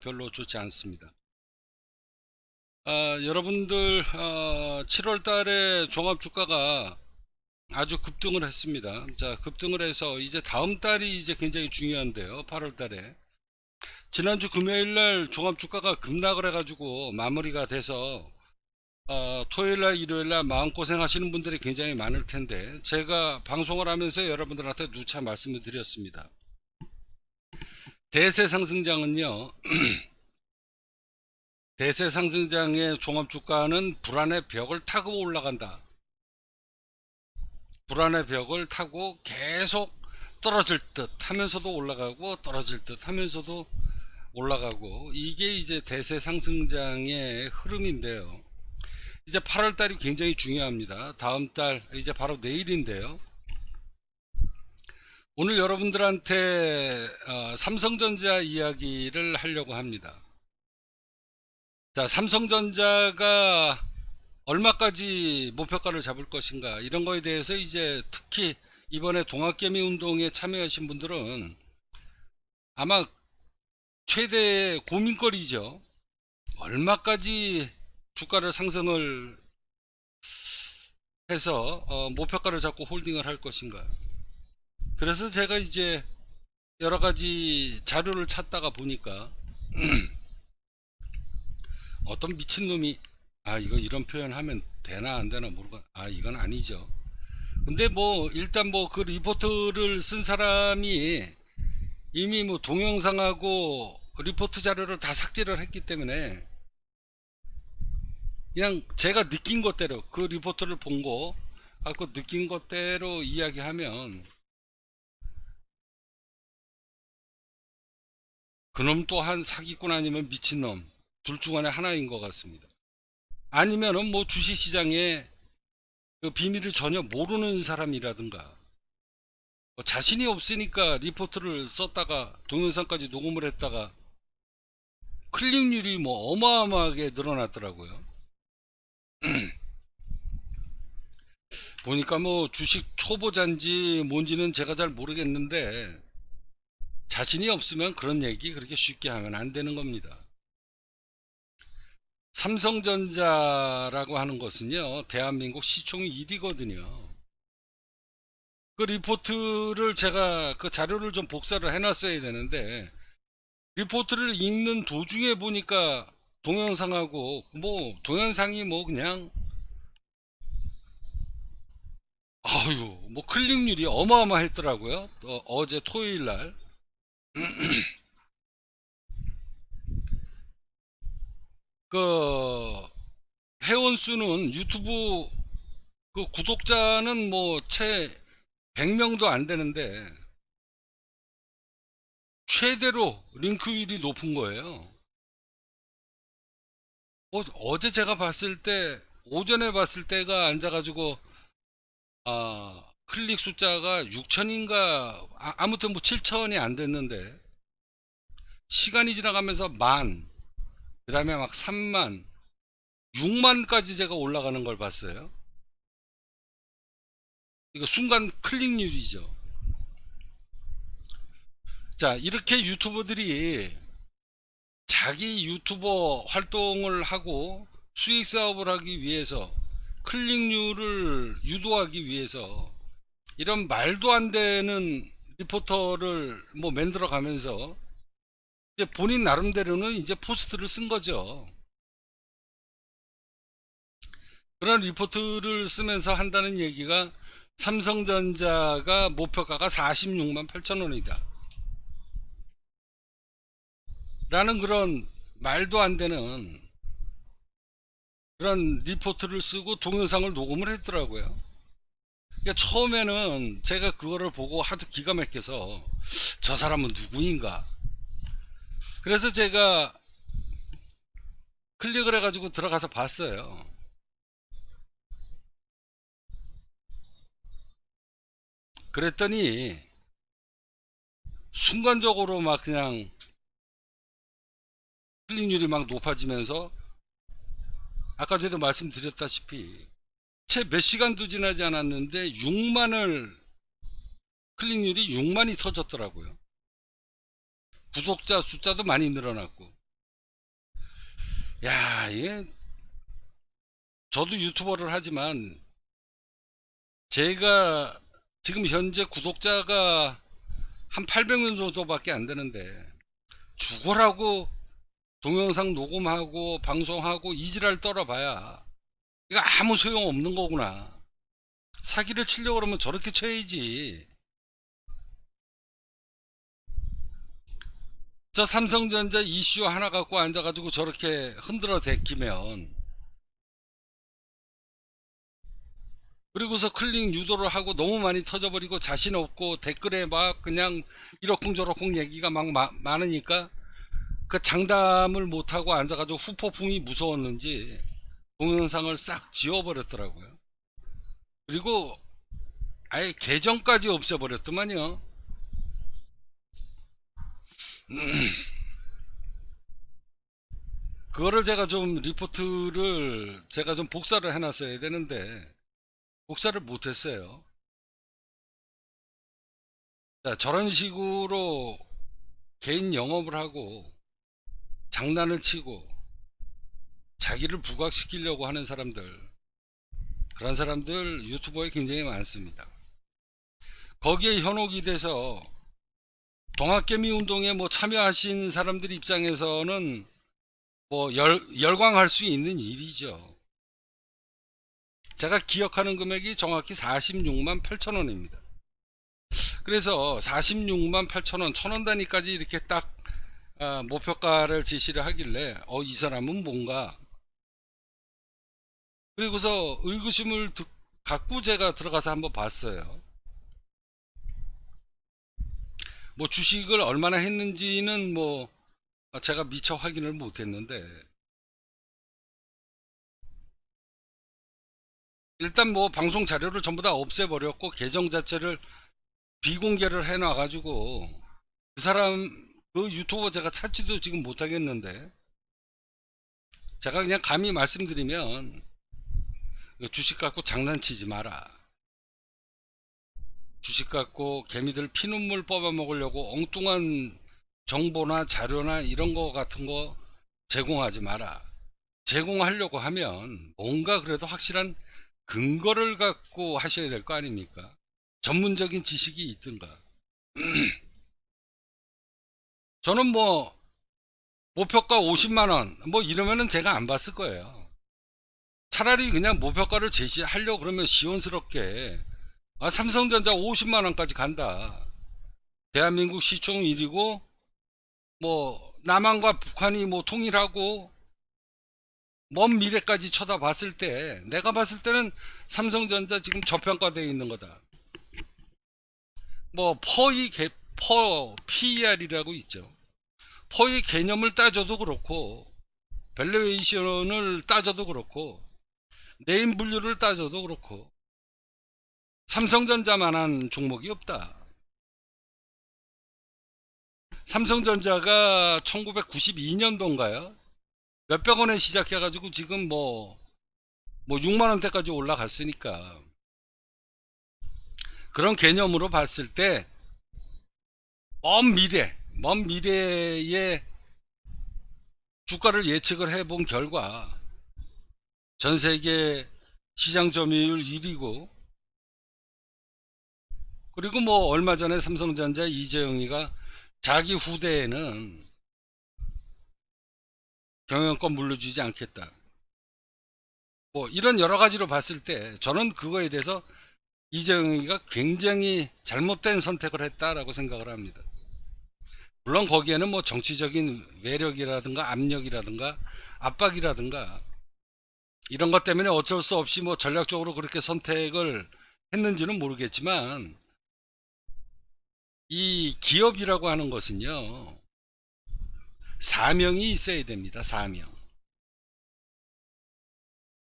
별로 좋지 않습니다. 아, 여러분들 아, 7월 달에 종합 주가가 아주 급등을 했습니다. 자, 급등을 해서 이제 다음 달이 이제 굉장히 중요한데요. 8월 달에. 지난주 금요일 날 종합 주가가 급락을 해가지고 마무리가 돼서 어, 토요일 날, 일요일 날 마음고생 하시는 분들이 굉장히 많을 텐데 제가 방송을 하면서 여러분들한테 누차 말씀을 드렸습니다. 대세 상승장은요. 대세 상승장의 종합주가는 불안의 벽을 타고 올라간다. 불안의 벽을 타고 계속 떨어질 듯 하면서도 올라가고 떨어질 듯 하면서도 올라가고 이게 이제 대세 상승장의 흐름인데요. 이제 8월달이 굉장히 중요합니다. 다음 달 이제 바로 내일인데요. 오늘 여러분들한테 어, 삼성전자 이야기를 하려고 합니다. 자, 삼성전자가 얼마까지 목표가를 잡을 것인가 이런 거에 대해서 이제 특히 이번에 동학개미 운동에 참여하신 분들은 아마 최대의 고민거리죠. 얼마까지 주가를 상승을 해서 어, 목표가를 잡고 홀딩을 할 것인가. 그래서 제가 이제 여러 가지 자료를 찾다가 보니까 어떤 미친놈이 아 이거 이런 표현 하면 되나 안 되나 모르고 아 이건 아니죠 근데 뭐 일단 뭐 그 리포트를 쓴 사람이 이미 뭐 동영상하고 리포트 자료를 다 삭제를 했기 때문에 그냥 제가 느낀 것대로 그 리포트를 본 거 갖고 느낀 것대로 이야기하면 그놈 또한 사기꾼 아니면 미친놈 둘중 안에 하나인 것 같습니다. 아니면은 뭐 주식시장에 그 비밀을 전혀 모르는 사람이라든가 뭐 자신이 없으니까 리포트를 썼다가 동영상까지 녹음을 했다가 클릭률이 뭐 어마어마하게 늘어났더라고요. 보니까 뭐 주식 초보잔지 뭔지는 제가 잘 모르겠는데 자신이 없으면 그런 얘기 그렇게 쉽게 하면 안 되는 겁니다. 삼성전자라고 하는 것은요, 대한민국 시총 1위거든요. 그 리포트를 제가 그 자료를 좀 복사를 해놨어야 되는데, 리포트를 읽는 도중에 보니까 동영상하고, 뭐, 동영상이 뭐 그냥, 아유, 뭐 클릭률이 어마어마했더라고요. 어, 어제 토요일 날. 그 회원 수는 유튜브 그 구독자는 뭐 채 100명도 안 되는데 최대로 링크율이 높은 거예요. 어, 제 제가 봤을 때 오전에 봤을 때가 앉아가지고 아 클릭 숫자가 6천인가 아, 무튼뭐 7천이 안 됐는데 시간이 지나가면서 만, 그 다음에 막 3만, 6만까지 제가 올라가는 걸 봤어요. 이거 순간 클릭률이죠. 자, 이렇게 유튜버들이 자기 유튜버 활동을 하고 수익 사업을 하기 위해서 클릭률을 유도하기 위해서 이런 말도 안 되는 리포터를 뭐 만들어 가면서 이제 본인 나름대로는 이제 포스트를 쓴 거죠. 그런 리포트를 쓰면서 한다는 얘기가 삼성전자가 목표가가 46만 8천 원이다. 라는 그런 말도 안 되는 그런 리포트를 쓰고 동영상을 녹음을 했더라고요. 그러니까 처음에는 제가 그거를 보고 하도 기가 막혀서 저 사람은 누구인가 그래서 제가 클릭을 해가지고 들어가서 봤어요. 그랬더니 순간적으로 막 그냥 클릭률이 막 높아지면서 아까 제가 말씀드렸다시피 채몇 시간도 지나지 않았는데 6만을 클릭률이 6만이 터졌더라고요. 구독자 숫자도 많이 늘어났고. 야, 예. 저도 유튜버를 하지만 제가 지금 현재 구독자가 한 800명 정도밖에 안 되는데 죽어라고 동영상 녹음하고 방송하고 이지랄 떨어봐야 이거 아무 소용 없는 거구나. 사기를 치려고 그러면 저렇게 쳐야지. 저 삼성전자 이슈 하나 갖고 앉아가지고 저렇게 흔들어 대키면 그리고서 클릭 유도를 하고 너무 많이 터져버리고 자신 없고 댓글에 막 그냥 이러쿵저러쿵 얘기가 막 마, 많으니까 그 장담을 못하고 앉아가지고 후폭풍이 무서웠는지 동영상을 싹 지워버렸더라고요. 그리고 아예 계정까지 없애버렸더만요. 그거를 제가 좀 리포트를 제가 좀 복사를 해놨어야 되는데 복사를 못했어요. 자, 저런 식으로 개인 영업을 하고 장난을 치고 자기를 부각시키려고 하는 사람들 그런 사람들 유튜버에 굉장히 많습니다. 거기에 현혹이 돼서 동학개미 운동에 뭐 참여하신 사람들 입장에서는 뭐 열, 열광할 수 있는 일이죠. 제가 기억하는 금액이 정확히 46만 8천 원입니다. 그래서 46만 8천 원, 천 원 단위까지 이렇게 딱 아, 목표가를 제시를 하길래 어, 이 사람은 뭔가 그리고서 의구심을 갖고 제가 들어가서 한번 봤어요. 뭐 주식을 얼마나 했는지는 뭐 제가 미처 확인을 못했는데 일단 뭐 방송 자료를 전부 다 없애버렸고 계정 자체를 비공개를 해놔 가지고 그 사람 그 유튜버 제가 찾지도 지금 못하겠는데 제가 그냥 감히 말씀드리면 주식 갖고 장난치지 마라. 주식 갖고 개미들 피눈물 뽑아 먹으려고 엉뚱한 정보나 자료나 이런 거 같은 거 제공하지 마라. 제공하려고 하면 뭔가 그래도 확실한 근거를 갖고 하셔야 될 거 아닙니까? 전문적인 지식이 있든가. 저는 뭐, 목표가 50만원, 뭐 이러면은 제가 안 봤을 거예요. 차라리 그냥 목표가를 제시하려 그러면 시원스럽게 아 삼성전자 50만 원까지 간다. 대한민국 시총 1위고 뭐 남한과 북한이 뭐 통일하고 먼 미래까지 쳐다봤을 때 내가 봤을 때는 삼성전자 지금 저평가되어 있는 거다. 뭐 퍼이 개, 퍼 PER이라고 있죠. 퍼의 개념을 따져도 그렇고 밸류에이션을 따져도 그렇고 네임 분류를 따져도 그렇고 삼성전자만한 종목이 없다. 삼성전자가 1992년도인가요? 몇백 원에 시작해가지고 지금 뭐, 뭐 6만 원대까지 올라갔으니까. 그런 개념으로 봤을 때, 먼 미래, 먼 미래에 주가를 예측을 해 본 결과, 전 세계 시장 점유율 1위고 그리고 뭐 얼마 전에 삼성전자 이재용이가 자기 후대에는 경영권 물려주지 않겠다. 뭐 이런 여러 가지로 봤을 때 저는 그거에 대해서 이재용이가 굉장히 잘못된 선택을 했다라고 생각을 합니다. 물론 거기에는 뭐 정치적인 매력이라든가 압력이라든가 압박이라든가 이런 것 때문에 어쩔 수 없이 뭐 전략적으로 그렇게 선택을 했는지는 모르겠지만 이 기업이라고 하는 것은요 사명이 있어야 됩니다 사명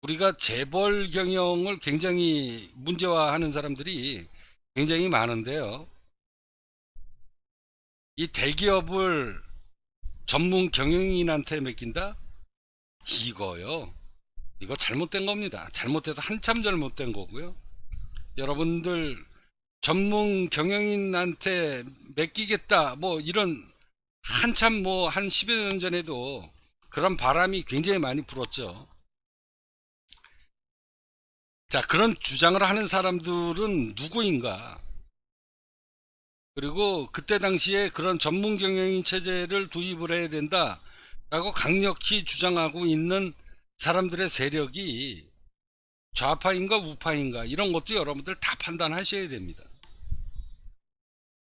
우리가 재벌 경영을 굉장히 문제화하는 사람들이 굉장히 많은데요 이 대기업을 전문 경영인한테 맡긴다 이거요 이거 잘못된 겁니다. 잘못해서 한참 잘못된 거고요. 여러분들 전문 경영인한테 맡기겠다 뭐 이런 한참 뭐 한 10여 년 전에도 그런 바람이 굉장히 많이 불었죠. 자 그런 주장을 하는 사람들은 누구인가 그리고 그때 당시에 그런 전문 경영인 체제를 도입을 해야 된다 라고 강력히 주장하고 있는 사람들의 세력이 좌파인가 우파인가 이런 것도 여러분들 다 판단하셔야 됩니다.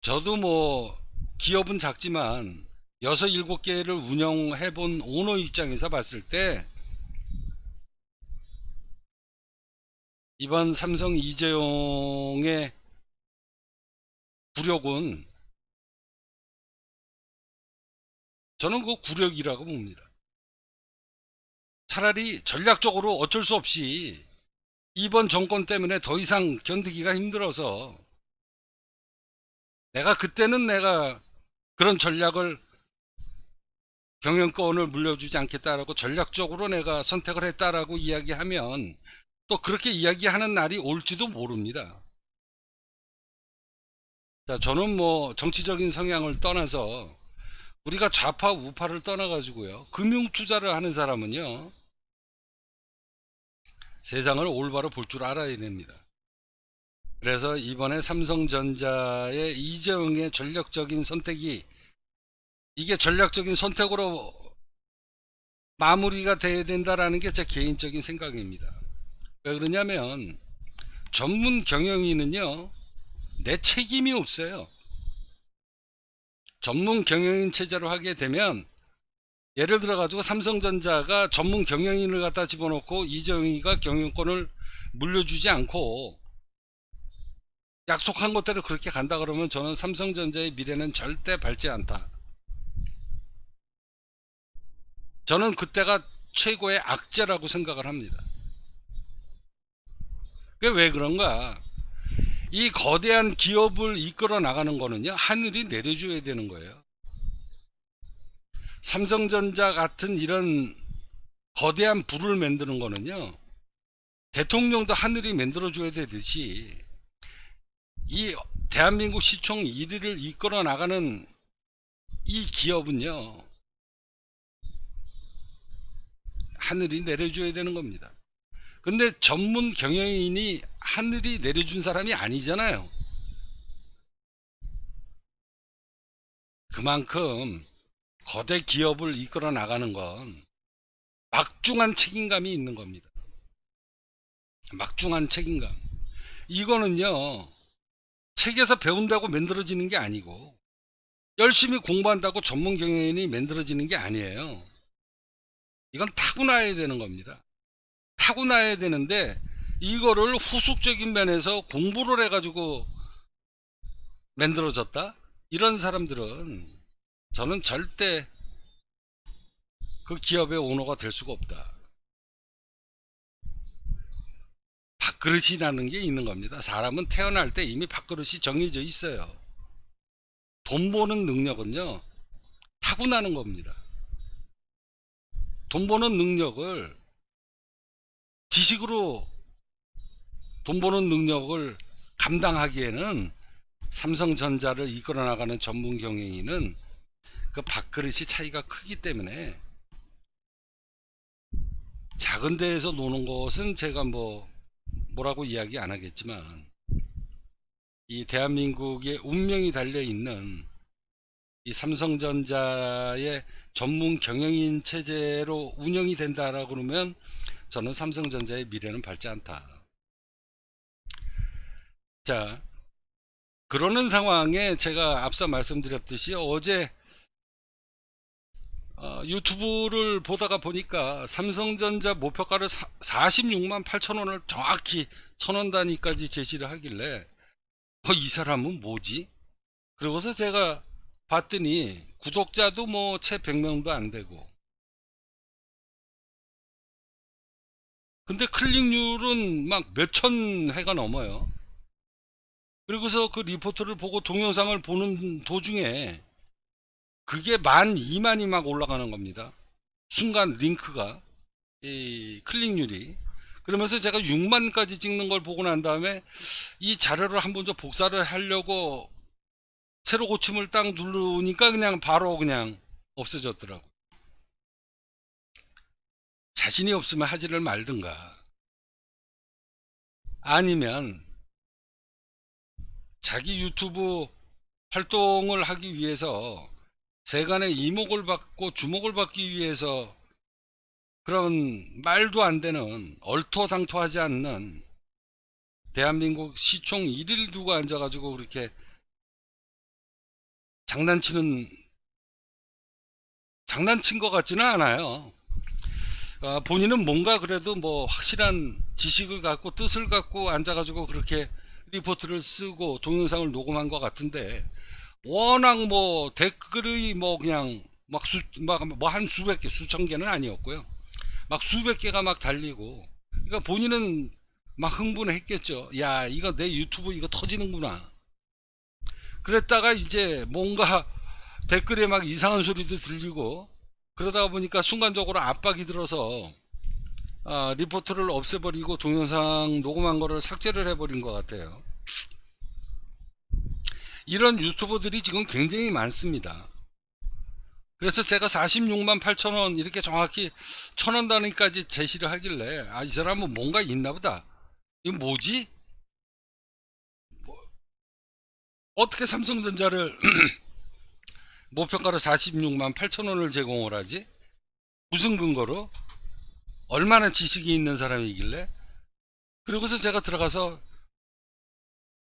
저도 뭐 기업은 작지만 6, 7개를 운영해 본 오너 입장에서 봤을 때 이번 삼성 이재용의 굴욕은 저는 그 굴욕이라고 봅니다. 차라리 전략적으로 어쩔 수 없이 이번 정권 때문에 더 이상 견디기가 힘들어서 내가 그때는 내가 그런 전략을 경영권을 물려주지 않겠다라고 전략적으로 내가 선택을 했다라고 이야기하면 또 그렇게 이야기하는 날이 올지도 모릅니다. 자, 저는 뭐 정치적인 성향을 떠나서 우리가 좌파 우파를 떠나가지고요. 금융 투자를 하는 사람은요. 세상을 올바로 볼 줄 알아야 됩니다. 그래서 이번에 삼성전자의 이재용의 전략적인 선택이 이게 전략적인 선택으로 마무리가 돼야 된다라는 게 제 개인적인 생각입니다. 왜 그러냐면 전문 경영인은요. 내 책임이 없어요. 전문 경영인 체제로 하게 되면 예를 들어 가지고 삼성전자가 전문 경영인을 갖다 집어넣고 이정희가 경영권을 물려주지 않고 약속한 것대로 그렇게 간다 그러면 저는 삼성전자의 미래는 절대 밝지 않다 저는 그때가 최고의 악재라고 생각을 합니다 그게 왜 그런가 이 거대한 기업을 이끌어 나가는 거는요, 하늘이 내려줘야 되는 거예요. 삼성전자 같은 이런 거대한 불을 만드는 거는요, 대통령도 하늘이 만들어줘야 되듯이, 이 대한민국 시총 1위를 이끌어 나가는 이 기업은요, 하늘이 내려줘야 되는 겁니다. 근데 전문 경영인이 하늘이 내려준 사람이 아니잖아요. 그만큼 거대 기업을 이끌어 나가는 건 막중한 책임감이 있는 겁니다. 막중한 책임감. 이거는요, 책에서 배운다고 만들어지는 게 아니고, 열심히 공부한다고 전문 경영인이 만들어지는 게 아니에요. 이건 타고나야 되는 겁니다. 타고나야 되는데 이거를 후속적인 면에서 공부를 해가지고 만들어졌다 이런 사람들은 저는 절대 그 기업의 오너가 될 수가 없다 밥그릇이라는 게 있는 겁니다 사람은 태어날 때 이미 밥그릇이 정해져 있어요 돈 버는 능력은요 타고나는 겁니다 돈 버는 능력을 지식으로 돈 버는 능력을 감당하기에는 삼성전자를 이끌어 나가는 전문 경영인은 그 밥그릇이 차이가 크기 때문에 작은 데에서 노는 것은 제가 뭐 뭐라고 이야기 안 하겠지만 이 대한민국의 운명이 달려 있는 이 삼성전자의 전문 경영인 체제로 운영이 된다라고 그러면 저는 삼성전자의 미래는 밝지 않다. 자, 그러는 상황에 제가 앞서 말씀드렸듯이 어제 어, 유튜브를 보다가 보니까 삼성전자 목표가를 사, 46만 8천 원을 정확히 천 원 단위까지 제시를 하길래 어, 이 사람은 뭐지? 그러고서 제가 봤더니 구독자도 뭐 채 100명도 안 되고 근데 클릭률은 막 몇천 해가 넘어요. 그리고서 그 리포트를 보고 동영상을 보는 도중에 그게 만, 이만이 막 올라가는 겁니다. 순간 링크가, 이 클릭률이. 그러면서 제가 6만까지 찍는 걸 보고 난 다음에 이 자료를 한번 좀 복사를 하려고 새로 고침을 딱 누르니까 그냥 바로 그냥 없어졌더라고요. 자신이 없으면 하지를 말든가 아니면 자기 유튜브 활동을 하기 위해서 세간의 이목을 받고 주목을 받기 위해서 그런 말도 안 되는 얼토당토하지 않는 대한민국 시총 1위를 두고 앉아가지고 그렇게 장난치는 장난친 것 같지는 않아요. 어, 본인은 뭔가 그래도 뭐 확실한 지식을 갖고 뜻을 갖고 앉아가지고 그렇게 리포트를 쓰고 동영상을 녹음한 것 같은데 워낙 뭐 댓글이 뭐 그냥 막 수 막 뭐 한 수백 개 수천 개는 아니었고요 막 수백 개가 막 달리고 그러니까 본인은 막 흥분했겠죠 야 이거 내 유튜브 이거 터지는구나 그랬다가 이제 뭔가 댓글에 막 이상한 소리도 들리고 그러다 보니까 순간적으로 압박이 들어서 아, 리포트를 없애버리고 동영상 녹음한 거를 삭제를 해버린 것 같아요. 이런 유튜버들이 지금 굉장히 많습니다. 그래서 제가 46만 8천원 이렇게 정확히 천 원 단위까지 제시를 하길래 아이 사람은 뭐 뭔가 있나 보다. 이거 뭐지? 뭐, 어떻게 삼성전자를 목표가로 46만 8천 원을 제공을 하지? 무슨 근거로? 얼마나 지식이 있는 사람이길래? 그러고서 제가 들어가서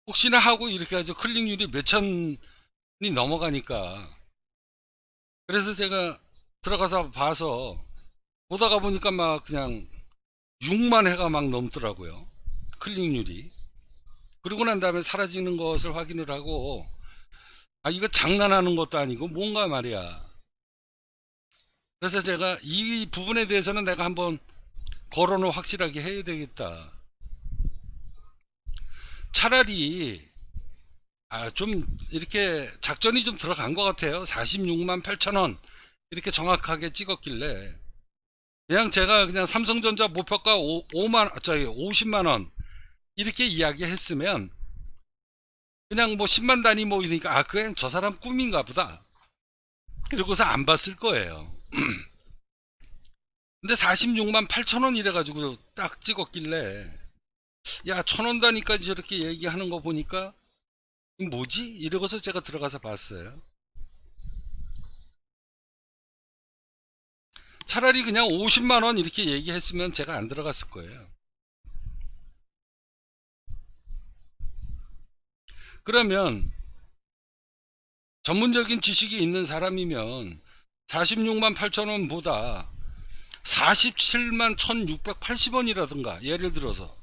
혹시나 하고 이렇게 하죠. 클릭률이 몇천이 넘어가니까. 그래서 제가 들어가서 봐서 보다가 보니까 막 그냥 6만 회가 막 넘더라고요. 클릭률이. 그러고 난 다음에 사라지는 것을 확인을 하고 아, 이거 장난하는 것도 아니고 뭔가 말이야. 그래서 제가 이 부분에 대해서는 내가 한번 거론을 확실하게 해야 되겠다. 차라리 아, 좀 이렇게 작전이 좀 들어간 것 같아요. 46만 8천원 이렇게 정확하게 찍었길래 그냥 제가 그냥 삼성전자 목표가 5, 만 저기 50만원 이렇게 이야기했으면 그냥 뭐 10만 단위 뭐 이러니까 아 그냥 저 사람 꿈인가 보다 그러고서 안 봤을 거예요 근데 46만 8천 원 이래가지고 딱 찍었길래 야 천 원 단위까지 저렇게 얘기하는 거 보니까 뭐지? 이러고서 제가 들어가서 봤어요 차라리 그냥 50만원 이렇게 얘기했으면 제가 안 들어갔을 거예요 그러면 전문적인 지식이 있는 사람이면 46만 8천 원보다 47만 1680원이라든가 예를 들어서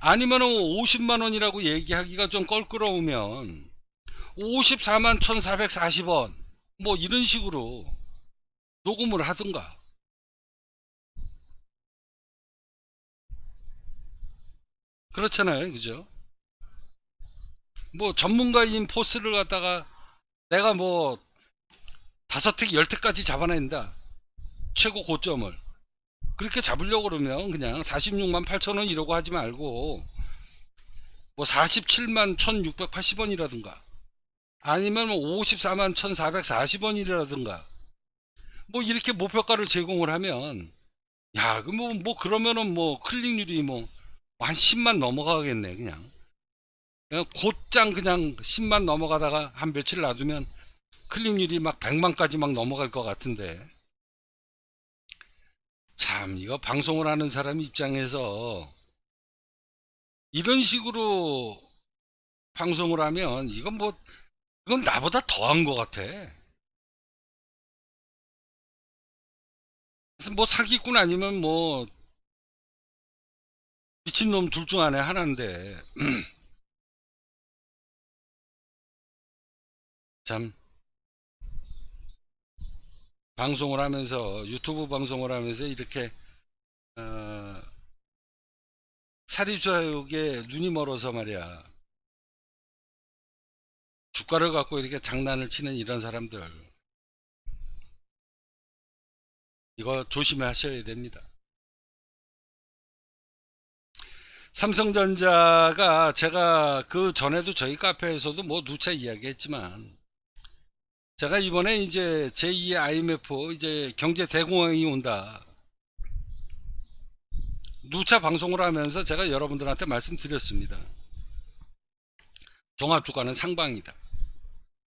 아니면 50만 원이라고 얘기하기가 좀 껄끄러우면 54만 1440원 뭐 이런 식으로 녹음을 하든가 그렇잖아요 그죠 뭐 전문가인 포스를 갖다가 내가 뭐 다섯 택, 열 택까지 잡아낸다. 최고 고점을. 그렇게 잡으려고 그러면 그냥 46만 8천원 이라고 하지 말고 뭐 47만 1680원이라든가 아니면 뭐 54만 1440원이라든가 뭐 이렇게 목표가를 제공을 하면 야, 그 뭐, 뭐 그러면은 뭐 클릭률이 뭐한 10만 넘어가겠네, 그냥. 어, 곧장 그냥 10만 넘어가다가 한 며칠 놔두면 클릭률이 막 100만까지 막 넘어갈 것 같은데 참 이거 방송을 하는 사람 입장에서 이런 식으로 방송을 하면 이건 뭐 이건 나보다 더한 것 같아 뭐 사기꾼 아니면 뭐 미친놈 둘 중 하나인데 참 방송을 하면서 유튜브 방송을 하면서 이렇게 어, 사리좌욕에 눈이 멀어서 말이야 주가를 갖고 이렇게 장난을 치는 이런 사람들 이거 조심하셔야 됩니다 삼성전자가 제가 그 전에도 저희 카페에서도 뭐 누차 이야기했지만 제가 이번에 이제 제2의 IMF 이제 경제 대공황이 온다. 누차 방송을 하면서 제가 여러분들한테 말씀드렸습니다. 종합주가는 상방이다.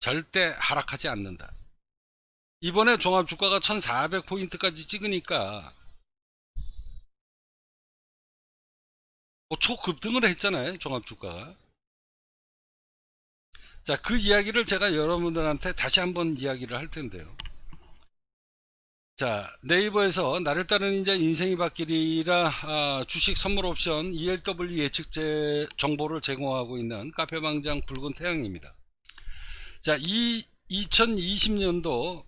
절대 하락하지 않는다. 이번에 종합주가가 1400포인트까지 찍으니까 뭐 초급등을 했잖아요. 종합주가가. 자, 그 이야기를 제가 여러분들한테 다시 한번 이야기를 할 텐데요. 자, 네이버에서 나를 따르는 인자 인생이 바뀌리라 아, 주식 선물 옵션 ELW 예측제 정보를 제공하고 있는 카페방장 붉은 태양입니다. 자, 이 2020년도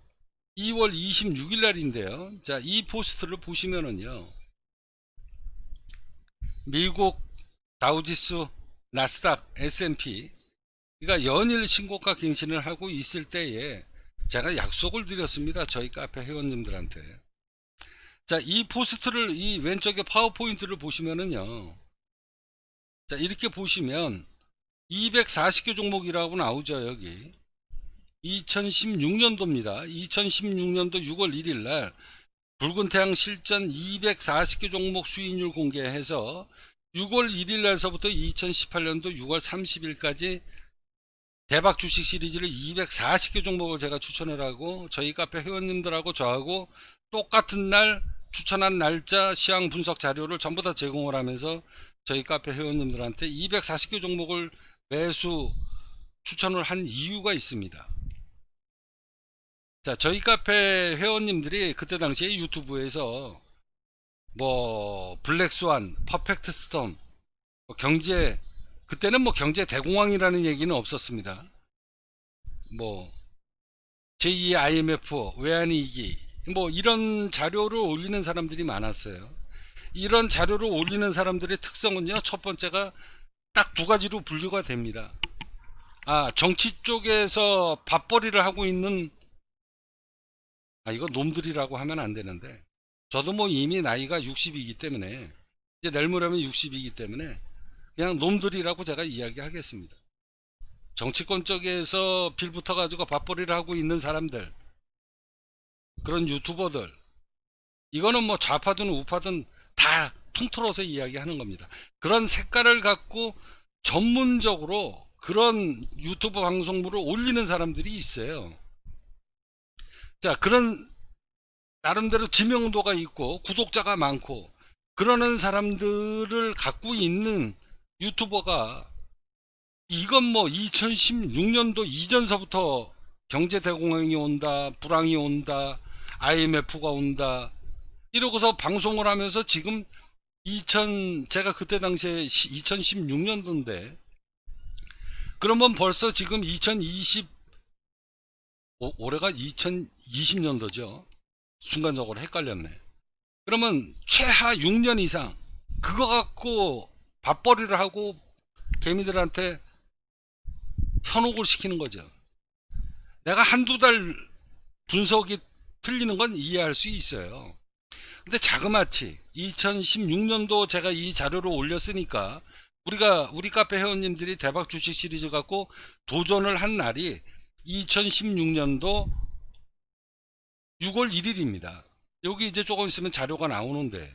2월 26일 날인데요. 자, 이 포스트를 보시면은요. 미국 다우지수, 나스닥, S&P 그러니까 연일 신고가 갱신을 하고 있을 때에 제가 약속을 드렸습니다. 저희 카페 회원님들한테. 자, 이 포스트를 이 왼쪽에 파워포인트를 보시면은요. 자, 이렇게 보시면 240개 종목이라고 나오죠, 여기. 2016년도입니다. 2016년도 6월 1일 날 붉은 태양 실전 240개 종목 수익률 공개해서 6월 1일 날서부터 2018년도 6월 30일까지 대박 주식 시리즈를 240개 종목을 제가 추천을 하고 저희 카페 회원님들하고 저하고 똑같은 날 추천한 날짜 시황 분석 자료를 전부 다 제공을 하면서 저희 카페 회원님들한테 240개 종목을 매수 추천을 한 이유가 있습니다. 자, 저희 카페 회원님들이 그때 당시에 유튜브에서 뭐 블랙스완, 퍼펙트 스톰, 뭐 경제 그때는 뭐 경제 대공황이라는 얘기는 없었습니다. 뭐 제2의 IMF 외환위기 뭐 이런 자료를 올리는 사람들이 많았어요. 이런 자료를 올리는 사람들의 특성은요. 첫 번째가 딱 두 가지로 분류가 됩니다. 아 정치 쪽에서 밥벌이를 하고 있는 아 이거 놈들이라고 하면 안 되는데 저도 뭐 이미 나이가 60이기 때문에 이제 낼일 모레면 60이기 때문에 그냥 놈들이라고 제가 이야기하겠습니다. 정치권 쪽에서 빌붙어 가지고 밥벌이를 하고 있는 사람들 그런 유튜버들 이거는 뭐 좌파든 우파든 다 통틀어서 이야기하는 겁니다. 그런 색깔을 갖고 전문적으로 그런 유튜브 방송물을 올리는 사람들이 있어요. 자, 그런 나름대로 지명도가 있고 구독자가 많고 그러는 사람들을 갖고 있는 유튜버가 이건 뭐 2016년도 이전서부터 경제 대공황이 온다, 불황이 온다, IMF가 온다 이러고서 방송을 하면서 지금 2000 제가 그때 당시에 2016년도인데 그러면 벌써 지금 2020 오, 올해가 2020년도죠. 순간적으로 헷갈렸네. 그러면 최하 6년 이상 그거 갖고 밥벌이를 하고 개미들한테 현혹을 시키는 거죠. 내가 한두 달 분석이 틀리는 건 이해할 수 있어요. 근데 자그마치 2016년도 제가 이 자료를 올렸으니까 우리가 우리 카페 회원님들이 대박 주식 시리즈 갖고 도전을 한 날이 2016년도 6월 1일입니다. 여기 이제 조금 있으면 자료가 나오는데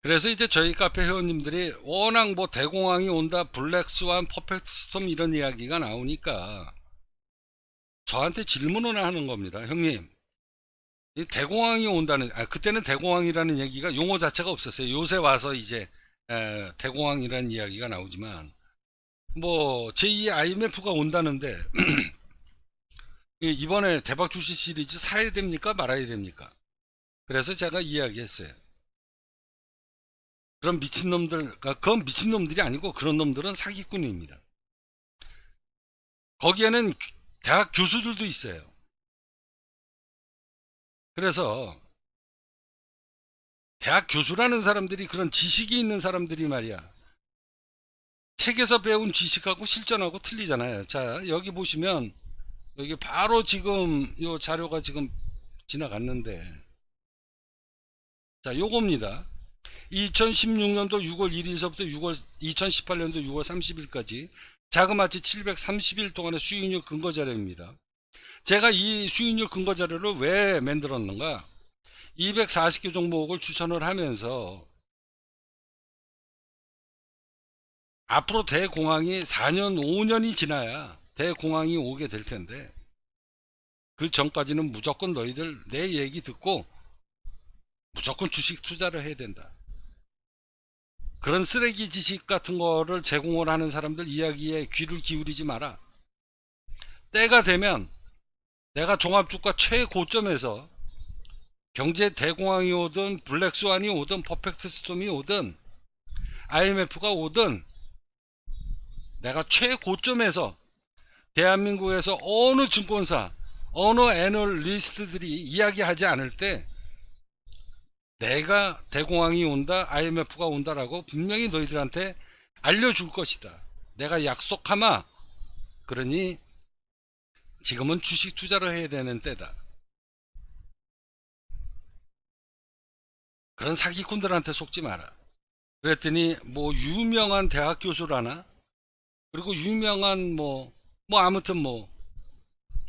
그래서 이제 저희 카페 회원님들이 워낙 뭐 대공황이 온다 블랙스완 퍼펙트 스톰 이런 이야기가 나오니까 저한테 질문을 하는 겁니다 형님 이 대공황이 온다는 아 그때는 대공황이라는 얘기가 용어 자체가 없었어요 요새 와서 이제 에, 대공황이라는 이야기가 나오지만 뭐 제2의 IMF가 온다는데 이번에 대박 주식 시리즈 사야 됩니까 말아야 됩니까 그래서 제가 이야기했어요 그런 미친놈들, 그건 미친놈들이 아니고 그런 놈들은 사기꾼입니다. 거기에는 대학 교수들도 있어요. 그래서 대학 교수라는 사람들이 그런 지식이 있는 사람들이 말이야. 책에서 배운 지식하고 실전하고 틀리잖아요. 자, 여기 보시면 여기 바로 지금 이 자료가 지금 지나갔는데 자, 요겁니다. 2016년도 6월 1일서부터 6월 2018년도 6월 30일까지 자그마치 730일 동안의 수익률 근거 자료입니다. 제가 이 수익률 근거 자료를 왜 만들었는가? 240개 종목을 추천을 하면서 앞으로 대공황이 4년, 5년이 지나야 대공황이 오게 될 텐데 그 전까지는 무조건 너희들 내 얘기 듣고 무조건 주식 투자를 해야 된다. 그런 쓰레기 지식 같은 거를 제공을 하는 사람들 이야기에 귀를 기울이지 마라. 때가 되면 내가 종합주가 최고점에서 경제 대공황이 오든 블랙스완이 오든 퍼펙트 스톰이 오든 IMF가 오든 내가 최고점에서 대한민국에서 어느 증권사 어느 애널리스트들이 이야기하지 않을 때 내가 대공황이 온다 IMF가 온다라고 분명히 너희들한테 알려줄 것이다 내가 약속하마 그러니 지금은 주식 투자를 해야 되는 때다 그런 사기꾼들한테 속지 마라 그랬더니 뭐 유명한 대학 교수라나 그리고 유명한 뭐뭐 뭐 아무튼 뭐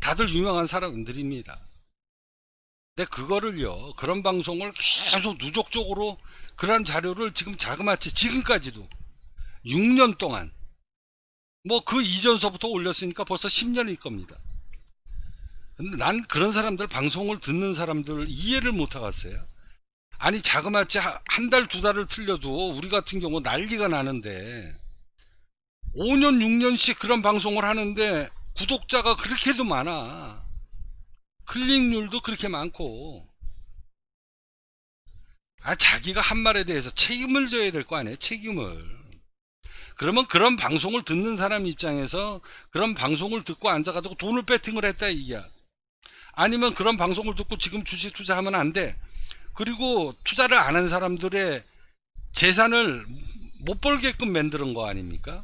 다들 유명한 사람들입니다 근데 그거를요 그런 방송을 계속 누적적으로 그런 자료를 지금 자그마치 지금까지도 6년 동안 뭐 그 이전서부터 올렸으니까 벌써 10년일 겁니다 근데 난 그런 사람들 방송을 듣는 사람들을 이해를 못하겠어요 아니 자그마치 한 달 두 달을 틀려도 우리 같은 경우 난리가 나는데 5년 6년씩 그런 방송을 하는데 구독자가 그렇게도 많아 클릭률도 그렇게 많고 아 자기가 한 말에 대해서 책임을 져야 될 거 아니에요 책임을 그러면 그런 방송을 듣는 사람 입장에서 그런 방송을 듣고 앉아가지고 돈을 배팅을 했다 이야 아니면 그런 방송을 듣고 지금 주식 투자하면 안 돼 그리고 투자를 안 한 사람들의 재산을 못 벌게끔 만드는 거 아닙니까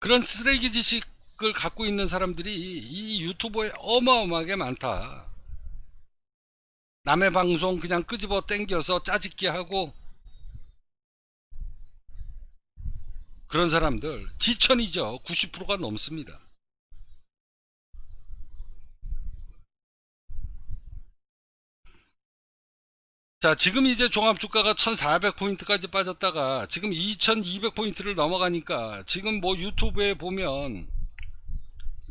그런 쓰레기 지식 그걸 갖고 있는 사람들이 이, 유튜버에 어마어마하게 많다. 남의 방송 그냥 끄집어 땡겨서 짜집기 하고 그런 사람들 지천이죠. 90%가 넘습니다. 자, 지금 이제 종합 주가가 1,400포인트까지 빠졌다가 지금 2,200포인트를 넘어가니까 지금 뭐 유튜브에 보면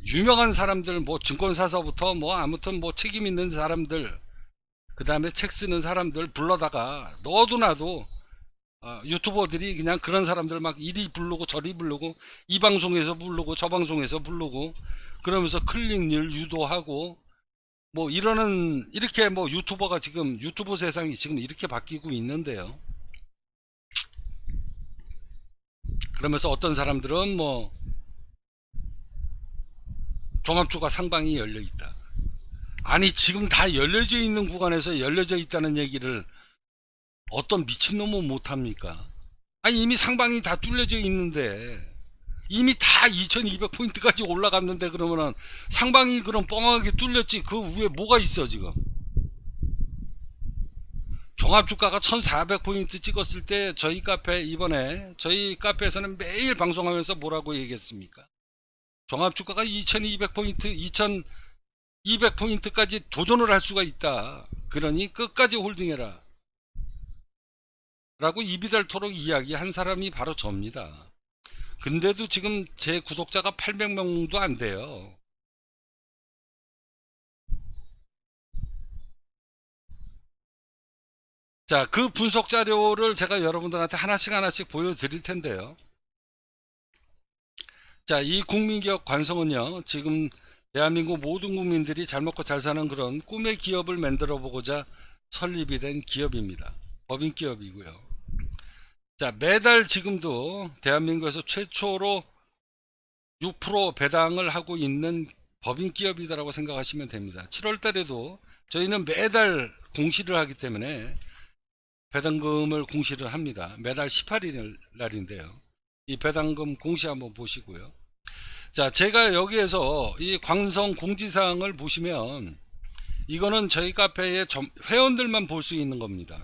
유명한 사람들 뭐 증권사서부터 뭐 아무튼 뭐 책임 있는 사람들 그 다음에 책 쓰는 사람들 불러다가 너도 나도 어, 유튜버들이 그냥 그런 사람들 막 이리 부르고 저리 부르고 이 방송에서 부르고 저 방송에서 부르고 그러면서 클릭률 유도하고 뭐 이러는 이렇게 뭐 유튜버가 지금 유튜브 세상이 지금 이렇게 바뀌고 있는데요 그러면서 어떤 사람들은 뭐 종합초가 상방이 열려 있다. 아니 지금 다 열려져 있는 구간에서 열려져 있다는 얘기를 어떤 미친놈은 못합니까? 아니 이미 상방이 다 뚫려져 있는데 이미 다 2200포인트까지 올라갔는데 그러면은 상방이 그럼 뻥하게 뚫렸지 그 위에 뭐가 있어 지금 종합주가가 1400포인트 찍었을 때 저희 카페 이번에 저희 카페에서는 매일 방송하면서 뭐라고 얘기했습니까 종합 주가가 2200포인트 2200포인트까지 도전을 할 수가 있다. 그러니 끝까지 홀딩해라. 라고 입이 닳도록 이야기한 사람이 바로 저입니다. 근데도 지금 제 구독자가 800명도 안 돼요. 자, 그 분석 자료를 제가 여러분들한테 하나씩 하나씩 보여드릴 텐데요. 자, 이 국민기업 관성은요, 지금 대한민국 모든 국민들이 잘 먹고 잘 사는 그런 꿈의 기업을 만들어 보고자 설립이 된 기업입니다. 법인 기업이고요. 자, 매달 지금도 대한민국에서 최초로 6% 배당을 하고 있는 법인 기업이다라고 생각하시면 됩니다. 7월 달에도 저희는 매달 공시를 하기 때문에 배당금을 공시를 합니다. 매달 18일 날인데요. 이 배당금 공시 한번 보시고요. 자, 제가 여기에서 이 광성 공지사항을 보시면 이거는 저희 카페의 회원들만 볼 수 있는 겁니다.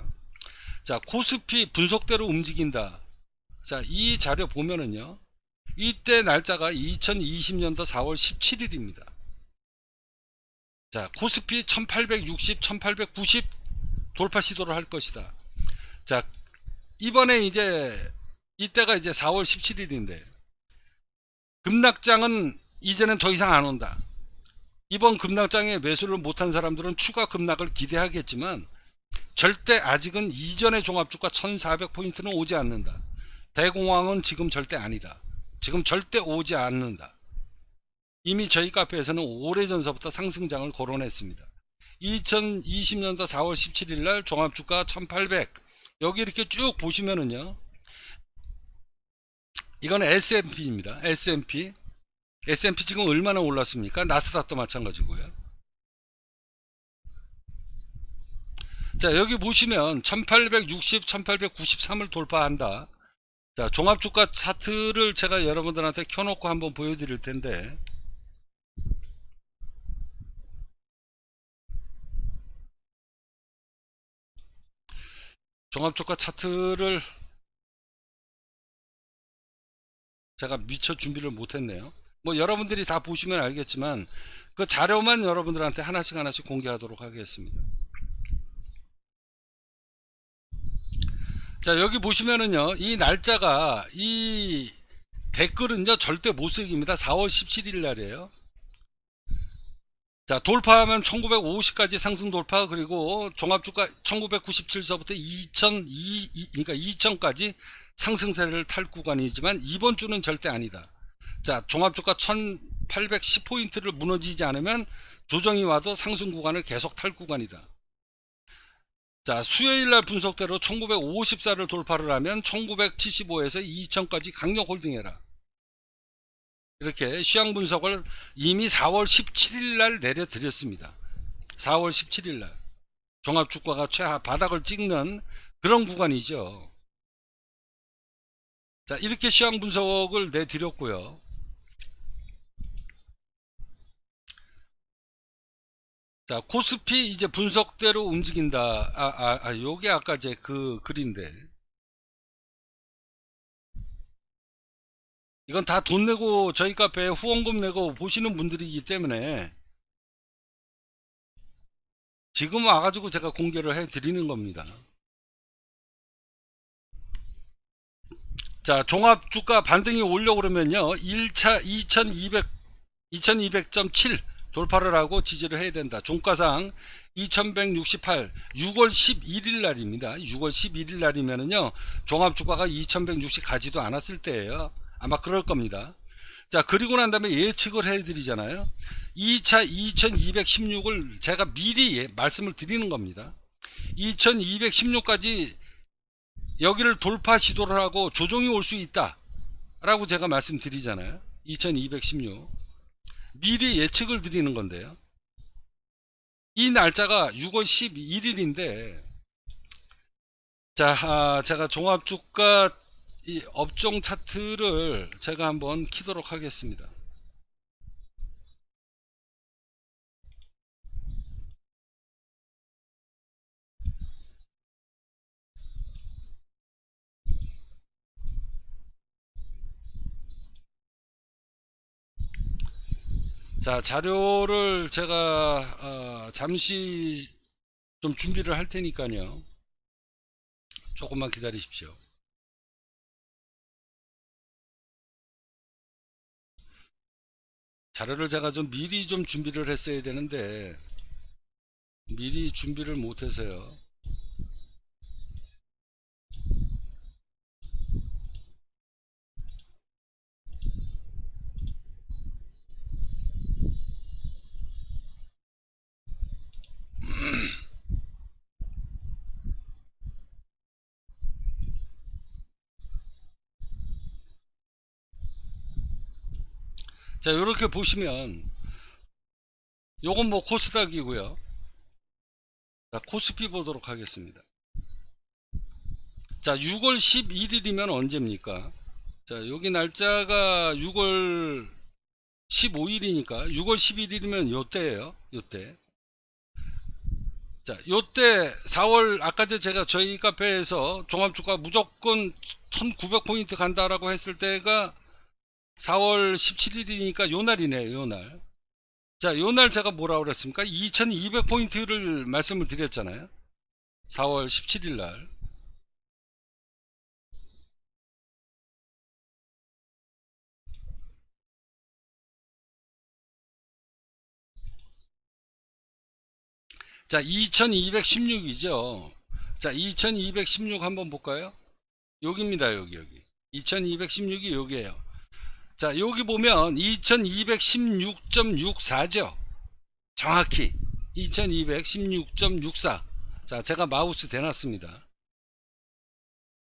자, 코스피 분석대로 움직인다. 자, 이 자료 보면은요. 이때 날짜가 2020년도 4월 17일입니다. 자, 코스피 1860, 1890 돌파 시도를 할 것이다. 자, 이번에 이제 이때가 이제 4월 17일인데 급락장은 이제는 더 이상 안 온다. 이번 급락장에 매수를 못한 사람들은 추가 급락을 기대하겠지만 절대 아직은 이전의 종합주가 1400포인트는 오지 않는다. 대공황은 지금 절대 아니다. 지금 절대 오지 않는다. 이미 저희 카페에서는 오래전서부터 상승장을 거론했습니다. 2020년도 4월 17일 날 종합주가 1800 여기 이렇게 쭉 보시면은요. 이건 S&P입니다. S&P. S&P 지금 얼마나 올랐습니까? 나스닥도 마찬가지고요. 자, 여기 보시면 1860, 1893을 돌파한다. 자, 종합주가 차트를 제가 여러분들한테 켜놓고 한번 보여드릴 텐데. 종합주가 차트를 제가 미처 준비를 못했네요. 뭐 여러분들이 다 보시면 알겠지만 그 자료만 여러분들한테 하나씩 하나씩 공개하도록 하겠습니다. 자 여기 보시면은요 이 날짜가 이 댓글은요 절대 못쓰 새깁니다 4월 17일 날이에요 자 돌파하면 1950까지 상승 돌파 그리고 종합주가 1997서부터 2000 이, 이, 그러니까 2000까지 상승세를 탈 구간이지만 이번 주는 절대 아니다. 자, 종합주가 1810포인트를 무너지지 않으면 조정이 와도 상승 구간을 계속 탈 구간이다. 자, 수요일 날 분석대로 1954를 돌파를 하면 1975에서 2000까지 강력 홀딩해라. 이렇게 시향 분석을 이미 4월 17일 날 내려드렸습니다. 4월 17일 날 종합 주가가 최하 바닥을 찍는 그런 구간이죠. 자 이렇게 시황 분석을 내드렸고요 자 코스피 이제 분석대로 움직인다 아, 아, 아 요게 아까 제그 글인데 이건 다 돈 내고 저희 카페 후원금 내고 보시는 분들이기 때문에 지금 와가지고 제가 공개를 해 드리는 겁니다 자, 종합 주가 반등이 오려고 그러면요. 1차 2200 2200.7 돌파를 하고 지지를 해야 된다. 종가상 2168 6월 11일 날입니다. 6월 11일 날이면은요. 종합 주가가 2160 가지도 않았을 때예요. 아마 그럴 겁니다. 자, 그리고 난 다음에 예측을 해 드리잖아요. 2차 2216을 제가 미리 예, 말씀을 드리는 겁니다. 2216까지 여기를 돌파 시도를 하고 조정이 올 수 있다 라고 제가 말씀드리잖아요 2216 미리 예측을 드리는 건데요 이 날짜가 6월 11일인데 자 아, 제가 종합주가 업종 차트를 제가 한번 키도록 하겠습니다 자, 자료를 제가 어, 잠시 좀 준비를 할 테니까요. 조금만 기다리십시오. 자료를 제가 좀 미리 좀 준비를 했어야 되는데 미리 준비를 못해서요. 자, 이렇게 보시면 요건 뭐 코스닥이고요. 자, 코스피 보도록 하겠습니다. 자, 6월 11일이면 언제입니까? 자, 여기 날짜가 6월 15일이니까 6월 11일이면 요때예요. 요때. 자, 요때 4월 아까제 제가 저희 카페에서 종합주가 무조건 1900포인트 간다라고 했을 때가 4월 17일이니까 요날이네요, 요날. 자, 요 날 제가 뭐라 그랬습니까? 2200포인트를 말씀을 드렸잖아요. 4월 17일 날. 자, 2216이죠. 자, 2216 한번 볼까요? 여기입니다, 여기, 여기. 2216이 여기에요. 자 여기 보면 2216.64죠 정확히 2216.64자 제가 마우스 대놨습니다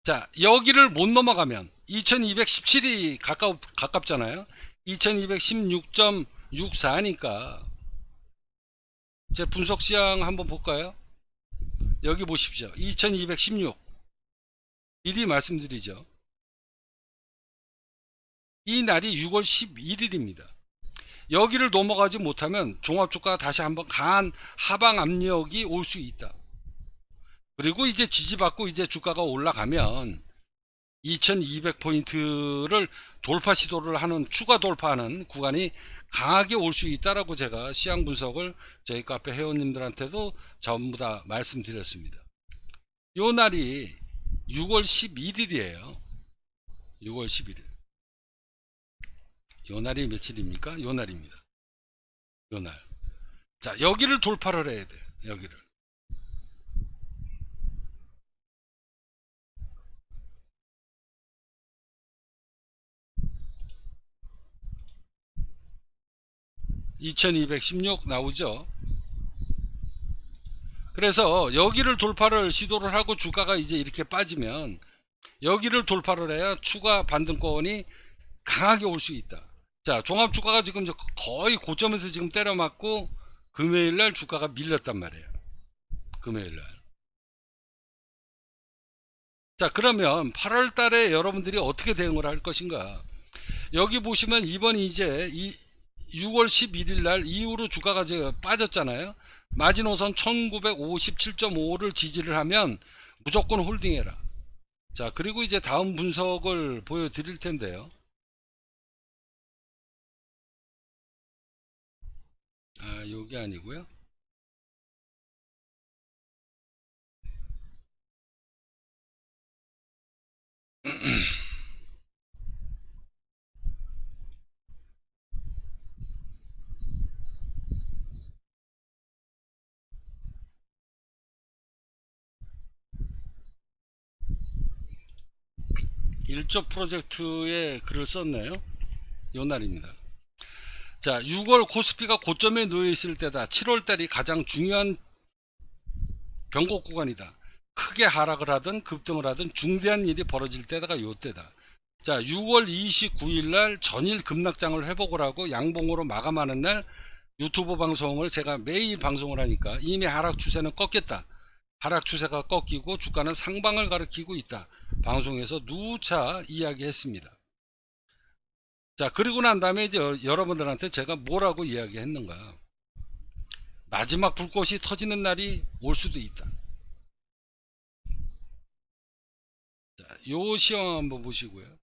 자 여기를 못 넘어가면 2217이 가깝, 가깝잖아요 2216.64니까 제 분석 시향 한번 볼까요 여기 보십시오 2216 미리 말씀드리죠 이 날이 6월 11일입니다. 여기를 넘어가지 못하면 종합주가가 다시 한번 강한 하방 압력이 올 수 있다. 그리고 이제 지지받고 이제 주가가 올라가면 2200포인트를 돌파 시도를 하는 추가 돌파하는 구간이 강하게 올 수 있다라고 제가 시향 분석을 저희 카페 회원님들한테도 전부 다 말씀드렸습니다. 요 날이 6월 11일이에요. 6월 11일. 요날이 며칠입니까? 요날입니다. 요날. 자, 여기를 돌파를 해야 돼. 여기를. (2216) 나오죠 그래서 여기를 돌파를 시도를 하고 주가가 이제 이렇게 빠지면 여기를 돌파를 해야 추가 반등권이 강하게 올 수 있다 자 종합 주가가 지금 거의 고점에서 지금 때려맞고 금요일날 주가가 밀렸단 말이에요 금요일날 자 그러면 8월달에 여러분들이 어떻게 대응을 할 것인가 여기 보시면 이번 이제 이 6월 11일날 이후로 주가가 이제 빠졌잖아요 마지노선 1957.5를 지지를 하면 무조건 홀딩해라 자 그리고 이제 다음 분석을 보여드릴 텐데요 아, 요게 아니고요. 일조 프로젝트에 글을 썼네요. 요 날입니다. 자, 6월 코스피가 고점에 놓여 있을 때다. 7월 달이 가장 중요한 변곡 구간이다. 크게 하락을 하든 급등을 하든 중대한 일이 벌어질 때다가 요때다. 자, 6월 29일 날 전일 급락장을 회복을 하고 양봉으로 마감하는 날 유튜브 방송을 제가 매일 방송을 하니까 이미 하락 추세는 꺾였다. 하락 추세가 꺾이고 주가는 상방을 가리키고 있다. 방송에서 누차 이야기했습니다. 자 그리고 난 다음에 이제 여러분들한테 제가 뭐라고 이야기했는가 마지막 불꽃이 터지는 날이 올 수도 있다 자, 요 시험 한번 보시고요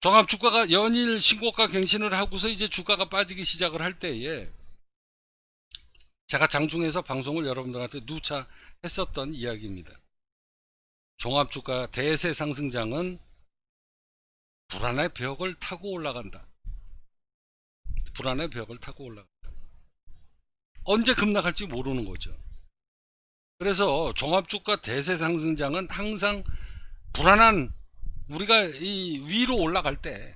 종합 주가가 연일 신고가 갱신을 하고서 이제 주가가 빠지기 시작을 할 때에 제가 장중에서 방송을 여러분들한테 누차 했었던 이야기입니다. 종합주가 대세 상승장은 불안의 벽을 타고 올라간다. 불안의 벽을 타고 올라간다. 언제 급락할지 모르는 거죠. 그래서 종합주가 대세 상승장은 항상 불안한 우리가 이 위로 올라갈 때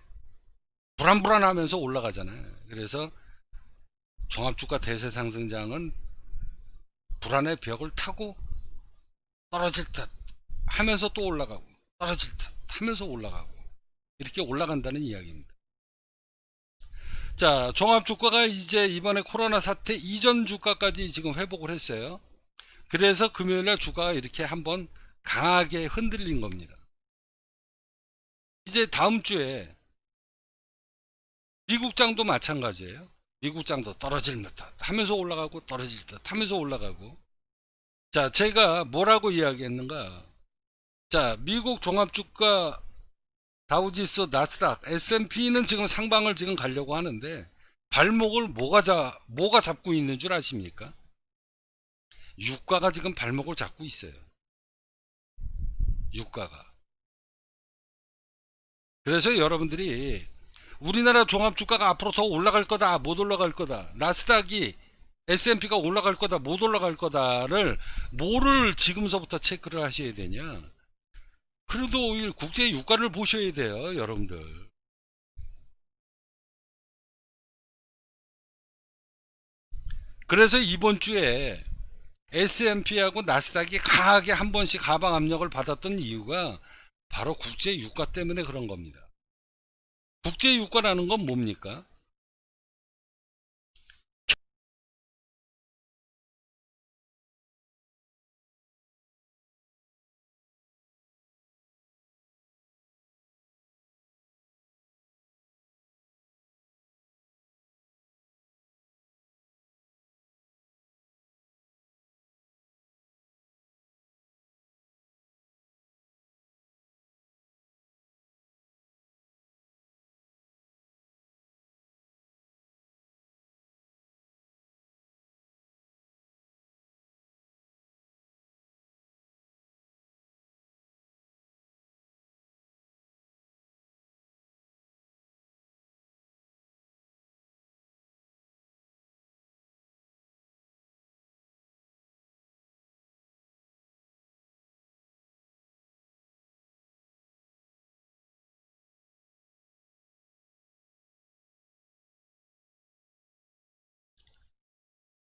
불안불안하면서 올라가잖아요. 그래서 종합주가 대세 상승장은 불안의 벽을 타고 떨어질 듯 하면서 또 올라가고 떨어질 듯 하면서 올라가고 이렇게 올라간다는 이야기입니다. 자 종합주가가 이제 이번에 코로나 사태 이전 주가까지 지금 회복을 했어요. 그래서 금요일날 주가가 이렇게 한번 강하게 흔들린 겁니다. 이제 다음 주에 미국장도 마찬가지예요. 미국장도 떨어질 듯 하면서 올라가고 떨어질 듯 하면서 올라가고 자 제가 뭐라고 이야기했는가 자, 미국 종합주가 다우지수, 나스닥, S&P는 지금 상방을 지금 가려고 하는데 발목을 뭐가 잡 뭐가 잡고 있는 줄 아십니까? 유가가 지금 발목을 잡고 있어요. 유가가. 그래서 여러분들이 우리나라 종합주가가 앞으로 더 올라갈 거다, 못 올라갈 거다. 나스닥이 S&P가 올라갈 거다, 못 올라갈 거다를 뭐를 지금서부터 체크를 하셔야 되냐? 그래도 오일 국제 유가를 보셔야 돼요, 여러분들. 그래서 이번 주에 S&P하고 나스닥이 강하게 한 번씩 하방 압력을 받았던 이유가 바로 국제 유가 때문에 그런 겁니다. 국제 유가라는 건 뭡니까?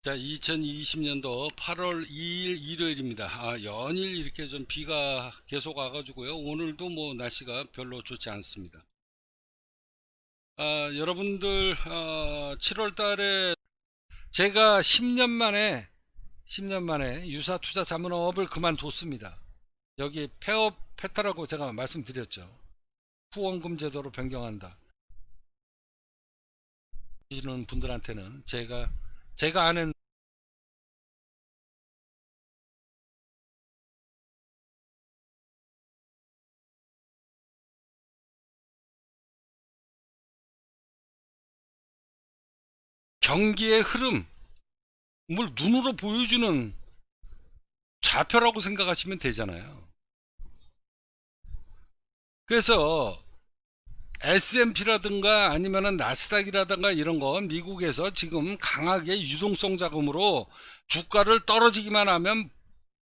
자, 2020년도 8월 2일 일요일입니다. 아, 연일 이렇게 좀 비가 계속 와가지고요. 오늘도 뭐 날씨가 별로 좋지 않습니다. 아, 여러분들, 아, 어, 7월 달에 제가 10년 만에, 10년 만에 유사 투자 자문업을 그만뒀습니다. 여기 폐업 했다라고 제가 말씀드렸죠. 후원금 제도로 변경한다. 이런 분들한테는 제가 제가 아는 경기의 흐름을 눈으로 보여주는 좌표라고 생각하시면 되잖아요. 그래서 S&P라든가 아니면은 나스닥이라든가 이런 거 미국에서 지금 강하게 유동성 자금으로 주가를 떨어지기만 하면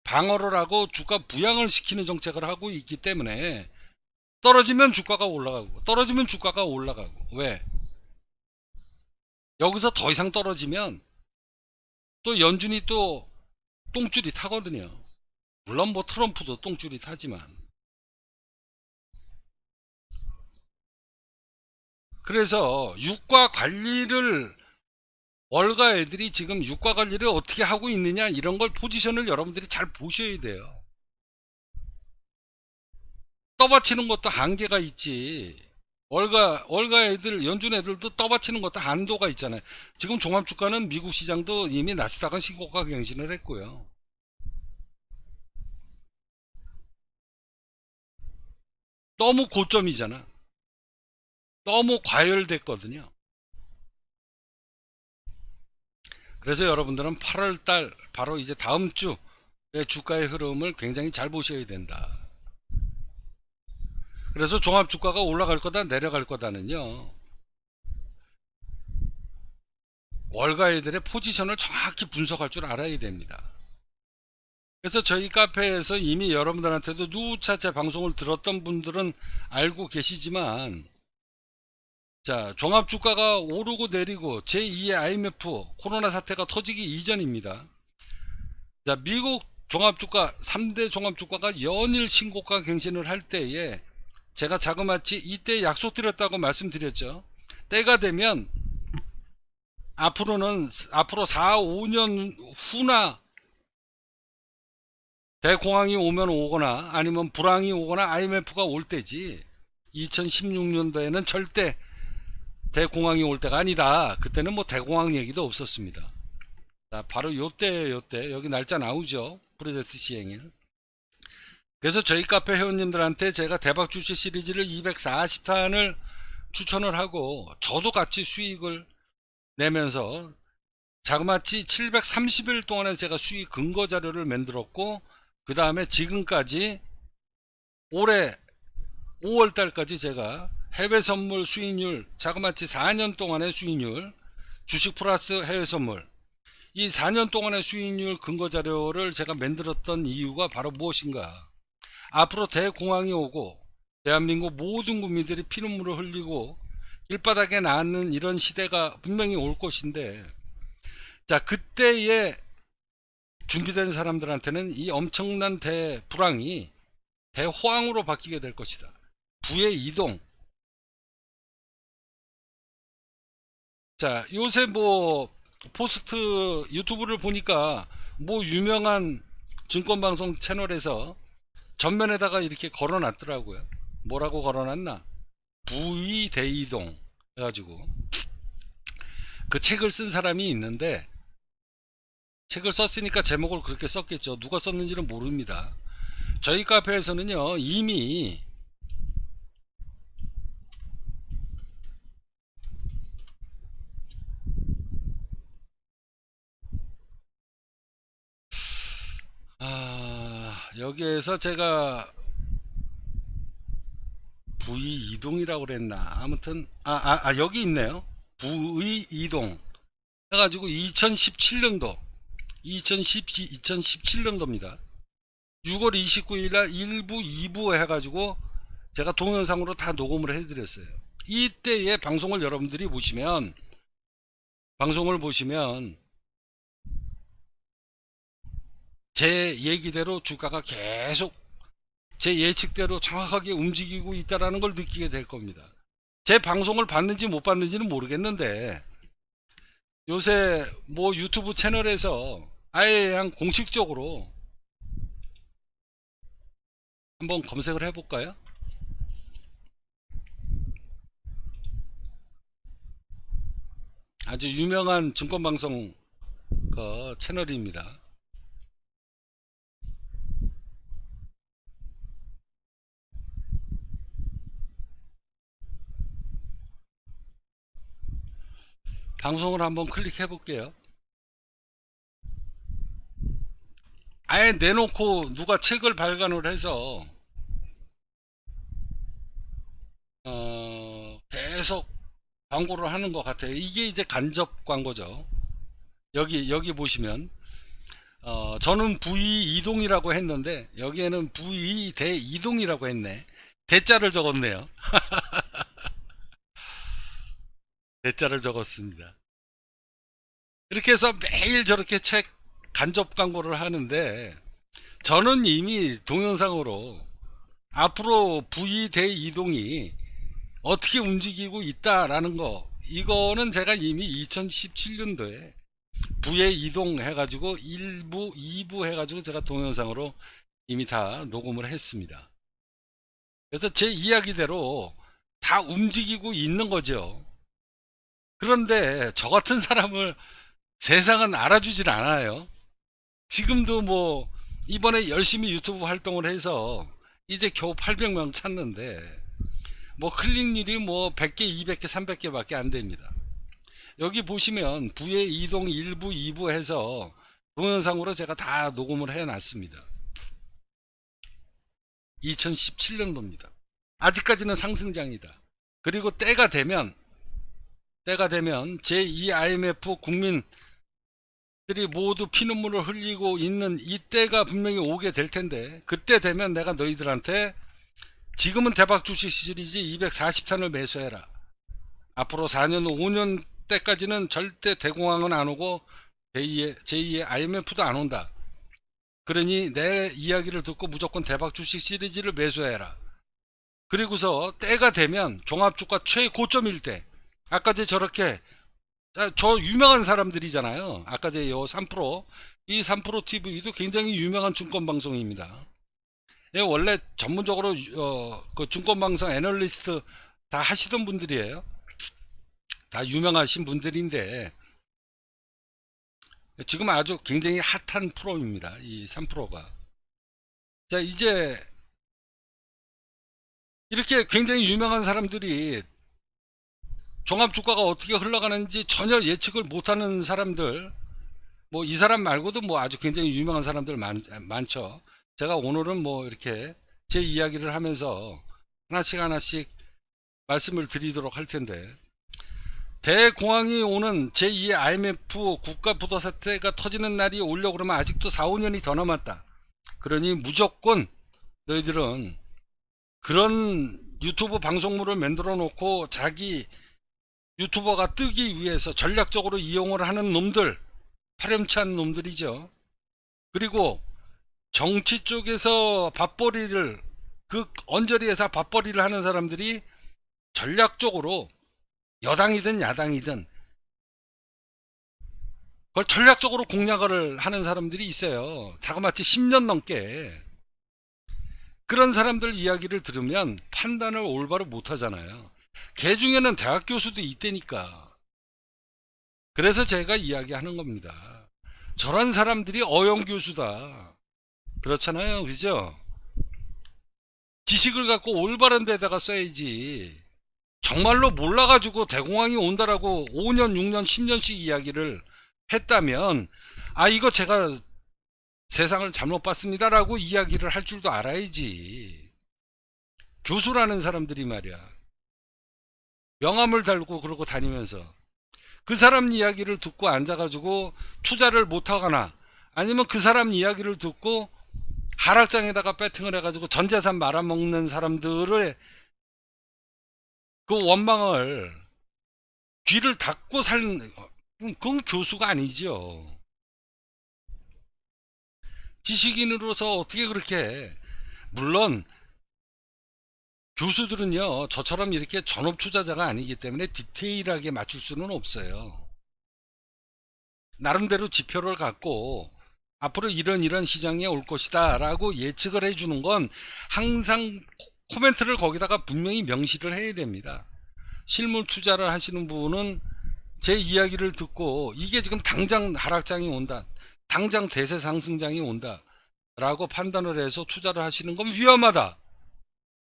방어를 하고 주가 부양을 시키는 정책을 하고 있기 때문에 떨어지면 주가가 올라가고 떨어지면 주가가 올라가고 왜 여기서 더 이상 떨어지면 또 연준이 또 똥줄이 타거든요 물론 뭐 트럼프도 똥줄이 타지만 그래서 유가 관리를 월가 애들이 지금 유가 관리를 어떻게 하고 있느냐 이런 걸 포지션을 여러분들이 잘 보셔야 돼요. 떠받치는 것도 한계가 있지. 월가 월가 애들 연준 애들도 떠받치는 것도 한도가 있잖아요. 지금 종합 주가는 미국 시장도 이미 나스닥은 신고가 경신을 했고요. 너무 고점이잖아. 너무 과열됐거든요. 그래서 여러분들은 8월달 바로 이제 다음 주의 주가의 흐름을 굉장히 잘 보셔야 된다. 그래서 종합 주가가 올라갈 거다 내려갈 거다는요. 월가애들의 포지션을 정확히 분석할 줄 알아야 됩니다. 그래서 저희 카페에서 이미 여러분들한테도 누차 제 방송을 들었던 분들은 알고 계시지만 자, 종합 주가가 오르고 내리고 제2의 IMF 코로나 사태가 터지기 이전입니다. 자, 미국 종합 주가 3대 종합 주가가 연일 신고가 갱신을 할 때에 제가 자그마치 이때 약속드렸다고 말씀드렸죠. 때가 되면 앞으로는 앞으로 4, 5년 후나 대공황이 오면 오거나 아니면 불황이 오거나 IMF가 올 때지 2016년도에는 절대 대공황이 올 때가 아니다. 그때는 뭐 대공황 얘기도 없었습니다. 자, 바로 요때 요때 여기 날짜 나오죠. 프로젝트 시행일. 그래서 저희 카페 회원님들한테 제가 대박 주식 시리즈를 240탄을 추천을 하고 저도 같이 수익을 내면서 자그마치 730일 동안에 제가 수익 근거 자료를 만들었고 그 다음에 지금까지 올해 5월달까지 제가 해외 선물 수익률, 자그마치 4년 동안의 수익률, 주식 플러스 해외 선물. 이 4년 동안의 수익률 근거 자료를 제가 만들었던 이유가 바로 무엇인가? 앞으로 대공황이 오고 대한민국 모든 국민들이 피눈물을 흘리고 길바닥에 나앉는 이런 시대가 분명히 올 것인데 자 그때에 준비된 사람들한테는 이 엄청난 대불황이 대호황으로 바뀌게 될 것이다. 부의 이동, 자, 요새 뭐 포스트 유튜브를 보니까 뭐 유명한 증권방송 채널에서 전면에다가 이렇게 걸어놨더라고요. 뭐라고 걸어놨나? 부위 대이동 해가지고 그 책을 쓴 사람이 있는데 책을 썼으니까 제목을 그렇게 썼겠죠. 누가 썼는지는 모릅니다. 저희 카페에서는요 이미 아, 여기에서 제가 부의 이동이라고 그랬나 아무튼 아, 아, 아 여기 있네요 부의 이동 해가지고 2017년도 2010, 2017년도입니다 6월 29일 날 1부 2부 해가지고 제가 동영상으로 다 녹음을 해드렸어요 이때의 방송을 여러분들이 보시면 방송을 보시면 제 얘기대로 주가가 계속 제 예측대로 정확하게 움직이고 있다는 걸 느끼게 될 겁니다. 제 방송을 봤는지 못 봤는지는 모르겠는데 요새 뭐 유튜브 채널에서 아예 그냥 공식적으로 한번 검색을 해볼까요? 아주 유명한 증권방송 그 채널입니다. 방송을 한번 클릭해 볼게요. 아예 내놓고 누가 책을 발간을 해서 어 계속 광고를 하는 것 같아요. 이게 이제 간접 광고죠. 여기 여기 보시면 어, 저는 부위 이동이라고 했는데 여기에는 부위 대 이동이라고 했네. 대자를 적었네요. 대자를 적었습니다. 이렇게 해서 매일 저렇게 책 간접 광고를 하는데 저는 이미 동영상으로 앞으로 부 V 대이동이 어떻게 움직이고 있다라는 거 이거는 제가 이미 2017년도에 부의 이동해가지고 1부, 2부 해가지고 제가 동영상으로 이미 다 녹음을 했습니다. 그래서 제 이야기대로 다 움직이고 있는 거죠. 그런데 저 같은 사람을 세상은 알아주질 않아요. 지금도 뭐 이번에 열심히 유튜브 활동을 해서 이제 겨우 800명 찾는데 뭐 클릭률이 뭐 100개, 200개, 300개 밖에 안 됩니다. 여기 보시면 부의 이동 1부, 2부 해서 동영상으로 제가 다 녹음을 해 놨습니다. 2017년도입니다. 아직까지는 상승장이다. 그리고 때가 되면 때가 되면 제2IMF 국민들이 모두 피눈물을 흘리고 있는 이때가 분명히 오게 될 텐데 그때 되면 내가 너희들한테 지금은 대박 주식 시절이지 240탄을 매수해라. 앞으로 4년, 5년 때까지는 절대 대공황은 안 오고 제2의, 제2의 IMF도 안 온다. 그러니 내 이야기를 듣고 무조건 대박 주식 시리즈를 매수해라. 그리고서 때가 되면 종합주가 최고점일 때 아까 제 저렇게 아, 저 유명한 사람들이잖아요. 아까 제요 3프로 이 3프로 TV도 굉장히 유명한 증권 방송입니다. 예, 원래 전문적으로 어, 그 증권 방송 애널리스트 다 하시던 분들이에요. 다 유명하신 분들인데 지금 아주 굉장히 핫한 프로입니다. 이 3프로가. 자, 이제 이렇게 굉장히 유명한 사람들이 종합 주가가 어떻게 흘러가는지 전혀 예측을 못하는 사람들 뭐 이 사람 말고도 뭐 아주 굉장히 유명한 사람들 많, 많죠. 제가 오늘은 뭐 이렇게 제 이야기를 하면서 하나씩 하나씩 말씀을 드리도록 할 텐데 대공황이 오는 제2의 IMF 국가부도 사태가 터지는 날이 오려고 그러면 아직도 4, 5년이 더 남았다. 그러니 무조건 너희들은 그런 유튜브 방송물을 만들어 놓고 자기 유튜버가 뜨기 위해서 전략적으로 이용을 하는 놈들 파렴치한 놈들이죠 그리고 정치 쪽에서 밥벌이를 그 언저리에서 밥벌이를 하는 사람들이 전략적으로 여당이든 야당이든 그걸 전략적으로 공략을 하는 사람들이 있어요 자그마치 10년 넘게 그런 사람들 이야기를 들으면 판단을 올바로 못하잖아요 개 중에는 대학 교수도 있대니까. 그래서 제가 이야기하는 겁니다. 저런 사람들이 어용 교수다. 그렇잖아요. 그죠? 지식을 갖고 올바른 데다가 써야지. 정말로 몰라가지고 대공황이 온다라고 5년, 6년, 10년씩 이야기를 했다면, 아, 이거 제가 세상을 잘못 봤습니다라고 이야기를 할 줄도 알아야지. 교수라는 사람들이 말이야. 명함을 달고 그러고 다니면서 그 사람 이야기를 듣고 앉아가지고 투자를 못하거나 아니면 그 사람 이야기를 듣고 하락장에다가 배팅을 해가지고 전재산 말아먹는 사람들의 그 원망을 귀를 닫고 살는 그건 교수가 아니죠. 지식인으로서 어떻게 그렇게 물론 교수들은요, 저처럼 이렇게 전업 투자자가 아니기 때문에 디테일하게 맞출 수는 없어요. 나름대로 지표를 갖고 앞으로 이런 이런 시장에 올 것이다 라고 예측을 해주는 건 항상 코멘트를 거기다가 분명히 명시를 해야 됩니다. 실물 투자를 하시는 분은 제 이야기를 듣고 이게 지금 당장 하락장이 온다. 당장 대세 상승장이 온다. 라고 판단을 해서 투자를 하시는 건 위험하다.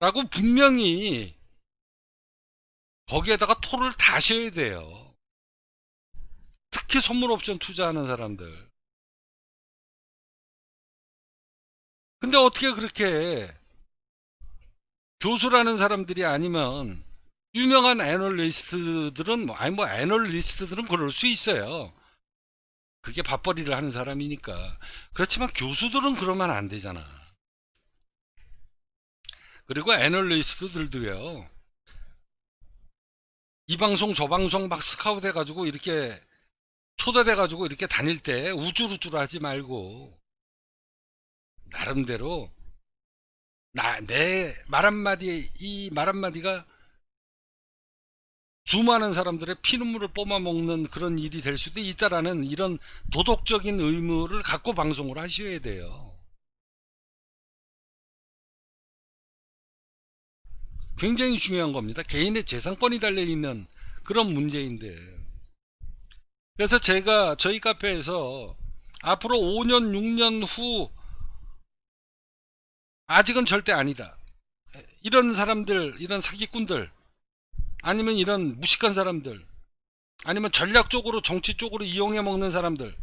라고 분명히 거기에다가 토를 다셔야 돼요. 특히 선물 옵션 투자하는 사람들. 근데 어떻게 그렇게 교수라는 사람들이 아니면 유명한 애널리스트들은 아니 뭐 애널리스트들은 그럴 수 있어요. 그게 밥벌이를 하는 사람이니까. 그렇지만 교수들은 그러면 안 되잖아. 그리고 애널리스트들도요. 이 방송 저 방송 막 스카우트 해가지고 이렇게 초대돼가지고 이렇게 다닐 때 우쭐우쭐 하지 말고 나름대로 나 내 말 한마디 이말 한마디가 수많은 사람들의 피눈물을 뽑아먹는 그런 일이 될 수도 있다라는 이런 도덕적인 의무를 갖고 방송을 하셔야 돼요. 굉장히 중요한 겁니다. 개인의 재산권이 달려있는 그런 문제인데. 그래서 제가 저희 카페에서 앞으로 5년, 6년 후 아직은 절대 아니다. 이런 사람들, 이런 사기꾼들, 아니면 이런 무식한 사람들, 아니면 전략적으로 정치 적으로 이용해 먹는 사람들,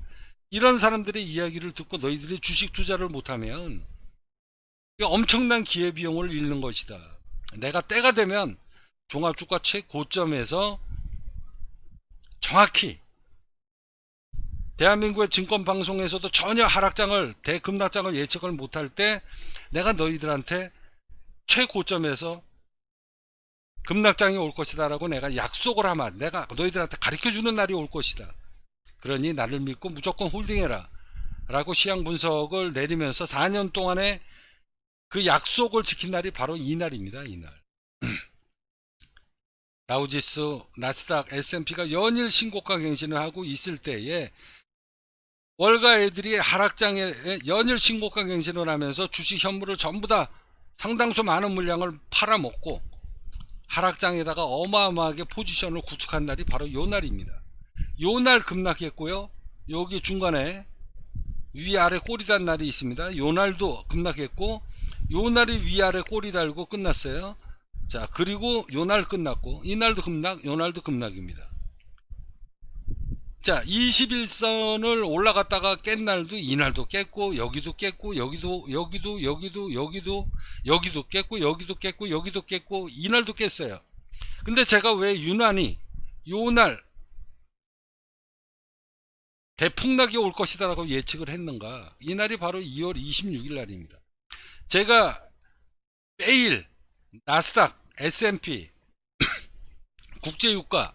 이런 사람들의 이야기를 듣고 너희들이 주식 투자를 못하면 엄청난 기회비용을 잃는 것이다. 내가 때가 되면 종합주가최 고점에서 정확히 대한민국의 증권 방송에서도 전혀 하락장을 대급락장을 예측을 못할 때 내가 너희들한테 최고점에서 급락장이 올 것이다 라고 내가 약속을 하면 내가 너희들한테 가르쳐 주는 날이 올 것이다 그러니 나를 믿고 무조건 홀딩해라 라고 시향 분석을 내리면서 4년 동안의 그 약속을 지킨 날이 바로 이날입니다. 이날. 다우지스, 나스닥, S&P가 연일 신고가 갱신을 하고 있을 때에 월가 애들이 하락장에 연일 신고가 갱신을 하면서 주식 현물을 전부 다 상당수 많은 물량을 팔아먹고 하락장에다가 어마어마하게 포지션을 구축한 날이 바로 요 날입니다. 요 날 급락했고요. 여기 중간에 위아래 꼬리단 날이 있습니다. 요 날도 급락했고 요날이 위아래 꼬리 달고 끝났어요. 자, 그리고 요날 끝났고 이날도 급락, 요날도 급락입니다. 자, 21선을 올라갔다가 깬 날도 이날도 깼고 여기도 깼고 여기도 여기도 여기도 여기도 여기도 깼고 여기도 깼고 여기도 깼고 이날도 깼어요. 근데 제가 왜 유난히 요날 대폭락이 올 것이다라고 예측을 했는가? 이날이 바로 2월 26일 날입니다. 제가 매일 나스닥, S&P, 국제유가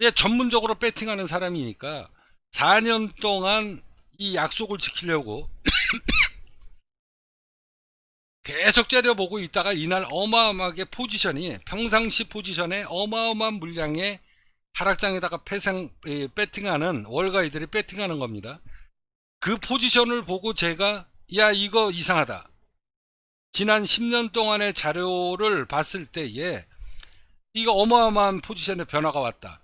예, 전문적으로 배팅하는 사람이니까 4년 동안 이 약속을 지키려고 계속 째려보고 있다가 이날 어마어마하게 포지션이 평상시 포지션에 어마어마한 물량의 하락장에다가 패상 예, 배팅하는 월가이들이 배팅하는 겁니다. 그 포지션을 보고 제가 야 이거 이상하다. 지난 10년 동안의 자료를 봤을 때에 이거 어마어마한 포지션의 변화가 왔다.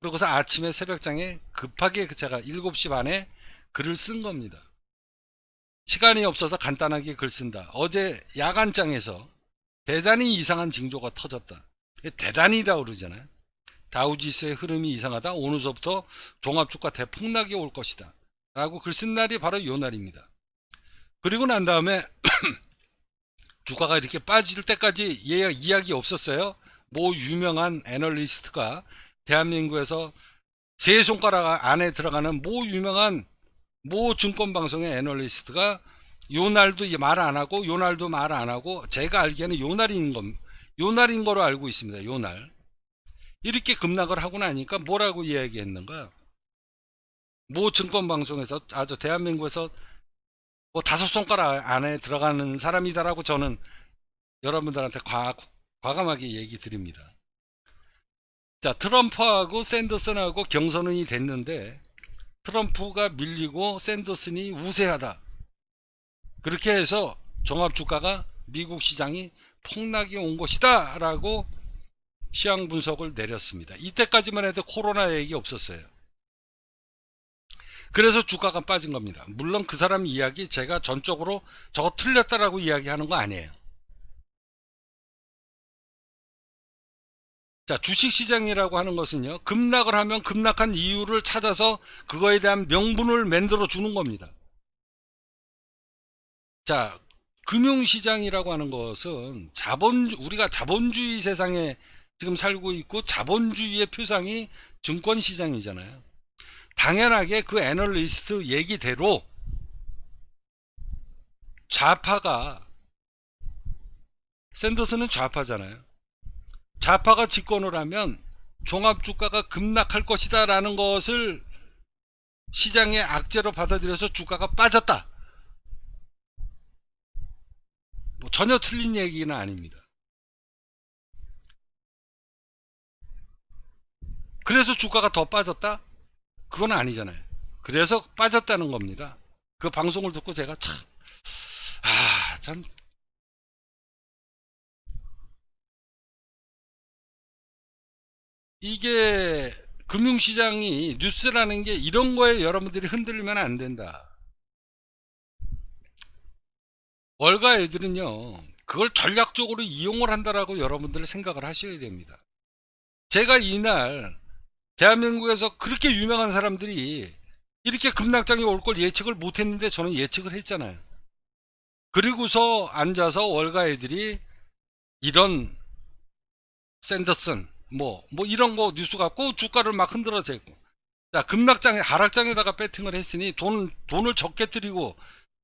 그러고서 아침에 새벽장에 급하게 그 제가 7시 반에 글을 쓴 겁니다. 시간이 없어서 간단하게 글 쓴다. 어제 야간장에서 대단히 이상한 징조가 터졌다. 대단히라고 그러잖아요. 다우지수의 흐름이 이상하다. 오늘서부터 종합주가 대폭락이 올 것이다. 라고 글 쓴 날이 바로 요 날입니다. 그리고 난 다음에 주가가 이렇게 빠질 때까지 얘 예, 이야기 없었어요. 뭐 유명한 애널리스트가 대한민국에서 세 손가락 안에 들어가는 뭐 유명한 뭐 증권방송의 애널리스트가 요날도 말 안 하고 요날도 말 안 하고 제가 알기에는 요날인 건 요날인 거로 알고 있습니다. 요날 이렇게 급락을 하고 나니까 뭐라고 이야기했는가? 뭐 증권방송에서 아주 대한민국에서 뭐 다섯 손가락 안에 들어가는 사람이다라고 저는 여러분들한테 과, 과감하게 얘기 드립니다. 자, 트럼프하고 샌더슨하고 경선이 됐는데 트럼프가 밀리고 샌더슨이 우세하다. 그렇게 해서 종합 주가가 미국 시장이 폭락이 온 것이다라고 시향 분석을 내렸습니다. 이때까지만 해도 코로나 얘기 없었어요. 그래서 주가가 빠진 겁니다. 물론 그 사람 이야기 제가 전적으로 저거 틀렸다라고 이야기하는 거 아니에요. 자, 주식시장이라고 하는 것은요, 급락을 하면 급락한 이유를 찾아서 그거에 대한 명분을 만들어 주는 겁니다. 자, 금융시장이라고 하는 것은 자본, 우리가 자본주의 세상에 지금 살고 있고 자본주의의 표상이 증권시장이잖아요. 당연하게 그 애널리스트 얘기대로 좌파가 샌더스는 좌파잖아요. 좌파가 집권을 하면 종합 주가가 급락할 것이다 라는 것을 시장의 악재로 받아들여서 주가가 빠졌다. 뭐 전혀 틀린 얘기는 아닙니다. 그래서 주가가 더 빠졌다? 그건 아니잖아요. 그래서 빠졌다는 겁니다. 그 방송을 듣고 제가 참, 아, 참. 이게 금융시장이 뉴스라는 게 이런 거에 여러분들이 흔들리면 안 된다. 월가 애들은요, 그걸 전략적으로 이용을 한다라고 여러분들 생각을 하셔야 됩니다. 제가 이날 대한민국에서 그렇게 유명한 사람들이 이렇게 급락장이 올 걸 예측을 못했는데 저는 예측을 했잖아요. 그리고서 앉아서 월가 애들이 이런 샌더슨 뭐뭐 뭐 이런 거 뉴스 갖고 주가를 막 흔들어 재고 자 급락장에 하락장에다가 배팅을 했으니 돈 돈을 적게 들이고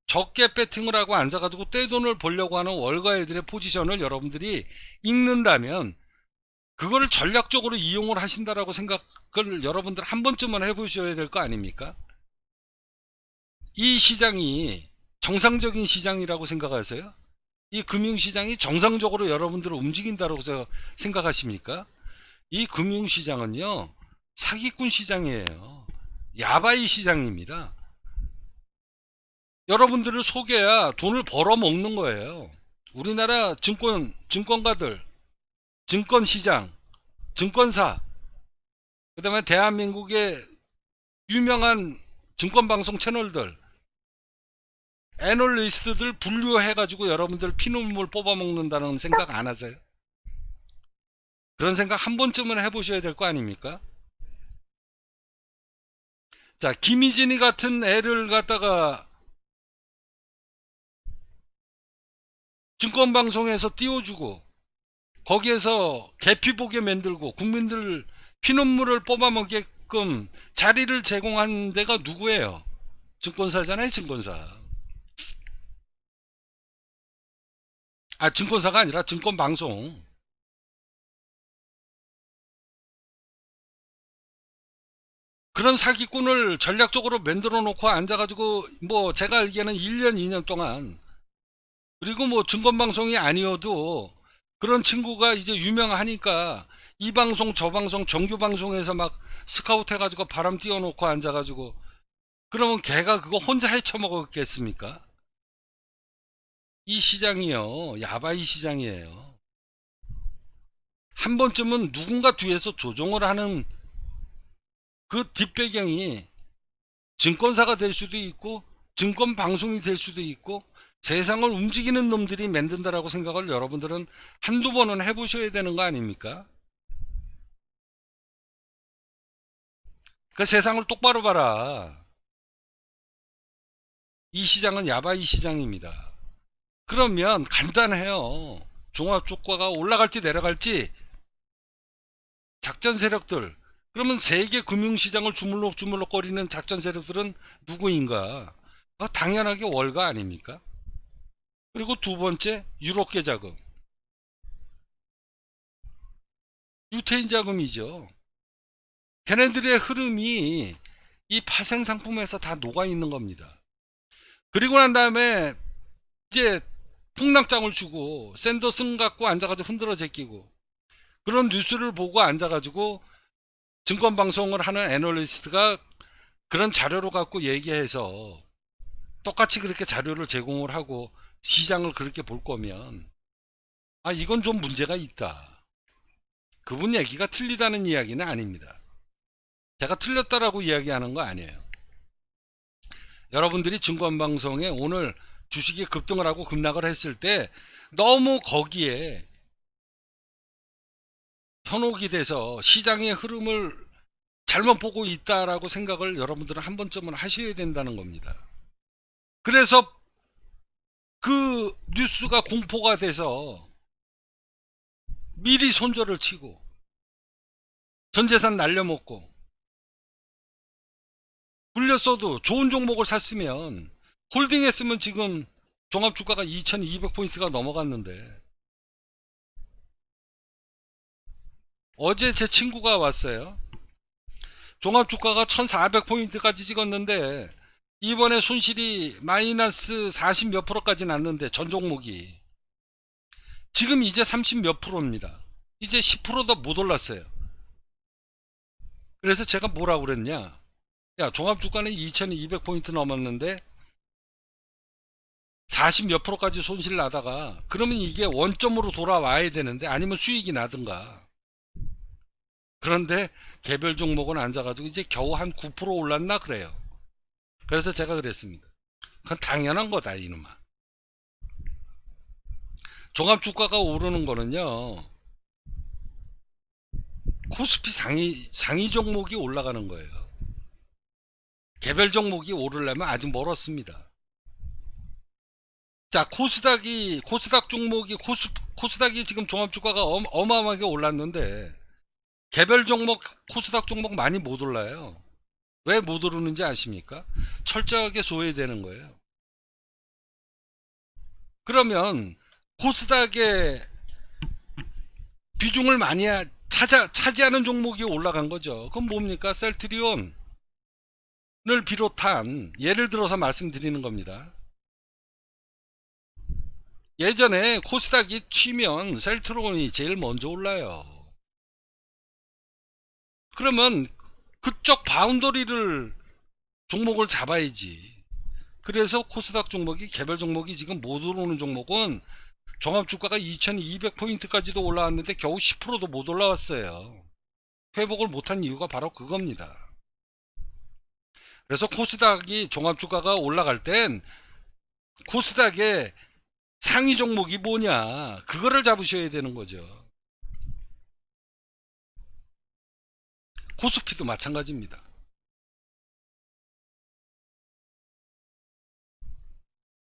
적게 배팅을 하고 앉아가지고 떼돈을 벌려고 하는 월가 애들의 포지션을 여러분들이 읽는다면 그거를 전략적으로 이용을 하신다라고 생각을 여러분들 한 번쯤은 해보셔야 될 거 아닙니까? 이 시장이 정상적인 시장이라고 생각하세요? 이 금융시장이 정상적으로 여러분들을 움직인다고 라 생각하십니까? 이 금융시장은요 사기꾼 시장이에요 야바이 시장입니다 여러분들을 속여야 돈을 벌어먹는 거예요 우리나라 증권, 증권가들 증권시장, 증권사, 그 다음에 대한민국의 유명한 증권방송 채널들, 애널리스트들 분류해가지고 여러분들 피눈물 뽑아먹는다는 생각 안 하세요? 그런 생각 한 번쯤은 해보셔야 될 거 아닙니까? 자, 김희진이 같은 애를 갖다가 증권방송에서 띄워주고 거기에서 개피 보게 만들고 국민들 피눈물을 뽑아먹게끔 자리를 제공한 데가 누구예요? 증권사잖아요 증권사 아 증권사가 아니라 증권방송 그런 사기꾼을 전략적으로 만들어 놓고 앉아가지고 뭐 제가 알기에는 1년 2년 동안 그리고 뭐 증권방송이 아니어도 그런 친구가 이제 유명하니까 이 방송 저 방송 정규 방송에서 막 스카우트 해가지고 바람 띄워놓고 앉아가지고 그러면 걔가 그거 혼자 헤쳐먹었겠습니까? 이 시장이요 야바이 시장이에요 한 번쯤은 누군가 뒤에서 조종을 하는 그 뒷배경이 증권사가 될 수도 있고 증권 방송이 될 수도 있고 세상을 움직이는 놈들이 만든다라고 생각을 여러분들은 한두 번은 해보셔야 되는 거 아닙니까? 그 세상을 똑바로 봐라. 이 시장은 야바이 시장입니다. 그러면 간단해요. 종합주과가 올라갈지 내려갈지 작전 세력들 그러면 세계 금융시장을 주물럭주물럭거리는 작전 세력들은 누구인가? 아, 당연하게 월가 아닙니까? 그리고 두 번째 유럽계 자금 유태인 자금이죠 걔네들의 흐름이 이 파생 상품에서 다 녹아 있는 겁니다 그리고 난 다음에 이제 풍락장을 주고 샌더슨 갖고 앉아가지고 흔들어 제끼고 그런 뉴스를 보고 앉아가지고 증권방송을 하는 애널리스트가 그런 자료로 갖고 얘기해서 똑같이 그렇게 자료를 제공을 하고 시장을 그렇게 볼 거면 아 이건 좀 문제가 있다. 그분 얘기가 틀리다는 이야기는 아닙니다. 제가 틀렸다라고 이야기하는 거 아니에요. 여러분들이 증권방송에 오늘 주식이 급등을 하고 급락을 했을 때 너무 거기에 현혹이 돼서 시장의 흐름을 잘못 보고 있다라고 생각을 여러분들은 한 번쯤은 하셔야 된다는 겁니다. 그래서 그 뉴스가 공포가 돼서 미리 손절을 치고 전 재산 날려먹고 굴렸어도 좋은 종목을 샀으면 홀딩했으면 지금 종합주가가 2200포인트가 넘어갔는데 어제 제 친구가 왔어요 종합주가가 1400포인트까지 찍었는데 이번에 손실이 마이너스 40 몇 프로까지 났는데 전 종목이 지금 이제 30 몇 프로입니다. 이제 10%도 못 올랐어요. 그래서 제가 뭐라고 그랬냐? 야, 종합 주가는 2200포인트 넘었는데 40 몇 프로까지 손실 나다가 그러면 이게 원점으로 돌아와야 되는데 아니면 수익이 나든가. 그런데 개별 종목은 앉아가지고 이제 겨우 한 9% 올랐나 그래요. 그래서 제가 그랬습니다. 그건 당연한 거다 이놈아. 종합 주가가 오르는 거는요. 코스피 상위 상위 종목이 올라가는 거예요. 개별 종목이 오르려면 아직 멀었습니다. 자 코스닥이 코스닥 종목이 코스 코스닥이 지금 종합 주가가 어마어마하게 올랐는데 개별 종목 코스닥 종목 많이 못 올라요. 왜못 오르는지 아십니까? 철저하게 소외되는 거예요. 그러면 코스닥의 비중을 많이 찾아, 차지하는 종목이 올라간 거죠. 그건 뭡니까? 셀트리온을 비롯한 예를 들어서 말씀드리는 겁니다. 예전에 코스닥이 튀면 셀트론이 제일 먼저 올라요. 그러면 그쪽 바운더리를 종목을 잡아야지. 그래서 코스닥 종목이 개별 종목이 지금 못 오르는 종목은 종합 주가가 2200포인트까지도 올라왔는데 겨우 10%도 못 올라왔어요. 회복을 못한 이유가 바로 그겁니다. 그래서 코스닥이 종합 주가가 올라갈 땐 코스닥의 상위 종목이 뭐냐 그거를 잡으셔야 되는 거죠. 코스피도 마찬가지입니다.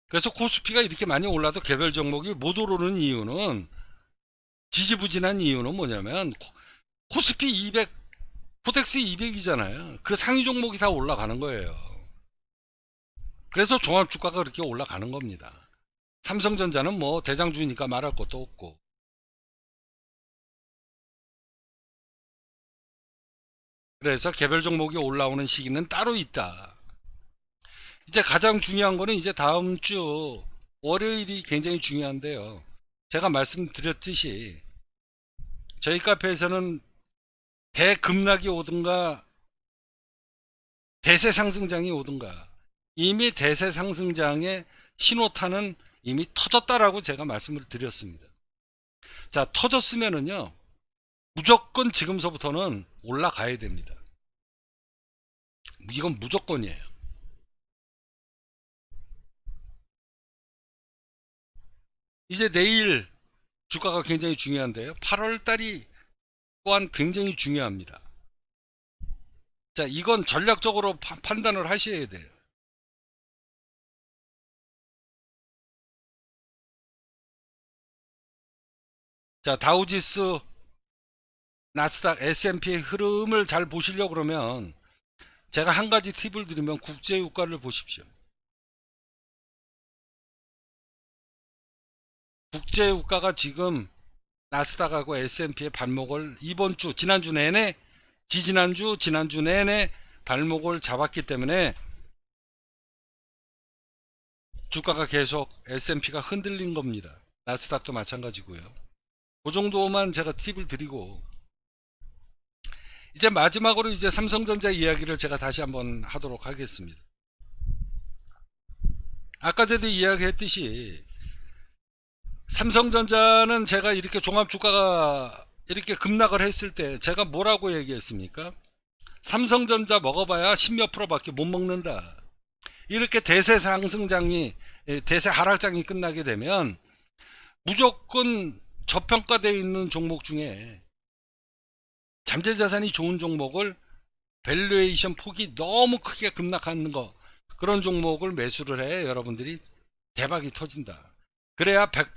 그래서 코스피가 이렇게 많이 올라도 개별 종목이 못 오르는 이유는 지지부진한 이유는 뭐냐면 코스피 200코텍스 200이잖아요 그 상위 종목이 다 올라가는 거예요 그래서 종합주가가 그렇게 올라가는 겁니다 삼성전자는 뭐 대장주니까 말할 것도 없고 그래서 개별 종목이 올라오는 시기는 따로 있다. 이제 가장 중요한 거는 이제 다음 주 월요일이 굉장히 중요한데요. 제가 말씀드렸듯이 저희 카페에서는 대급락이 오든가 대세 상승장이 오든가 이미 대세 상승장의 신호탄은 이미 터졌다라고 제가 말씀을 드렸습니다. 자, 터졌으면은요. 무조건 지금서부터는 올라가야 됩니다. 이건 무조건이에요. 이제 내일 주가가 굉장히 중요한데요. 8월 달이 또한 굉장히 중요합니다. 자, 이건 전략적으로 파, 판단을 하셔야 돼요. 자, 다우지스 나스닥, S&P의 흐름을 잘 보시려고 그러면 제가 한 가지 팁을 드리면 국제유가를 보십시오. 국제유가가 지금 나스닥하고 S&P의 발목을 이번 주 지난주 내내 지지난주 지난주 내내 발목을 잡았기 때문에 주가가 계속 S&P가 흔들린 겁니다. 나스닥도 마찬가지고요. 그 정도만 제가 팁을 드리고 이제 마지막으로 이제 삼성전자 이야기를 제가 다시 한번 하도록 하겠습니다. 아까 저도 이야기했듯이 삼성전자는 제가 이렇게 종합 주가가 이렇게 급락을 했을 때 제가 뭐라고 얘기했습니까? 삼성전자 먹어봐야 10몇 프로밖에 못 먹는다. 이렇게 대세 상승장이 예, 대세 하락장이 끝나게 되면 무조건 저평가되어 있는 종목 중에 잠재자산이 좋은 종목을 밸류에이션 폭이 너무 크게 급락하는 거 그런 종목을 매수를 해 여러분들이 대박이 터진다 그래야 100%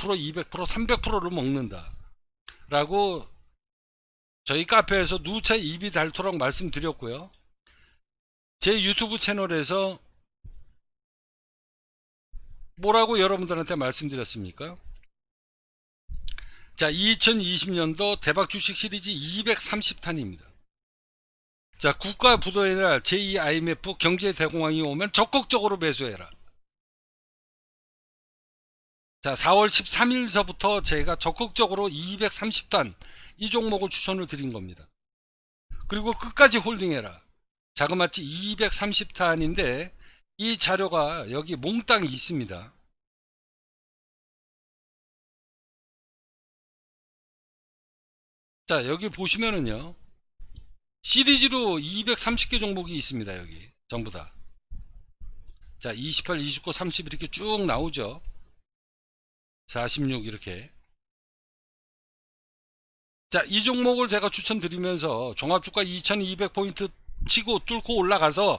200% 300%를 먹는다 라고 저희 카페에서 누차 입이 닳도록 말씀드렸고요 제 유튜브 채널에서 뭐라고 여러분들한테 말씀드렸습니까 자, 2020년도 대박 주식 시리즈 230탄입니다. 자, 국가 부도해날 제2IMF 경제 대공황이 오면 적극적으로 매수해라. 자, 4월 13일서부터 제가 적극적으로 230탄 이 종목을 추천을 드린 겁니다. 그리고 끝까지 홀딩해라. 자그마치 230탄인데 이 자료가 여기 몽땅 있습니다. 자 여기 보시면은요 시리즈로 230개 종목이 있습니다 여기 전부 다자 28, 29, 30 이렇게 쭉 나오죠 46 이렇게 자 이 종목을 제가 추천드리면서 종합주가 2200포인트 치고 뚫고 올라가서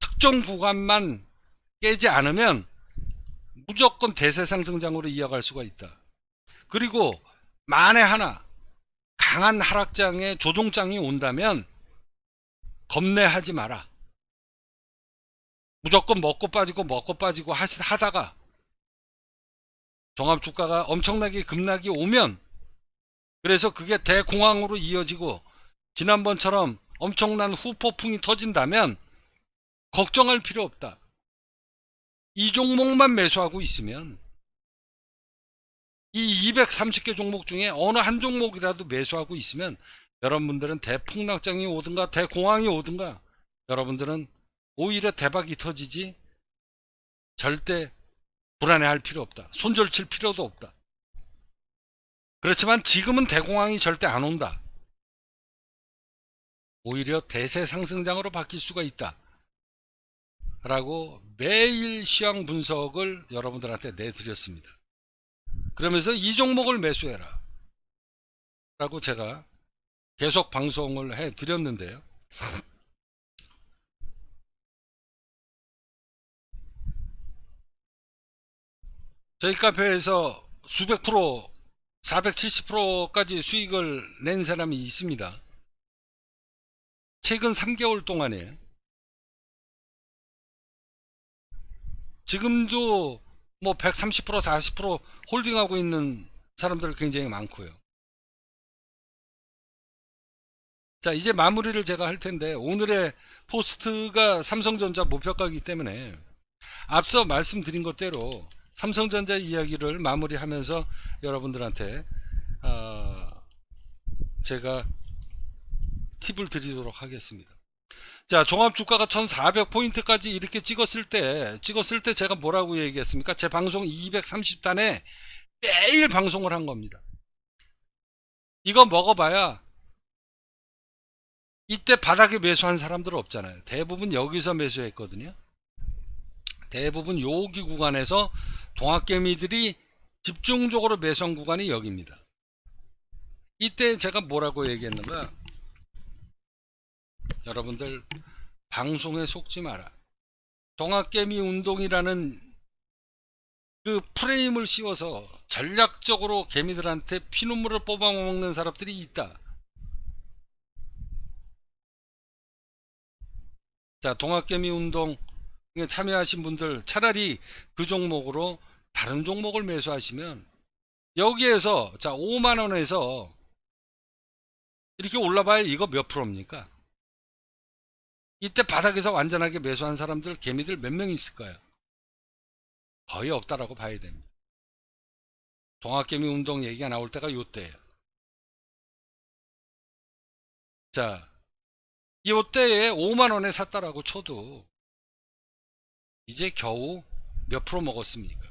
특정 구간만 깨지 않으면 무조건 대세 상승장으로 이어갈 수가 있다 그리고 만에 하나 강한 하락장에 조종장이 온다면 겁내하지 마라. 무조건 먹고 빠지고 먹고 빠지고 하다가 종합 주가가 엄청나게 급락이 오면 그래서 그게 대공황으로 이어지고 지난번처럼 엄청난 후폭풍이 터진다면 걱정할 필요 없다. 이 종목만 매수하고 있으면 이 230개 종목 중에 어느 한 종목이라도 매수하고 있으면 여러분들은 대폭락장이 오든가 대공황이 오든가 여러분들은 오히려 대박이 터지지 절대 불안해할 필요 없다. 손절칠 필요도 없다. 그렇지만 지금은 대공황이 절대 안 온다. 오히려 대세 상승장으로 바뀔 수가 있다. 라고 매일 시황 분석을 여러분들한테 내드렸습니다. 그러면서 이 종목을 매수해라. 라고 제가 계속 방송을 해 드렸는데요. 저희 카페에서 수백 프로 470%까지 수익을 낸 사람이 있습니다. 최근 3개월 동안에 지금도 뭐130% 40% 홀딩하고 있는 사람들 굉장히 많고요. 자 이제 마무리를 제가 할 텐데 오늘의 포스트가 삼성전자 목표가기 때문에 앞서 말씀드린 것대로 삼성전자 이야기를 마무리하면서 여러분들한테 어 제가 팁을 드리도록 하겠습니다. 자, 종합 주가가 1,400포인트까지 이렇게 찍었을 때, 찍었을 때 제가 뭐라고 얘기했습니까? 제 방송 230단에 매일 방송을 한 겁니다. 이거 먹어봐야 이때 바닥에 매수한 사람들 없잖아요. 대부분 여기서 매수했거든요. 대부분 여기 구간에서 동학개미들이 집중적으로 매수한 구간이 여기입니다. 이때 제가 뭐라고 얘기했는가? 여러분들 방송에 속지 마라. 동학개미 운동이라는 그 프레임을 씌워서 전략적으로 개미들한테 피눈물을 뽑아먹는 사람들이 있다. 자, 동학개미 운동 에 참여하신 분들 차라리 그 종목으로 다른 종목을 매수하시면 여기에서 자 5만원에서 이렇게 올라봐야 이거 몇 프로입니까? 이때 바닥에서 완전하게 매수한 사람들 개미들 몇 명 있을 까요 거의 없다라고 봐야 됩니다 동학개미 운동 얘기가 나올 때가 요때예요 자 요때에 5만원에 샀다라고 쳐도 이제 겨우 몇 프로 먹었습니까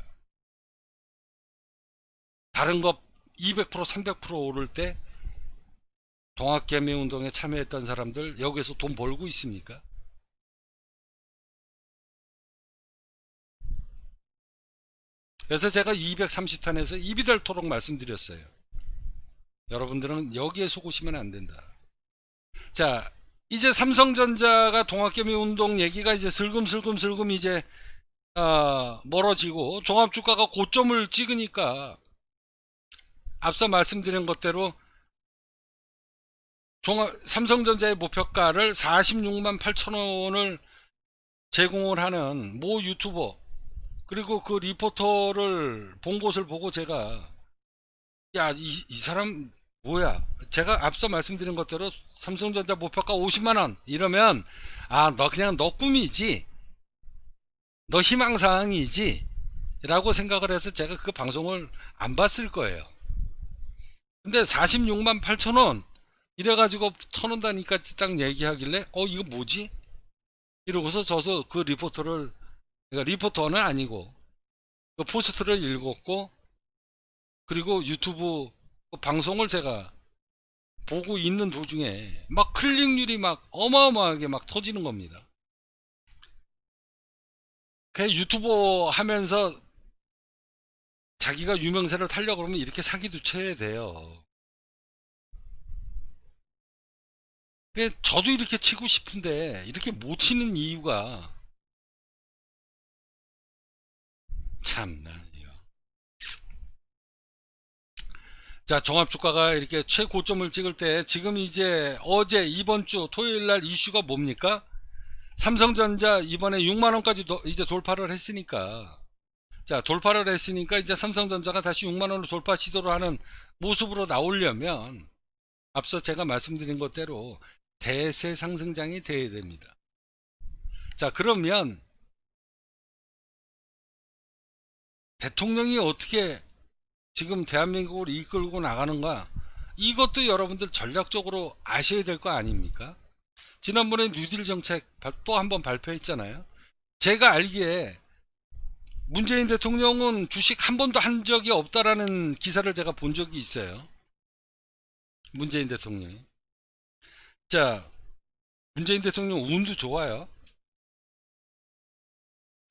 다른 거 200% 300% 오를 때 동학개미 운동에 참여했던 사람들 여기에서 돈 벌고 있습니까? 그래서 제가 230탄에서 입이 닳도록 말씀드렸어요. 여러분들은 여기에 속으시면 안 된다. 자, 이제 삼성전자가 동학개미 운동 얘기가 이제 슬금슬금 슬금 이제 어, 멀어지고 종합주가가 고점을 찍으니까 앞서 말씀드린 것대로 종합 삼성전자의 목표가를 46만 8천 원을 제공을 하는 모 유튜버 그리고 그 리포터를 본 곳을 보고 제가 야이 이 사람 뭐야 제가 앞서 말씀드린 것대로 삼성전자 목표가 50만원 이러면 아 너 그냥 너 꿈이지 너 희망사항이지 라고 생각을 해서 제가 그 방송을 안 봤을 거예요 근데 46만 8천원 이래가지고 쳐놓는다니까 딱 얘기하길래 어 이거 뭐지? 이러고서 저도 그 리포터를 그러니까 리포터는 아니고 그 포스트를 읽었고 그리고 유튜브 그 방송을 제가 보고 있는 도중에 막 클릭률이 막 어마어마하게 막 터지는 겁니다. 그 유튜버 하면서 자기가 유명세를 타려고 그러면 이렇게 사기도 쳐야 돼요. 그 저도 이렇게 치고 싶은데 이렇게 못 치는 이유가 참나 자 종합주가가 이렇게 최고점을 찍을 때 지금 이제 어제 이번 주 토요일날 이슈가 뭡니까 삼성전자 이번에 6만원까지 이제 돌파를 했으니까 자 돌파를 했으니까 이제 삼성전자가 다시 6만원으로 돌파 시도를 하는 모습으로 나오려면 앞서 제가 말씀드린 것대로 대세 상승장이 돼야 됩니다. 자 그러면 대통령이 어떻게 지금 대한민국을 이끌고 나가는가 이것도 여러분들 전략적으로 아셔야 될 거 아닙니까? 지난번에 뉴딜 정책 또 한 번 발표했잖아요. 제가 알기에 문재인 대통령은 주식 한 번도 한 적이 없다라는 기사를 제가 본 적이 있어요. 문재인 대통령이. 자, 문재인 대통령 운도 좋아요.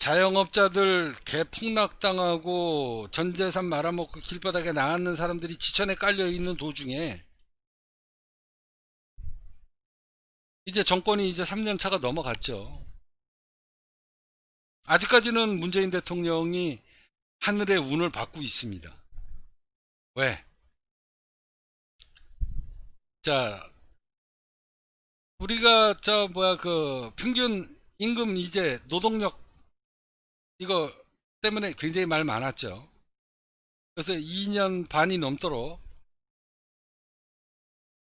자영업자들 개 폭락당하고 전재산 말아먹고 길바닥에 나앉는 사람들이 지천에 깔려있는 도중에 이제 정권이 이제 3년 차가 넘어갔죠. 아직까지는 문재인 대통령이 하늘의 운을 받고 있습니다. 왜? 자, 우리가 저 뭐야 그 평균 임금 이제 노동력 이거 때문에 굉장히 말 많았죠. 그래서 2년 반이 넘도록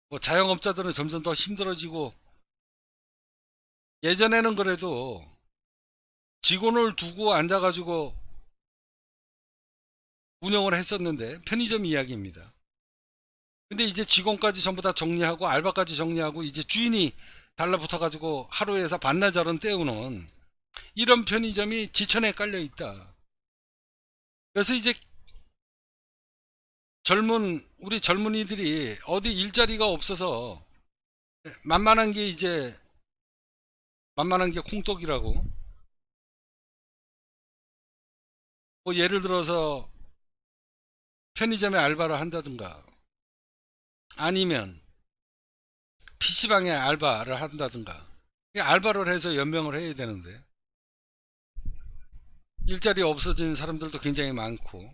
뭐 자영업자들은 점점 더 힘들어지고 예전에는 그래도 직원을 두고 앉아가지고 운영을 했었는데 편의점 이야기입니다. 근데 이제 직원까지 전부 다 정리하고 알바까지 정리하고 이제 주인이 달라붙어 가지고 하루에서 반나절은 때우는 이런 편의점이 지천에 깔려 있다. 그래서 이제 젊은 우리 젊은이들이 어디 일자리가 없어서 만만한 게 이제 만만한 게 콩떡이라고 뭐 예를 들어서 편의점에 알바를 한다든가 아니면 PC방에 알바를 한다든가 알바를 해서 연명을 해야 되는데 일자리 없어진 사람들도 굉장히 많고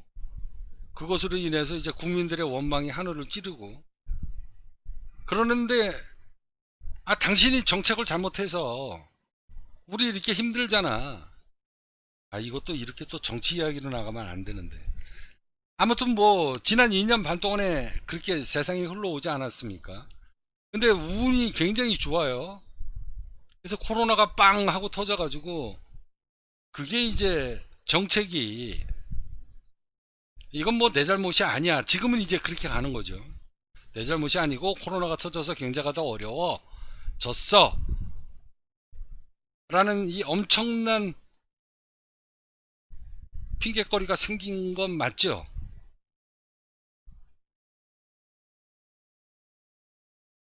그것으로 인해서 이제 국민들의 원망이 하늘을 찌르고 그러는데 아 당신이 정책을 잘못해서 우리 이렇게 힘들잖아 아 이것도 이렇게 또 정치 이야기로 나가면 안 되는데 아무튼 뭐 지난 2년 반 동안에 그렇게 세상이 흘러오지 않았습니까? 근데 운이 굉장히 좋아요. 그래서 코로나가 빵 하고 터져가지고 그게 이제 정책이 이건 뭐 내 잘못이 아니야. 지금은 이제 그렇게 가는 거죠. 내 잘못이 아니고 코로나가 터져서 경제가 더 어려워 졌어. 라는 이 엄청난 핑계거리가 생긴 건 맞죠?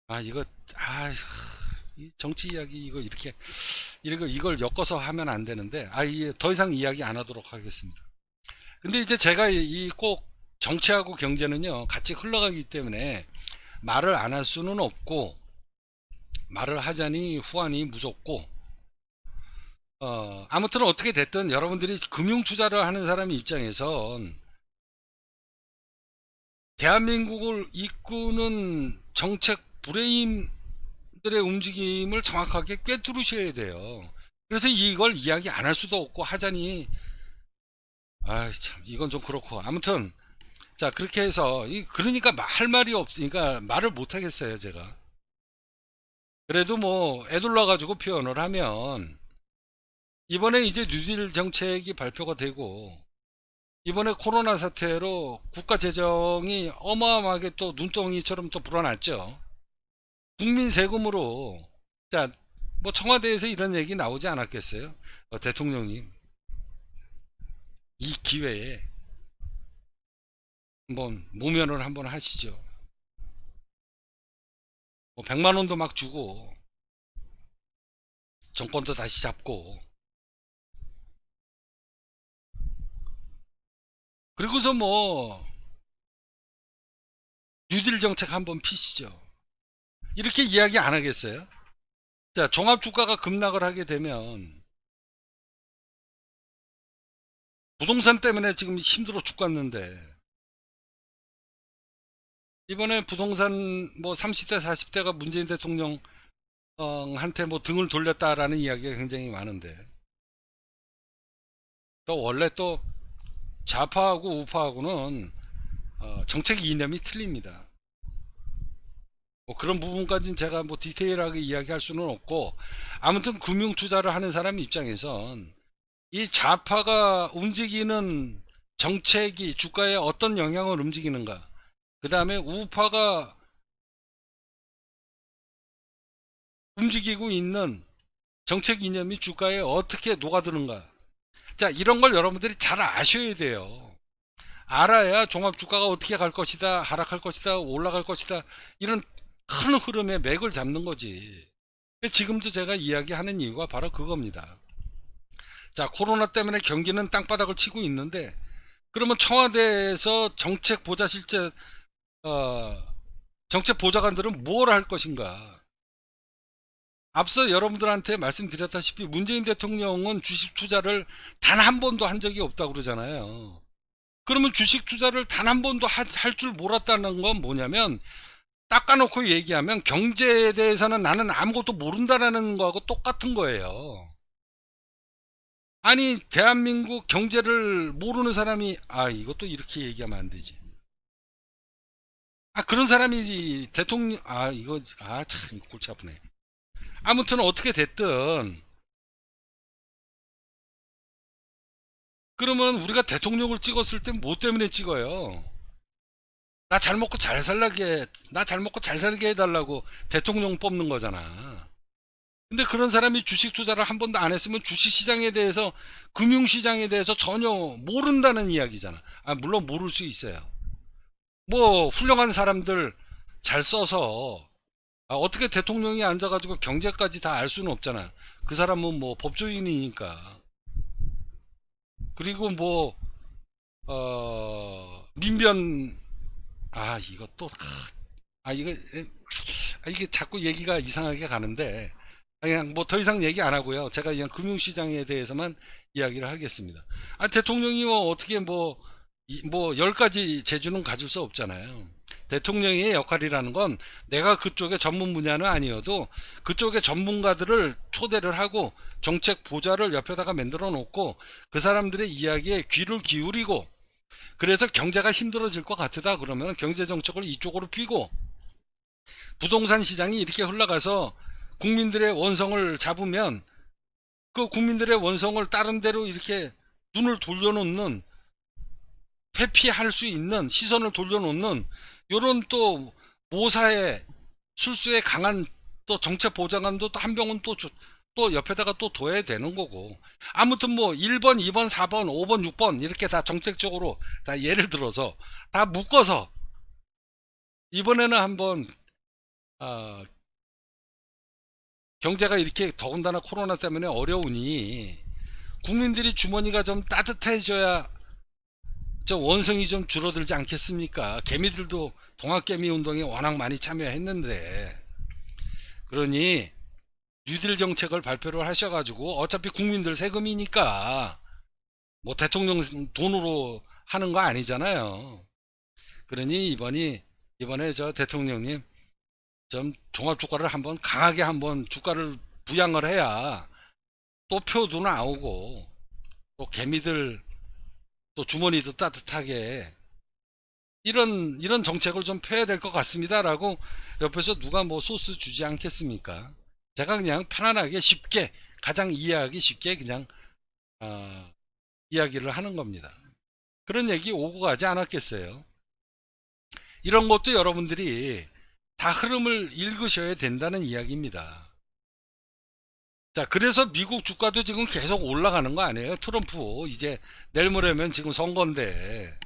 아 이거 아 정치 이야기 이거 이렇게 이거 이걸 엮어서 하면 안 되는데 아더 이상 이야기 안 하도록 하겠습니다. 근데 이제 제가 이 꼭 정치하고 경제는요 같이 흘러가기 때문에 말을 안 할 수는 없고 말을 하자니 후환이 무섭고 어, 아무튼 어떻게 됐든 여러분들이 금융 투자를 하는 사람 입장에선 대한민국을 이끄는 정책 브레인들의 움직임을 정확하게 꿰뚫으셔야 돼요. 그래서 이걸 이야기 안 할 수도 없고 하자니 아참 이건 좀 그렇고 아무튼 자 그렇게 해서 이 그러니까 할 말이 없으니까 그러니까 말을 못 하겠어요 제가 그래도 뭐 애둘러 가지고 표현을 하면 이번에 이제 뉴딜 정책이 발표가 되고 이번에 코로나 사태로 국가 재정이 어마어마하게 또 눈덩이처럼 또 불어났죠 국민 세금으로 자뭐 청와대에서 이런 얘기 나오지 않았겠어요 어, 대통령님 이 기회에 한번 모면을 한번 하시죠 뭐 100만원도 막 주고 정권도 다시 잡고 그리고서 뭐 뉴딜 정책 한번 피시죠 이렇게 이야기 안 하겠어요? 자, 종합주가가 급락을 하게 되면 부동산 때문에 지금 힘들어 죽겠는데 이번에 부동산 뭐 30대 40대가 문재인 대통령한테 뭐 등을 돌렸다라는 이야기가 굉장히 많은데 또 원래 또 좌파하고 우파하고는 어, 정책 이념이 틀립니다. 뭐 그런 부분까지는 제가 뭐 디테일하게 이야기할 수는 없고 아무튼 금융 투자를 하는 사람 입장에선 이 좌파가 움직이는 정책이 주가에 어떤 영향을 움직이는가 그 다음에 우파가 움직이고 있는 정책 이념이 주가에 어떻게 녹아드는가 자 이런 걸 여러분들이 잘 아셔야 돼요 알아야 종합주가가 어떻게 갈 것이다 하락할 것이다 올라갈 것이다 이런 큰 흐름의 맥을 잡는 거지. 지금도 제가 이야기하는 이유가 바로 그겁니다. 자, 코로나 때문에 경기는 땅바닥을 치고 있는데, 그러면 청와대에서 정책 보좌 실제, 어, 정책 보좌관들은 뭘 할 것인가? 앞서 여러분들한테 말씀드렸다시피 문재인 대통령은 주식 투자를 단 한 번도 한 적이 없다고 그러잖아요. 그러면 주식 투자를 단 한 번도 할 줄 몰랐다는 건 뭐냐면 닦아놓고 얘기하면 경제에 대해서는 나는 아무것도 모른다라는 거하고 똑같은 거예요. 아니 대한민국 경제를 모르는 사람이 아 이것도 이렇게 얘기하면 안 되지. 아 그런 사람이 대통령 아 이거 아참 골치 아프네. 아무튼 어떻게 됐든 그러면 우리가 대통령을 찍었을 때 뭐 때문에 찍어요? 나잘 먹고 잘 살게 라나잘 먹고 잘 살게 해달라고 대통령 뽑는 거잖아. 근데 그런 사람이 주식 투자를 한 번도 안 했으면 주식 시장에 대해서 금융 시장에 대해서 전혀 모른다는 이야기잖아. 아 물론 모를 수 있어요. 뭐 훌륭한 사람들 잘 써서 아, 어떻게 대통령이 앉아가지고 경제까지 다 알 수는 없잖아. 그 사람은 뭐 법조인이니까. 그리고 뭐, 어, 민변 아 이것도 아 이거 아, 아, 아, 이게 자꾸 얘기가 이상하게 가는데 아, 그냥 뭐 더 이상 얘기 안 하고요. 제가 그냥 금융시장에 대해서만 이야기를 하겠습니다. 아 대통령이 뭐 어떻게 뭐뭐 뭐 10가지 뭐 재주는 가질 수 없잖아요. 대통령의 역할이라는 건 내가 그쪽의 전문 분야는 아니어도 그쪽의 전문가들을 초대를 하고 정책 보좌를 옆에다가 만들어 놓고 그 사람들의 이야기에 귀를 기울이고 그래서 경제가 힘들어질 것 같다 그러면 경제 정책을 이쪽으로 피고 부동산 시장이 이렇게 흘러가서 국민들의 원성을 잡으면 그 국민들의 원성을 다른 데로 이렇게 눈을 돌려놓는 회피할 수 있는 시선을 돌려놓는 이런 또 모사의 술수에 강한 또 정책 보장안도또 한병은 또또 옆에다가 또 둬야 되는 거고 아무튼 뭐 1번 2번 4번 5번 6번 이렇게 다 정책적으로 다 예를 들어서 다 묶어서 이번에는 한번 어, 경제가 이렇게 더군다나 코로나 때문에 어려우니 국민들이 주머니가 좀 따뜻해져야 저 원성이 좀 줄어들지 않겠습니까? 개미들도 동학개미 운동에 워낙 많이 참여했는데 그러니 뉴딜 정책을 발표를 하셔가지고 어차피 국민들 세금이니까 뭐 대통령 돈으로 하는 거 아니잖아요. 그러니 이번이 이번에 저 대통령님 좀 종합 주가를 한번 강하게 한번 주가를 부양을 해야 또 표도 나오고 또 개미들 또 주머니도 따뜻하게 이런 이런 정책을 좀 펴야 될 것 같습니다라고 옆에서 누가 뭐 소스 주지 않겠습니까? 제가 그냥 편안하게 쉽게 가장 이해하기 쉽게 그냥 어, 이야기를 하는 겁니다. 그런 얘기 오고 가지 않았겠어요. 이런 것도 여러분들이 다 흐름을 읽으셔야 된다는 이야기입니다. 자, 그래서 미국 주가도 지금 계속 올라가는 거 아니에요? 트럼프 이제 내일 모레면 지금 선건데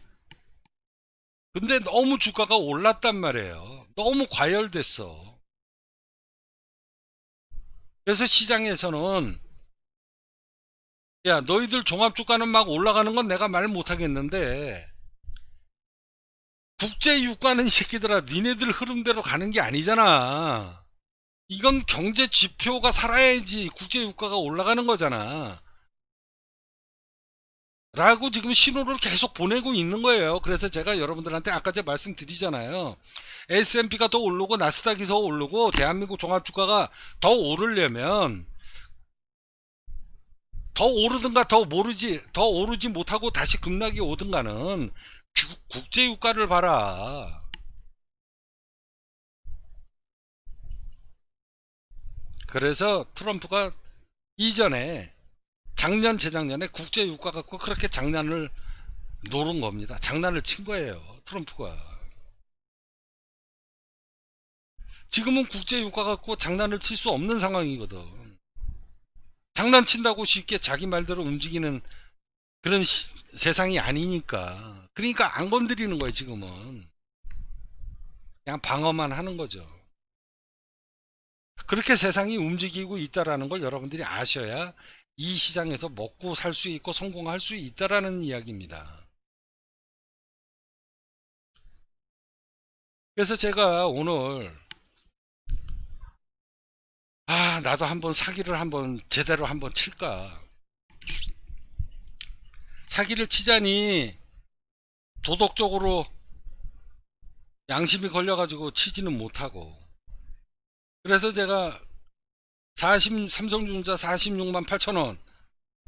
근데 너무 주가가 올랐단 말이에요. 너무 과열됐어. 그래서 시장에서는 야 너희들 종합주가는 막 올라가는 건 내가 말 못하겠는데 국제유가는 이 새끼들아 니네들 흐름대로 가는 게 아니잖아 이건 경제 지표가 살아야지 국제유가가 올라가는 거잖아 라고 지금 신호를 계속 보내고 있는 거예요. 그래서 제가 여러분들한테 아까 제가 말씀드리잖아요. S&P가 더 오르고 나스닥이 더 오르고 대한민국 종합주가가 더 오르려면 더 오르든가 더 모르지 더 오르지 못하고 다시 급락이 오든가는 국제유가를 봐라. 그래서 트럼프가 이전에 작년 재작년에 국제 유가 갖고 그렇게 장난을 노른 겁니다. 장난을 친 거예요. 트럼프가. 지금은 국제 유가 갖고 장난을 칠 수 없는 상황이거든. 장난친다고 쉽게 자기 말대로 움직이는 그런 시, 세상이 아니니까. 그러니까 안 건드리는 거예요, 지금은. 그냥 방어만 하는 거죠. 그렇게 세상이 움직이고 있다라는 걸 여러분들이 아셔야 이 시장에서 먹고 살 수 있고 성공할 수 있다라는 이야기입니다. 그래서 제가 오늘 아 나도 한번 사기를 한번 제대로 한번 칠까 사기를 치자니 도덕적으로 양심이 걸려가지고 치지는 못하고 그래서 제가 40, 삼성전자 46만 8천원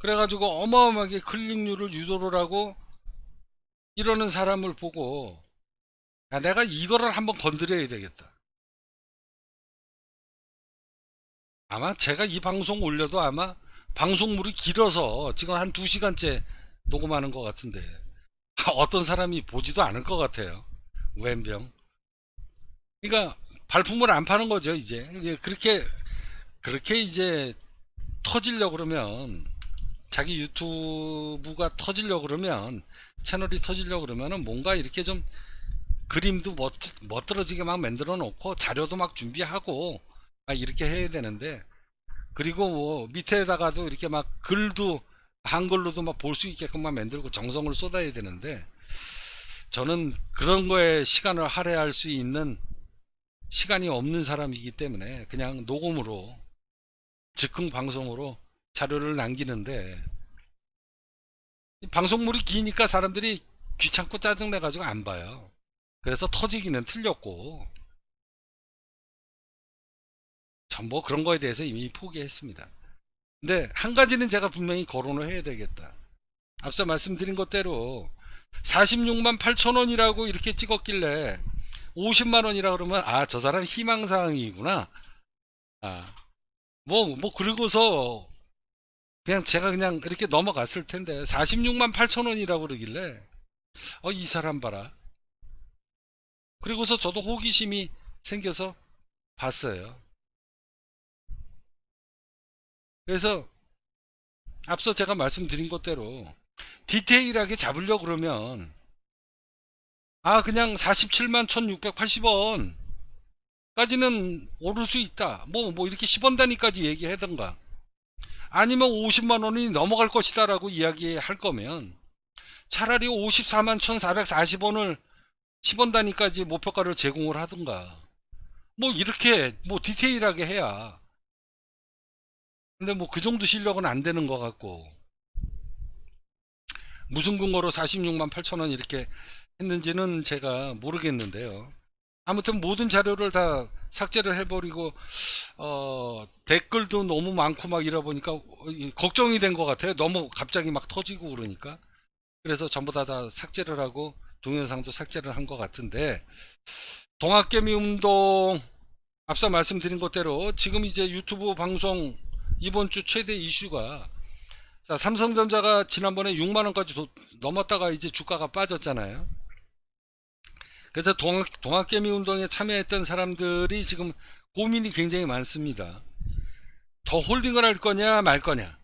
그래가지고 어마어마하게 클릭률을 유도를 하고 이러는 사람을 보고 야, 내가 이거를 한번 건드려야 되겠다 아마 제가 이 방송 올려도 아마 방송물이 길어서 지금 한 2시간째 녹음하는 것 같은데 어떤 사람이 보지도 않을 것 같아요 웬병 그러니까 발품을 안 파는 거죠 이제 그렇게 그렇게 이제 터지려 그러면 자기 유튜브가 터지려 그러면 채널이 터지려 그러면은 뭔가 이렇게 좀 그림도 멋, 멋들어지게 막 만들어 놓고 자료도 막 준비하고 막 이렇게 해야 되는데 그리고 뭐 밑에다가도 이렇게 막 글도 한글로도 막 볼 수있게끔막 만들고 정성을 쏟아야 되는데 저는 그런 거에 시간을 할애할 수 있는 시간이 없는 사람이기 때문에 그냥 녹음으로 즉흥 방송으로 자료를 남기는데 방송물이 기니까 사람들이 귀찮고 짜증내가지고 안 봐요. 그래서 터지기는 틀렸고 전부 뭐 그런 거에 대해서 이미 포기했습니다. 근데 한 가지는 제가 분명히 거론을 해야 되겠다. 앞서 말씀드린 것대로 46만 8천 원이라고 이렇게 찍었길래 50만 원이라 그러면 아 저 사람 희망사항이구나. 아 뭐, 뭐, 그리고서 그냥 제가 그냥 이렇게 넘어갔을 텐데 46만 8천 원이라고 그러길래 어, 이 사람 봐라. 그리고서 저도 호기심이 생겨서 봤어요. 그래서 앞서 제가 말씀드린 것대로 디테일하게 잡으려 고 그러면 아 그냥 47만 1680원 까지는 오를 수 있다. 뭐, 뭐 이렇게 10원 단위까지 얘기하던가. 아니면 50만 원이 넘어갈 것이다 라고 이야기할 거면 차라리 54만 1440원을 10원 단위까지 목표가를 제공을 하던가. 뭐 이렇게 뭐 디테일하게 해야. 근데 뭐 그 정도 실력은 안 되는 것 같고. 무슨 근거로 46만 8천원 이렇게 했는지는 제가 모르겠는데요. 아무튼 모든 자료를 다 삭제를 해버리고 어, 댓글도 너무 많고 막 이러 보니까 걱정이 된 것 같아요. 너무 갑자기 막 터지고 그러니까 그래서 전부 다, 다 삭제를 하고 동영상도 삭제를 한 것 같은데 동학개미 운동 앞서 말씀드린 것대로 지금 이제 유튜브 방송 이번 주 최대 이슈가 자, 삼성전자가 지난번에 6만원까지 넘었다가 이제 주가가 빠졌잖아요. 그래서 동학, 동학개미 운동에 참여했던 사람들이 지금 고민이 굉장히 많습니다. 더 홀딩을 할 거냐 말 거냐.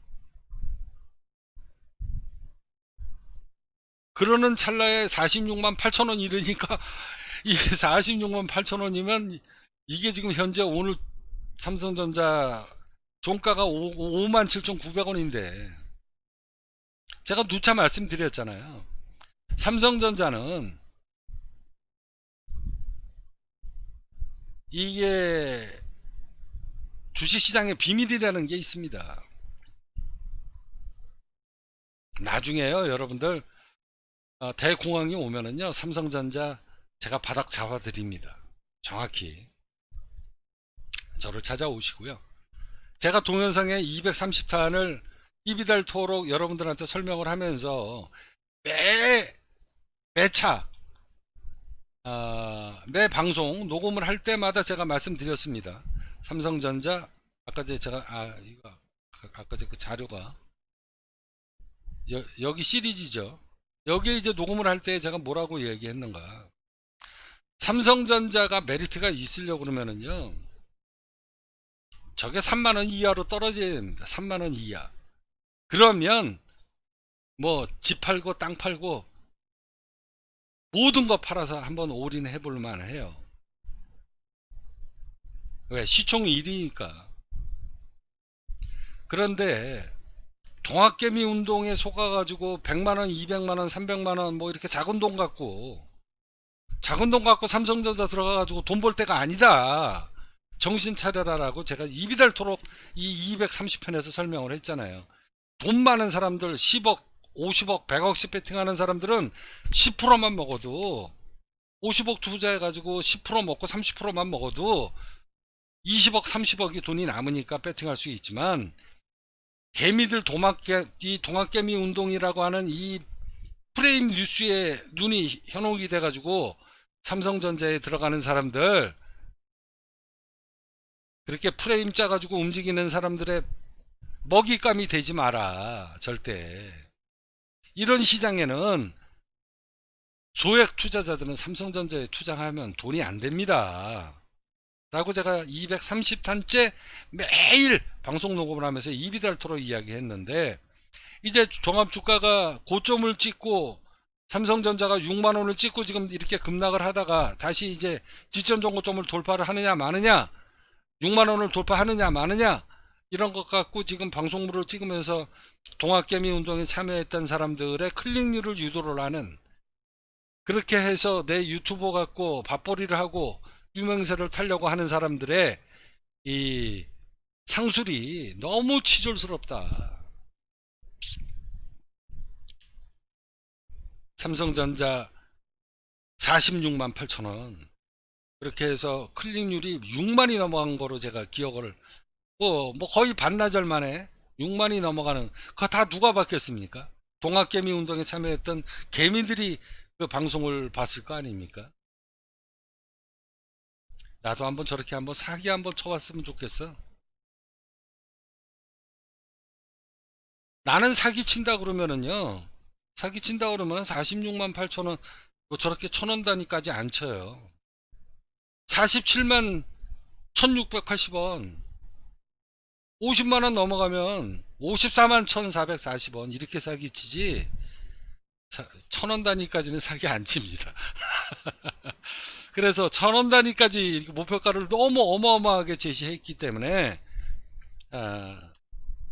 그러는 찰나에 46만 8천 원 이르니까 이 46만 8천 원이면 이게 지금 현재 오늘 삼성전자 종가가 5, 만7천9백원인데 제가 누차 말씀드렸잖아요. 삼성전자는 이게 주식시장의 비밀이라는 게 있습니다. 나중에요 여러분들 어, 대공황이 오면은요 삼성전자 제가 바닥 잡아 드립니다 정확히 저를 찾아오시고요 제가 동영상에 230탄을 입이 달토록 여러분들한테 설명을 하면서 매 매차 아, 매 방송 녹음을 할 때마다 제가 말씀드렸습니다. 삼성전자 아까 제가 아 이거 아까 그 자료가 여, 기 시리즈죠. 여기에 이제 녹음을 할 때 제가 뭐라고 얘기했는가? 삼성전자가 메리트가 있으려고 그러면은요. 저게 3만 원 이하로 떨어져야 됩니다. 3만 원 이하. 그러면 뭐 집 팔고 땅 팔고 모든 거 팔아서 한번 올인 해볼 만해요. 왜? 시총 1위니까. 그런데 동학개미 운동에 속아가지고 100만원, 200만원, 300만원 뭐 이렇게 작은 돈 갖고 작은 돈 갖고 삼성전자 들어가가지고 돈 벌 때가 아니다. 정신 차려라라고 제가 입이 닳도록 이 230편에서 설명을 했잖아요. 돈 많은 사람들 10억, 50억, 100억씩 베팅하는 사람들은 10%만 먹어도 50억 투자해가지고 10% 먹고 30%만 먹어도 20억, 30억이 돈이 남으니까 베팅할 수 있지만 개미들 도막이 동학개미 운동이라고 하는 이 프레임 뉴스에 눈이 현혹이 돼가지고 삼성전자에 들어가는 사람들 그렇게 프레임 짜가지고 움직이는 사람들의 먹잇감이 되지 마라 절대 이런 시장에는 소액 투자자들은 삼성전자에 투자하면 돈이 안 됩니다. 라고 제가 2 3 0단째 매일 방송 녹음을 하면서 입이 닳도록 이야기했는데 이제 종합 주가가 고점을 찍고 삼성전자가 6만 원을 찍고 지금 이렇게 급락을 하다가 다시 이제 지점 정고점을 돌파를 하느냐 마느냐 6만 원을 돌파하느냐 마느냐 이런 것 갖고 지금 방송물을 찍으면서 동학개미 운동에 참여했던 사람들의 클릭률을 유도를 하는 그렇게 해서 내 유튜버 갖고 밥벌이를 하고 유명세를 타려고 하는 사람들의 이 상술이 너무 치졸스럽다. 삼성전자 46만 8천 원 그렇게 해서 클릭률이 6만이 넘어간 거로 제가 기억을 뭐, 뭐 거의 반나절 만에 6만이 넘어가는 그거 다 누가 봤겠습니까? 동학개미 운동에 참여했던 개미들이 그 방송을 봤을 거 아닙니까? 나도 한번 저렇게 한번 사기 한번 쳐봤으면 좋겠어. 나는 사기 친다 그러면은요. 사기 친다 그러면 46만 8천 원 뭐 저렇게 천 원 단위까지 안 쳐요. 47만 1680원 50만원 넘어가면 54만 1440원 이렇게 사기 치지 천원 단위까지는 사기 안 칩니다 그래서 천원 단위까지 목표가를 너무 어마어마하게 제시했기 때문에 아,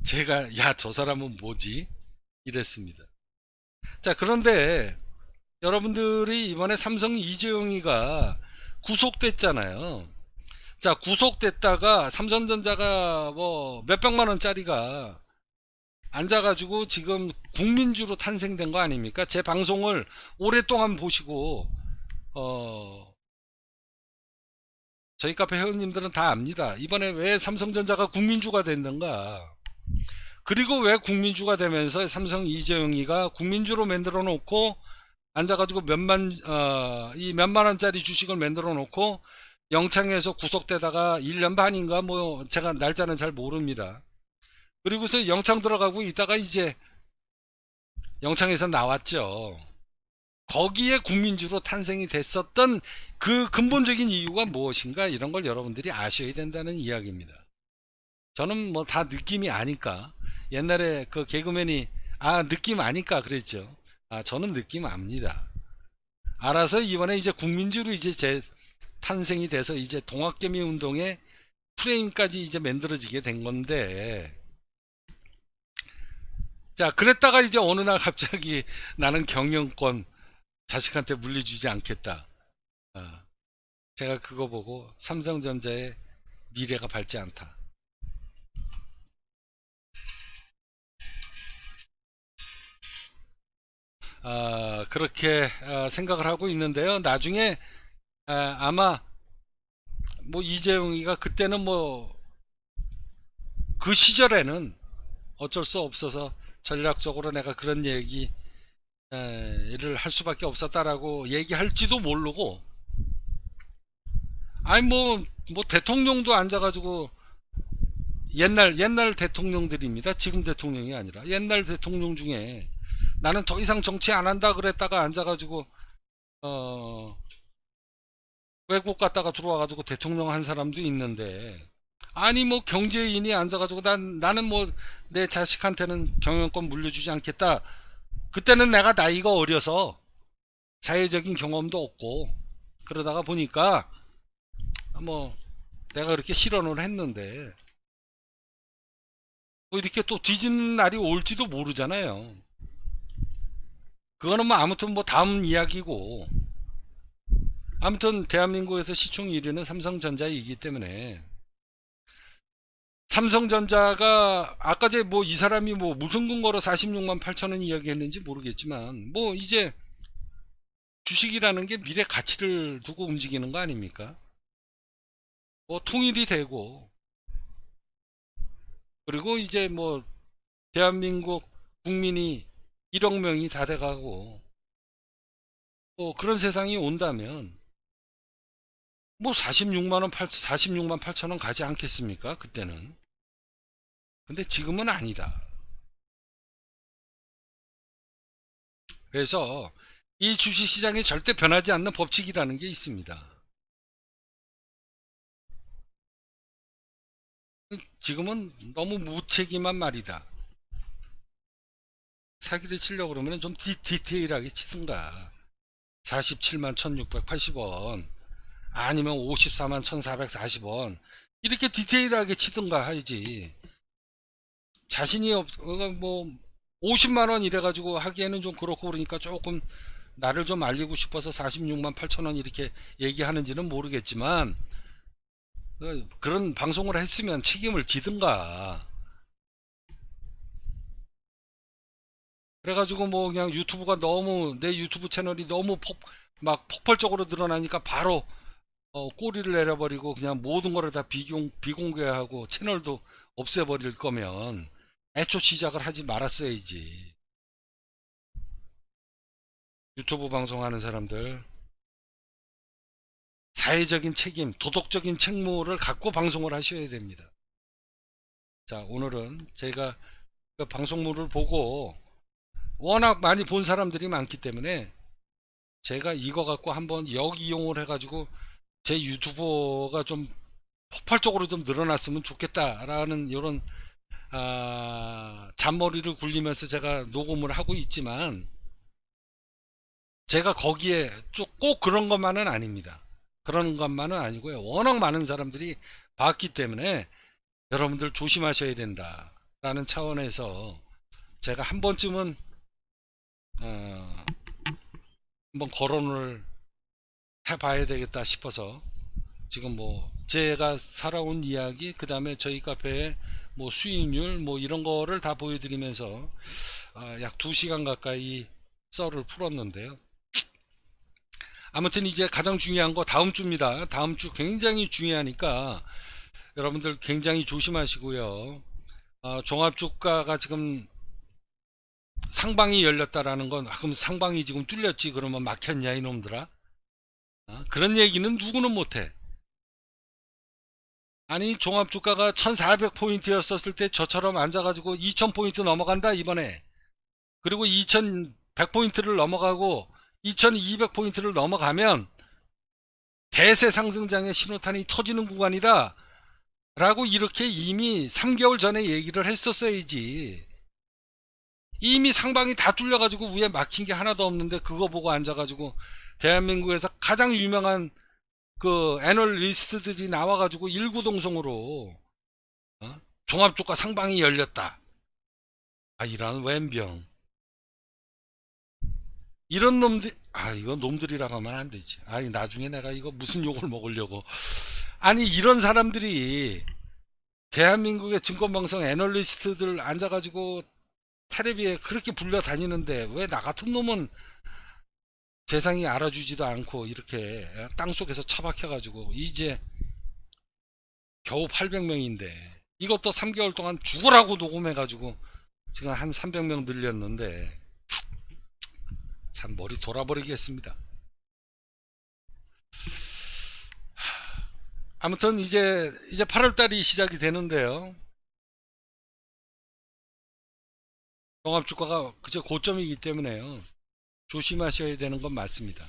제가 야 저 사람은 뭐지 이랬습니다 자 그런데 여러분들이 이번에 삼성 이재용이가 구속됐잖아요 자 구속됐다가 삼성전자가 뭐 몇백만 원짜리가 앉아가지고 지금 국민주로 탄생된 거 아닙니까? 제 방송을 오랫동안 보시고 어 저희 카페 회원님들은 다 압니다. 이번에 왜 삼성전자가 국민주가 됐는가? 그리고 왜 국민주가 되면서 삼성 이재용이가 국민주로 만들어 놓고 앉아가지고 몇만 어, 이 몇만 원짜리 주식을 만들어 놓고 영창에서 구속되다가 1년 반인가 뭐 제가 날짜는 잘 모릅니다. 그리고서 영창 들어가고 있다가 이제 영창에서 나왔죠. 거기에 국민주로 탄생이 됐었던 그 근본적인 이유가 무엇인가 이런 걸 여러분들이 아셔야 된다는 이야기입니다. 저는 뭐 다 느낌이 아니까 옛날에 그 개그맨이 아 느낌 아니까 그랬죠. 아 저는 느낌 압니다. 알아서 이번에 이제 국민주로 이제 제, 탄생이 돼서 이제 동학개미 운동의 프레임까지 이제 만들어지게 된 건데 자 그랬다가 이제 어느 날 갑자기 나는 경영권 자식한테 물려주지 않겠다 어, 제가 그거 보고 삼성전자의 미래가 밝지 않다 어, 그렇게 어, 생각을 하고 있는데요 나중에 예, 아마 뭐 이재용이가 그때는 뭐 그 시절에는 어쩔 수 없어서 전략적으로 내가 그런 얘기 를할 예, 수밖에 없었다라고 얘기할지도 모르고 아니 뭐뭐 뭐 대통령도 앉아가지고 옛날 옛날 대통령들입니다 지금 대통령이 아니라 옛날 대통령 중에 나는 더 이상 정치 안 한다 그랬다가 앉아가지고 어 외국 갔다가 들어와가지고 대통령 한 사람도 있는데 아니 뭐 경제인이 앉아가지고 난 나는 뭐 내 자식한테는 경영권 물려주지 않겠다. 그때는 내가 나이가 어려서 사회적인 경험도 없고 그러다가 보니까 뭐 내가 그렇게 실언을 했는데 뭐 이렇게 또 뒤집는 날이 올지도 모르잖아요. 그거는 뭐 아무튼 뭐 다음 이야기고 아무튼 대한민국에서 시총 1위는 삼성전자이기 때문에 삼성전자가 아까 제뭐 이 사람이 뭐 무슨 근거로 46만 8천원 이야기했는지 모르겠지만 뭐 이제 주식이라는 게 미래 가치를 두고 움직이는 거 아닙니까? 뭐 통일이 되고 그리고 이제 뭐 대한민국 국민이 1억 명이 다 돼가고 뭐 그런 세상이 온다면 뭐 46만원 8, 46만 8천원 가지 않겠습니까? 그때는. 근데 지금은 아니다. 그래서 이 주식시장이 절대 변하지 않는 법칙이라는 게 있습니다. 지금은 너무 무책임한 말이다. 사기를 치려고 그러면 좀 디, 디테일하게 치든가. 47만 1680원. 아니면 54만 1440원 이렇게 디테일하게 치든가 하지 자신이 없, 뭐 50만원 이래가지고 하기에는 좀 그렇고 그러니까 조금 나를 좀 알리고 싶어서 46만 8천원 이렇게 얘기하는지는 모르겠지만 그 그런 방송을 했으면 책임을 지든가 그래가지고 뭐 그냥 유튜브가 너무 내 유튜브 채널이 너무 폭, 막 폭발적으로 늘어나니까 바로 어, 꼬리를 내려버리고 그냥 모든 거를 다 비공, 비공개하고 채널도 없애버릴 거면 애초 시작을 하지 말았어야지. 유튜브 방송하는 사람들 사회적인 책임, 도덕적인 책무를 갖고 방송을 하셔야 됩니다. 자, 오늘은 제가 그 방송물을 보고 워낙 많이 본 사람들이 많기 때문에 제가 이거 갖고 한번 역이용을 해가지고 제 유튜버가 좀 폭발적으로 좀 늘어났으면 좋겠다라는 이런 아, 잔머리를 굴리면서 제가 녹음을 하고 있지만 제가 거기에 꼭 그런 것만은 아닙니다. 그런 것만은 아니고요. 워낙 많은 사람들이 봤기 때문에 여러분들 조심하셔야 된다라는 차원에서 제가 한 번쯤은 어, 한번 거론을 해봐야 되겠다 싶어서 지금 뭐 제가 살아온 이야기 그 다음에 저희 카페에 뭐 수익률 뭐 이런 거를 다 보여드리면서 아, 약 2시간 가까이 썰을 풀었는데요 아무튼 이제 가장 중요한 거 다음 주입니다 다음 주 굉장히 중요하니까 여러분들 굉장히 조심하시고요 아, 종합주가가 지금 상방이 열렸다라는 건 아, 그럼 상방이 지금 뚫렸지 그러면 막혔냐 이놈들아 아, 그런 얘기는 누구는 못해. 아니 종합주가가 1400포인트였었을 때 저처럼 앉아가지고 2000포인트 넘어간다 이번에 그리고 2100포인트를 넘어가고 2200포인트를 넘어가면 대세 상승장의 신호탄이 터지는 구간이다 라고 이렇게 이미 3개월 전에 얘기를 했었어야지 이미 상방이 다 뚫려가지고 위에 막힌 게 하나도 없는데 그거 보고 앉아가지고 대한민국에서 가장 유명한 그 애널리스트들이 나와가지고 일구동성으로 어? 종합주가 상방이 열렸다. 아 이런 웬병 이런 놈들 아 이거 놈들이라고 하면 안 되지. 아니 나중에 내가 이거 무슨 욕을 먹으려고 아니 이런 사람들이 대한민국의 증권방송 애널리스트들 앉아가지고 테레비에 그렇게 불려 다니는데 왜 나 같은 놈은 세상이 알아주지도 않고 이렇게 예, 땅속에서 처박혀가지고 이제 겨우 800명인데 이것도 3개월 동안 죽으라고 녹음해가지고 지금 한 300명 늘렸는데 참 머리 돌아버리겠습니다. 아무튼 이제 이제 8월달이 시작이 되는데요. 종합주가가 그저 고점이기 때문에요. 조심하셔야 되는 건 맞습니다.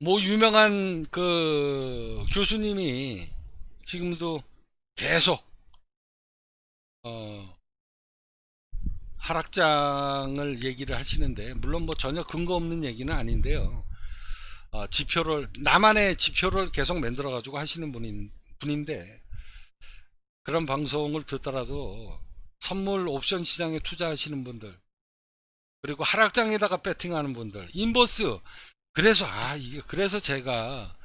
뭐 유명한 그 교수님이 지금도 계속 어 하락장을 얘기를 하시는데 물론 뭐 전혀 근거 없는 얘기는 아닌데요. 어 지표를 나만의 지표를 계속 만들어 가지고 하시는 분인 분인데 그런 방송을 듣더라도 선물 옵션 시장에 투자하시는 분들 그리고 하락장에다가 배팅하는 분들 인버스 그래서 아 이게 그래서 제가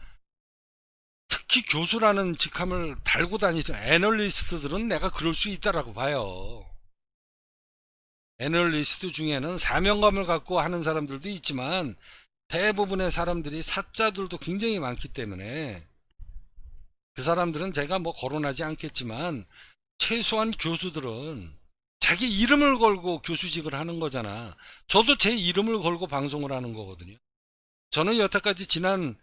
특히 교수라는 직함을 달고 다니죠 애널리스트들은 내가 그럴 수 있다라고 봐요 애널리스트 중에는 사명감을 갖고 하는 사람들도 있지만 대부분의 사람들이 사자들도 굉장히 많기 때문에 그 사람들은 제가 뭐 거론하지 않겠지만 최소한 교수들은 자기 이름을 걸고 교수직을 하는 거잖아. 저도 제 이름을 걸고 방송을 하는 거거든요. 저는 여태까지 지난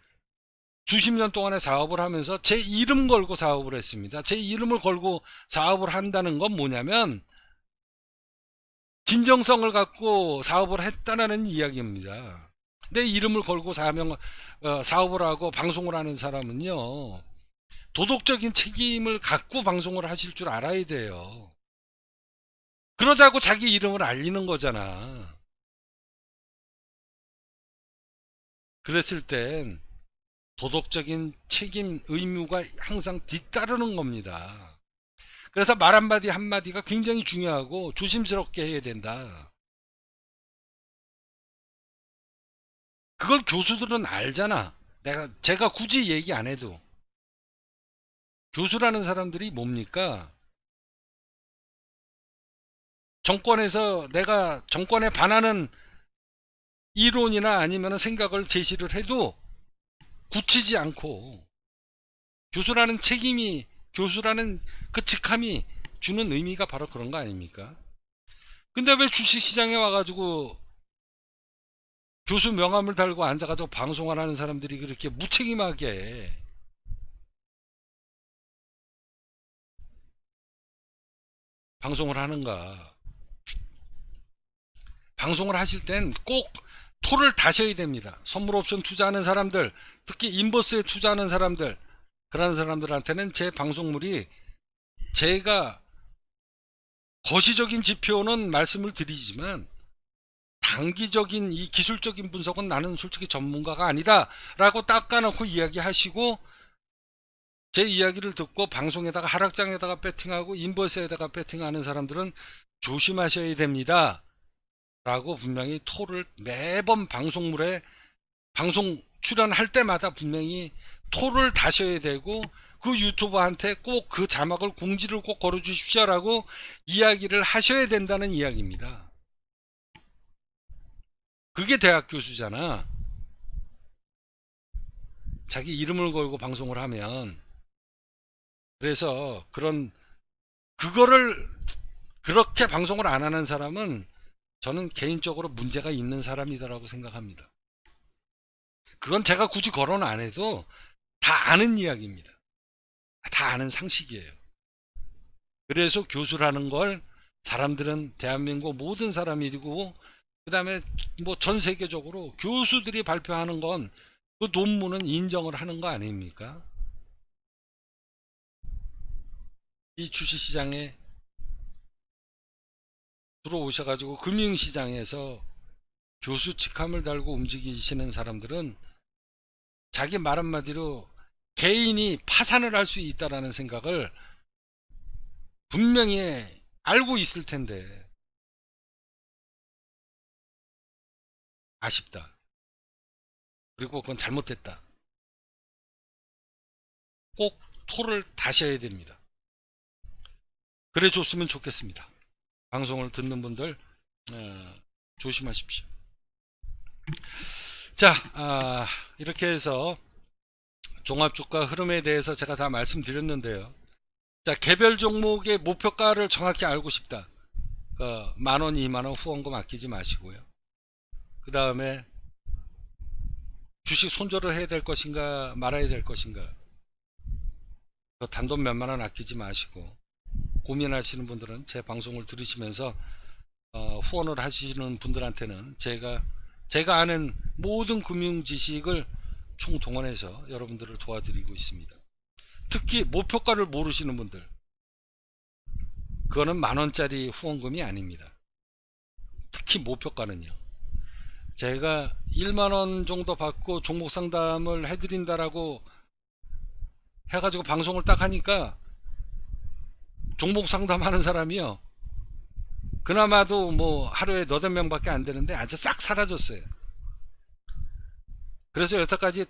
수십 년 동안의 사업을 하면서 제 이름 걸고 사업을 했습니다. 제 이름을 걸고 사업을 한다는 건 뭐냐면 진정성을 갖고 사업을 했다는 이야기입니다. 내 이름을 걸고 사명, 어, 사업을 하고 방송을 하는 사람은요, 도덕적인 책임을 갖고 방송을 하실 줄 알아야 돼요. 그러자고 자기 이름을 알리는 거잖아. 그랬을 땐 도덕적인 책임 의무가 항상 뒤따르는 겁니다. 그래서 말 한마디 한마디가 굉장히 중요하고 조심스럽게 해야 된다. 그걸 교수들은 알잖아. 내가, 제가 굳이 얘기 안 해도. 교수라는 사람들이 뭡니까? 정권에서 내가 정권에 반하는 이론이나 아니면 생각을 제시를 해도 굳히지 않고 교수라는 책임이 교수라는 그 직함이 주는 의미가 바로 그런 거 아닙니까? 근데 왜 주식시장에 와가지고 교수 명함을 달고 앉아가지고 방송을 하는 사람들이 그렇게 무책임하게 방송을 하는가? 방송을 하실 땐 꼭 토를 다셔야 됩니다. 선물 옵션 투자하는 사람들, 특히 인버스에 투자하는 사람들, 그런 사람들한테는 제 방송물이 제가 거시적인 지표는 말씀을 드리지만 단기적인 이 기술적인 분석은 나는 솔직히 전문가가 아니다 라고 닦아놓고 이야기하시고 제 이야기를 듣고 방송에다가 하락장에다가 배팅하고 인버스에다가 배팅하는 사람들은 조심하셔야 됩니다. 라고 분명히 토를 매번 방송물에 방송 출연할 때마다 분명히 토를 다셔야 되고 그 유튜버한테 꼭 그 자막을 공지를 꼭 걸어 주십시오라고 이야기를 하셔야 된다는 이야기입니다. 그게 대학 교수잖아. 자기 이름을 걸고 방송을 하면 그래서 그런 그거를 그렇게 방송을 안 하는 사람은 저는 개인적으로 문제가 있는 사람이다라고 생각합니다. 그건 제가 굳이 거론 안 해도 다 아는 이야기입니다. 다 아는 상식이에요. 그래서 교수라는 걸 사람들은 대한민국 모든 사람이고 그 다음에 뭐 전 세계적으로 교수들이 발표하는 건 그 논문은 인정을 하는 거 아닙니까? 이 주식시장에 들어오셔가지고 금융시장에서 교수 직함을 달고 움직이시는 사람들은 자기 말 한마디로 개인이 파산을 할 수 있다라는 생각을 분명히 알고 있을 텐데 아쉽다. 그리고 그건 잘못됐다. 꼭 토를 다셔야 됩니다. 그래 줬으면 좋겠습니다. 방송을 듣는 분들 어, 조심하십시오. 자, 아, 이렇게 해서 종합주가 흐름에 대해서 제가 다 말씀드렸는데요. 자, 개별 종목의 목표가를 정확히 알고 싶다. 어, 만원, 이만원 후원금 아끼지 마시고요. 그 다음에 주식 손절을 해야 될 것인가 말아야 될 것인가 그 단돈 몇만원 아끼지 마시고 고민하시는 분들은 제 방송을 들으시면서 어, 후원을 하시는 분들한테는 제가 제가 아는 모든 금융 지식을 총동원해서 여러분들을 도와드리고 있습니다. 특히 목표가를 모르시는 분들 그거는 만원짜리 후원금이 아닙니다. 특히 목표가는요. 제가 1만원 정도 받고 종목 상담을 해드린다라고 해가지고 방송을 딱 하니까 종목 상담하는 사람이요. 그나마도 뭐 하루에 너댓 명밖에 안 되는데 아주 싹 사라졌어요. 그래서 여태까지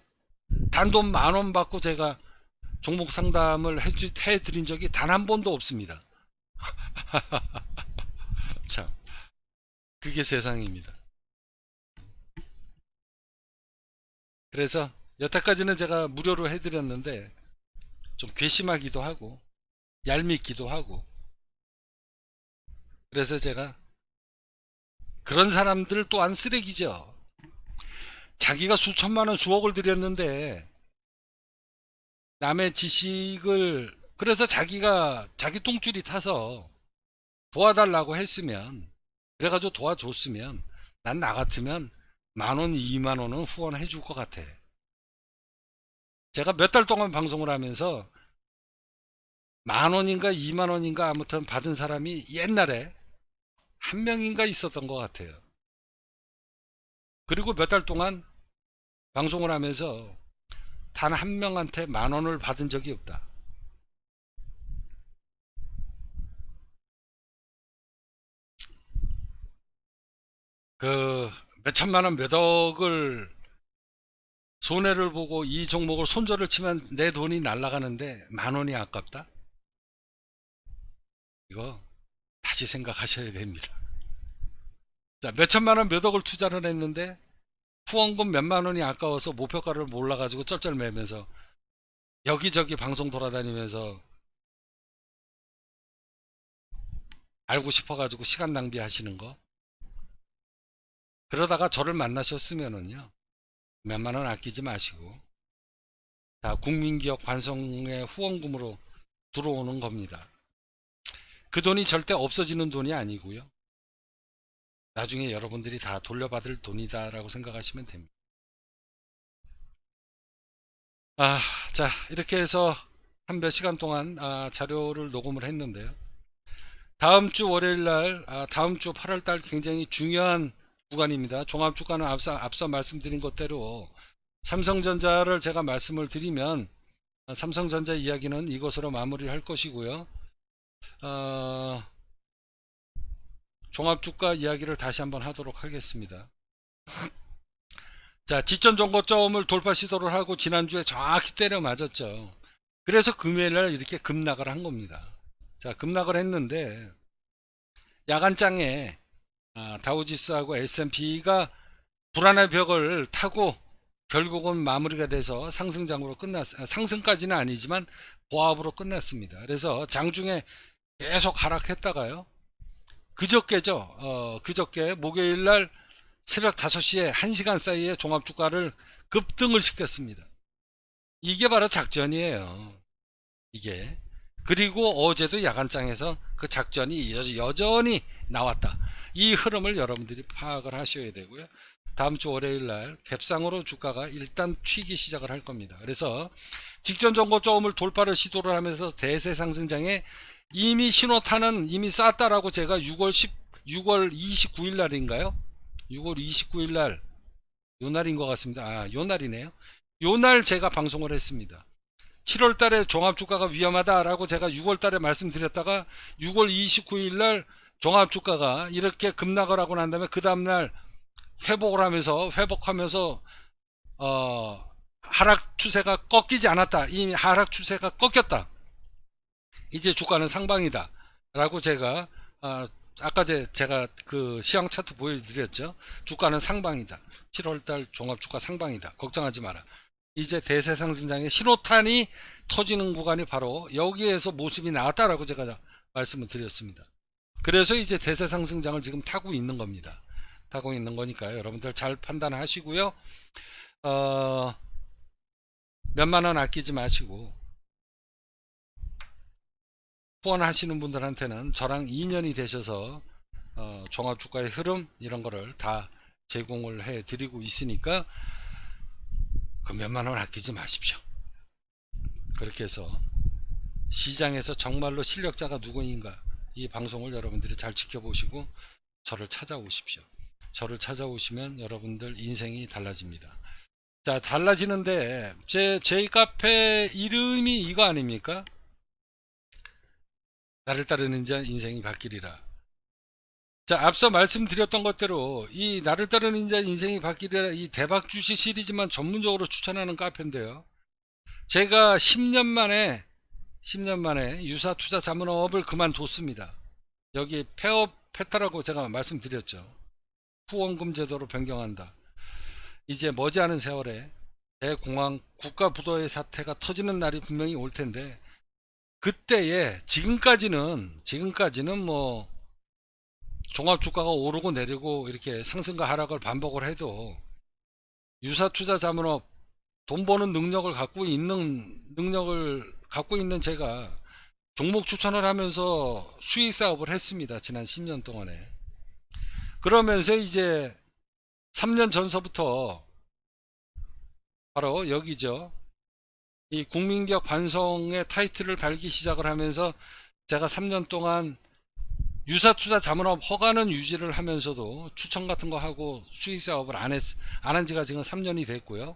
단돈 만 원 받고 제가 종목 상담을 해드린 적이 단 한 번도 없습니다. 참, 그게 세상입니다. 그래서 여태까지는 제가 무료로 해드렸는데 좀 괘씸하기도 하고 얄밉기도 하고 그래서 제가 그런 사람들 또한 쓰레기죠. 자기가 수천만 원 수억을 들였는데 남의 지식을 그래서 자기가 자기 똥줄이 타서 도와달라고 했으면 그래가지고 도와줬으면 난 나 같으면 만원 이만 원은 후원해 줄 것 같아 제가 몇 달 동안 방송을 하면서 만 원인가 이만 원인가 아무튼 받은 사람이 옛날에 한 명인가 있었던 것 같아요. 그리고 몇 달 동안 방송을 하면서 단 한 명한테 만 원을 받은 적이 없다. 그 몇천만 원 몇억을 손해를 보고 이 종목을 손절을 치면 내 돈이 날아가는데 만 원이 아깝다? 이거 다시 생각하셔야 됩니다. 자, 몇천만 원, 몇 억을 투자를 했는데 후원금 몇만 원이 아까워서 목표가를 몰라가지고 쩔쩔매면서 여기저기 방송 돌아다니면서 알고 싶어가지고 시간 낭비하시는 거. 그러다가 저를 만나셨으면은요. 몇만 원 아끼지 마시고 다 국민기업 관성의 후원금으로 들어오는 겁니다. 그 돈이 절대 없어지는 돈이 아니고요. 나중에 여러분들이 다 돌려받을 돈이다라고 생각하시면 됩니다. 아, 자, 이렇게 해서 한 몇 시간 동안 아, 자료를 녹음을 했는데요. 다음 주 월요일 날, 아, 다음 주 8월 달 굉장히 중요한 구간입니다종합주가는 앞서, 앞서 말씀드린 것대로 삼성전자를 제가 말씀을 드리면 삼성전자 이야기는 이것으로 마무리할 것이고요. 어, 종합주가 이야기를 다시 한번 하도록 하겠습니다. 자, 지점 정고점을 돌파 시도를 하고 지난주에 정확히 때려 맞았죠. 그래서 금요일날 이렇게 급락을 한 겁니다. 자, 급락을 했는데 야간장에 아, 다우지스하고 S&P가 불안의 벽을 타고 결국은 마무리가 돼서 상승장으로 끝났 아, 상승까지는 아니지만 보합으로 끝났습니다. 그래서 장중에 계속 하락했다가요. 그저께죠. 어, 그저께 목요일 날 새벽 5시에 1시간 사이에 종합주가를 급등을 시켰습니다. 이게 바로 작전이에요. 이게. 그리고 어제도 야간장에서 그 작전이 여전히 나왔다. 이 흐름을 여러분들이 파악을 하셔야 되고요. 다음 주 월요일 날 갭상으로 주가가 일단 튀기 시작을 할 겁니다. 그래서 직전 정고점을 돌파를 시도를 하면서 대세 상승장에 이미 신호탄은 이미 쌌다라고 제가 6월 10, 6월 29일 날인가요? 6월 29일 날, 요 날인 것 같습니다. 아, 요 날이네요. 요 날 제가 방송을 했습니다. 7월 달에 종합주가가 위험하다라고 제가 6월 달에 말씀드렸다가 6월 29일 날 종합주가가 이렇게 급락을 하고 난 다음에 그 다음날 회복을 하면서 회복하면서 어 하락 추세가 꺾이지 않았다 이미 하락 추세가 꺾였다 이제 주가는 상방이다 라고 제가 아, 아까 제, 제가 그 시황 차트 보여드렸죠 주가는 상방이다 7월달 종합주가 상방이다 걱정하지 마라 이제 대세 상승장의 신호탄이 터지는 구간이 바로 여기에서 모습이 나왔다라고 제가 말씀을 드렸습니다 그래서 이제 대세 상승장을 지금 타고 있는 겁니다 타고 있는 거니까 여러분들 잘 판단하시고요 어, 몇만원 아끼지 마시고 후원하시는 분들한테는 저랑 인연이 되셔서 어, 종합주가의 흐름 이런 거를 다 제공을 해 드리고 있으니까 그 몇만 원 아끼지 마십시오 그렇게 해서 시장에서 정말로 실력자가 누구인가 이 방송을 여러분들이 잘 지켜보시고 저를 찾아오십시오 저를 찾아오시면 여러분들 인생이 달라집니다 자 달라지는데 제 제이 카페 이름이 이거 아닙니까 나를 따르는 자 인생이 바뀌리라. 자, 앞서 말씀드렸던 것대로 이 나를 따르는 자 인생이 바뀌리라 이 대박 주시 시리즈만 전문적으로 추천하는 카페인데요. 제가 10년 만에 10년 만에 유사 투자 자문업을 그만뒀습니다. 여기 폐업했다라고 제가 말씀드렸죠. 후원금 제도로 변경한다. 이제 머지않은 세월에 대공황 국가 부도의 사태가 터지는 날이 분명히 올 텐데 그때에 지금까지는 지금까지는 뭐 종합 주가가 오르고 내리고 이렇게 상승과 하락을 반복을 해도 유사 투자 자문업 돈 버는 능력을 갖고 있는 능력을 갖고 있는 제가 종목 추천을 하면서 수익 사업을 했습니다. 지난 10년 동안에. 그러면서 이제 3년 전서부터 바로 여기죠. 이 국민기업 반성의 타이틀을 달기 시작을 하면서 제가 3년 동안 유사투자 자문업 허가는 유지를 하면서도 추천 같은 거 하고 수익 사업을 안 했, 안 한 지가 지금 3년이 됐고요.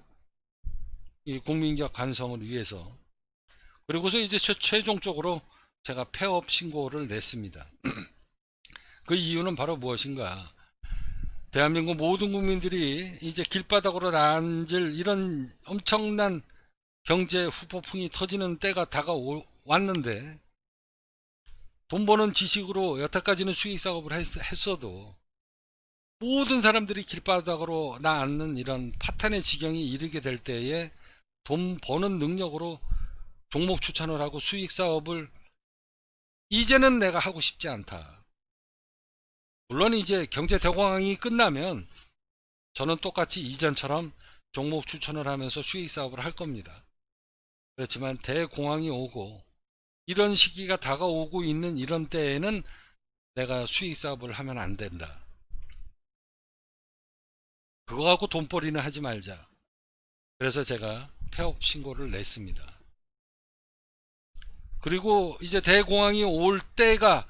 이 국민기업 반성을 위해서. 그리고서 이제 최, 종적으로 제가 폐업 신고를 냈습니다. 그 이유는 바로 무엇인가. 대한민국 모든 국민들이 이제 길바닥으로 앉을 이런 엄청난 경제 후폭풍이 터지는 때가 다가왔는데 돈 버는 지식으로 여태까지는 수익 사업을 했어도 모든 사람들이 길바닥으로 나앉는 이런 파탄의 지경이 이르게 될 때에 돈 버는 능력으로 종목 추천을 하고 수익 사업을 이제는 내가 하고 싶지 않다. 물론 이제 경제 대공황이 끝나면 저는 똑같이 이전처럼 종목 추천을 하면서 수익 사업을 할 겁니다. 그렇지만 대공황이 오고 이런 시기가 다가오고 있는 이런 때에는 내가 수익 사업을 하면 안 된다. 그거 갖고 돈벌이는 하지 말자. 그래서 제가 폐업 신고를 냈습니다. 그리고 이제 대공황이 올 때가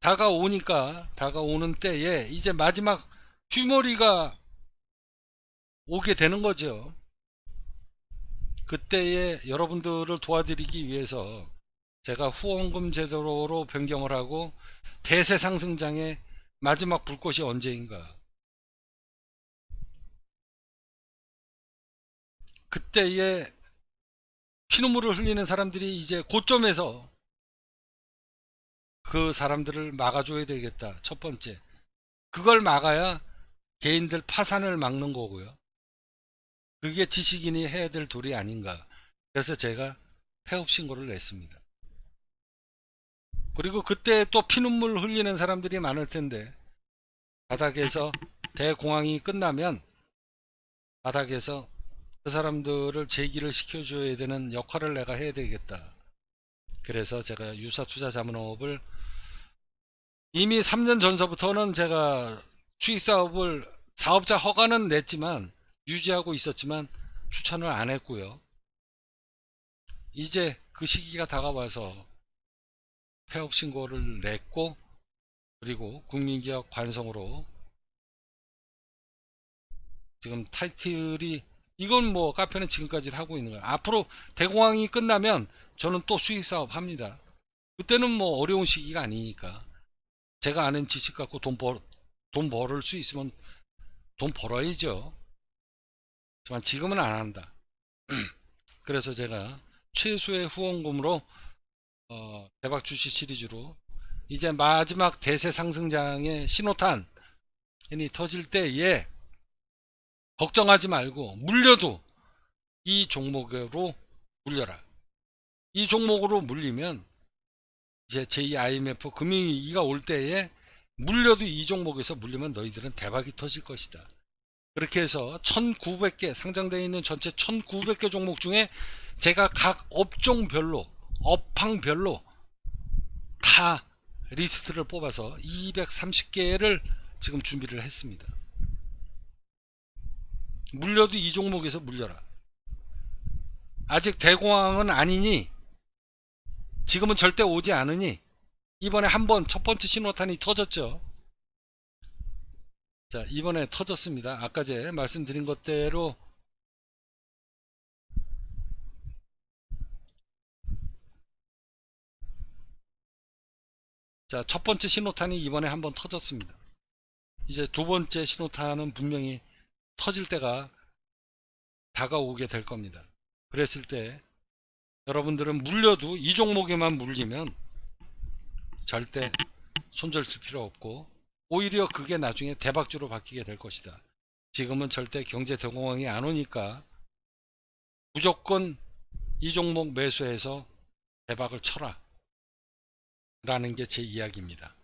다가오니까 다가오는 때에 이제 마지막 휴머리가 오게 되는 거죠. 그때에 여러분들을 도와드리기 위해서 제가 후원금 제도로 변경을 하고 대세 상승장의 마지막 불꽃이 언제인가 그때에 피눈물을 흘리는 사람들이 이제 고점에서 그 사람들을 막아줘야 되겠다 첫 번째 그걸 막아야 개인들 파산을 막는 거고요 그게 지식인이 해야 될 도리 아닌가. 그래서 제가 폐업 신고를 냈습니다. 그리고 그때 또 피눈물 흘리는 사람들이 많을 텐데 바닥에서 대공황이 끝나면 바닥에서 그 사람들을 제기를 시켜줘야 되는 역할을 내가 해야 되겠다. 그래서 제가 유사투자자문업을 이미 3년 전서부터는 제가 수익사업을 사업자 허가는 냈지만 유지하고 있었지만 추천을 안 했고요. 이제 그 시기가 다가와서 폐업 신고를 냈고 그리고 국민기업 관성으로 지금 타이틀이 이건 뭐 카페는 지금까지 하고 있는 거예요. 앞으로 대공황이 끝나면 저는 또 수익 사업 합니다. 그때는 뭐 어려운 시기가 아니니까 제가 아는 지식 갖고 돈벌돈 벌을 수 있으면 돈 벌어야죠. 하지만 지금은 안 한다. 그래서 제가 최소의 후원금으로 어, 대박 주식 시리즈로 이제 마지막 대세 상승장의 신호탄이 터질 때에 걱정하지 말고 물려도 이 종목으로 물려라. 이 종목으로 물리면 이제 제2IMF 금융위기가 올 때에 물려도 이 종목에서 물리면 너희들은 대박이 터질 것이다. 그렇게 해서 1900개 상장되어 있는 전체 1900개 종목 중에 제가 각 업종별로 업황별로 다 리스트를 뽑아서 230개를 지금 준비를 했습니다 물려도 이 종목에서 물려라 아직 대공황은 아니니 지금은 절대 오지 않으니 이번에 한번 첫 번째 신호탄이 터졌죠 자 이번에 터졌습니다 아까 제 말씀드린 것대로 자 첫번째 신호탄이 이번에 한번 터졌습니다 이제 두번째 신호탄은 분명히 터질 때가 다가오게 될 겁니다 그랬을 때 여러분들은 물려도 이 종목에만 물리면 절대 손절 칠 필요 없고 오히려 그게 나중에 대박주로 바뀌게 될 것이다. 지금은 절대 경제 대공황이 안 오니까 무조건 이 종목 매수해서 대박을 쳐라. 라는 게 제 이야기입니다.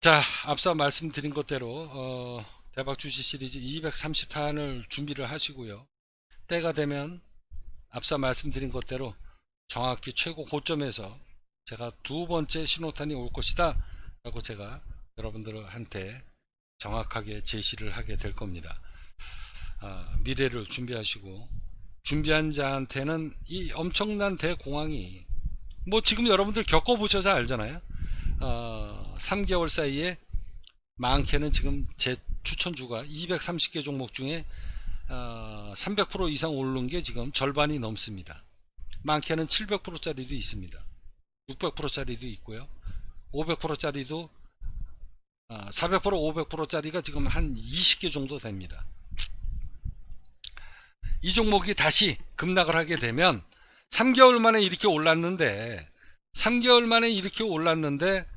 자, 앞서 말씀드린 것대로 어, 대박 주식 시리즈 2 3 0탄을 준비를 하시고요. 때가 되면 앞서 말씀드린 것대로 정확히 최고 고점에서 제가 두 번째 신호탄이 올 것이다 라고 제가 여러분들한테 정확하게 제시를 하게 될 겁니다. 아, 미래를 준비하시고 준비한 자한테는 이 엄청난 대공황이 뭐 지금 여러분들 겪어보셔서 알잖아요. 어, 아, 3개월 사이에 많게는 지금 제 추천주가 230개 종목 중에 어, 아, 300% 이상 오른 게 지금 절반이 넘습니다. 많게는 700%짜리도 있습니다. 600%짜리도 있고요. 500%짜리도 400% 어, 500%짜리가 지금 한 20개 정도 됩니다 이 종목이 다시 급락을 하게 되면 3개월 만에 이렇게 올랐는데 3개월 만에 이렇게 올랐는데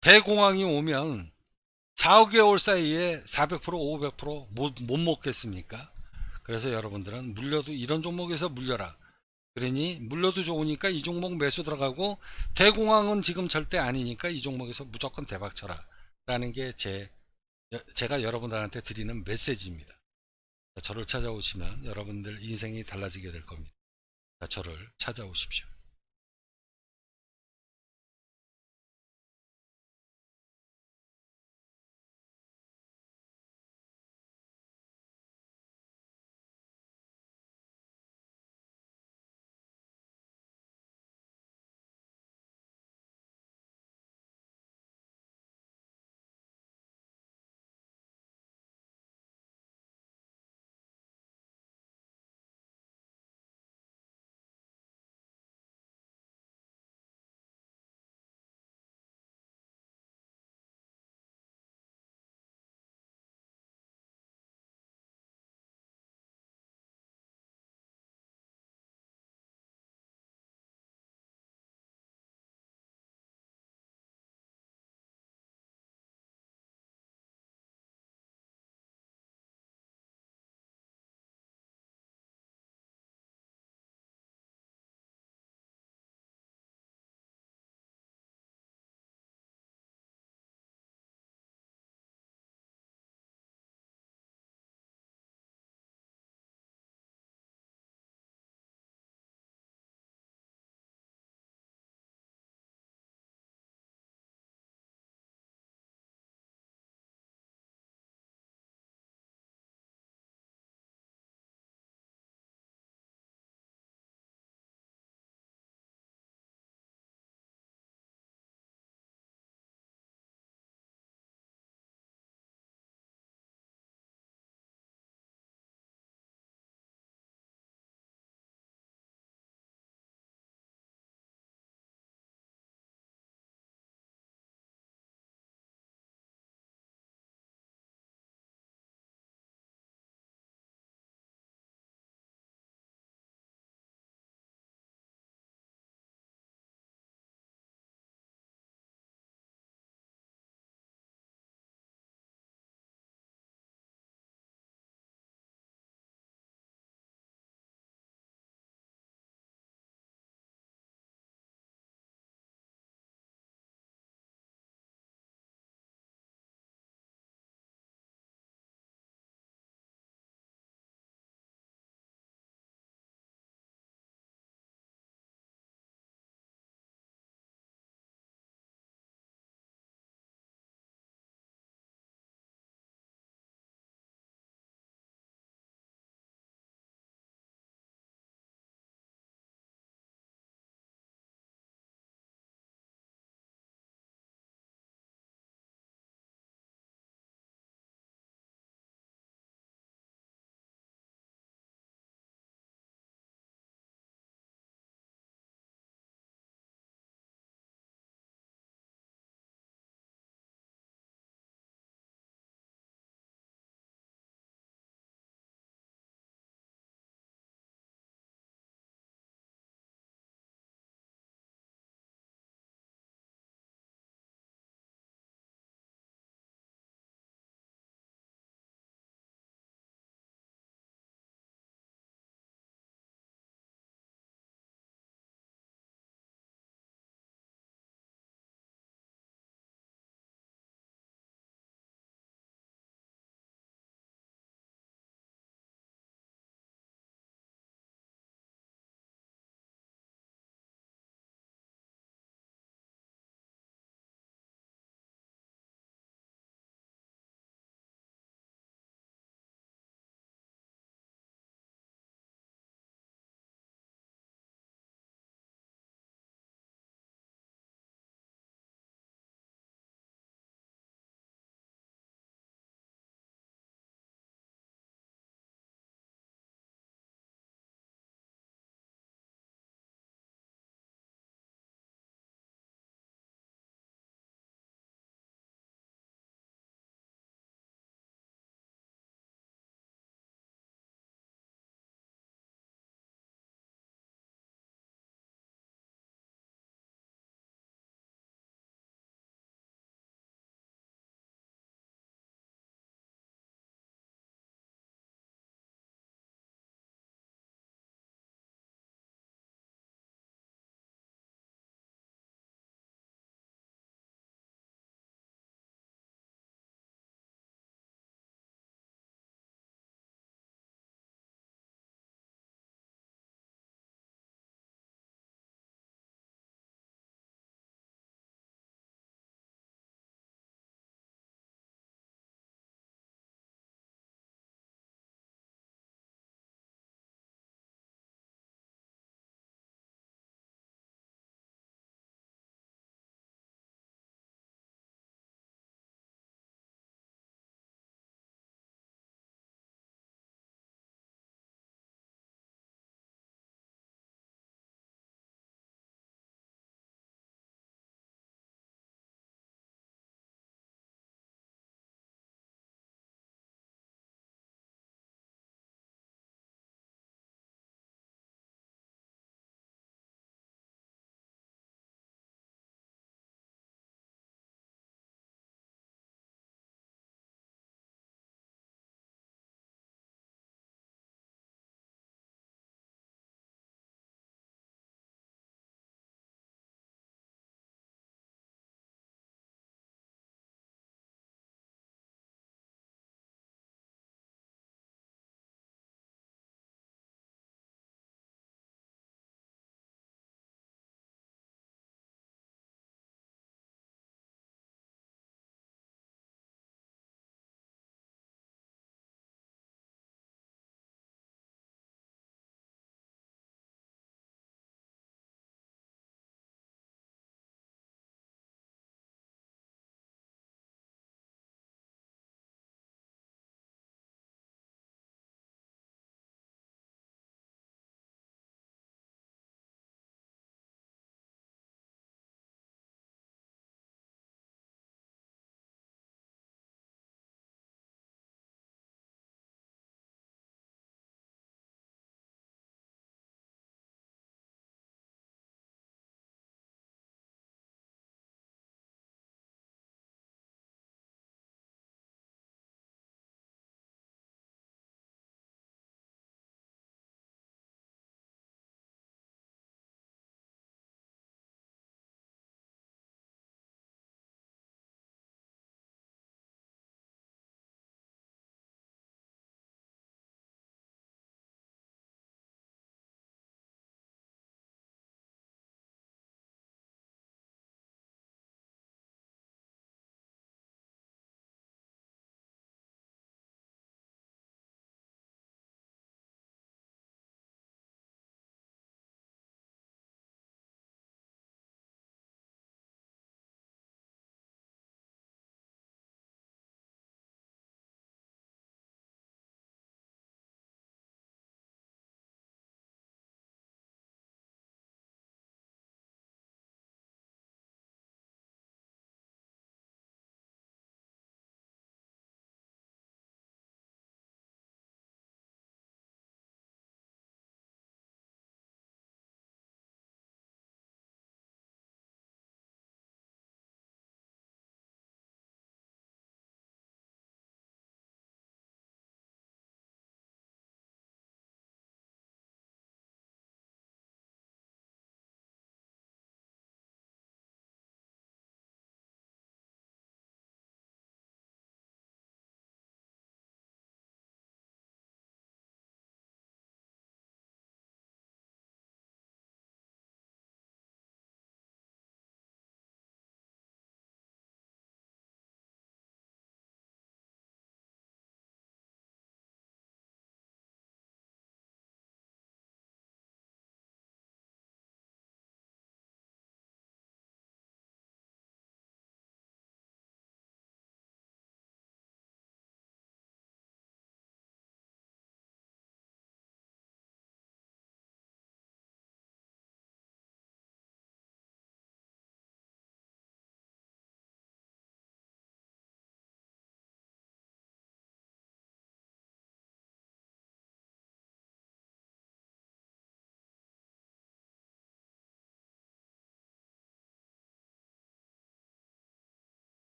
대공황이 오면 4, 5개월 사이에 400% 500% 못, 못 먹겠습니까 그래서 여러분들은 물려도 이런 종목에서 물려라 그러니 물려도 좋으니까 이 종목 매수 들어가고 대공황은 지금 절대 아니니까 이 종목에서 무조건 대박 쳐라 라는 게 제, 제가 여러분들한테 드리는 메시지입니다. 저를 찾아오시면 여러분들 인생이 달라지게 될 겁니다. 저를 찾아오십시오.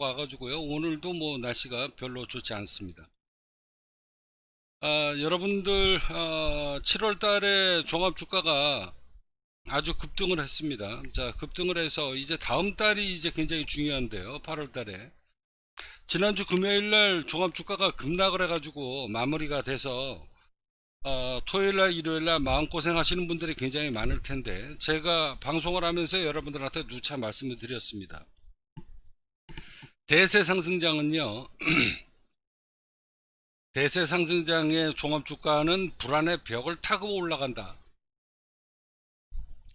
와가지고요. 오늘도 뭐 날씨가 별로 좋지 않습니다. 아, 여러분들 아, 7월 달에 종합 주가가 아주 급등을 했습니다. 자, 급등을 해서 이제 다음 달이 이제 굉장히 중요한데요. 8월 달에 지난주 금요일 날 종합 주가가 급락을 해가지고 마무리가 돼서 어, 토요일 날 일요일 날 마음고생 하시는 분들이 굉장히 많을 텐데 제가 방송을 하면서 여러분들한테 누차 말씀을 드렸습니다. 대세 상승장은요. 대세 상승장의 종합 주가는 불안의 벽을 타고 올라간다.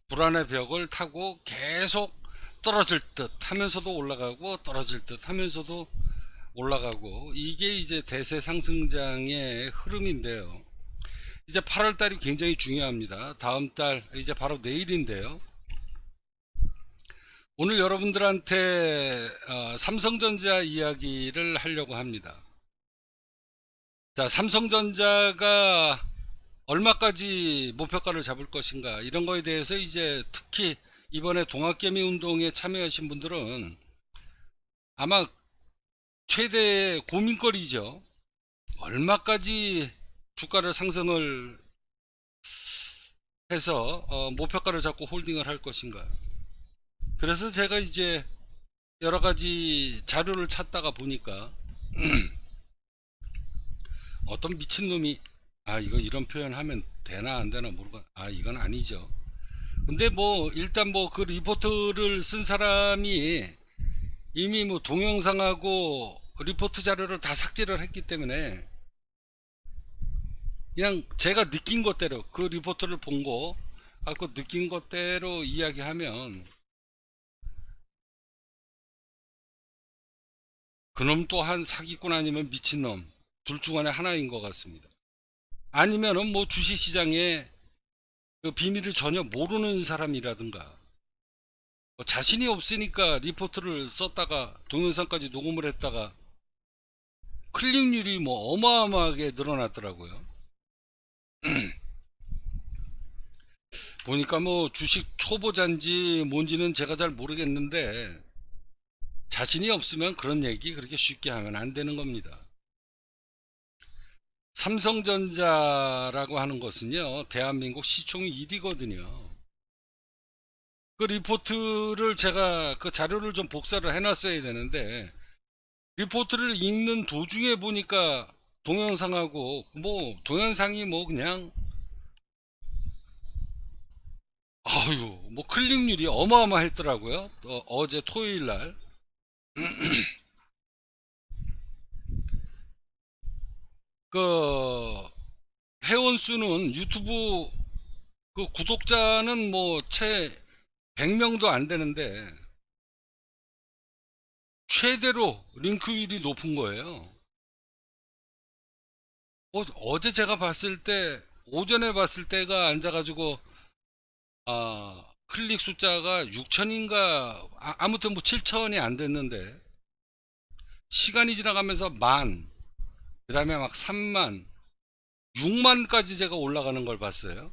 불안의 벽을 타고 계속 떨어질 듯 하면서도 올라가고 떨어질 듯 하면서도 올라가고 이게 이제 대세 상승장의 흐름인데요. 이제 8월 달이 굉장히 중요합니다. 다음 달 이제 바로 내일인데요. 오늘 여러분들한테 어, 삼성전자 이야기를 하려고 합니다. 자, 삼성전자가 얼마까지 목표가를 잡을 것인가 이런 거에 대해서 이제 특히 이번에 동학개미 운동에 참여하신 분들은 아마 최대의 고민거리죠. 얼마까지 주가를 상승을 해서 어, 목표가를 잡고 홀딩을 할 것인가. 그래서 제가 이제 여러 가지 자료를 찾다가 보니까 어떤 미친놈이 아 이거 이런 표현 하면 되나 안 되나 모르고 아 이건 아니죠 근데 뭐 일단 뭐 그 리포트를 쓴 사람이 이미 뭐 동영상하고 리포트 자료를 다 삭제를 했기 때문에 그냥 제가 느낀 것대로 그 리포트를 본 거 갖고 느낀 것대로 이야기하면 그놈 또한 사기꾼 아니면 미친놈 둘중 안에 하나인 것 같습니다. 아니면은 뭐 주식시장에 그 비밀을 전혀 모르는 사람이라든가 뭐 자신이 없으니까 리포트를 썼다가 동영상까지 녹음을 했다가 클릭률이 뭐 어마어마하게 늘어났더라고요. 보니까 뭐 주식 초보자인지 뭔지는 제가 잘 모르겠는데 자신이 없으면 그런 얘기 그렇게 쉽게 하면 안 되는 겁니다. 삼성전자라고 하는 것은요, 대한민국 시총이 1위거든요. 그 리포트를 제가 그 자료를 좀 복사를 해놨어야 되는데, 리포트를 읽는 도중에 보니까 동영상하고, 뭐, 동영상이 뭐 그냥, 아유, 뭐 클릭률이 어마어마했더라고요. 어, 어제 토요일 날. 그 회원 수는 유튜브 그 구독자는 뭐 채 100명도 안 되는데 최대로 링크율이 높은 거예요. 어, 제 제가 봤을 때 오전에 봤을 때가 앉아가지고 아 클릭 숫자가 6천인가 아, 무튼뭐 7천이 안 됐는데 시간이 지나가면서 만, 그 다음에 막 3만, 6만까지 제가 올라가는 걸 봤어요.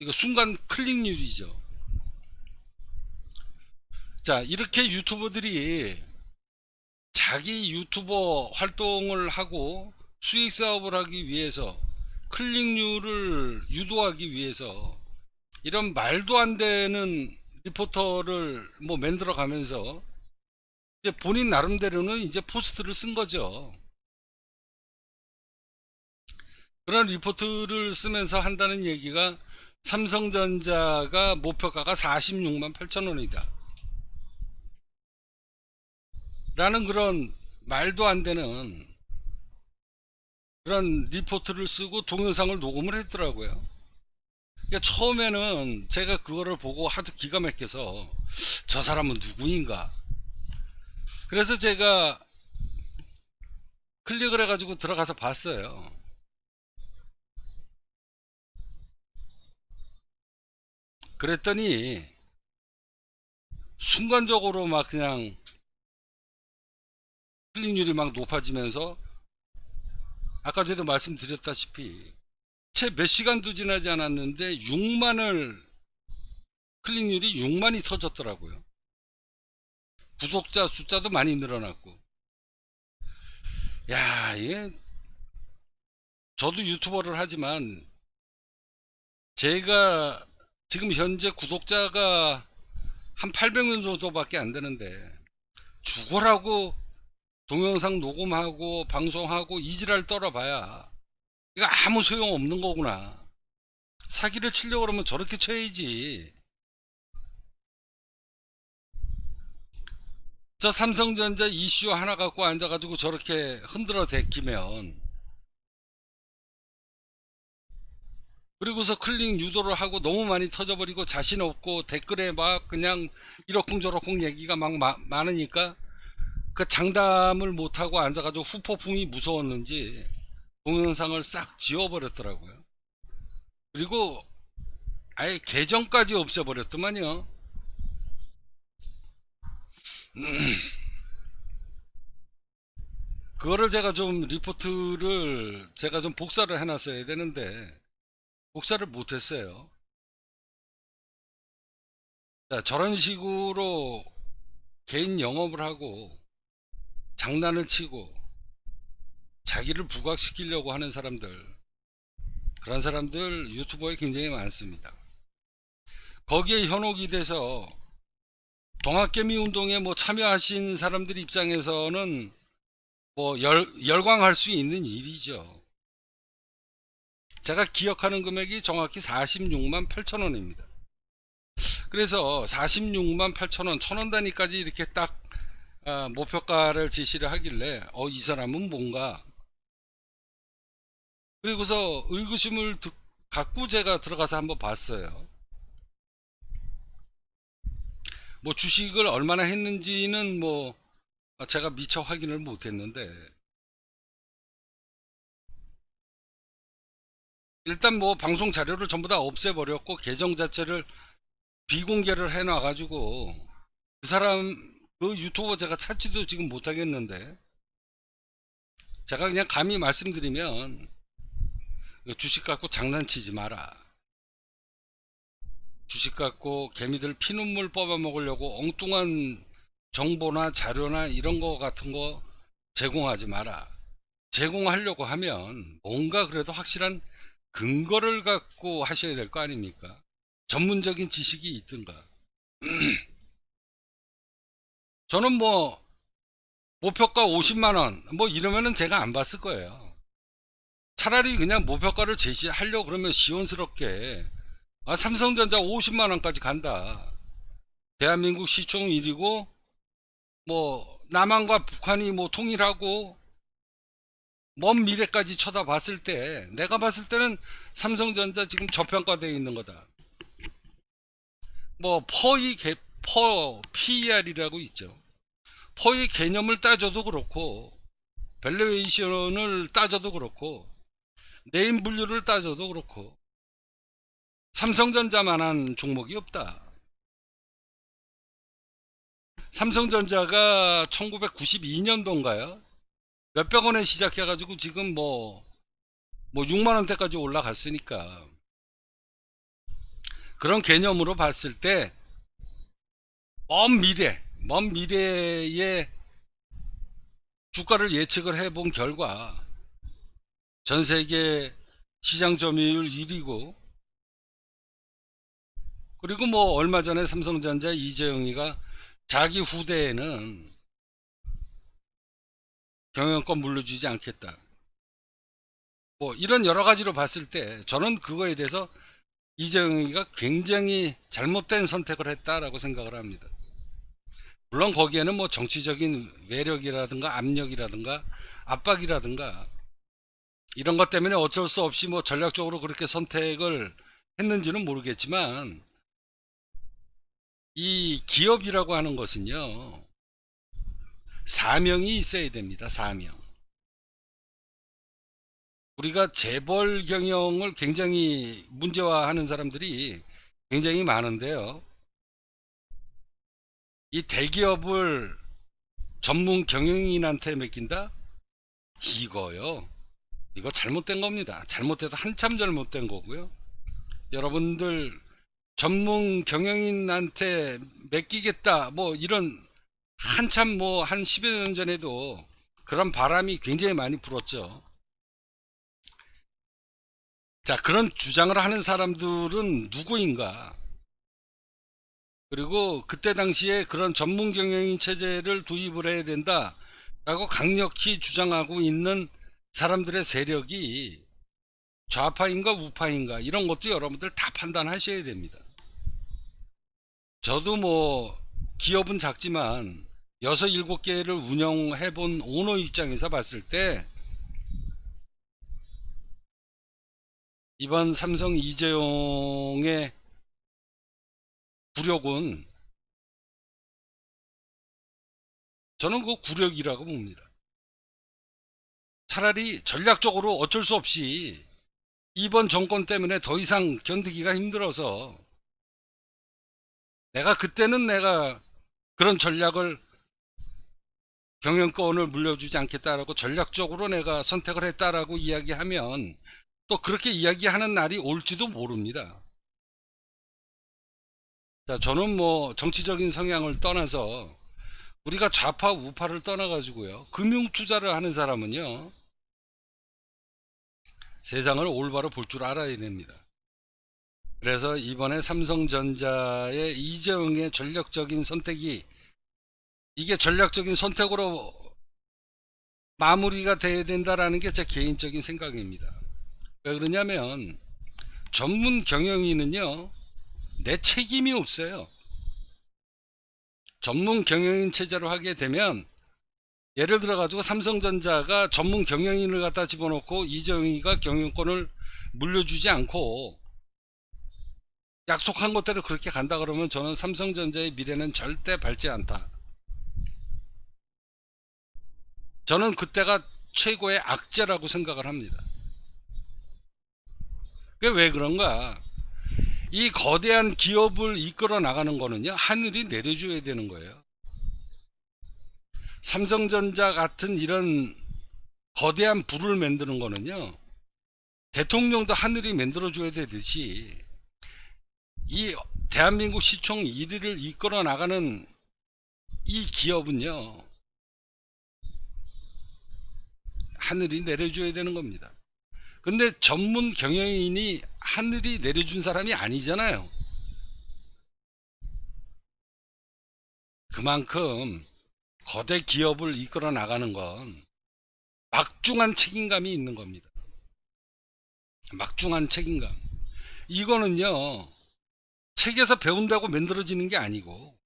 이거 순간 클릭률이죠. 자, 이렇게 유튜버들이 자기 유튜버 활동을 하고 수익 사업을 하기 위해서 클릭률을 유도하기 위해서 이런 말도 안 되는 리포터를 뭐 만들어 가면서 이제 본인 나름대로는 이제 포스트를 쓴 거죠. 그런 리포트를 쓰면서 한다는 얘기가 삼성전자가 목표가가 46만 8천 원이다. 라는 그런 말도 안 되는 그런 리포트를 쓰고 동영상을 녹음을 했더라고요. 그러니까 처음에는 제가 그거를 보고 하도 기가 막혀서 저 사람은 누구인가 그래서 제가 클릭을 해가지고 들어가서 봤어요 그랬더니 순간적으로 막 그냥 클릭률이 막 높아지면서 아까 제가 말씀드렸다시피 채몇 시간도 지나지 않았는데 6만을 클릭률이 6만이 터졌더라고요. 구독자 숫자도 많이 늘어났고. 야, 예. 저도 유튜버를 하지만 제가 지금 현재 구독자가 한 800명 정도밖에 안 되는데 죽어라고 동영상 녹음하고 방송하고 이지랄 떨어봐야 이거 아무 소용 없는 거구나. 사기를 치려고 그러면 저렇게 쳐야지. 저 삼성전자 이슈 하나 갖고 앉아가지고 저렇게 흔들어 대끼면 그리고서 클릭 유도를 하고 너무 많이 터져버리고 자신 없고 댓글에 막 그냥 이러쿵저러쿵 얘기가 막 마, 많으니까 그 장담을 못하고 앉아가지고 후폭풍이 무서웠는지 동영상을 싹 지워버렸더라고요. 그리고 아예 계정까지 없애버렸더만요. 그거를 제가 좀 리포트를 제가 좀 복사를 해놨어야 되는데 복사를 못했어요. 자, 저런 식으로 개인 영업을 하고 장난을 치고 자기를 부각시키려고 하는 사람들 그런 사람들 유튜버에 굉장히 많습니다. 거기에 현혹이 돼서 동학개미 운동에 뭐 참여하신 사람들 입장에서는 뭐 열, 열광할 수 있는 일이죠. 제가 기억하는 금액이 정확히 46만 8천 원입니다. 그래서 46만 8천 원, 천 원 단위까지 이렇게 딱 아, 목표가를 제시를 하길래 어 이 사람은 뭔가 그리고서 의구심을 갖고 제가 들어가서 한번 봤어요. 뭐 주식을 얼마나 했는지는 뭐 제가 미처 확인을 못했는데 일단 뭐 방송 자료를 전부 다 없애버렸고 계정 자체를 비공개를 해놔 가지고 그 사람 그 유튜버 제가 찾지도 지금 못하겠는데 제가 그냥 감히 말씀드리면 주식 갖고 장난치지 마라. 주식 갖고 개미들 피눈물 뽑아먹으려고 엉뚱한 정보나 자료나 이런 거 같은 거 제공하지 마라. 제공하려고 하면 뭔가 그래도 확실한 근거를 갖고 하셔야 될 거 아닙니까? 전문적인 지식이 있든가. 저는 뭐, 목표가 50만원, 뭐 이러면은 제가 안 봤을 거예요. 차라리 그냥 모표가를 제시하려 그러면 시원스럽게 아 삼성전자 50만 원까지 간다. 대한민국 시총 1위고 뭐 남한과 북한이 뭐 통일하고 먼 미래까지 쳐다봤을 때 내가 봤을 때는 삼성전자 지금 저평가되어 있는 거다. 뭐 퍼이 개, 퍼 PER이라고 있죠. 퍼의 개념을 따져도 그렇고 밸류에이션을 따져도 그렇고 네임 분류를 따져도 그렇고 삼성전자만한 종목이 없다. 삼성전자가 1992년도인가요? 몇백 원에 시작해가지고 지금 뭐, 뭐 6만 원대까지 올라갔으니까. 그런 개념으로 봤을 때, 먼 미래, 먼 미래에 주가를 예측을 해 본 결과, 전 세계 시장 점유율 1위고 그리고 뭐 얼마 전에 삼성전자 이재용이가 자기 후대에는 경영권 물려주지 않겠다. 뭐 이런 여러 가지로 봤을 때 저는 그거에 대해서 이재용이가 굉장히 잘못된 선택을 했다라고 생각을 합니다. 물론 거기에는 뭐 정치적인 외력이라든가 압력이라든가 압박이라든가 이런 것 때문에 어쩔 수 없이 뭐 전략적으로 그렇게 선택을 했는지는 모르겠지만 이 기업이라고 하는 것은요 사명이 있어야 됩니다 사명 우리가 재벌 경영을 굉장히 문제화하는 사람들이 굉장히 많은데요 이 대기업을 전문 경영인한테 맡긴다 이거요 이거 잘못된 겁니다. 잘못해서 한참 잘못된 거고요. 여러분들 전문 경영인한테 맡기겠다 뭐 이런 한참 뭐 한 10여 년 전에도 그런 바람이 굉장히 많이 불었죠. 자, 그런 주장을 하는 사람들은 누구인가? 그리고 그때 당시에 그런 전문 경영인 체제를 도입을 해야 된다라고 강력히 주장하고 있는 사람들의 세력이 좌파인가 우파인가 이런 것도 여러분들 다 판단하셔야 됩니다. 저도 뭐 기업은 작지만 6, 7개를 운영해 본 오너 입장에서 봤을 때 이번 삼성 이재용의 굴욕은 저는 그 굴욕이라고 봅니다. 차라리 전략적으로 어쩔 수 없이 이번 정권 때문에 더 이상 견디기가 힘들어서 내가 그때는 내가 그런 전략을 경영권을 물려주지 않겠다라고 전략적으로 내가 선택을 했다라고 이야기하면 또 그렇게 이야기하는 날이 올지도 모릅니다. 자, 저는 뭐 정치적인 성향을 떠나서 우리가 좌파 우파를 떠나가지고요. 금융 투자를 하는 사람은요. 세상을 올바로 볼 줄 알아야 됩니다. 그래서 이번에 삼성전자의 이재용의 전략적인 선택이 이게 전략적인 선택으로 마무리가 돼야 된다라는 게 제 개인적인 생각입니다. 왜 그러냐면 전문 경영인은요 내 책임이 없어요. 전문 경영인 체제로 하게 되면 예를 들어 가지고 삼성전자가 전문 경영인을 갖다 집어넣고 이정희가 경영권을 물려주지 않고 약속한 것대로 그렇게 간다 그러면 저는 삼성전자의 미래는 절대 밝지 않다 저는 그때가 최고의 악재라고 생각을 합니다 그게 왜 그런가 이 거대한 기업을 이끌어 나가는 거는요 하늘이 내려줘야 되는 거예요 삼성전자 같은 이런 거대한 부를 만드는 거는요. 대통령도 하늘이 만들어줘야 되듯이 이 대한민국 시총 1위를 이끌어 나가는 이 기업은요. 하늘이 내려줘야 되는 겁니다. 근데 전문 경영인이 하늘이 내려준 사람이 아니잖아요. 그만큼 거대 기업을 이끌어 나가는 건 막중한 책임감이 있는 겁니다. 막중한 책임감. 이거는요, 책에서 배운다고 만들어지는 게 아니고,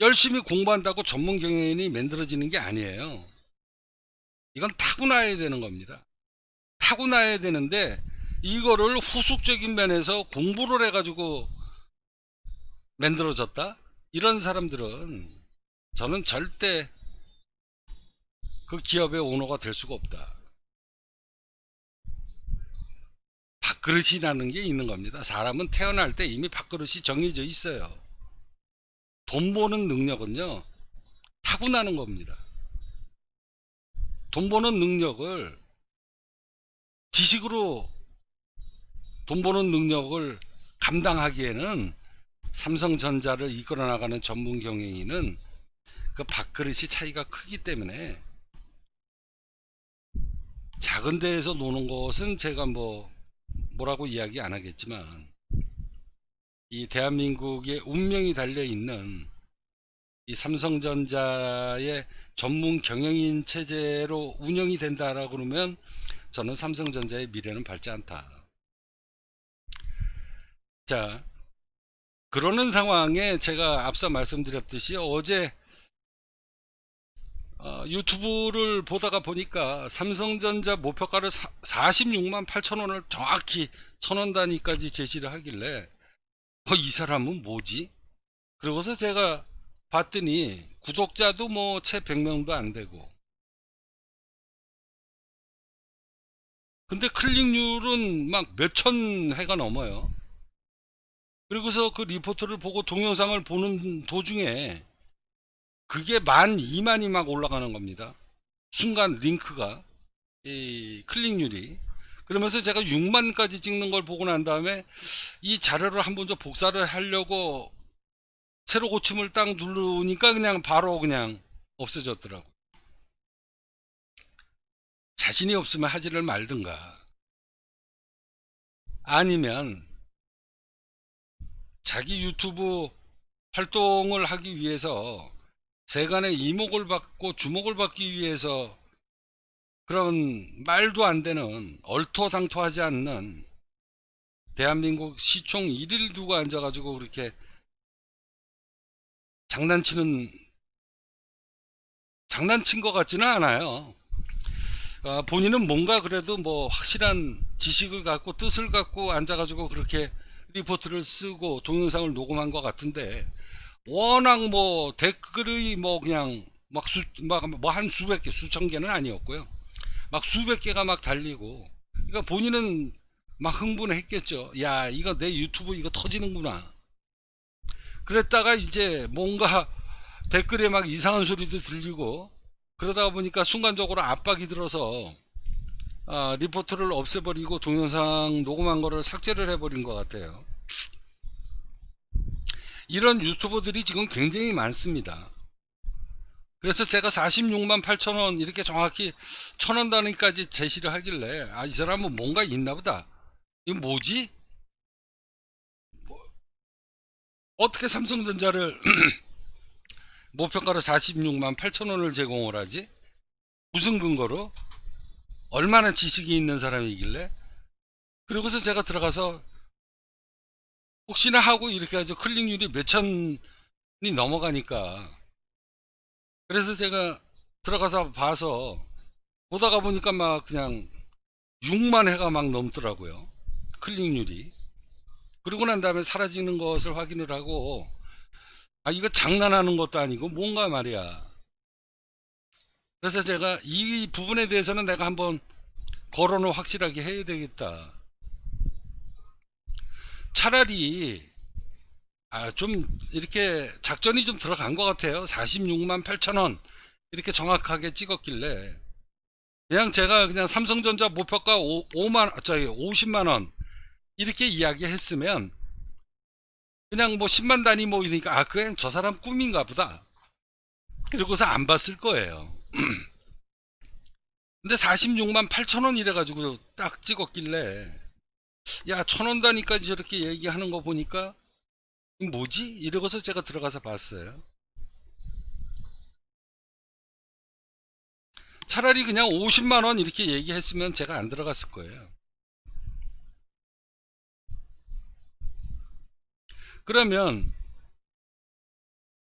열심히 공부한다고 전문 경영인이 만들어지는 게 아니에요. 이건 타고나야 되는 겁니다. 타고나야 되는데, 이거를 후속적인 면에서 공부를 해가지고 만들어졌다? 이런 사람들은 저는 절대 그 기업의 오너가 될 수가 없다. 밥그릇이라는 게 있는 겁니다. 사람은 태어날 때 이미 밥그릇이 정해져 있어요. 돈 버는 능력은요, 타고나는 겁니다. 돈 버는 능력을 지식으로 돈 버는 능력을 감당하기에는 삼성전자를 이끌어 나가는 전문 경영인은 그 밥그릇이 차이가 크기 때문에 작은 데에서 노는 것은 제가 뭐 뭐라고 이야기 안 하겠지만 이 대한민국의 운명이 달려 있는 이 삼성전자의 전문 경영인 체제로 운영이 된다라고 그러면 저는 삼성전자의 미래는 밝지 않다. 자, 그러는 상황에 제가 앞서 말씀드렸듯이 어제 유튜브를 어, 보다가 보니까 삼성전자 목표가를 46만 8천 원을 정확히 천 원 단위까지 제시를 하길래 어, 이 사람은 뭐지? 그러고서 제가 봤더니 구독자도 뭐 채 100명도 안 되고 근데 클릭률은 막 몇 천 회가 넘어요. 그리고서 그 리포트를 보고 동영상을 보는 도중에 그게 만 2만이 막 올라가는 겁니다. 순간 링크가 이 클릭률이 그러면서 제가 6만까지 찍는 걸 보고 난 다음에 이 자료를 한번 좀 복사를 하려고 새로 고침을 딱 누르니까 그냥 바로 그냥 없어졌더라고. 자신이 없으면 하지를 말든가. 아니면 자기 유튜브 활동을 하기 위해서 세간의 이목을 받고 주목을 받기 위해서 그런 말도 안 되는 얼토당토하지 않는 대한민국 시총 1위를 두고 앉아가지고 그렇게 장난치는 장난친 것 같지는 않아요. 아, 본인은 뭔가 그래도 뭐 확실한 지식을 갖고 뜻을 갖고 앉아가지고 그렇게 리포트를 쓰고 동영상을 녹음한 것 같은데 워낙 뭐 댓글이 뭐 그냥 막 수 막 뭐 한 수백 개 수천 개는 아니었고요. 막 수백 개가 막 달리고 그러니까 본인은 막 흥분했겠죠. 야 이거 내 유튜브 이거 터지는구나. 그랬다가 이제 뭔가 댓글에 막 이상한 소리도 들리고 그러다 보니까 순간적으로 압박이 들어서 아, 리포트를 없애버리고 동영상 녹음한 거를 삭제를 해버린 것 같아요. 이런 유튜버들이 지금 굉장히 많습니다. 그래서 제가 46만 8천 원 이렇게 정확히 천원 단위까지 제시를 하길래 아 이 사람은 뭔가 있나 보다. 이거 뭐지? 뭐, 어떻게 삼성전자를 목표가로 46만 8천 원을 제공을 하지? 무슨 근거로? 얼마나 지식이 있는 사람이길래? 그러고서 제가 들어가서 혹시나 하고 이렇게 해서 클릭률이 몇천이 넘어가니까 그래서 제가 들어가서 봐서 보다가 보니까 막 그냥 6만 회가 막 넘더라고요 클릭률이 그리고 난 다음에 사라지는 것을 확인을 하고 아 이거 장난하는 것도 아니고 뭔가 말이야 그래서 제가 이 부분에 대해서는 내가 한번 거론을 확실하게 해야 되겠다 차라리 아, 좀 이렇게 작전이 좀 들어간 것 같아요. 46만 8천 원 이렇게 정확하게 찍었길래 그냥 제가 그냥 삼성전자 목표가 5, 5만 저기 50만 원 이렇게 이야기했으면 그냥 뭐 10만 단위 뭐 이러니까 아 그냥 저 사람 꿈인가 보다 그러고서 안 봤을 거예요. 근데 46만 8천 원 이래가지고 딱 찍었길래 야 천 원 단위까 지 저렇게 얘기하는 거 보니까 뭐지? 이러고서 제가 들어가서 봤어요. 차라리 그냥 50만원 이렇게 얘기했으면 제가 안 들어갔을 거예요. 그러면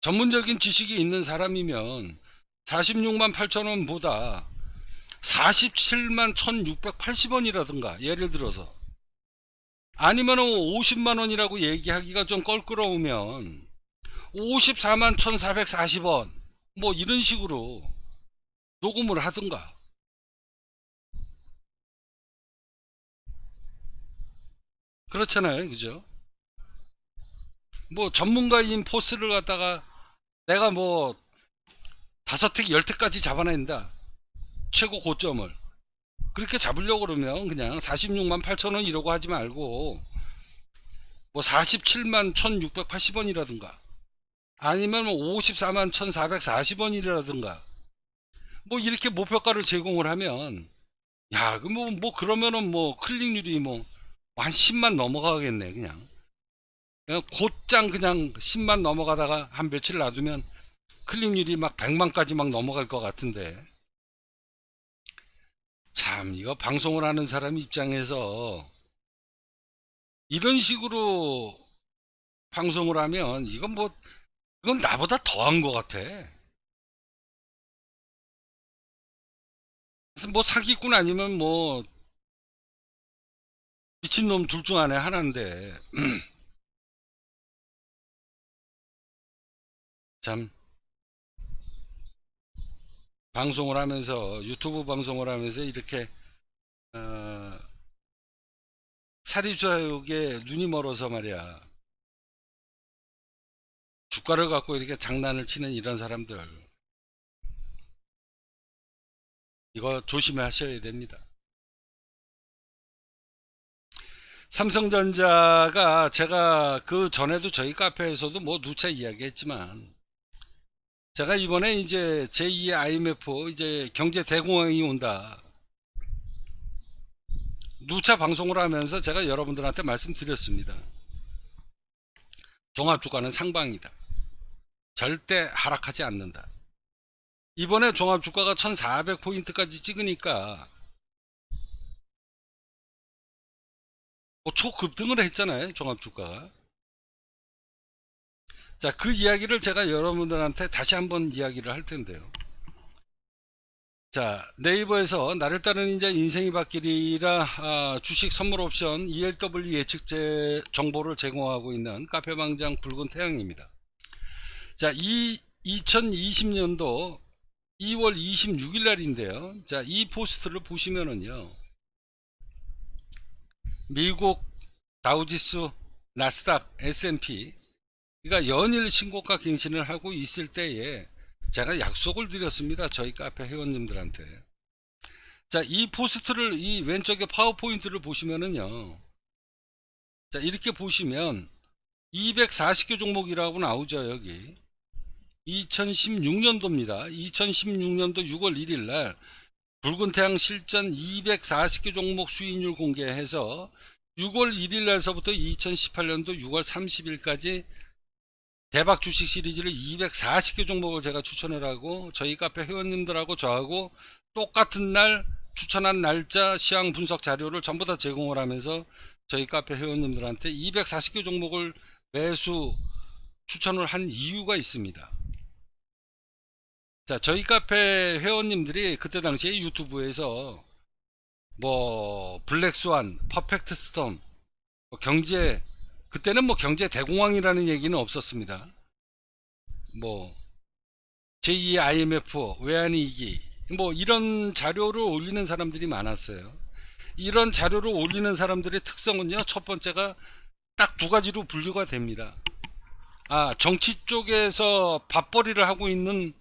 전문적인 지식이 있는 사람이면 46만 8천원보다 47만 1680원이라든가 예를 들어서 아니면 50만원이라고 얘기하기가 좀 껄끄러우면 54만 1440원 뭐 이런 식으로 녹음을 하든가 그렇잖아요 그죠 뭐 전문가인 포스를 갖다가 내가 뭐 다섯 택열 택까지 잡아낸다 최고 고점을 그렇게 잡으려고 그러면 그냥 46만 8천원 이라고 하지 말고 뭐 47만 1680원이라든가 아니면 뭐 54만 1440원이라든가 뭐 이렇게 목표가를 제공을 하면 야, 그뭐 뭐 그러면은 뭐 클릭률이 뭐 한 10만 넘어가겠네 그냥. 그냥 곧장 그냥 10만 넘어가다가 한 며칠 놔두면 클릭률이 막 100만까지 막 넘어갈 것 같은데. 참 이거 방송을 하는 사람 입장에서 이런 식으로 방송을 하면 이건 뭐 이건 나보다 더한 것 같아. 뭐 사기꾼 아니면 뭐 미친놈 둘중 안에 하나인데 참 방송을 하면서 유튜브 방송을 하면서 이렇게 어, 사립사욕에 눈이 멀어서 말이야 주가를 갖고 이렇게 장난을 치는 이런 사람들 이거 조심하셔야 됩니다 삼성전자가 제가 그 전에도 저희 카페에서도 뭐 누차 이야기했지만 제가 이번에 이제 제2의 IMF 이제 경제 대공황이 온다. 누차 방송을 하면서 제가 여러분들한테 말씀드렸습니다. 종합주가는 상방이다. 절대 하락하지 않는다. 이번에 종합주가가 1400포인트까지 찍으니까 뭐 초급등을 했잖아요. 종합주가가. 자, 그 이야기를 제가 여러분들한테 다시 한번 이야기를 할 텐데요. 자, 네이버에서 나를 따르는 자 인생이 바뀌리라 아, 주식 선물 옵션 ELW 예측제 정보를 제공하고 있는 카페방장 붉은 태양입니다. 자, 이 2020년도 2월 26일 날인데요. 자, 이 포스트를 보시면은요. 미국 다우지수, 나스닥, S&P 그러니까 연일 신고가 갱신을 하고 있을 때에 제가 약속을 드렸습니다. 저희 카페 회원님들한테. 자, 이 포스트를 이 왼쪽에 파워포인트를 보시면은요. 자, 이렇게 보시면 240개 종목이라고 나오죠, 여기. 2016년도입니다. 2016년도 6월 1일 날 붉은 태양 실전 240개 종목 수익률 공개해서 6월 1일 날서부터 2018년도 6월 30일까지 대박 주식 시리즈를 240개 종목을 제가 추천해라고 저희 카페 회원님들하고 저하고 똑같은 날 추천한 날짜 시황 분석 자료를 전부 다 제공을 하면서 저희 카페 회원님들한테 240개 종목을 매수 추천을 한 이유가 있습니다. 자, 저희 카페 회원님들이 그때 당시에 유튜브에서 뭐 블랙스완, 퍼펙트 스톰, 뭐 경제 그때는 뭐 경제 대공황이라는 얘기는 없었습니다. 뭐 제2의 IMF 외환위기 뭐 이런 자료를 올리는 사람들이 많았어요. 이런 자료를 올리는 사람들의 특성은요. 첫 번째가 딱 두 가지로 분류가 됩니다. 아 정치 쪽에서 밥벌이를 하고 있는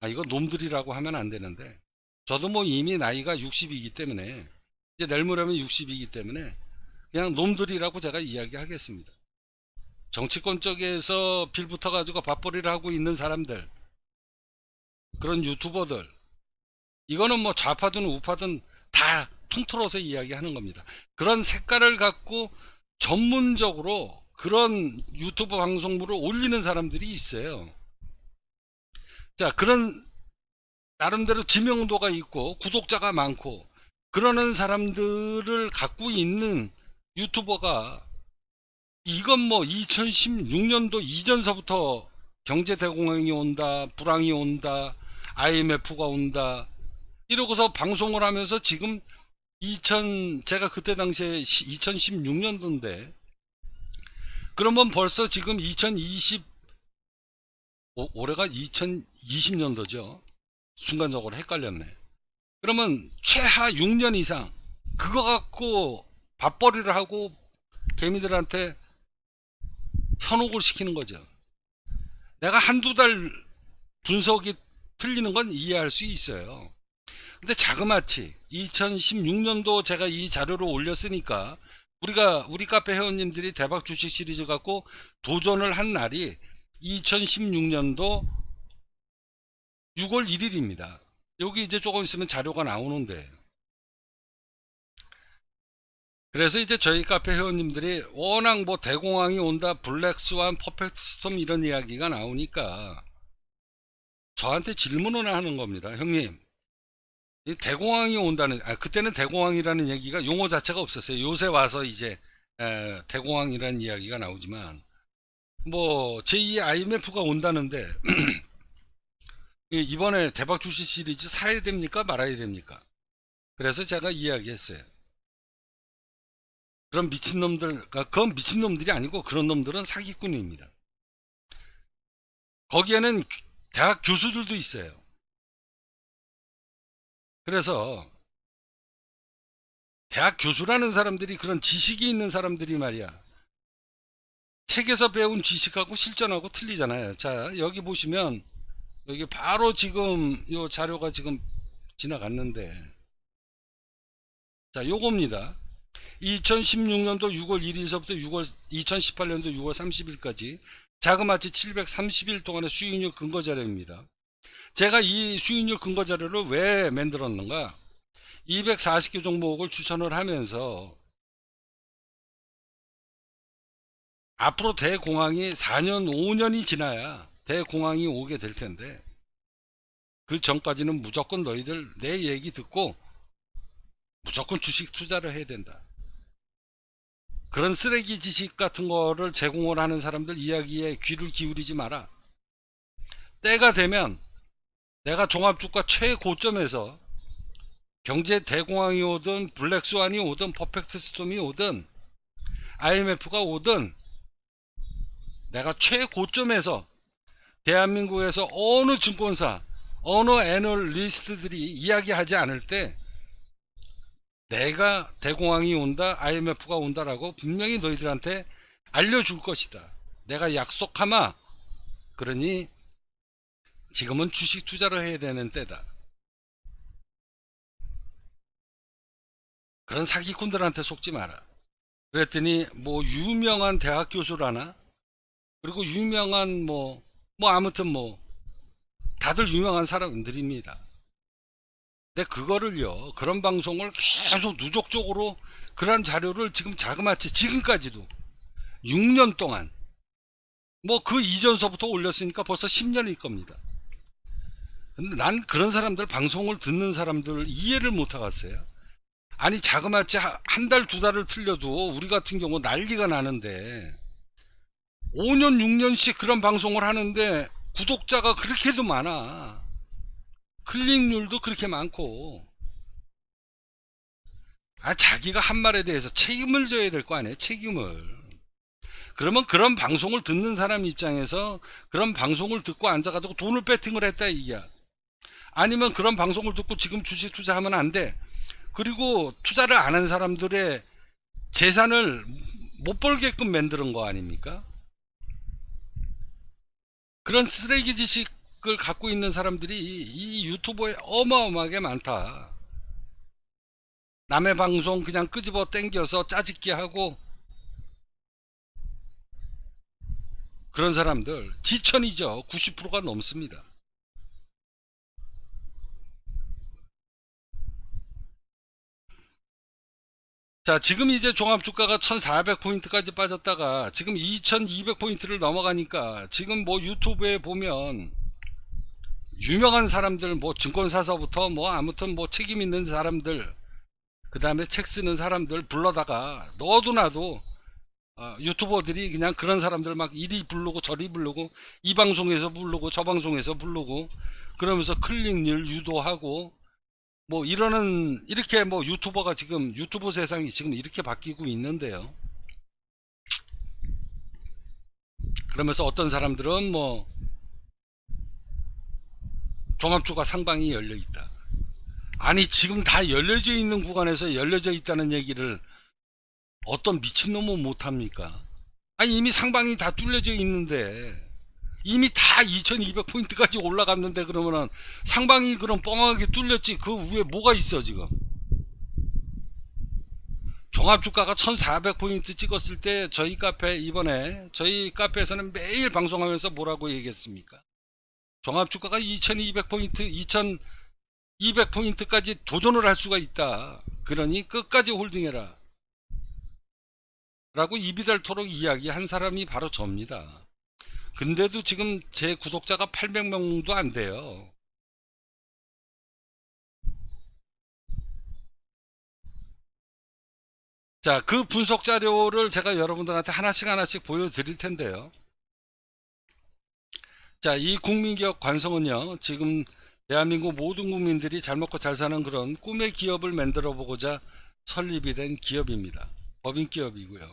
아 이거 놈들이라고 하면 안 되는데 저도 뭐 이미 나이가 60이기 때문에 이제 내일 모레면 60이기 때문에 그냥 놈들이라고 제가 이야기하겠습니다. 정치권 쪽에서 빌붙어 가지고 밥벌이를 하고 있는 사람들 그런 유튜버들 이거는 뭐 좌파든 우파든 다 통틀어서 이야기하는 겁니다. 그런 색깔을 갖고 전문적으로 그런 유튜브 방송물을 올리는 사람들이 있어요. 자, 그런 나름대로 지명도가 있고 구독자가 많고 그러는 사람들을 갖고 있는 유튜버가 이건 뭐 2016년도 이전서부터 경제대공황이 온다 불황이 온다 IMF가 온다 이러고서 방송을 하면서 지금 2000 제가 그때 당시에 2016년도인데 그러면 벌써 지금 2020 오, 올해가 2020년도죠 순간적으로 헷갈렸네 그러면 최하 6년 이상 그거 갖고 밥벌이를 하고 개미들한테 현혹을 시키는 거죠. 내가 한두 달 분석이 틀리는 건 이해할 수 있어요. 근데 자그마치 2016년도 제가 이 자료를 올렸으니까 우리가 우리 카페 회원님들이 대박 주식 시리즈 갖고 도전을 한 날이 2016년도 6월 1일입니다. 여기 이제 조금 있으면 자료가 나오는데 그래서 이제 저희 카페 회원님들이 워낙 뭐 대공황이 온다 블랙스완 퍼펙트 스톰 이런 이야기가 나오니까 저한테 질문을 하는 겁니다 형님 이 대공황이 온다는 아 그때는 대공황이라는 얘기가 용어 자체가 없었어요 요새 와서 이제 에, 대공황이라는 이야기가 나오지만 뭐제2 IMF가 온다는데 이번에 대박 주식 시리즈 사야 됩니까 말아야 됩니까 그래서 제가 이야기했어요 그런 미친놈들, 그러니까 그건 미친놈들이 아니고 그런 놈들은 사기꾼입니다. 거기에는 대학 교수들도 있어요. 그래서 대학 교수라는 사람들이 그런 지식이 있는 사람들이 말이야. 책에서 배운 지식하고 실전하고 틀리잖아요. 자, 여기 보시면 여기 바로 지금 요 자료가 지금 지나갔는데 자, 요겁니다. 2016년도 6월 1일서부터 6월 2018년도 6월 30일까지 자그마치 730일 동안의 수익률 근거 자료입니다. 제가 이 수익률 근거 자료를 왜 만들었는가? 240개 종목을 추천을 하면서 앞으로 대공황이 4년, 5년이 지나야 대공황이 오게 될 텐데 그 전까지는 무조건 너희들 내 얘기 듣고 무조건 주식 투자를 해야 된다. 그런 쓰레기 지식 같은 거를 제공을 하는 사람들 이야기에 귀를 기울이지 마라. 때가 되면 내가 종합주가 최고점에서 경제 대공황이 오든 블랙스완이 오든 퍼펙트 스톰이 오든 IMF가 오든 내가 최고점에서 대한민국에서 어느 증권사 어느 애널리스트들이 이야기하지 않을 때 내가 대공황이 온다 IMF가 온다라고 분명히 너희들한테 알려줄 것이다 내가 약속하마 그러니 지금은 주식 투자를 해야 되는 때다 그런 사기꾼들한테 속지 마라 그랬더니 뭐 유명한 대학 교수라나 그리고 유명한 뭐뭐 뭐 아무튼 뭐 다들 유명한 사람들입니다 근데 그거를요 그런 방송을 계속 누적적으로 그런 자료를 지금 자그마치 지금까지도 6년 동안 뭐 그 이전서부터 올렸으니까 벌써 10년일 겁니다 근데 난 그런 사람들 방송을 듣는 사람들 이해를 못 하겠어요 아니 자그마치 한 달 두 달을 틀려도 우리 같은 경우 난리가 나는데 5년 6년씩 그런 방송을 하는데 구독자가 그렇게도 많아 클릭률도 그렇게 많고 아 자기가 한 말에 대해서 책임을 져야 될 거 아니에요 책임을 그러면 그런 방송을 듣는 사람 입장에서 그런 방송을 듣고 앉아가지고 돈을 배팅을 했다 이게 아니면 그런 방송을 듣고 지금 주식 투자하면 안 돼 그리고 투자를 안 한 사람들의 재산을 못 벌게끔 만드는 거 아닙니까 그런 쓰레기 지식 그걸 갖고 있는 사람들이 이 유튜버에 어마어마하게 많다. 남의 방송 그냥 끄집어 땡겨서 짜집기 하고 그런 사람들 지천이죠. 90%가 넘습니다. 자 지금 이제 종합주가가 1400포인트까지 빠졌다가 지금 2200포인트를 넘어가니까 지금 뭐 유튜브에 보면 유명한 사람들 뭐 증권사서부터 뭐 아무튼 뭐 책임 있는 사람들 그 다음에 책 쓰는 사람들 불러다가 너도 나도 어, 유튜버들이 그냥 그런 사람들 막 이리 부르고 저리 부르고 이 방송에서 부르고 저 방송에서 부르고 그러면서 클릭률 유도하고 뭐 이러는 이렇게 뭐 유튜버가 지금 유튜브 세상이 지금 이렇게 바뀌고 있는데요 그러면서 어떤 사람들은 뭐 종합주가 상방이 열려 있다. 아니 지금 다 열려져 있는 구간에서 열려져 있다는 얘기를 어떤 미친놈은 못합니까? 아니 이미 상방이 다 뚫려져 있는데 이미 다 2200포인트까지 올라갔는데 그러면은 상방이 그럼 뻥하게 뚫렸지 그 위에 뭐가 있어 지금 종합주가가 1400포인트 찍었을 때 저희 카페 이번에 저희 카페에서는 매일 방송하면서 뭐라고 얘기했습니까 종합 주가가 2200포인트 2200포인트까지 도전을 할 수가 있다. 그러니 끝까지 홀딩해라. 라고 입이 닳도록 이야기한 사람이 바로 저입니다. 근데도 지금 제 구독자가 800명도 안 돼요. 자, 그 분석 자료를 제가 여러분들한테 하나씩 하나씩 보여드릴 텐데요. 자, 이 국민기업 관성은요, 지금 대한민국 모든 국민들이 잘 먹고 잘 사는 그런 꿈의 기업을 만들어 보고자 설립이 된 기업입니다. 법인 기업이고요.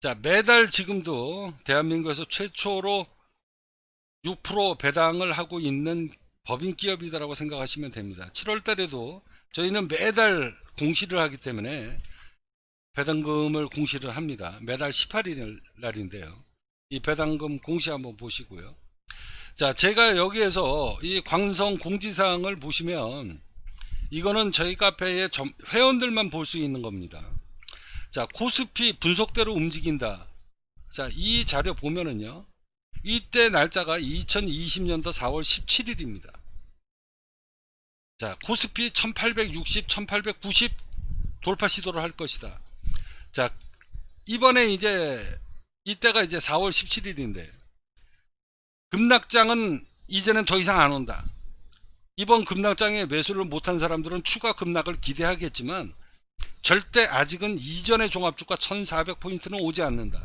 자, 매달 지금도 대한민국에서 최초로 6% 배당을 하고 있는 법인 기업이다라고 생각하시면 됩니다. 7월 달에도 저희는 매달 공시를 하기 때문에 배당금을 공시를 합니다. 매달 18일 날인데요. 이 배당금 공시 한번 보시고요. 자, 제가 여기에서 이 광성 공지사항을 보시면 이거는 저희 카페의 회원들만 볼 수 있는 겁니다. 자, 코스피 분석대로 움직인다. 자, 이 자료 보면은요. 이때 날짜가 2020년도 4월 17일입니다. 자, 코스피 1860, 1890 돌파 시도를 할 것이다. 자, 이번에 이제 이때가 이제 4월 17일인데 급락장은 이제는 더 이상 안 온다. 이번 급락장에 매수를 못한 사람들은 추가 급락을 기대하겠지만 절대 아직은 이전의 종합주가 1400포인트는 오지 않는다.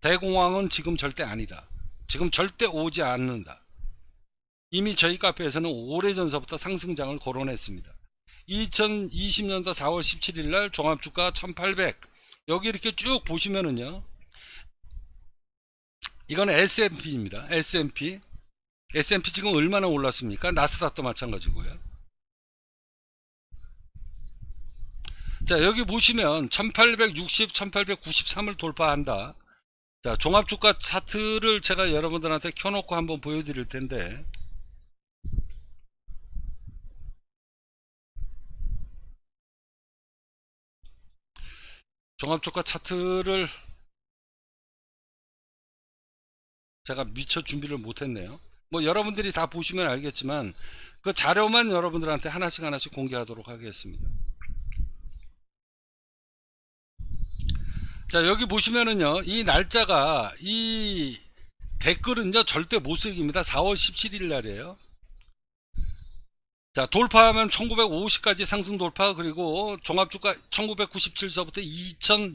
대공황은 지금 절대 아니다. 지금 절대 오지 않는다. 이미 저희 카페에서는 오래전서부터 상승장을 거론했습니다. 2020년도 4월 17일 날 종합주가 1800 여기 이렇게 쭉 보시면은요. 이건 S&P입니다. S&P. S&P 지금 얼마나 올랐습니까? 나스닥도 마찬가지고요. 자, 여기 보시면 1860, 1893을 돌파한다. 자, 종합주가 차트를 제가 여러분들한테 켜놓고 한번 보여드릴 텐데. 종합주가 차트를 제가 미처 준비를 못했네요. 뭐 여러분들이 다 보시면 알겠지만 그 자료만 여러분들한테 하나씩 하나씩 공개하도록 하겠습니다. 자 여기 보시면은요 이 날짜가 이 댓글은요 절대 못새입니다 4월 17일 날이에요 자 돌파하면 1950까지 상승 돌파 그리고 종합주가 1997서부터 2000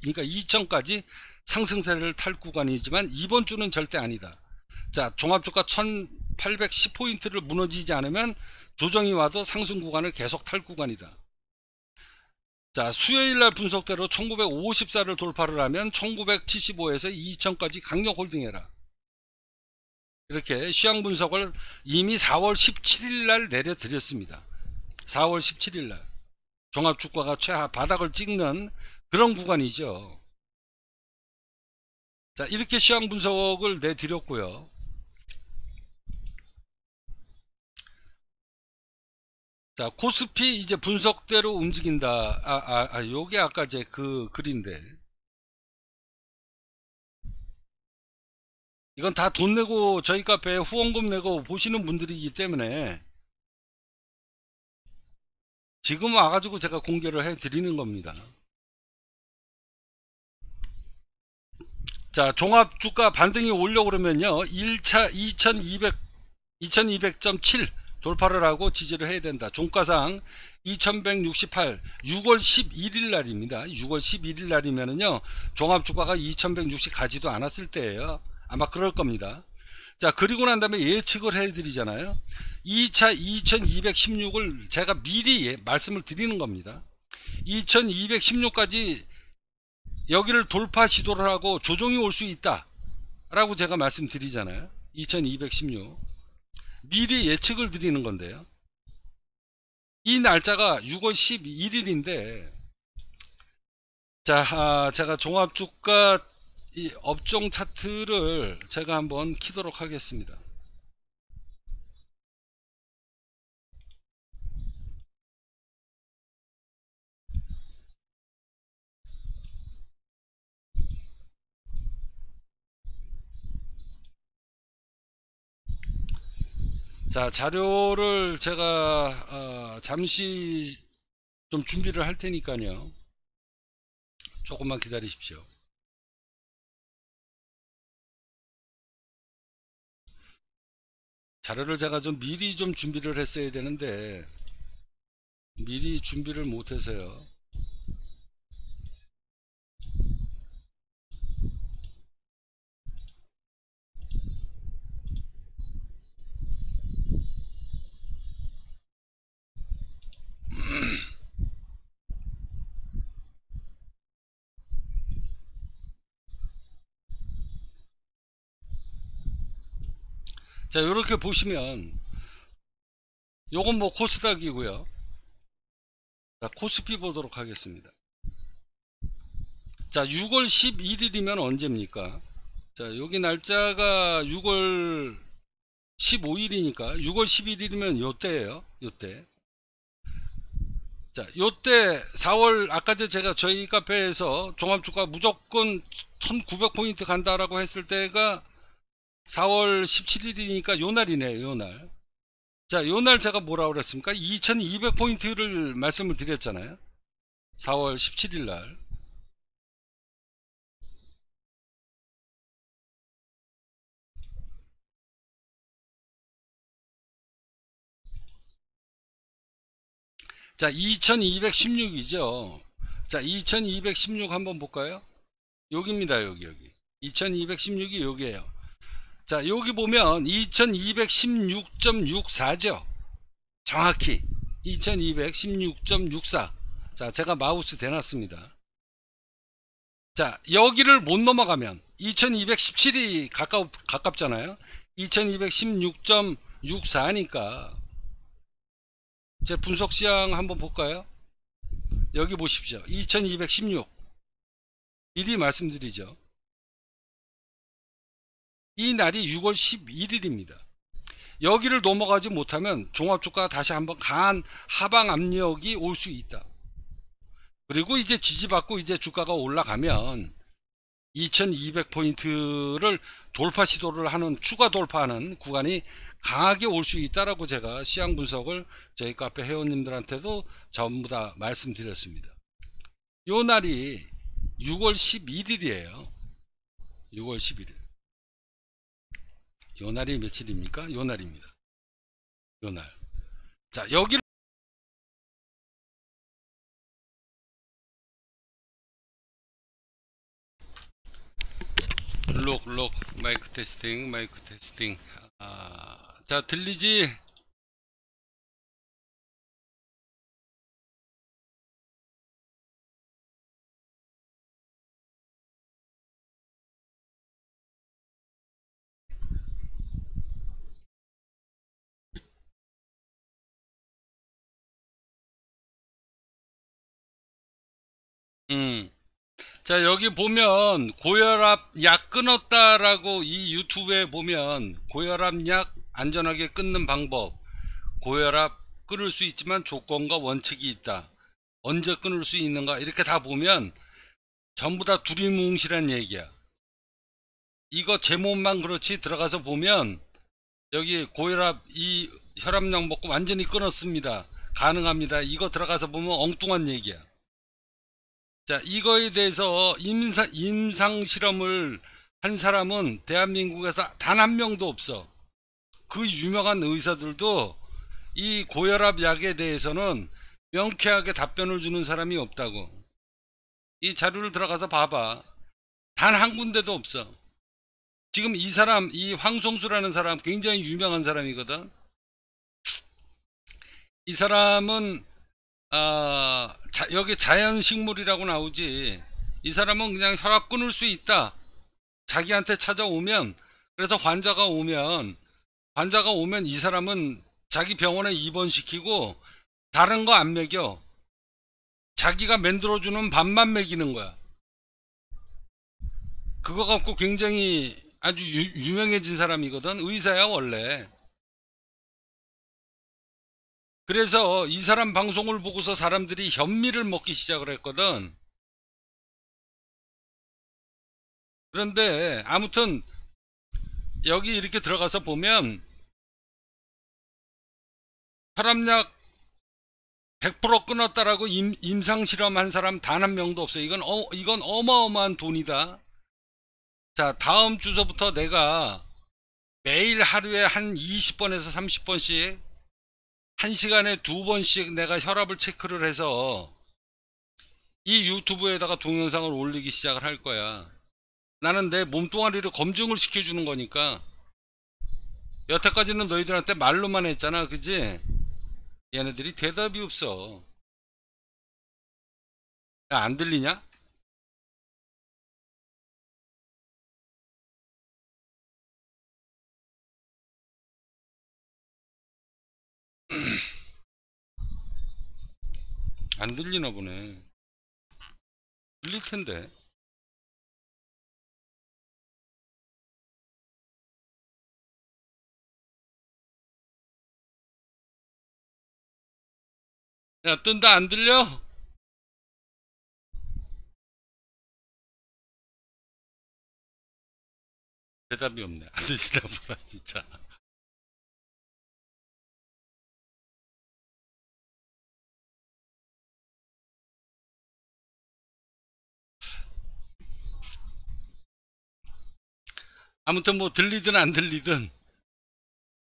그러니까 2000까지 상승세를 탈 구간이지만 이번 주는 절대 아니다. 자, 종합주가 1810포인트를 무너지지 않으면 조정이 와도 상승 구간을 계속 탈 구간이다. 자, 수요일 날 분석대로 1954를 돌파를 하면 1975에서 2000까지 강력 홀딩해라. 이렇게 시향 분석을 이미 4월 17일 날 내려드렸습니다. 4월 17일 날 종합 주가가 최하 바닥을 찍는 그런 구간이죠. 자 이렇게 시황 분석을 내드렸고요 자 코스피 이제 분석대로 움직인다 아, 아, 아 요게 아까 제그 글인데 이건 다 돈 내고 저희 카페 후원금 내고 보시는 분들이기 때문에 지금 와가지고 제가 공개를 해드리는 겁니다 자, 종합 주가 반등이 오려 고 그러면요. 1차 2200 2200.7 돌파를 하고 지지를 해야 된다. 종가상 2168 6월 11일 날입니다. 6월 11일 날이면은요. 종합 주가가 2160 가지도 않았을 때예요. 아마 그럴 겁니다. 자, 그리고 난 다음에 예측을 해 드리잖아요. 2차 2216을 제가 미리 예, 말씀을 드리는 겁니다. 2216까지 여기를 돌파 시도를 하고 조정이 올 수 있다 라고 제가 말씀드리잖아요 2216 미리 예측을 드리는 건데요 이 날짜가 6월 11일인데 자 아, 제가 종합주가 이 업종 차트를 제가 한번 키도록 하겠습니다 자, 자료를 제가 어, 잠시 좀 준비를 할 테니까요. 조금만 기다리십시오. 자료를 제가 좀 미리 좀 준비를 했어야 되는데 미리 준비를 못해서요. 자, 이렇게 보시면 요건 뭐 코스닥이고요. 자, 코스피 보도록 하겠습니다. 자, 6월 11일이면 언제입니까? 자, 여기 날짜가 6월 15일이니까 6월 11일이면 요때예요. 요때. 자, 요때 4월 아까 제가 저희 카페에서 종합주가 무조건 1900포인트 간다라고 했을 때가 4월 17일이니까 요 날이네요, 요 날. 자, 요 날 제가 뭐라 그랬습니까? 2200포인트를 말씀을 드렸잖아요. 4월 17일 날. 자, 2216이죠. 자, 2216 한번 볼까요? 여기입니다. 여기, 여기. 2216이 여기에요. 자 여기 보면 2216.64죠 정확히 2216.64 자 제가 마우스 대놨습니다 자 여기를 못 넘어가면 2217이 가깝, 가깝잖아요 2216.64니까 제 분석 시향 한번 볼까요 여기 보십시오 2216 미리 말씀드리죠 이 날이 6월 11일입니다. 여기를 넘어가지 못하면 종합주가 다시 한번 강한 하방 압력이 올 수 있다. 그리고 이제 지지받고 이제 주가가 올라가면 2200포인트를 돌파 시도를 하는 추가 돌파하는 구간이 강하게 올 수 있다라고 제가 시향 분석을 저희 카페 회원님들한테도 전부 다 말씀드렸습니다. 요 날이 6월 11일이에요. 6월 11일. 요 날이 며칠입니까? 요 날입니다. 요 날. 자, 여기를 록, 록, 마이크 테스팅, 마이크 테스팅. 아, 자, 들리지? 자 여기 보면 고혈압 약 끊었다라고 이 유튜브에 보면 고혈압 약 안전하게 끊는 방법 고혈압 끊을 수 있지만 조건과 원칙이 있다 언제 끊을 수 있는가 이렇게 다 보면 전부 다 두리뭉실한 얘기야 이거 제목만 그렇지 들어가서 보면 여기 고혈압 이 혈압약 먹고 완전히 끊었습니다 가능합니다 이거 들어가서 보면 엉뚱한 얘기야 자, 이거에 대해서 임사, 임상 실험을 한 사람은 대한민국에서 단 한 명도 없어. 그 유명한 의사들도 이 고혈압 약에 대해서는 명쾌하게 답변을 주는 사람이 없다고. 이 자료를 들어가서 봐봐. 단 한 군데도 없어. 지금 이 사람, 이 황송수라는 사람 굉장히 유명한 사람이거든. 이 사람은 아, 자, 여기 자연식물이라고 나오지 이 사람은 그냥 혈압 끊을 수 있다 자기한테 찾아오면 그래서 환자가 오면 환자가 오면 이 사람은 자기 병원에 입원시키고 다른 거 안 먹여 자기가 만들어주는 밥만 먹이는 거야 그거 갖고 굉장히 아주 유, 유명해진 사람이거든 의사야 원래 그래서 이 사람 방송을 보고서 사람들이 현미를 먹기 시작을 했거든. 그런데 아무튼 여기 이렇게 들어가서 보면 혈압약 100% 끊었다라고 임, 상실험한 사람 단 한 명도 없어요. 이건, 어, 이건 어마어마한 돈이다. 자, 다음 주서부터 내가 매일 하루에 한 20번에서 30번씩 한 시간에 두 번씩 내가 혈압을 체크를 해서 이 유튜브에다가 동영상을 올리기 시작을 할 거야. 나는 내 몸뚱아리를 검증을 시켜주는 거니까. 여태까지는 너희들한테 말로만 했잖아. 그지? 얘네들이 대답이 없어. 야, 안 들리냐? 안 들리나 보네 들릴텐데 야 뜬다 안 들려? 대답이 없네 안 들리나 보다 진짜 아무튼 뭐 들리든 안 들리든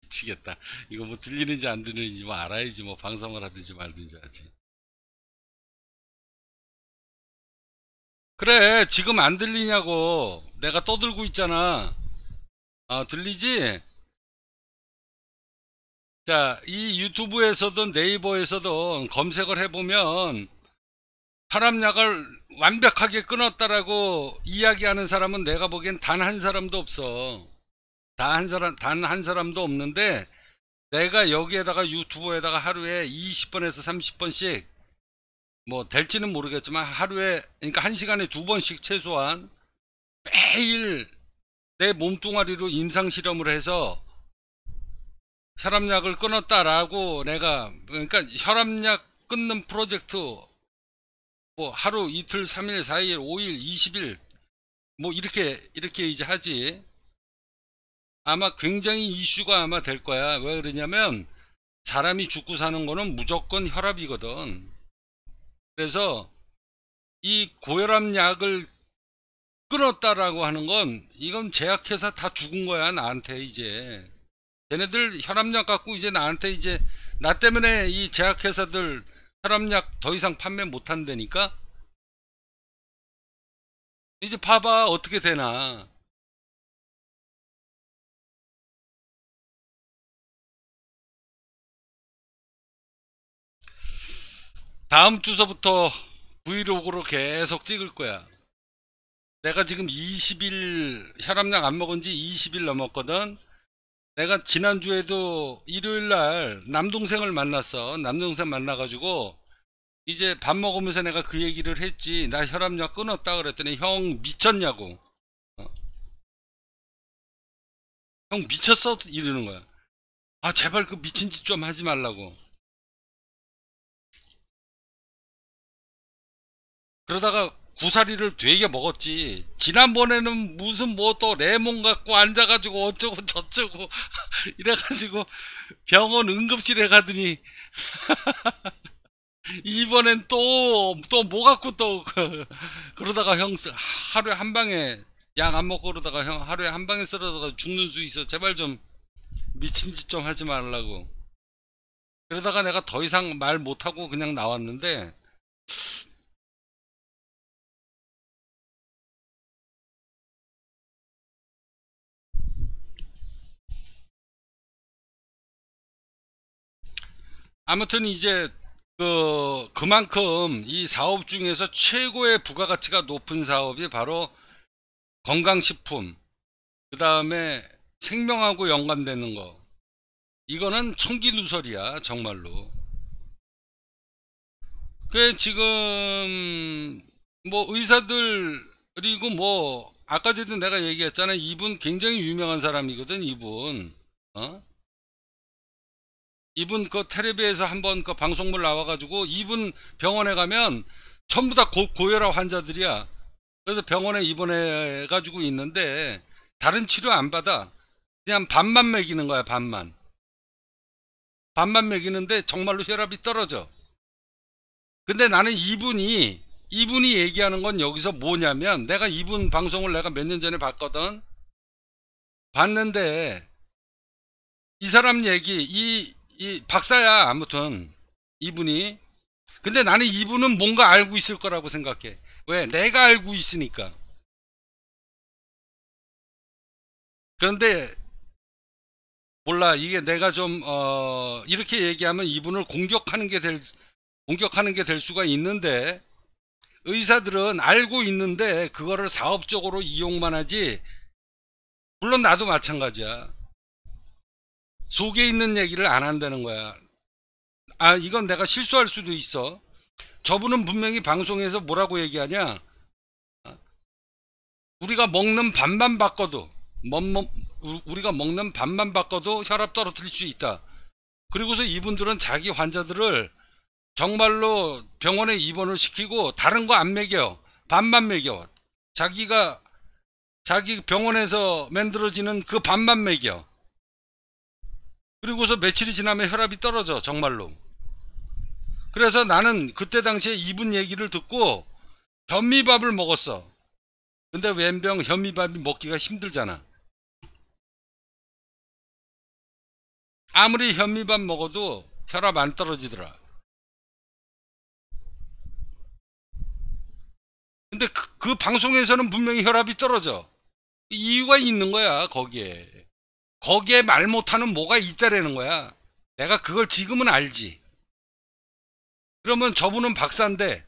미치겠다. 이거 뭐 들리는지 안 들리는지 뭐 알아야지 뭐 방송을 하든지 말든지 하지. 그래 지금 안 들리냐고 내가 떠들고 있잖아. 아 들리지? 자, 이 유튜브에서든 네이버에서든 검색을 해보면 바람약을 완벽하게 끊었다라고 이야기하는 사람은 내가 보기엔 단 한 사람도 없어. 단 한 사람, 단 한 사람도 없는데 내가 여기에다가 유튜브에다가 하루에 20번에서 30번씩 뭐 될지는 모르겠지만 하루에 그러니까 한 시간에 두 번씩 최소한 매일 내 몸뚱아리로 임상 실험을 해서 혈압약을 끊었다라고 내가 그러니까 혈압약 끊는 프로젝트 뭐 하루 이틀 3일 4일 5일 20일 뭐 이렇게 이렇게 이제 하지 아마 굉장히 이슈가 아마 될 거야 왜 그러냐면 사람이 죽고 사는 거는 무조건 혈압이거든 그래서 이 고혈압 약을 끊었다라고 하는 건 이건 제약회사 다 죽은 거야 나한테 이제 얘네들 혈압약 갖고 이제 나한테 이제 나 때문에 이 제약회사들 혈압약 더 이상 판매 못 한다니까 이제 봐봐 어떻게 되나 다음 주서부터 브이로그로 계속 찍을 거야 내가 지금 20일 혈압약 안 먹은 지 20일 넘었거든 내가 지난주에도 일요일날 남동생을 만났어 남동생 만나가지고 이제 밥 먹으면서 내가 그 얘기를 했지 나 혈압약 끊었다 그랬더니 형 미쳤냐고 어? 형 미쳤어 이러는 거야 아 제발 그 미친 짓 좀 하지 말라고 그러다가 구사리를 되게 먹었지. 지난번에는 무슨 뭐 또 레몬 갖고 앉아가지고 어쩌고 저쩌고 이래가지고 병원 응급실에 가더니 이번엔 또 또 뭐 갖고 또 그, 그러다가 형 하루에 한 방에 약 안 먹고 그러다가 형 하루에 한 방에 쓰러져서 죽는 수 있어. 제발 좀 미친 짓 좀 하지 말라고. 그러다가 내가 더 이상 말 못하고 그냥 나왔는데 아무튼 이제 그 그만큼 이 사업 중에서 최고의 부가가치가 높은 사업이 바로 건강식품 그 다음에 생명하고 연관되는 거 이거는 청기누설이야 정말로 그 지금 뭐 의사들 그리고 뭐 아까 전에 내가 얘기했잖아 이분 굉장히 유명한 사람이거든 이분 어? 이분 그 텔레비에서 한 번 그 방송물 나와가지고 이분 병원에 가면 전부 다 고, 고혈압 환자들이야. 그래서 병원에 입원해 가지고 있는데 다른 치료 안 받아. 그냥 밥만 먹이는 거야, 밥만. 밥만 먹이는데 정말로 혈압이 떨어져. 근데 나는 이분이 이분이 얘기하는 건 여기서 뭐냐면 내가 이분 방송을 내가 몇 년 전에 봤거든. 봤는데 이 사람 얘기 이이 박사야 아무튼 이분이 근데 나는 이분은 뭔가 알고 있을 거라고 생각해 왜 내가 알고 있으니까 그런데 몰라 이게 내가 좀 어, 이렇게 얘기하면 이분을 공격하는 게 될 공격하는 게 될 수가 있는데 의사들은 알고 있는데 그거를 사업적으로 이용만 하지 물론 나도 마찬가지야 속에 있는 얘기를 안 한다는 거야. 아, 이건 내가 실수할 수도 있어. 저분은 분명히 방송에서 뭐라고 얘기하냐? 아, 우리가 먹는 밥만 바꿔도, 멈멈, 뭐, 뭐, 우리가 먹는 밥만 바꿔도 혈압 떨어뜨릴 수 있다. 그리고서 이분들은 자기 환자들을 정말로 병원에 입원을 시키고 다른 거 안 먹여. 밥만 먹여. 자기가, 자기 병원에서 만들어지는 그 밥만 먹여. 그리고서 며칠이 지나면 혈압이 떨어져 정말로 그래서 나는 그때 당시에 이분 얘기를 듣고 현미밥을 먹었어 근데 웬병 현미밥이 먹기가 힘들잖아 아무리 현미밥 먹어도 혈압 안 떨어지더라 근데 그, 그 방송에서는 분명히 혈압이 떨어져 이유가 있는 거야 거기에 거기에 말 못하는 뭐가 있다라는 거야. 내가 그걸 지금은 알지. 그러면 저분은 박사인데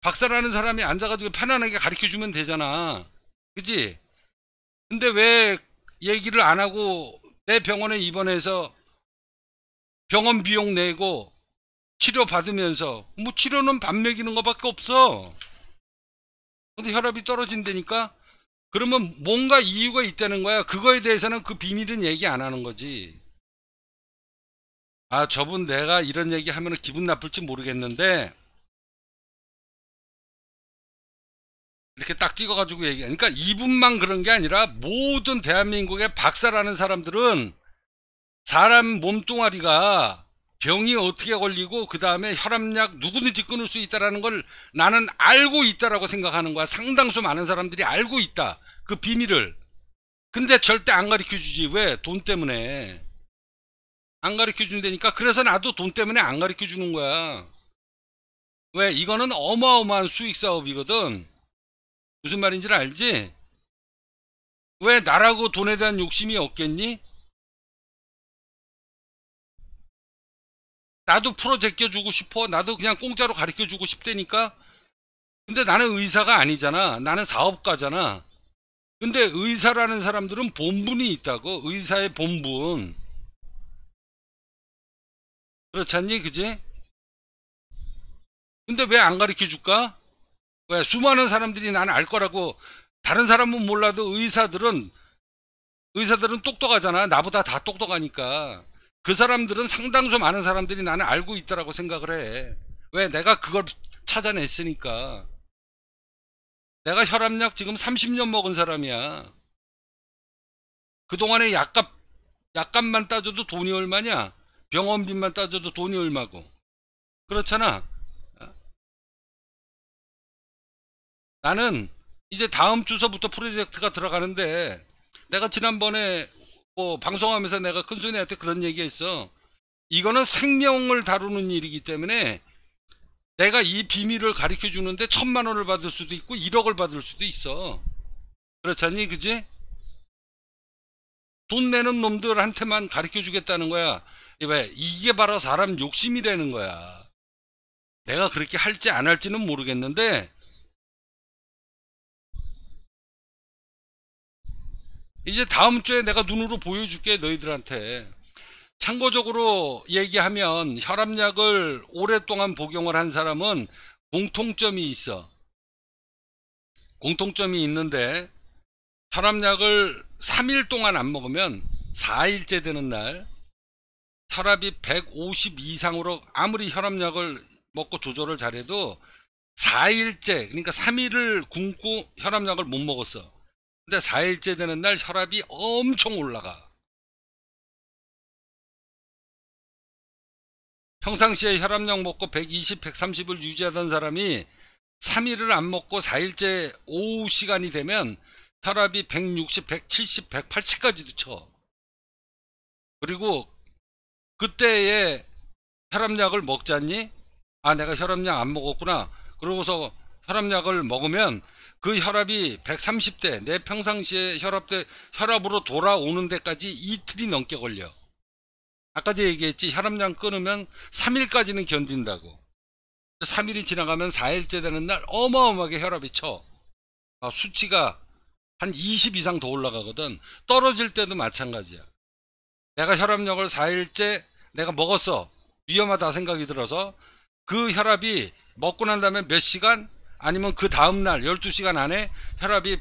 박사라는 사람이 앉아가지고 편안하게 가르쳐주면 되잖아. 그지? 근데 왜 얘기를 안 하고 내 병원에 입원해서 병원 비용 내고 치료 받으면서 뭐 치료는 밥 먹이는 것밖에 없어. 근데 혈압이 떨어진다니까 그러면 뭔가 이유가 있다는 거야. 그거에 대해서는 그 비밀은 얘기 안 하는 거지. 아, 저분 내가 이런 얘기 하면 기분 나쁠지 모르겠는데, 이렇게 딱 찍어가지고 얘기하니까 그러니까 이분만 그런 게 아니라 모든 대한민국의 박사라는 사람들은 사람 몸뚱아리가 병이 어떻게 걸리고 그 다음에 혈압약 누구든지 끊을 수 있다라는 걸 나는 알고 있다라고 생각하는 거야. 상당수 많은 사람들이 알고 있다. 그 비밀을. 근데 절대 안 가르쳐 주지. 왜? 돈 때문에. 안 가르쳐 준다니까. 그래서 나도 돈 때문에 안 가르쳐 주는 거야. 왜? 이거는 어마어마한 수익 사업이거든. 무슨 말인지 알지? 왜 나라고 돈에 대한 욕심이 없겠니? 나도 풀어 제껴주고 싶어. 나도 그냥 공짜로 가르쳐주고 싶다니까. 근데 나는 의사가 아니잖아. 나는 사업가잖아. 근데 의사라는 사람들은 본분이 있다고. 의사의 본분. 그렇지않니 그지? 근데 왜 안 가르쳐 줄까? 왜? 수많은 사람들이 나는 알 거라고. 다른 사람은 몰라도 의사들은, 의사들은 똑똑하잖아. 나보다 다 똑똑하니까. 그 사람들은 상당수 많은 사람들이 나는 알고 있다라고 생각을 해. 왜? 내가 그걸 찾아냈으니까. 내가 혈압약 지금 30년 먹은 사람이야. 그동안에 약값, 약값만 따져도 돈이 얼마냐? 병원비만 따져도 돈이 얼마고. 그렇잖아. 나는 이제 다음 주서부터 프로젝트가 들어가는데 내가 지난번에 뭐 방송하면서 내가 큰손이한테 그런 얘기했어. 이거는 생명을 다루는 일이기 때문에 내가 이 비밀을 가르쳐 주는데 천만 원을 받을 수도 있고 1억을 받을 수도 있어. 그렇잖니, 그지? 돈 내는 놈들한테만 가르쳐 주겠다는 거야. 이 왜? 이게 바로 사람 욕심이라는 거야. 내가 그렇게 할지 안 할지는 모르겠는데 이제 다음 주에 내가 눈으로 보여줄게 너희들한테 참고적으로 얘기하면 혈압약을 오랫동안 복용을 한 사람은 공통점이 있어 공통점이 있는데 혈압약을 3일 동안 안 먹으면 4일째 되는 날 혈압이 150 이상으로 아무리 혈압약을 먹고 조절을 잘해도 4일째 그러니까 3일을 굶고 혈압약을 못 먹었어 근데 4일째 되는 날 혈압이 엄청 올라가. 평상시에 혈압약 먹고 120, 130을 유지하던 사람이 3일을 안 먹고 4일째 오후 시간이 되면 혈압이 160, 170, 180까지도 쳐. 그리고 그때에 혈압약을 먹지 않니? 아, 내가 혈압약 안 먹었구나. 그러고서 혈압약을 먹으면 그 혈압이 130대 내평상시에 혈압대 혈압으로 돌아오는 데까지 이틀이 넘게 걸려. 아까도 얘기했지 혈압량 끊으면 3일까지는 견딘다고. 3일이 지나가면 4일째 되는 날 어마어마하게 혈압이 쳐. 아, 수치가 한 20 이상 더 올라가거든. 떨어질 때도 마찬가지야. 내가 혈압력을 4일째 내가 먹었어. 위험하다 생각이 들어서 그 혈압이 먹고 난 다음에 몇 시간 아니면 그 다음날 12시간 안에 혈압이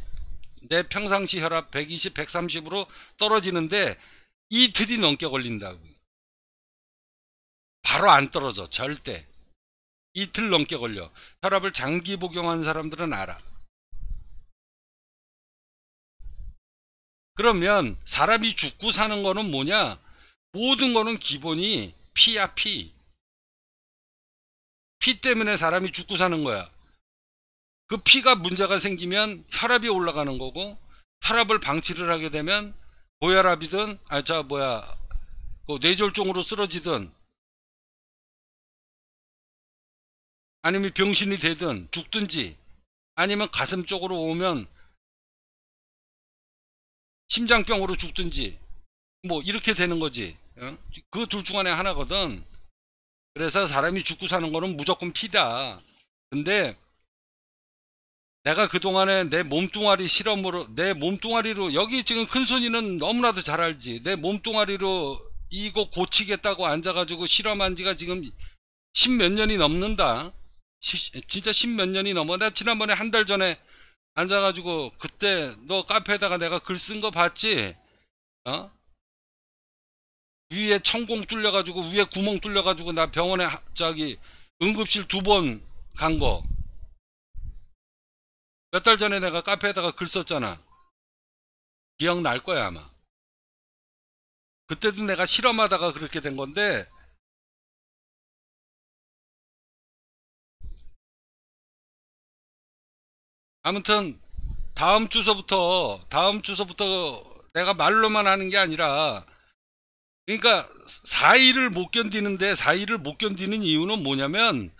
내 평상시 혈압 120, 130으로 떨어지는데 이틀이 넘게 걸린다고. 바로 안 떨어져. 절대. 이틀 넘게 걸려. 혈압을 장기 복용한 사람들은 알아. 그러면 사람이 죽고 사는 거는 뭐냐? 모든 거는 기본이 피야, 피. 피 때문에 사람이 죽고 사는 거야. 그 피가 문제가 생기면 혈압이 올라가는 거고 혈압을 방치를 하게 되면 고혈압이든 아저 뭐야 그 뇌졸중으로 쓰러지든 아니면 병신이 되든 죽든지 아니면 가슴 쪽으로 오면 심장병으로 죽든지 뭐 이렇게 되는 거지 그 둘 중 하나거든 그래서 사람이 죽고 사는 거는 무조건 피다 근데 내가 그동안에 내 몸뚱아리 실험으로 내 몸뚱아리로 여기 지금 큰손이는 너무나도 잘 알지 내 몸뚱아리로 이거 고치겠다고 앉아가지고 실험한 지가 지금 십 몇 년이 넘는다 시, 진짜 십 몇 년이 넘어 내가 지난번에 한 달 전에 앉아가지고 그때 너 카페에다가 내가 글 쓴 거 봤지 어? 위에 천공 뚫려가지고 위에 구멍 뚫려가지고 나 병원에 저기 응급실 두번간거 몇달 전에 내가 카페에다가 글 썼잖아. 기억날 거야, 아마. 그때도 내가 실험하다가 그렇게 된 건데, 아무튼, 다음 주서부터, 다음 주서부터 내가 말로만 하는 게 아니라, 그러니까 4일을 못 견디는데 4일을 못 견디는 이유는 뭐냐면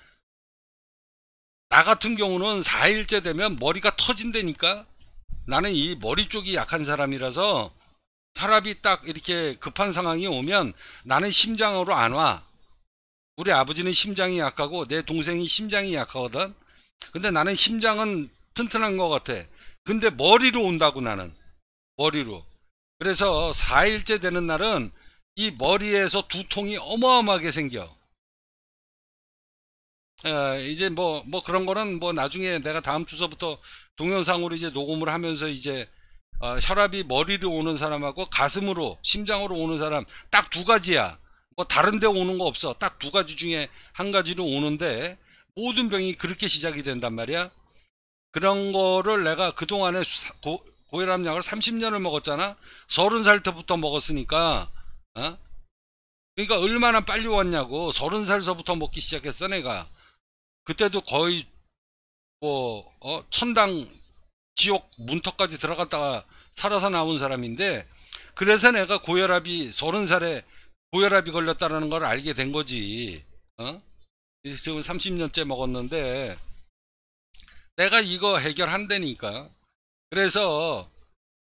나 같은 경우는 4일째 되면 머리가 터진다니까 나는 이 머리 쪽이 약한 사람이라서 혈압이 딱 이렇게 급한 상황이 오면 나는 심장으로 안 와. 우리 아버지는 심장이 약하고 내 동생이 심장이 약하거든. 근데 나는 심장은 튼튼한 것 같아. 근데 머리로 온다고 나는. 머리로. 그래서 4일째 되는 날은 이 머리에서 두통이 어마어마하게 생겨. 예, 이제 뭐, 뭐 그런 거는 뭐 나중에 내가 다음 주서부터 동영상으로 이제 녹음을 하면서 이제 어, 혈압이 머리로 오는 사람하고 가슴으로, 심장으로 오는 사람 딱 두 가지야. 뭐 다른 데 오는 거 없어. 딱 두 가지 중에 한 가지로 오는데 모든 병이 그렇게 시작이 된단 말이야. 그런 거를 내가 그동안에 고, 고혈압약을 30년을 먹었잖아. 30살 때부터 먹었으니까. 어? 그러니까 얼마나 빨리 왔냐고. 30살서부터 먹기 시작했어 내가. 그때도 거의 뭐 어, 천당 지옥 문턱까지 들어갔다가 살아서 나온 사람인데 그래서 내가 고혈압이 서른 살에 고혈압이 걸렸다라는 걸 알게 된 거지. 어? 지금 30년째 먹었는데 내가 이거 해결한다니까. 그래서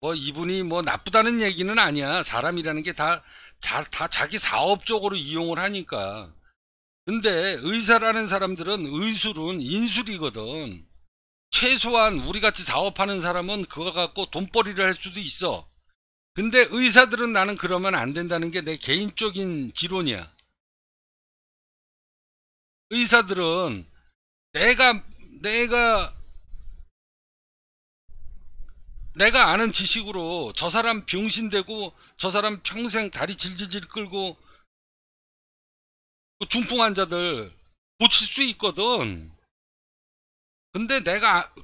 뭐 이분이 뭐 나쁘다는 얘기는 아니야. 사람이라는 게다다 자기 사업적으로 이용을 하니까. 근데 의사라는 사람들은 의술은 인술이거든. 최소한 우리같이 사업하는 사람은 그거 갖고 돈벌이를 할 수도 있어. 근데 의사들은 나는 그러면 안 된다는 게 내 개인적인 지론이야. 의사들은 내가 내가 내가 아는 지식으로 저 사람 병신되고 저 사람 평생 다리 질질질 끌고 그 중풍 환자들 고칠 수 있거든. 근데 내가 그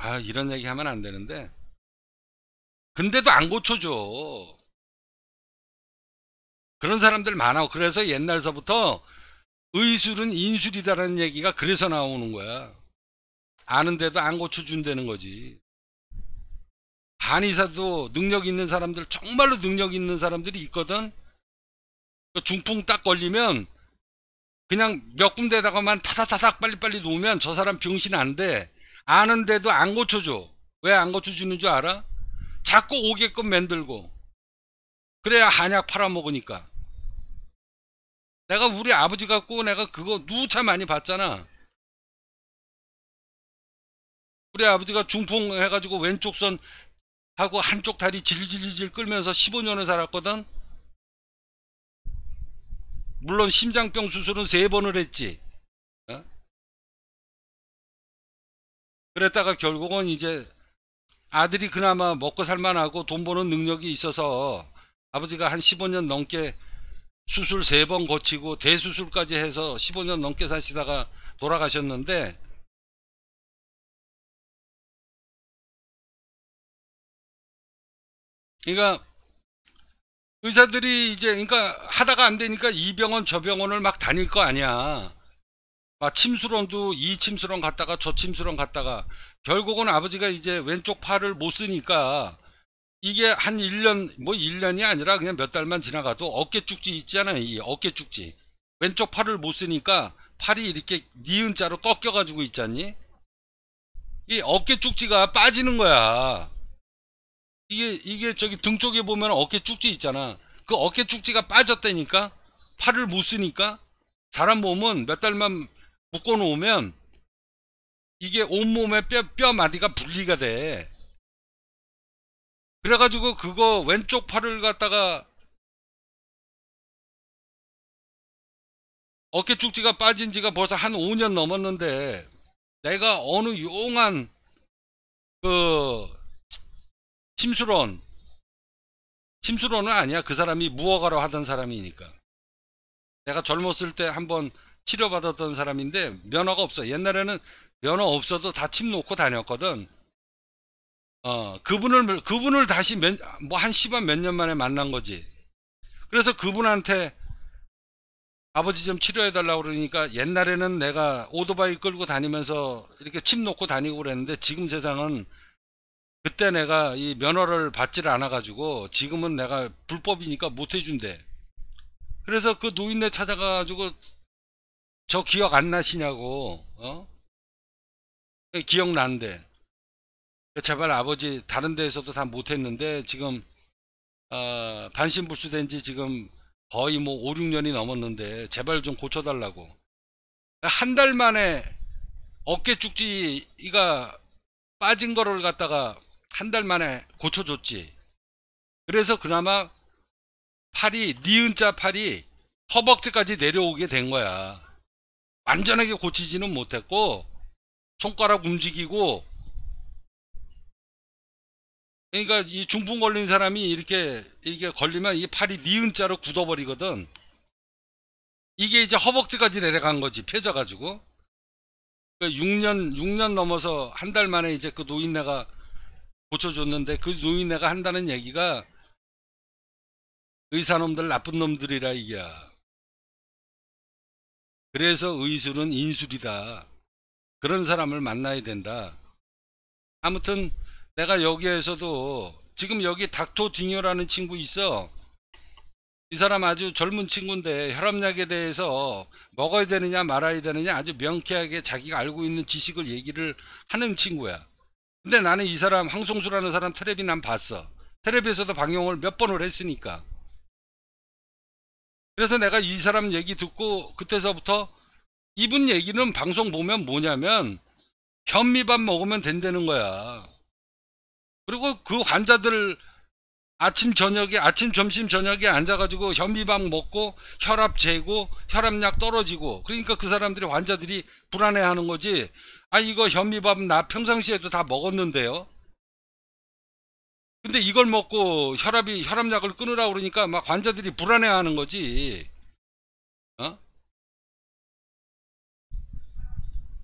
아 이런 얘기 하면 안 되는데 근데도 안 고쳐줘. 그런 사람들 많아. 그래서 옛날서부터 의술은 인술이다라는 얘기가 그래서 나오는 거야. 아는데도 안 고쳐준다는 거지. 한의사도 능력 있는 사람들, 정말로 능력 있는 사람들이 있거든. 그 중풍 딱 걸리면 그냥 몇 군데다가만 타닥타닥 빨리빨리 놓으면 저 사람 병신 안 돼. 아는데도 안 고쳐줘. 왜 안 고쳐주는 줄 알아? 자꾸 오게끔 만들고. 그래야 한약 팔아먹으니까. 내가 우리 아버지 갖고 내가 그거 누차 많이 봤잖아. 우리 아버지가 중풍 해가지고 왼쪽 손 하고 한쪽 다리 질질질 끌면서 15년을 살았거든. 물론 심장병 수술은 세 번을 했지. 어? 그랬다가 결국은 이제 아들이 그나마 먹고 살만하고 돈 버는 능력이 있어서 아버지가 한 15년 넘게 수술 세 번 거치고 대수술까지 해서 15년 넘게 사시다가 돌아가셨는데 그러니까 의사들이 이제 그러니까 하다가 안 되니까 이 병원 저 병원을 막 다닐 거 아니야. 막 침수론도 이 침수론 갔다가 저 침수론 갔다가 결국은 아버지가 이제 왼쪽 팔을 못 쓰니까 이게 한 1년 뭐 1년이 아니라 그냥 몇 달만 지나가도 어깨 쭉지 있잖아요. 이 어깨 쭉지. 왼쪽 팔을 못 쓰니까 팔이 이렇게 니은자로 꺾여 가지고 있잖니. 이 어깨 쭉지가 빠지는 거야. 이게 이게 저기 등 쪽에 보면 어깨 쭉지 있잖아. 그 어깨 쭉지가 빠졌다니까 팔을 못 쓰니까 사람 몸은 몇 달만 묶어 놓으면 이게 온몸에 뼈, 뼈 마디가 분리가 돼. 그래가지고 그거 왼쪽 팔을 갖다가 어깨 축지가 빠진 지가 벌써 한 5년 넘었는데 내가 어느 용한 그 침수론. 침수론은 아니야. 그 사람이 무허가로 하던 사람이니까. 내가 젊었을 때 한번 치료받았던 사람인데 면허가 없어. 옛날에는 면허 없어도 다 침 놓고 다녔거든. 어, 그분을, 그분을 다시 몇, 뭐한 10만 몇년 만에 만난 거지. 그래서 그분한테 아버지 좀 치료해달라고 그러니까 옛날에는 내가 오토바이 끌고 다니면서 이렇게 침 놓고 다니고 그랬는데 지금 세상은 그때 내가 이 면허를 받지를 않아 가지고 지금은 내가 불법이니까 못 해준대 그래서 그 노인네 찾아가 가지고 저 기억 안 나시냐고 어 기억난대 제발 아버지 다른 데에서도 다 못했는데 지금 어, 반신불수된 지 지금 거의 뭐 5, 6년이 넘었는데 제발 좀 고쳐달라고 한 달 만에 어깨 죽지이가 빠진 거를 갖다가 한달 만에 고쳐줬지. 그래서 그나마 팔이 니은자 팔이 허벅지까지 내려오게 된 거야. 완전하게 고치지는 못했고 손가락 움직이고 그러니까 이 중풍 걸린 사람이 이렇게 이게 걸리면 이 팔이 니은자로 굳어버리거든. 이게 이제 허벅지까지 내려간 거지 펴져가지고. 그러니까 6년 6년 넘어서 한 달 만에 이제 그 노인네가 고쳐줬는데 그 노인네가 한다는 얘기가 의사놈들 나쁜 놈들이라 이게야. 그래서 의술은 인술이다. 그런 사람을 만나야 된다. 아무튼 내가 여기에서도 지금 여기 닥터 딩요라는 친구 있어. 이 사람 아주 젊은 친구인데 혈압약에 대해서 먹어야 되느냐 말아야 되느냐 아주 명쾌하게 자기가 알고 있는 지식을 얘기를 하는 친구야. 근데 나는 이 사람 황송수라는 사람 테레비 난 봤어. 테레비에서도 방영을 몇 번을 했으니까. 그래서 내가 이 사람 얘기 듣고 그때서부터 이분 얘기는 방송 보면 뭐냐면 현미밥 먹으면 된다는 거야. 그리고 그 환자들 아침 저녁에 아침 점심 저녁에 앉아가지고 현미밥 먹고 혈압 재고 혈압약 떨어지고 그러니까 그 사람들이 환자들이 불안해하는 거지 아 이거 현미밥 나 평상시에도 다 먹었는데요. 근데 이걸 먹고 혈압이 혈압약을 끊으라 그러니까 막 환자들이 불안해하는 거지. 어?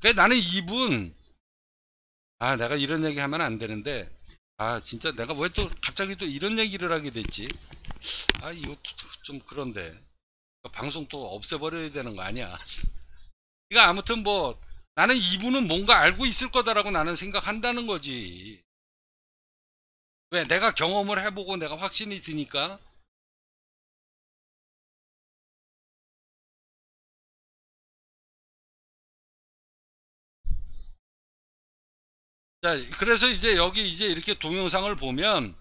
그래 나는 이분 아 내가 이런 얘기 하면 안 되는데 아 진짜 내가 왜 또 갑자기 또 이런 얘기를 하게 됐지? 아 이거 좀 그런데 방송 또 없애버려야 되는 거 아니야? 이거 아무튼 뭐 나는 이분은 뭔가 알고 있을 거다라고 나는 생각한다는 거지. 왜? 내가 경험을 해보고 내가 확신이 드니까. 자, 그래서 이제 여기 이제 이렇게 동영상을 보면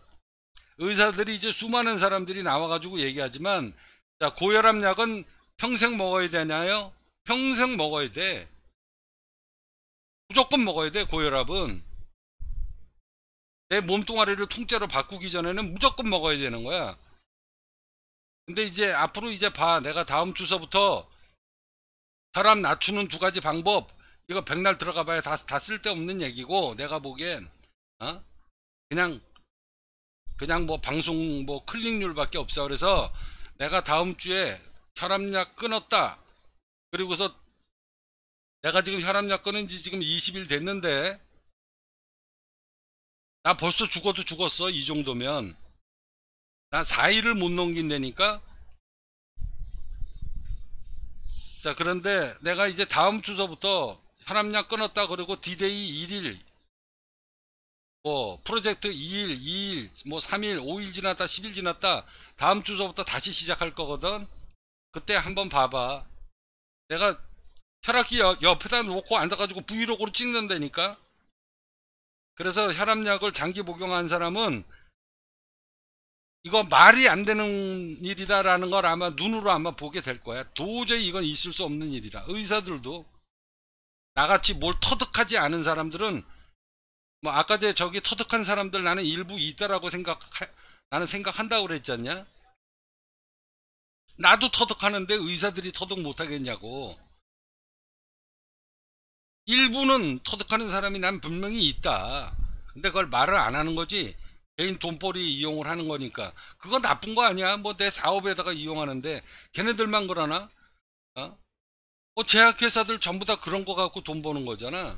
의사들이 이제 수많은 사람들이 나와가지고 얘기하지만 자, 고혈압약은 평생 먹어야 되나요? 평생 먹어야 돼. 무조건 먹어야 돼 고혈압은 내 몸뚱아리를 통째로 바꾸기 전에는 무조건 먹어야 되는 거야 근데 이제 앞으로 이제 봐 내가 다음 주서부터 혈압 낮추는 두 가지 방법 이거 백날 들어가 봐야 다, 다 쓸데없는 얘기고 내가 보기엔 어? 그냥 그냥 뭐 방송 뭐 클릭률 밖에 없어 그래서 내가 다음 주에 혈압약 끊었다 그리고서 내가 지금 혈압 약 끊은 지 지금 20일 됐는데 나 벌써 죽어도 죽었어 이 정도면 나 4일을 못 넘긴다니까 자 그런데 내가 이제 다음 주서부터 혈압약 끊었다 그러고 디데이 1일 뭐 프로젝트 2일 2일 뭐 3일 5일 지났다 10일 지났다 다음 주서부터 다시 시작할 거거든 그때 한번 봐봐 내가 혈압기 옆에다 놓고 앉아가지고 브이로그로 찍는다니까. 그래서 혈압약을 장기 복용한 사람은 이거 말이 안 되는 일이다라는 걸 아마 눈으로 아마 보게 될 거야. 도저히 이건 있을 수 없는 일이다. 의사들도 나같이 뭘 터득하지 않은 사람들은 뭐 아까 제 저기 터득한 사람들 나는 일부 있다라고 생각 나는 생각한다고 그랬지 않냐? 나도 터득하는데 의사들이 터득 못 하겠냐고. 일부는 터득하는 사람이 난 분명히 있다. 근데 그걸 말을 안 하는 거지. 개인 돈벌이 이용을 하는 거니까. 그건 나쁜 거 아니야. 뭐 내 사업에다가 이용하는데 걔네들만 그러나? 어? 뭐 제약회사들 전부 다 그런 거 갖고 돈 버는 거잖아.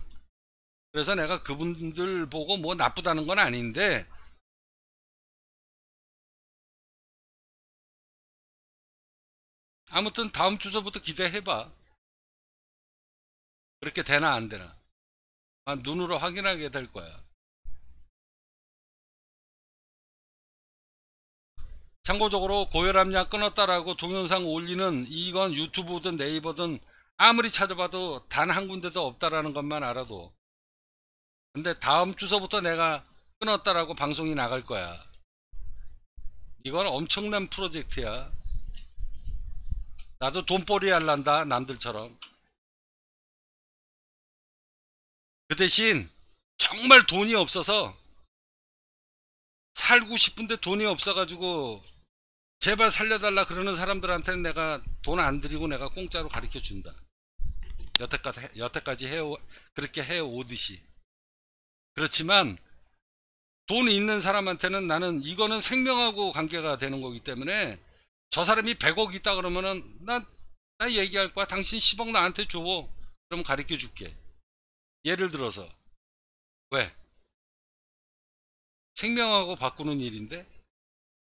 그래서 내가 그분들 보고 뭐 나쁘다는 건 아닌데 아무튼 다음 주서부터 기대해봐. 그렇게 되나 안 되나 아, 눈으로 확인하게 될 거야 참고적으로 고혈압약 끊었다라고 동영상 올리는 이건 유튜브든 네이버든 아무리 찾아봐도 단 한 군데도 없다라는 것만 알아도 근데 다음 주서부터 내가 끊었다라고 방송이 나갈 거야 이건 엄청난 프로젝트야 나도 돈벌이 할란다 남들처럼 그 대신 정말 돈이 없어서 살고 싶은데 돈이 없어가지고 제발 살려달라 그러는 사람들한테는 내가 돈 안 드리고 내가 공짜로 가르쳐 준다. 여태까지, 여태까지 해, 그렇게 해오듯이. 그렇지만 돈 있는 사람한테는 나는 이거는 생명하고 관계가 되는 거기 때문에 저 사람이 100억 있다 그러면은 나, 나 얘기할 거야. 당신 10억 나한테 줘. 그럼 가르쳐 줄게. 예를 들어서 왜 생명하고 바꾸는 일인데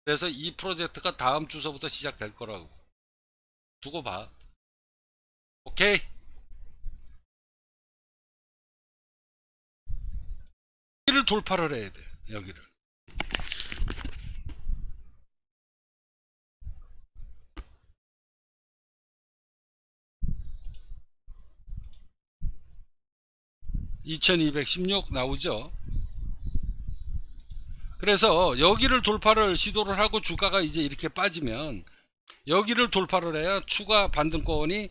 그래서 이 프로젝트가 다음 주서부터 시작될 거라고 두고 봐 오케이 여기를 돌파를 해야 돼 여기를 2216 나오죠 그래서 여기를 돌파를 시도를 하고 주가가 이제 이렇게 빠지면 여기를 돌파를 해야 추가 반등권이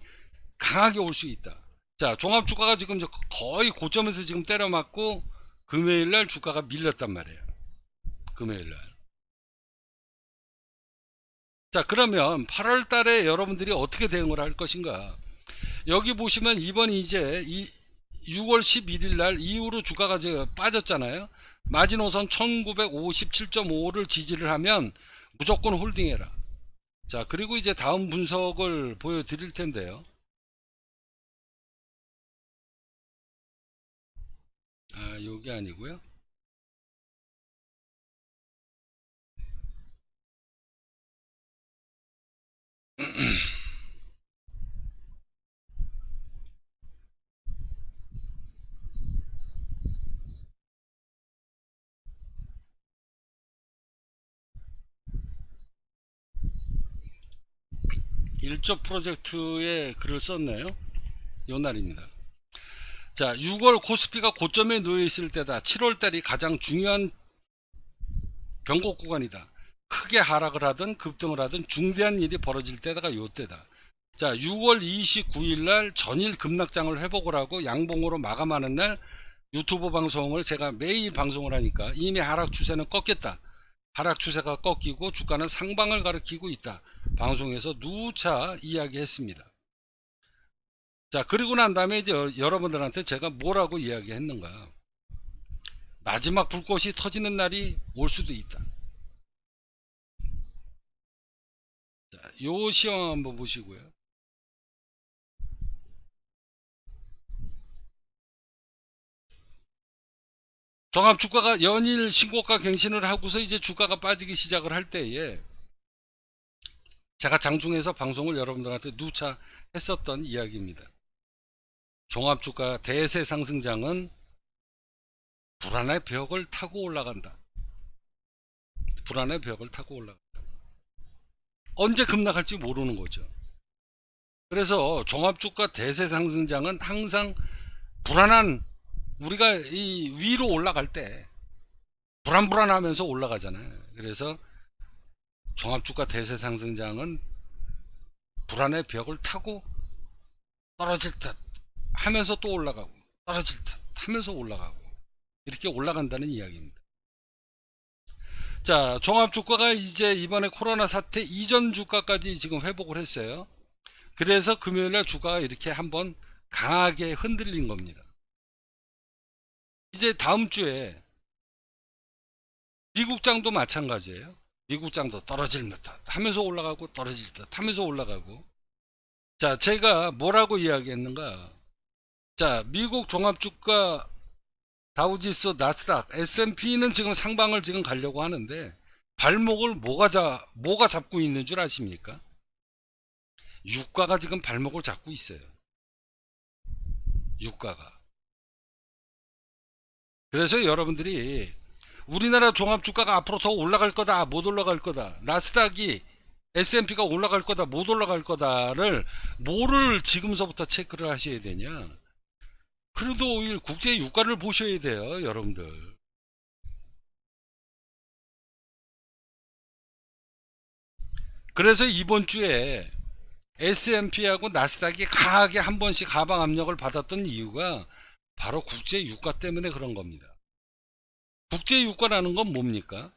강하게 올 수 있다 자 종합주가가 지금 거의 고점에서 지금 때려맞고 금요일날 주가가 밀렸단 말이에요 금요일날 자 그러면 8월달에 여러분들이 어떻게 대응을 할 것인가 여기 보시면 이번 이제 이 6월 11일 날 이후로 주가가 이제 빠졌잖아요. 마지노선 1957.5를 지지를 하면 무조건 홀딩해라. 자, 그리고 이제 다음 분석을 보여드릴 텐데요. 아, 요게 아니고요. 1조 프로젝트에 글을 썼네요. 요 날입니다. 자, 6월 코스피가 고점에 놓여 있을 때다. 7월 달이 가장 중요한 변곡 구간이다. 크게 하락을 하든 급등을 하든 중대한 일이 벌어질 때다가 요 때다. 자, 6월 29일 날 전일 급락장을 회복을 하고 양봉으로 마감하는 날 유튜브 방송을 제가 매일 방송을 하니까 이미 하락 추세는 꺾였다. 하락 추세가 꺾이고 주가는 상방을 가리키고 있다. 방송에서 누차 이야기했습니다. 자 그리고 난 다음에 이제 여러분들한테 제가 뭐라고 이야기했는가 마지막 불꽃이 터지는 날이 올 수도 있다. 자, 요 시험 한번 보시고요. 종합주가가 연일 신고가 갱신을 하고서 이제 주가가 빠지기 시작을 할 때에 제가 장중에서 방송을 여러분들한테 누차 했었던 이야기입니다. 종합주가 대세 상승장은 불안의 벽을 타고 올라간다. 불안의 벽을 타고 올라간다. 언제 급락할지 모르는 거죠. 그래서 종합주가 대세 상승장은 항상 불안한 우리가 이 위로 올라갈 때 불안불안하면서 올라가잖아요. 그래서 종합주가 대세 상승장은 불안의 벽을 타고 떨어질 듯 하면서 또 올라가고 떨어질 듯 하면서 올라가고 이렇게 올라간다는 이야기입니다. 자 종합주가가 이제 이번에 코로나 사태 이전 주가까지 지금 회복을 했어요. 그래서 금요일날 주가가 이렇게 한번 강하게 흔들린 겁니다. 이제 다음 주에 미국장도 마찬가지예요. 미국장도 떨어질 듯 하면서 올라가고 떨어질 듯 하면서 올라가고 자 제가 뭐라고 이야기했는가 자 미국 종합주가 다우지수 나스닥 S&P는 지금 상방을 지금 가려고 하는데 발목을 뭐가 자 뭐가 잡고 있는 줄 아십니까 유가가 지금 발목을 잡고 있어요 유가가 그래서 여러분들이 우리나라 종합주가가 앞으로 더 올라갈 거다 못 올라갈 거다 나스닥이 S&P가 올라갈 거다 못 올라갈 거다를 뭐를 지금서부터 체크를 하셔야 되냐 그래도 오일 국제 유가를 보셔야 돼요 여러분들 그래서 이번 주에 S&P하고 나스닥이 강하게 한 번씩 가방 압력을 받았던 이유가 바로 국제 유가 때문에 그런 겁니다 국제유가라는 건 뭡니까?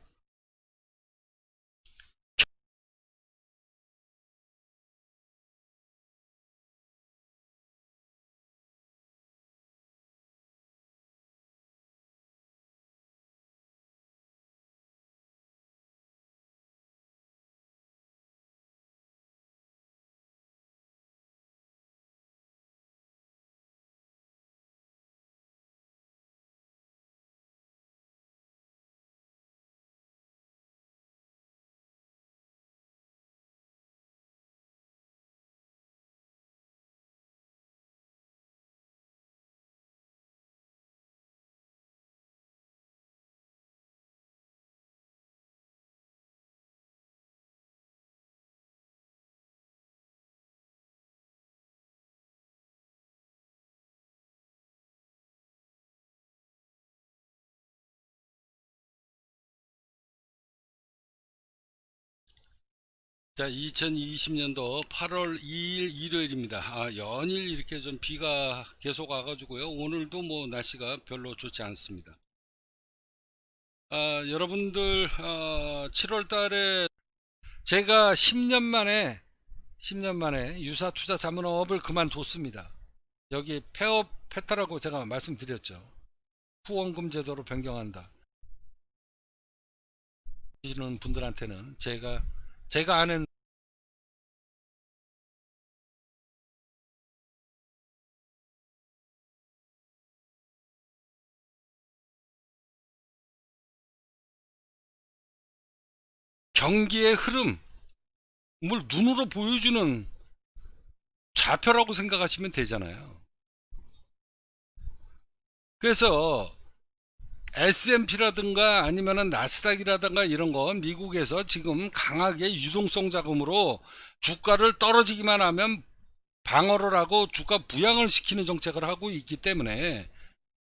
자, 2020년도 8월 2일 일요일입니다. 아, 연일 이렇게 좀 비가 계속 와가지고요. 오늘도 뭐 날씨가 별로 좋지 않습니다. 아, 여러분들, 아, 7월 달에 제가 10년 만에, 10년 만에 유사 투자 자문업을 그만뒀습니다. 여기 폐업 했다라고 제가 말씀드렸죠. 후원금 제도로 변경한다. 이런 분들한테는 제가 제가 아는 경기의 흐름을 눈으로 보여주는 좌표라고 생각하시면 되잖아요. 그래서 S&P라든가 아니면은 나스닥이라든가 이런 거 미국에서 지금 강하게 유동성 자금으로 주가를 떨어지기만 하면 방어를 하고 주가 부양을 시키는 정책을 하고 있기 때문에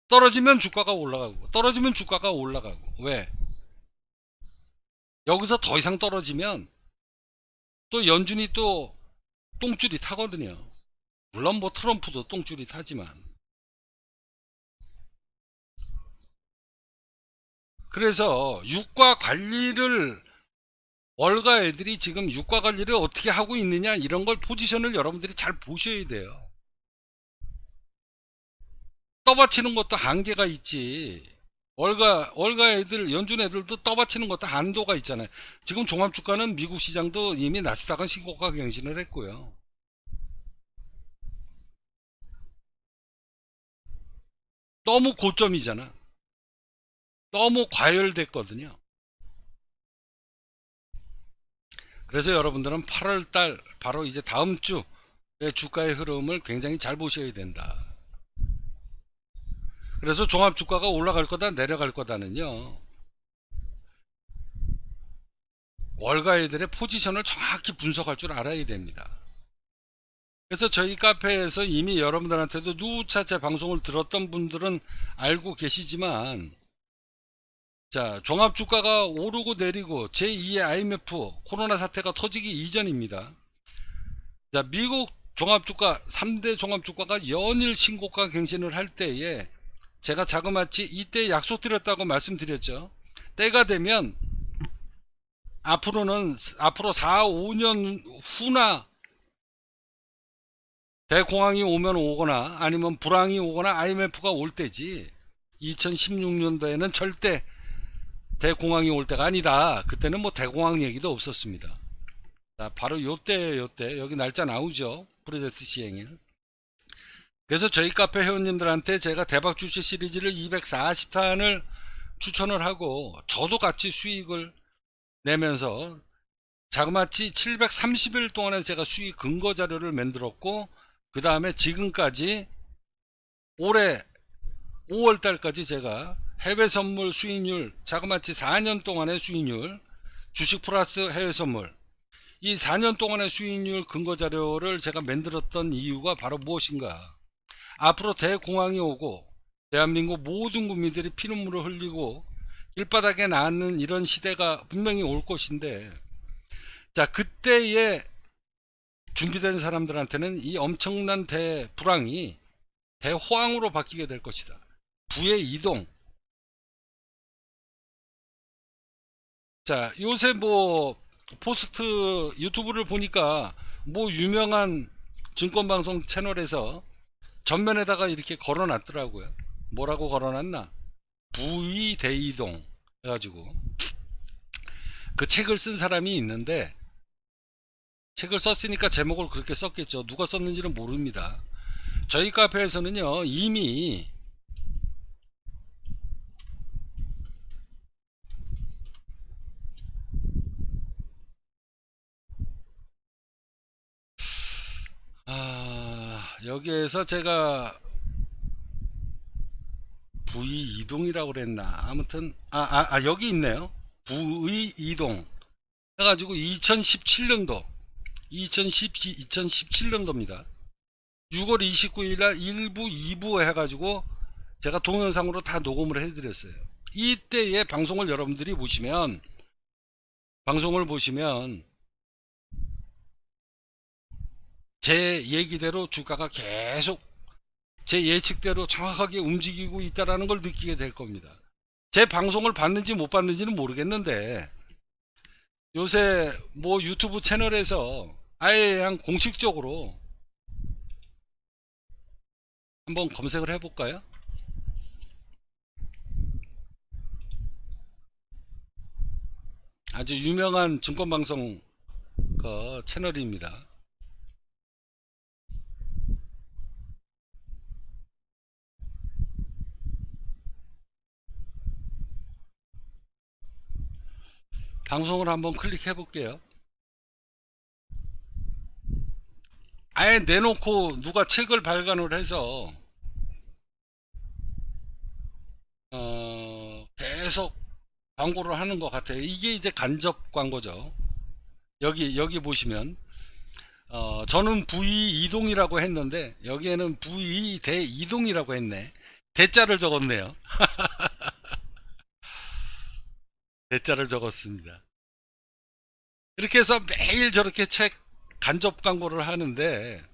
떨어지면 주가가 올라가고 떨어지면 주가가 올라가고 왜? 여기서 더 이상 떨어지면 또 연준이 또 똥줄이 타거든요. 물론 뭐 트럼프도 똥줄이 타지만 그래서 유가 관리를 월가 애들이 지금 유가 관리를 어떻게 하고 있느냐 이런 걸 포지션을 여러분들이 잘 보셔야 돼요. 떠받치는 것도 한계가 있지. 월가 월가 애들 연준 애들도 떠받치는 것도 한도가 있잖아요. 지금 종합 주가는 미국 시장도 이미 나스닥은 신고가 경신을 했고요. 너무 고점이잖아. 너무 과열됐거든요. 그래서 여러분들은 8월달 바로 이제 다음 주의 주가의 흐름을 굉장히 잘 보셔야 된다. 그래서 종합 주가가 올라갈 거다 내려갈 거다는요. 월가애들의 포지션을 정확히 분석할 줄 알아야 됩니다. 그래서 저희 카페에서 이미 여러분들한테도 누차차 방송을 들었던 분들은 알고 계시지만 자, 종합 주가가 오르고 내리고 제2의 IMF 코로나 사태가 터지기 이전입니다. 자, 미국 종합 주가 3대 종합 주가가 연일 신고가 갱신을 할 때에 제가 자그마치 이때 약속드렸다고 말씀드렸죠. 때가 되면 앞으로는 앞으로 4, 5년 후나 대공황이 오면 오거나 아니면 불황이 오거나 IMF가 올 때지 2016년도에는 절대 대공황이 올 때가 아니다. 그때는 뭐 대공황 얘기도 없었습니다. 자, 바로 요때 요때 여기 날짜 나오죠. 프로젝트 시행일. 그래서 저희 카페 회원님들한테 제가 대박 주식 시리즈를 240탄을 추천을 하고 저도 같이 수익을 내면서 자그마치 730일 동안에 제가 수익 근거 자료를 만들었고 그 다음에 지금까지 올해 5월달까지 제가 해외 선물 수익률, 자그마치 4년 동안의 수익률, 주식 플러스 해외 선물. 이 4년 동안의 수익률 근거 자료를 제가 만들었던 이유가 바로 무엇인가? 앞으로 대공황이 오고 대한민국 모든 국민들이 피눈물을 흘리고 길바닥에 나앉는 이런 시대가 분명히 올 것인데 자 그때에 준비된 사람들한테는 이 엄청난 대불황이 대호황으로 바뀌게 될 것이다. 부의 이동, 자 요새 뭐 포스트 유튜브를 보니까 뭐 유명한 증권방송 채널에서 전면에다가 이렇게 걸어놨더라고요 뭐라고 걸어놨나 부위대이동 해가지고 그 책을 쓴 사람이 있는데 책을 썼으니까 제목을 그렇게 썼겠죠 누가 썼는지는 모릅니다 저희 카페에서는요 이미 여기에서 제가 부의 이동이라고 그랬나 아무튼 아, 아, 아 여기 있네요 부의 이동 해가지고 2017년도 2017, 2017년도입니다 6월 29일 날 1부 2부 해가지고 제가 동영상으로 다 녹음을 해드렸어요 이때의 방송을 여러분들이 보시면 방송을 보시면 제 얘기대로 주가가 계속 제 예측대로 정확하게 움직이고 있다라는 걸 느끼게 될 겁니다. 제 방송을 봤는지 못 봤는지는 모르겠는데 요새 뭐 유튜브 채널에서 아예 그냥 공식적으로 한번 검색을 해볼까요? 아주 유명한 증권방송 그 채널입니다. 방송을 한번 클릭해 볼게요. 아예 내놓고 누가 책을 발간을 해서 어 계속 광고를 하는 것 같아요. 이게 이제 간접 광고죠. 여기 여기 보시면 어 저는 부위 이동이라고 했는데 여기에는 부위 대 이동이라고 했네. 대자를 적었네요. 대자를 적었습니다. 이렇게 해서 매일 저렇게 책 간접 광고를 하는데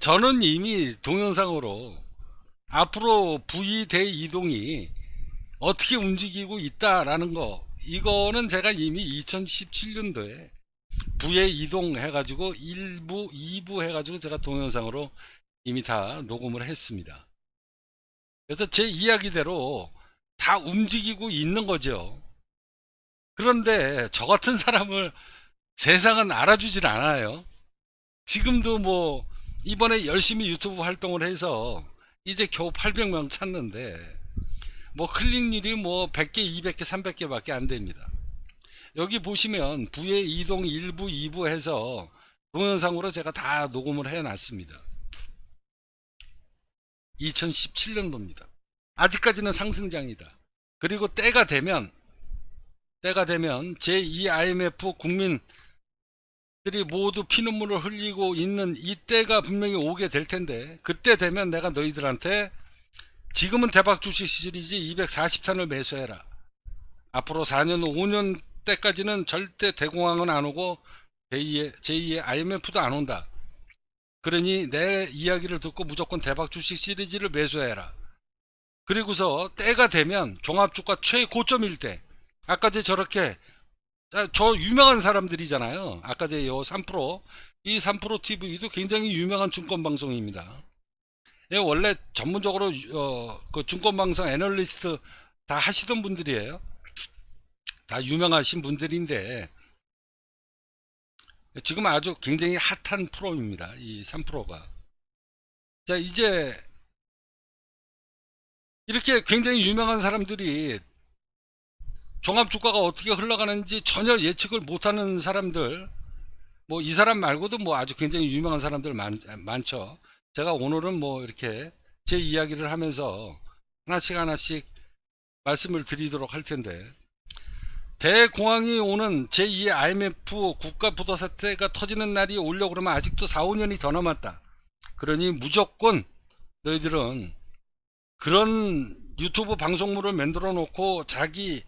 저는 이미 동영상으로 앞으로 부 V 대이동이 어떻게 움직이고 있다라는 거 이거는 제가 이미 2017년도에 부의 이동해가지고 1부, 2부 해가지고 제가 동영상으로 이미 다 녹음을 했습니다. 그래서 제 이야기대로 다 움직이고 있는 거죠. 그런데 저 같은 사람을 세상은 알아주질 않아요. 지금도 뭐 이번에 열심히 유튜브 활동을 해서 이제 겨우 800명 찾는데 뭐 클릭률이 뭐 100개, 200개, 300개 밖에 안 됩니다. 여기 보시면 부의 이동 1부, 2부 해서 동영상으로 제가 다 녹음을 해 놨습니다. 2017년도입니다. 아직까지는 상승장이다. 그리고 때가 되면 때가 되면 제2IMF 국민들이 모두 피눈물을 흘리고 있는 이때가 분명히 오게 될 텐데 그때 되면 내가 너희들한테 지금은 대박 주식 시절이지 240탄을 매수해라. 앞으로 4년, 5년 때까지는 절대 대공황은 안 오고 제2의, 제2의 IMF도 안 온다. 그러니 내 이야기를 듣고 무조건 대박 주식 시리즈를 매수해라. 그리고서 때가 되면 종합주가 최고점일 때 아까 제 저렇게 아, 저 유명한 사람들이잖아요. 아까 제요 3프로 이 3프로 TV도 굉장히 유명한 증권 방송입니다. 예, 원래 전문적으로 어, 그 증권 방송 애널리스트 다 하시던 분들이에요. 다 유명하신 분들인데 지금 아주 굉장히 핫한 프로입니다. 이 3프로가. 자, 이제 이렇게 굉장히 유명한 사람들이 종합 주가가 어떻게 흘러가는지 전혀 예측을 못하는 사람들 뭐 이 사람 말고도 뭐 아주 굉장히 유명한 사람들 많, 많죠. 제가 오늘은 뭐 이렇게 제 이야기를 하면서 하나씩 하나씩 말씀을 드리도록 할 텐데 대공황이 오는 제2의 IMF 국가부도 사태가 터지는 날이 오려 그러면 아직도 4, 5년이 더 남았다. 그러니 무조건 너희들은 그런 유튜브 방송물을 만들어 놓고 자기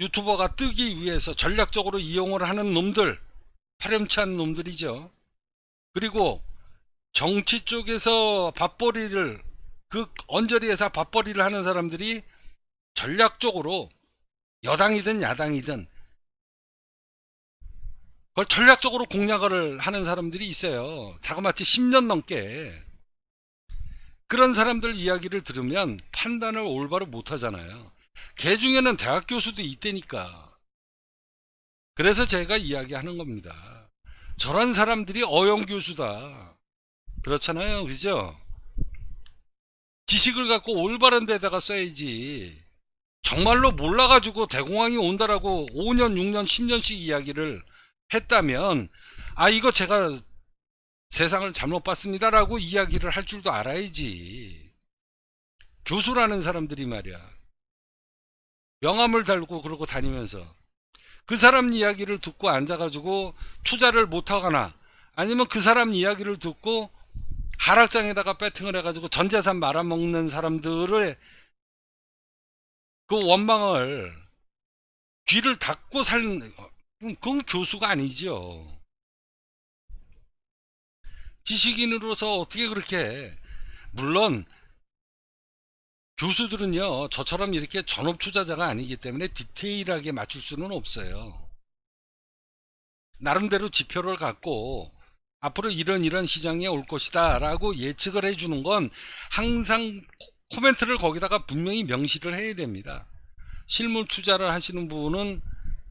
유튜버가 뜨기 위해서 전략적으로 이용을 하는 놈들 파렴치한 놈들이죠 그리고 정치 쪽에서 밥벌이를 그 언저리에서 밥벌이를 하는 사람들이 전략적으로 여당이든 야당이든 그걸 전략적으로 공략을 하는 사람들이 있어요 자그마치 10년 넘게 그런 사람들 이야기를 들으면 판단을 올바로 못하잖아요 개 중에는 대학 교수도 있대니까. 그래서 제가 이야기하는 겁니다. 저런 사람들이 어영 교수다. 그렇잖아요. 그죠? 지식을 갖고 올바른 데다가 써야지. 정말로 몰라가지고 대공황이 온다라고 5년, 6년, 10년씩 이야기를 했다면, 아, 이거 제가 세상을 잘못 봤습니다라고 이야기를 할 줄도 알아야지. 교수라는 사람들이 말이야. 명함을 달고 그러고 다니면서 그 사람 이야기를 듣고 앉아가지고 투자를 못하거나 아니면 그 사람 이야기를 듣고 하락장에다가 배팅을 해가지고 전재산 말아먹는 사람들의 그 원망을 귀를 닫고 살 그건 교수가 아니죠. 지식인으로서 어떻게 그렇게 물론 교수들은요, 저처럼 이렇게 전업 투자자가 아니기 때문에 디테일하게 맞출 수는 없어요. 나름대로 지표를 갖고 앞으로 이런 이런 시장에 올 것이다 라고 예측을 해주는 건 항상 코멘트를 거기다가 분명히 명시를 해야 됩니다. 실물 투자를 하시는 분은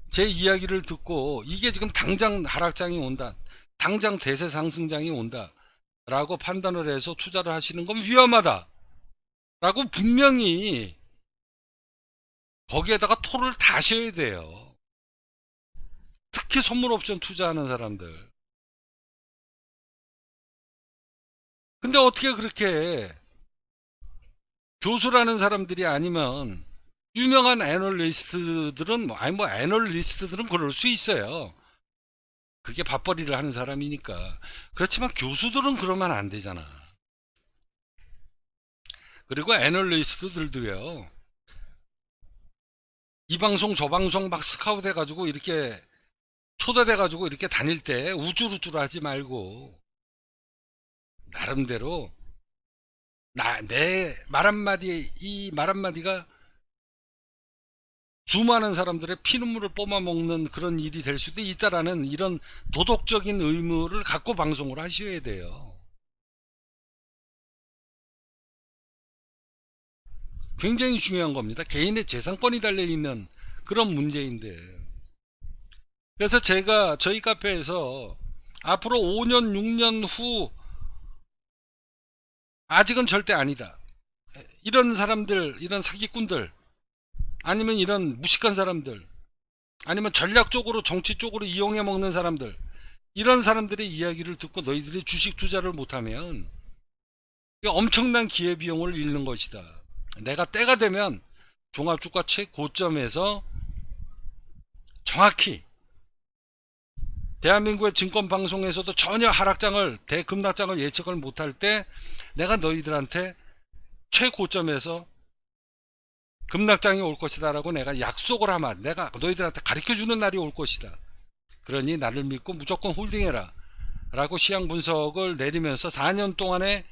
제 이야기를 듣고 이게 지금 당장 하락장이 온다. 당장 대세 상승장이 온다. 라고 판단을 해서 투자를 하시는 건 위험하다. 라고 분명히 거기에다가 토를 다셔야 돼요. 특히 선물 옵션 투자하는 사람들. 근데 어떻게 그렇게 교수라는 사람들이 아니면 유명한 애널리스트들은 아니 뭐 애널리스트들은 그럴 수 있어요. 그게 밥벌이를 하는 사람이니까. 그렇지만 교수들은 그러면 안 되잖아. 그리고 애널리스트들도요. 이 방송 저 방송 막 스카우트 해가지고 이렇게 초대돼가지고 이렇게 다닐 때우쭈쭐쭈쭐 하지 말고 나름대로 나 내 말 한마디 이 말 한마디가 수많은 사람들의 피눈물을 뽑아먹는 그런 일이 될 수도 있다라는 이런 도덕적인 의무를 갖고 방송을 하셔야 돼요. 굉장히 중요한 겁니다. 개인의 재산권이 달려있는 그런 문제인데. 그래서 제가 저희 카페에서 앞으로 5년, 6년 후 아직은 절대 아니다. 이런 사람들, 이런 사기꾼들, 아니면 이런 무식한 사람들, 아니면 전략적으로 정치 쪽으로 이용해 먹는 사람들, 이런 사람들의 이야기를 듣고 너희들이 주식 투자를 못하면 엄청난 기회비용을 잃는 것이다. 내가 때가 되면 종합주가최 고점에서 정확히 대한민국의 증권방송에서도 전혀 하락장을 대급락장을 예측을 못할 때 내가 너희들한테 최고점에서 급락장이 올 것이다 라고 내가 약속을 하면 내가 너희들한테 가르쳐주는 날이 올 것이다 그러니 나를 믿고 무조건 홀딩해라 라고 시향 분석을 내리면서 4년 동안의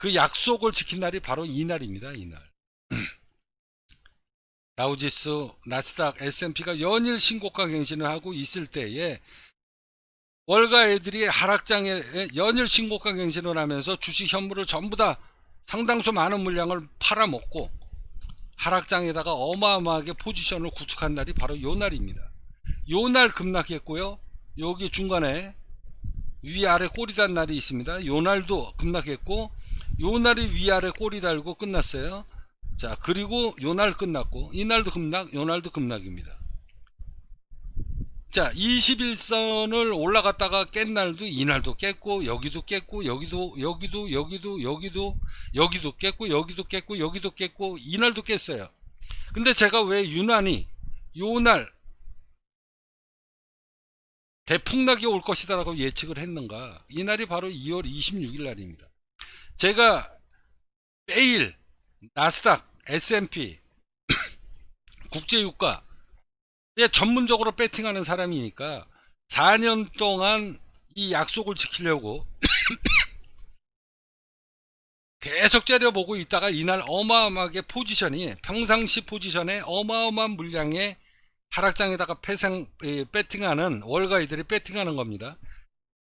그 약속을 지킨 날이 바로 이날입니다. 이날. 다우지스, 나스닥, S&P가 연일 신고가 갱신을 하고 있을 때에 월가 애들이 하락장에 연일 신고가 갱신을 하면서 주식 현물을 전부 다 상당수 많은 물량을 팔아먹고 하락장에다가 어마어마하게 포지션을 구축한 날이 바로 요 날입니다. 요 날 급락했고요. 여기 중간에 위아래 꼬리단 날이 있습니다. 요 날도 급락했고 요날이 위아래 꼬리 달고 끝났어요. 자, 그리고 요 날 끝났고 이날도 급락, 요날도 급락입니다. 자, 21선을 올라갔다가 깬 날도 이날도 깼고 여기도 깼고 여기도 여기도 여기도 여기도 여기도 깼고 여기도 깼고 여기도 깼고 이날도 깼어요. 근데 제가 왜 유난히 요날 대폭락이 올 것이다라고 예측을 했는가? 이날이 바로 2월 26일 날입니다. 제가 매일 나스닥, S&P, 국제유가 에 예, 전문적으로 배팅하는 사람이니까 4년 동안 이 약속을 지키려고 계속 째려보고 있다가 이날 어마어마하게 포지션이 평상시 포지션에 어마어마한 물량의 하락장에다가 패상 예, 배팅하는 월가이들이 배팅하는 겁니다.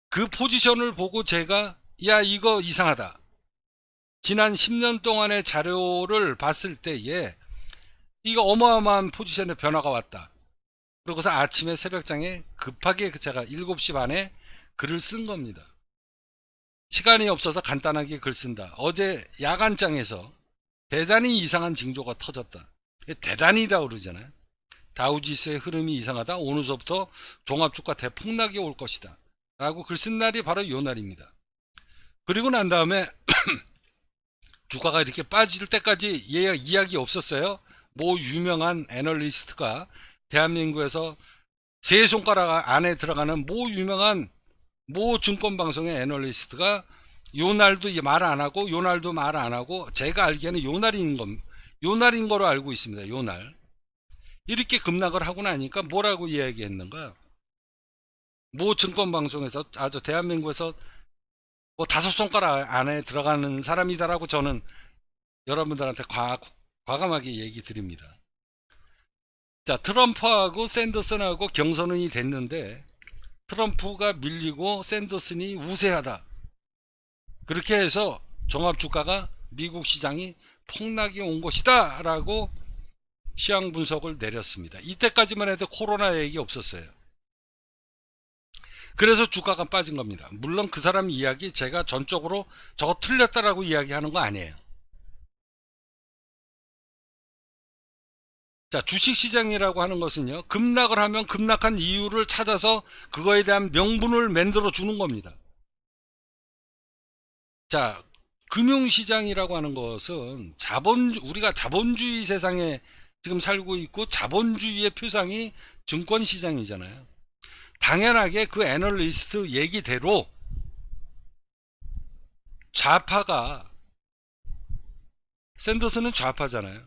그 포지션을 보고 제가 야 이거 이상하다. 지난 10년 동안의 자료를 봤을 때에 이거 어마어마한 포지션의 변화가 왔다. 그러고서 아침에 새벽장에 급하게 그 제가 7시 반에 글을 쓴 겁니다. 시간이 없어서 간단하게 글 쓴다. 어제 야간장에서 대단히 이상한 징조가 터졌다. 대단히라고 그러잖아요. 다우지수의 흐름이 이상하다. 오늘서부터 종합주가 대폭락이 올 것이다. 라고 글 쓴 날이 바로 요 날입니다. 그리고 난 다음에 주가가 이렇게 빠질 때까지 얘 예, 이야기 없었어요. 뭐 유명한 애널리스트가 대한민국에서 세 손가락 안에 들어가는 뭐 유명한 뭐 증권방송의 애널리스트가 요날도 말 안 하고 요날도 말 안 하고 제가 알기에는 요날인 건 요날인 거로 알고 있습니다. 요날 이렇게 급락을 하고 나니까 뭐라고 이야기했는가? 뭐 증권방송에서 아주 대한민국에서 뭐 다섯 손가락 안에 들어가는 사람이다라고 저는 여러분들한테 과, 과감하게 얘기 드립니다. 자, 트럼프하고 샌더슨하고 경선이 됐는데 트럼프가 밀리고 샌더슨이 우세하다. 그렇게 해서 종합 주가가 미국 시장이 폭락이 온 것이다라고 시향 분석을 내렸습니다. 이때까지만 해도 코로나 얘기 없었어요. 그래서 주가가 빠진 겁니다. 물론 그 사람 이야기 제가 전적으로 저거 틀렸다라고 이야기하는 거 아니에요. 자, 주식시장이라고 하는 것은요, 급락을 하면 급락한 이유를 찾아서 그거에 대한 명분을 만들어 주는 겁니다. 자, 금융시장이라고 하는 것은 자본, 우리가 자본주의 세상에 지금 살고 있고 자본주의의 표상이 증권시장이잖아요. 당연하게 그 애널리스트 얘기대로 좌파가 샌더스는 좌파잖아요.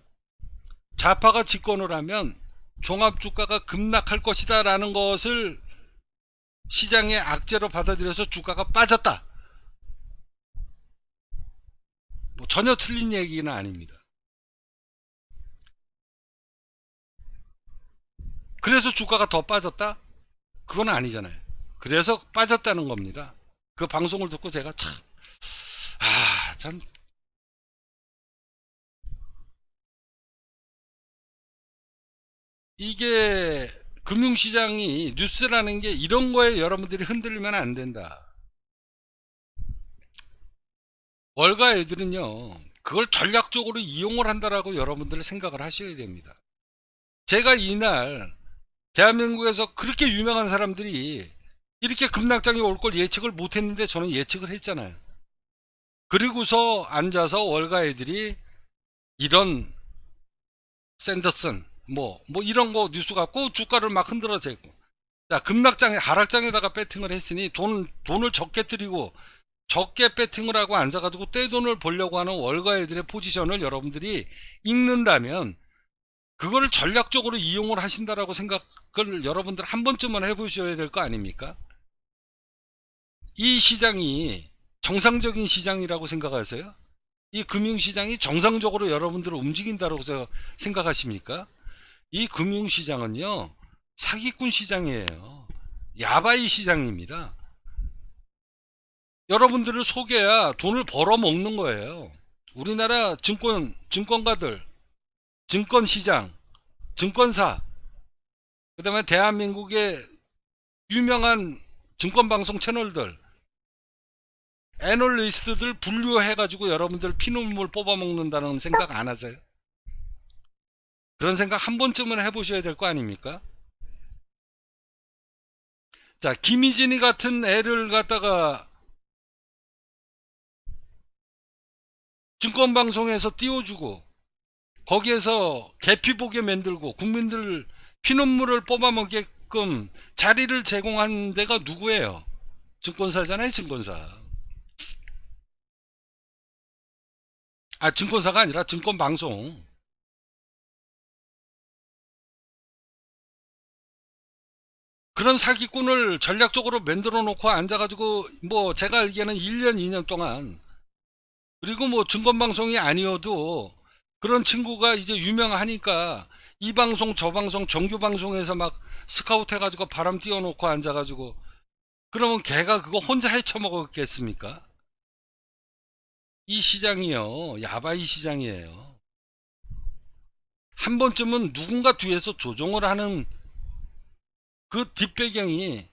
좌파가 집권을 하면 종합 주가가 급락할 것이다 라는 것을 시장의 악재로 받아들여서 주가가 빠졌다. 뭐 전혀 틀린 얘기는 아닙니다. 그래서 주가가 더 빠졌다? 그건 아니잖아요. 그래서 빠졌다는 겁니다. 그 방송을 듣고 제가 참, 아, 참. 이게 금융시장이 뉴스라는 게 이런 거에 여러분들이 흔들리면 안 된다. 월가 애들은요, 그걸 전략적으로 이용을 한다라고 여러분들 생각을 하셔야 됩니다. 제가 이날 대한민국에서 그렇게 유명한 사람들이 이렇게 급락장이 올 걸 예측을 못했는데 저는 예측을 했잖아요. 그리고서 앉아서 월가 애들이 이런 샌더슨 뭐뭐 뭐 이런 거 뉴스 갖고 주가를 막 흔들어 재고 자 급락장에 하락장에다가 배팅을 했으니 돈 돈을 적게 들이고 적게 배팅을 하고 앉아가지고 떼돈을 벌려고 하는 월가 애들의 포지션을 여러분들이 읽는다면 그거를 전략적으로 이용을 하신다라고 생각을 여러분들 한 번쯤은 해보셔야 될 거 아닙니까? 이 시장이 정상적인 시장이라고 생각하세요? 이 금융시장이 정상적으로 여러분들을 움직인다고 라 생각하십니까? 이 금융시장은요 사기꾼 시장이에요 야바이 시장입니다 여러분들을 속여야 돈을 벌어먹는 거예요 우리나라 증권, 증권가들 증권시장, 증권사, 그 다음에 대한민국의 유명한 증권방송 채널들, 애널리스트들 분류해가지고 여러분들 피눈물 뽑아먹는다는 생각 안 하세요? 그런 생각 한 번쯤은 해보셔야 될 거 아닙니까? 자, 김희진이 같은 애를 갖다가 증권방송에서 띄워주고 거기에서 개피 보게 만들고 국민들 피눈물을 뽑아먹게끔 자리를 제공한 데가 누구예요? 증권사잖아요, 증권사. 아, 증권사가 아니라 증권방송. 그런 사기꾼을 전략적으로 만들어 놓고 앉아가지고 뭐 제가 알기에는 1년, 2년 동안 그리고 뭐 증권방송이 아니어도 그런 친구가 이제 유명하니까 이 방송 저 방송 정규 방송에서 막 스카우트 해가지고 바람 띄워놓고 앉아가지고 그러면 걔가 그거 혼자 헤쳐먹었겠습니까? 이 시장이요 야바이 시장이에요 한 번쯤은 누군가 뒤에서 조종을 하는 그 뒷배경이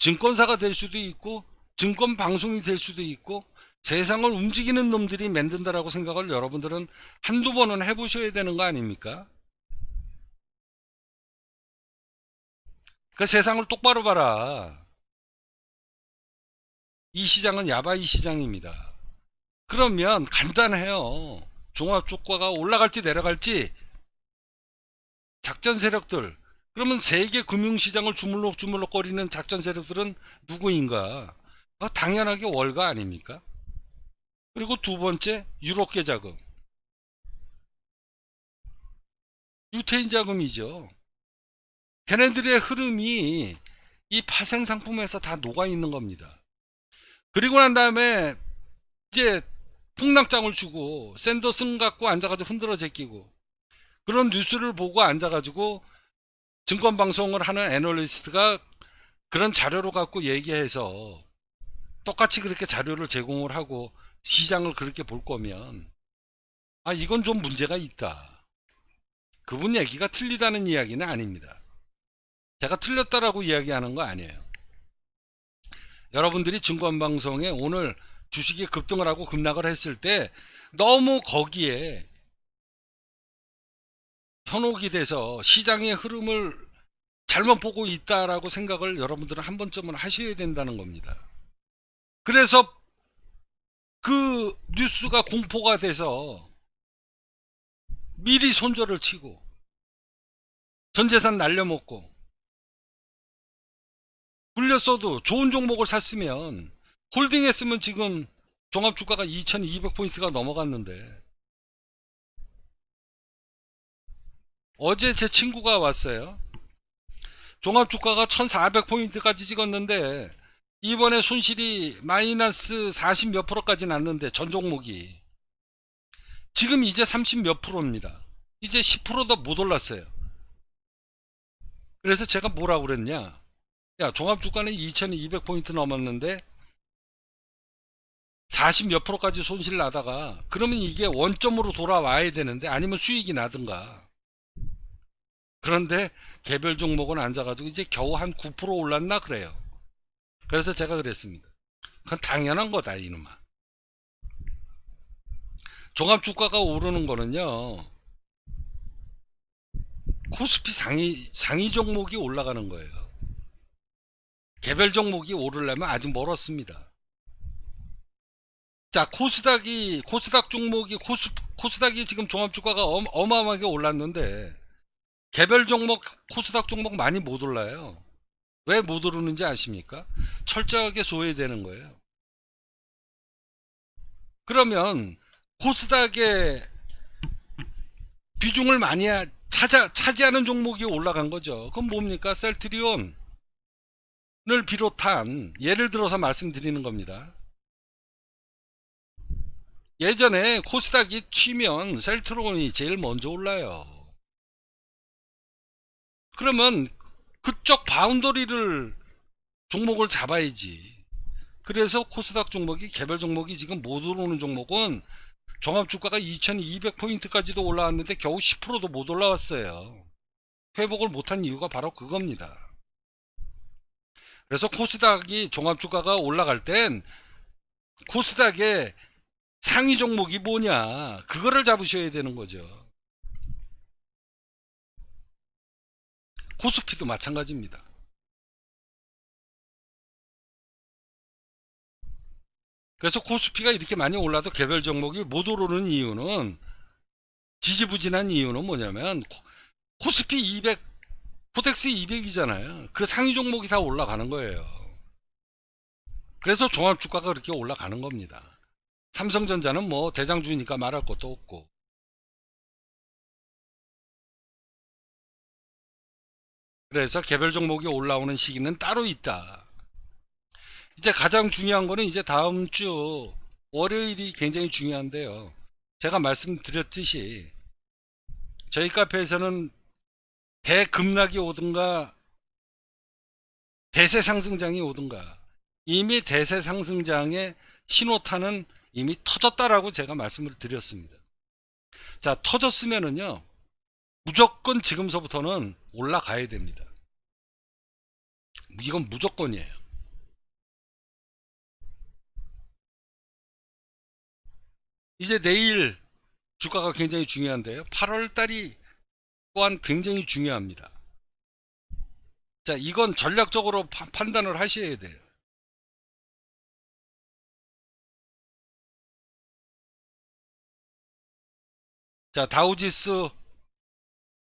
증권사가 될 수도 있고 증권 방송이 될 수도 있고 세상을 움직이는 놈들이 만든다라고 생각을 여러분들은 한두 번은 해보셔야 되는 거 아닙니까? 그 세상을 똑바로 봐라. 이 시장은 야바이 시장입니다. 그러면 간단해요. 종합주과가 올라갈지 내려갈지 작전 세력들 그러면 세계 금융시장을 주물럭주물럭 거리는 작전 세력들은 누구인가? 어, 당연하게 월가 아닙니까? 그리고 두 번째 유럽계 자금 유태인 자금이죠 걔네들의 흐름이 이 파생 상품에서 다 녹아 있는 겁니다 그리고 난 다음에 이제 폭락장을 주고 샌더슨 갖고 앉아가지고 흔들어 제끼고 그런 뉴스를 보고 앉아가지고 증권방송을 하는 애널리스트가 그런 자료로 갖고 얘기해서 똑같이 그렇게 자료를 제공을 하고 시장을 그렇게 볼 거면 아 이건 좀 문제가 있다. 그분 얘기가 틀리다는 이야기는 아닙니다. 제가 틀렸다라고 이야기하는 거 아니에요. 여러분들이 증권방송에 오늘 주식이 급등을 하고 급락을 했을 때 너무 거기에 현혹이 돼서 시장의 흐름을 잘못 보고 있다라고 생각을 여러분들은 한 번쯤은 하셔야 된다는 겁니다. 그래서 그 뉴스가 공포가 돼서 미리 손절을 치고 전 재산 날려먹고 불렸어도 좋은 종목을 샀으면 홀딩했으면 지금 종합주가가 2200포인트가 넘어갔는데 어제 제 친구가 왔어요 종합주가가 1400포인트까지 찍었는데 이번에 손실이 마이너스 40 몇 프로까지 났는데 전 종목이 지금 이제 30 몇 프로입니다. 이제 10%도 못 올랐어요. 그래서 제가 뭐라고 그랬냐? 야, 종합 주가는 2200포인트 넘었는데 40 몇 프로까지 손실 나다가 그러면 이게 원점으로 돌아와야 되는데 아니면 수익이 나든가. 그런데 개별 종목은 앉아가지고 이제 겨우 한 9% 올랐나 그래요. 그래서 제가 그랬습니다. 그건 당연한 거다 이놈아. 종합 주가가 오르는 거는요. 코스피 상위 상위 종목이 올라가는 거예요. 개별 종목이 오르려면 아직 멀었습니다. 자, 코스닥이 코스닥 종목이 코스 코스닥이 지금 종합 주가가 어마어마하게 올랐는데 개별 종목 코스닥 종목 많이 못 올라요. 왜못 오르는지 아십니까? 철저하게 소외되는 거예요. 그러면 코스닥의 비중을 많이 찾아, 차지하는 종목이 올라간 거죠. 그건 뭡니까? 셀트리온을 비롯한 예를 들어서 말씀드리는 겁니다. 예전에 코스닥이 튀면 셀트론이 제일 먼저 올라요. 그러면 그쪽 바운더리를 종목을 잡아야지. 그래서 코스닥 종목이 개별 종목이 지금 못 오르는 종목은 종합 주가가 2200포인트까지도 올라왔는데 겨우 10%도 못 올라왔어요. 회복을 못한 이유가 바로 그겁니다. 그래서 코스닥이 종합 주가가 올라갈 땐 코스닥의 상위 종목이 뭐냐 그거를 잡으셔야 되는 거죠. 코스피도 마찬가지입니다. 그래서 코스피가 이렇게 많이 올라도 개별 종목이 못 오르는 이유는 지지부진한 이유는 뭐냐면 코스피 200, 코덱스 200이잖아요. 그 상위 종목이 다 올라가는 거예요. 그래서 종합주가가 그렇게 올라가는 겁니다. 삼성전자는 뭐 대장주니까 말할 것도 없고 그래서 개별 종목이 올라오는 시기는 따로 있다. 이제 가장 중요한 거는 이제 다음 주 월요일이 굉장히 중요한데요. 제가 말씀드렸듯이 저희 카페에서는 대급락이 오든가 대세 상승장이 오든가 이미 대세 상승장의 신호탄은 이미 터졌다라고 제가 말씀을 드렸습니다. 자, 터졌으면은요. 무조건 지금서부터는 올라가야 됩니다. 이건 무조건이에요. 이제 내일 주가가 굉장히 중요한데요. 8월 달이 또한 굉장히 중요합니다. 자, 이건 전략적으로 파, 판단을 하셔야 돼요. 자, 다우지스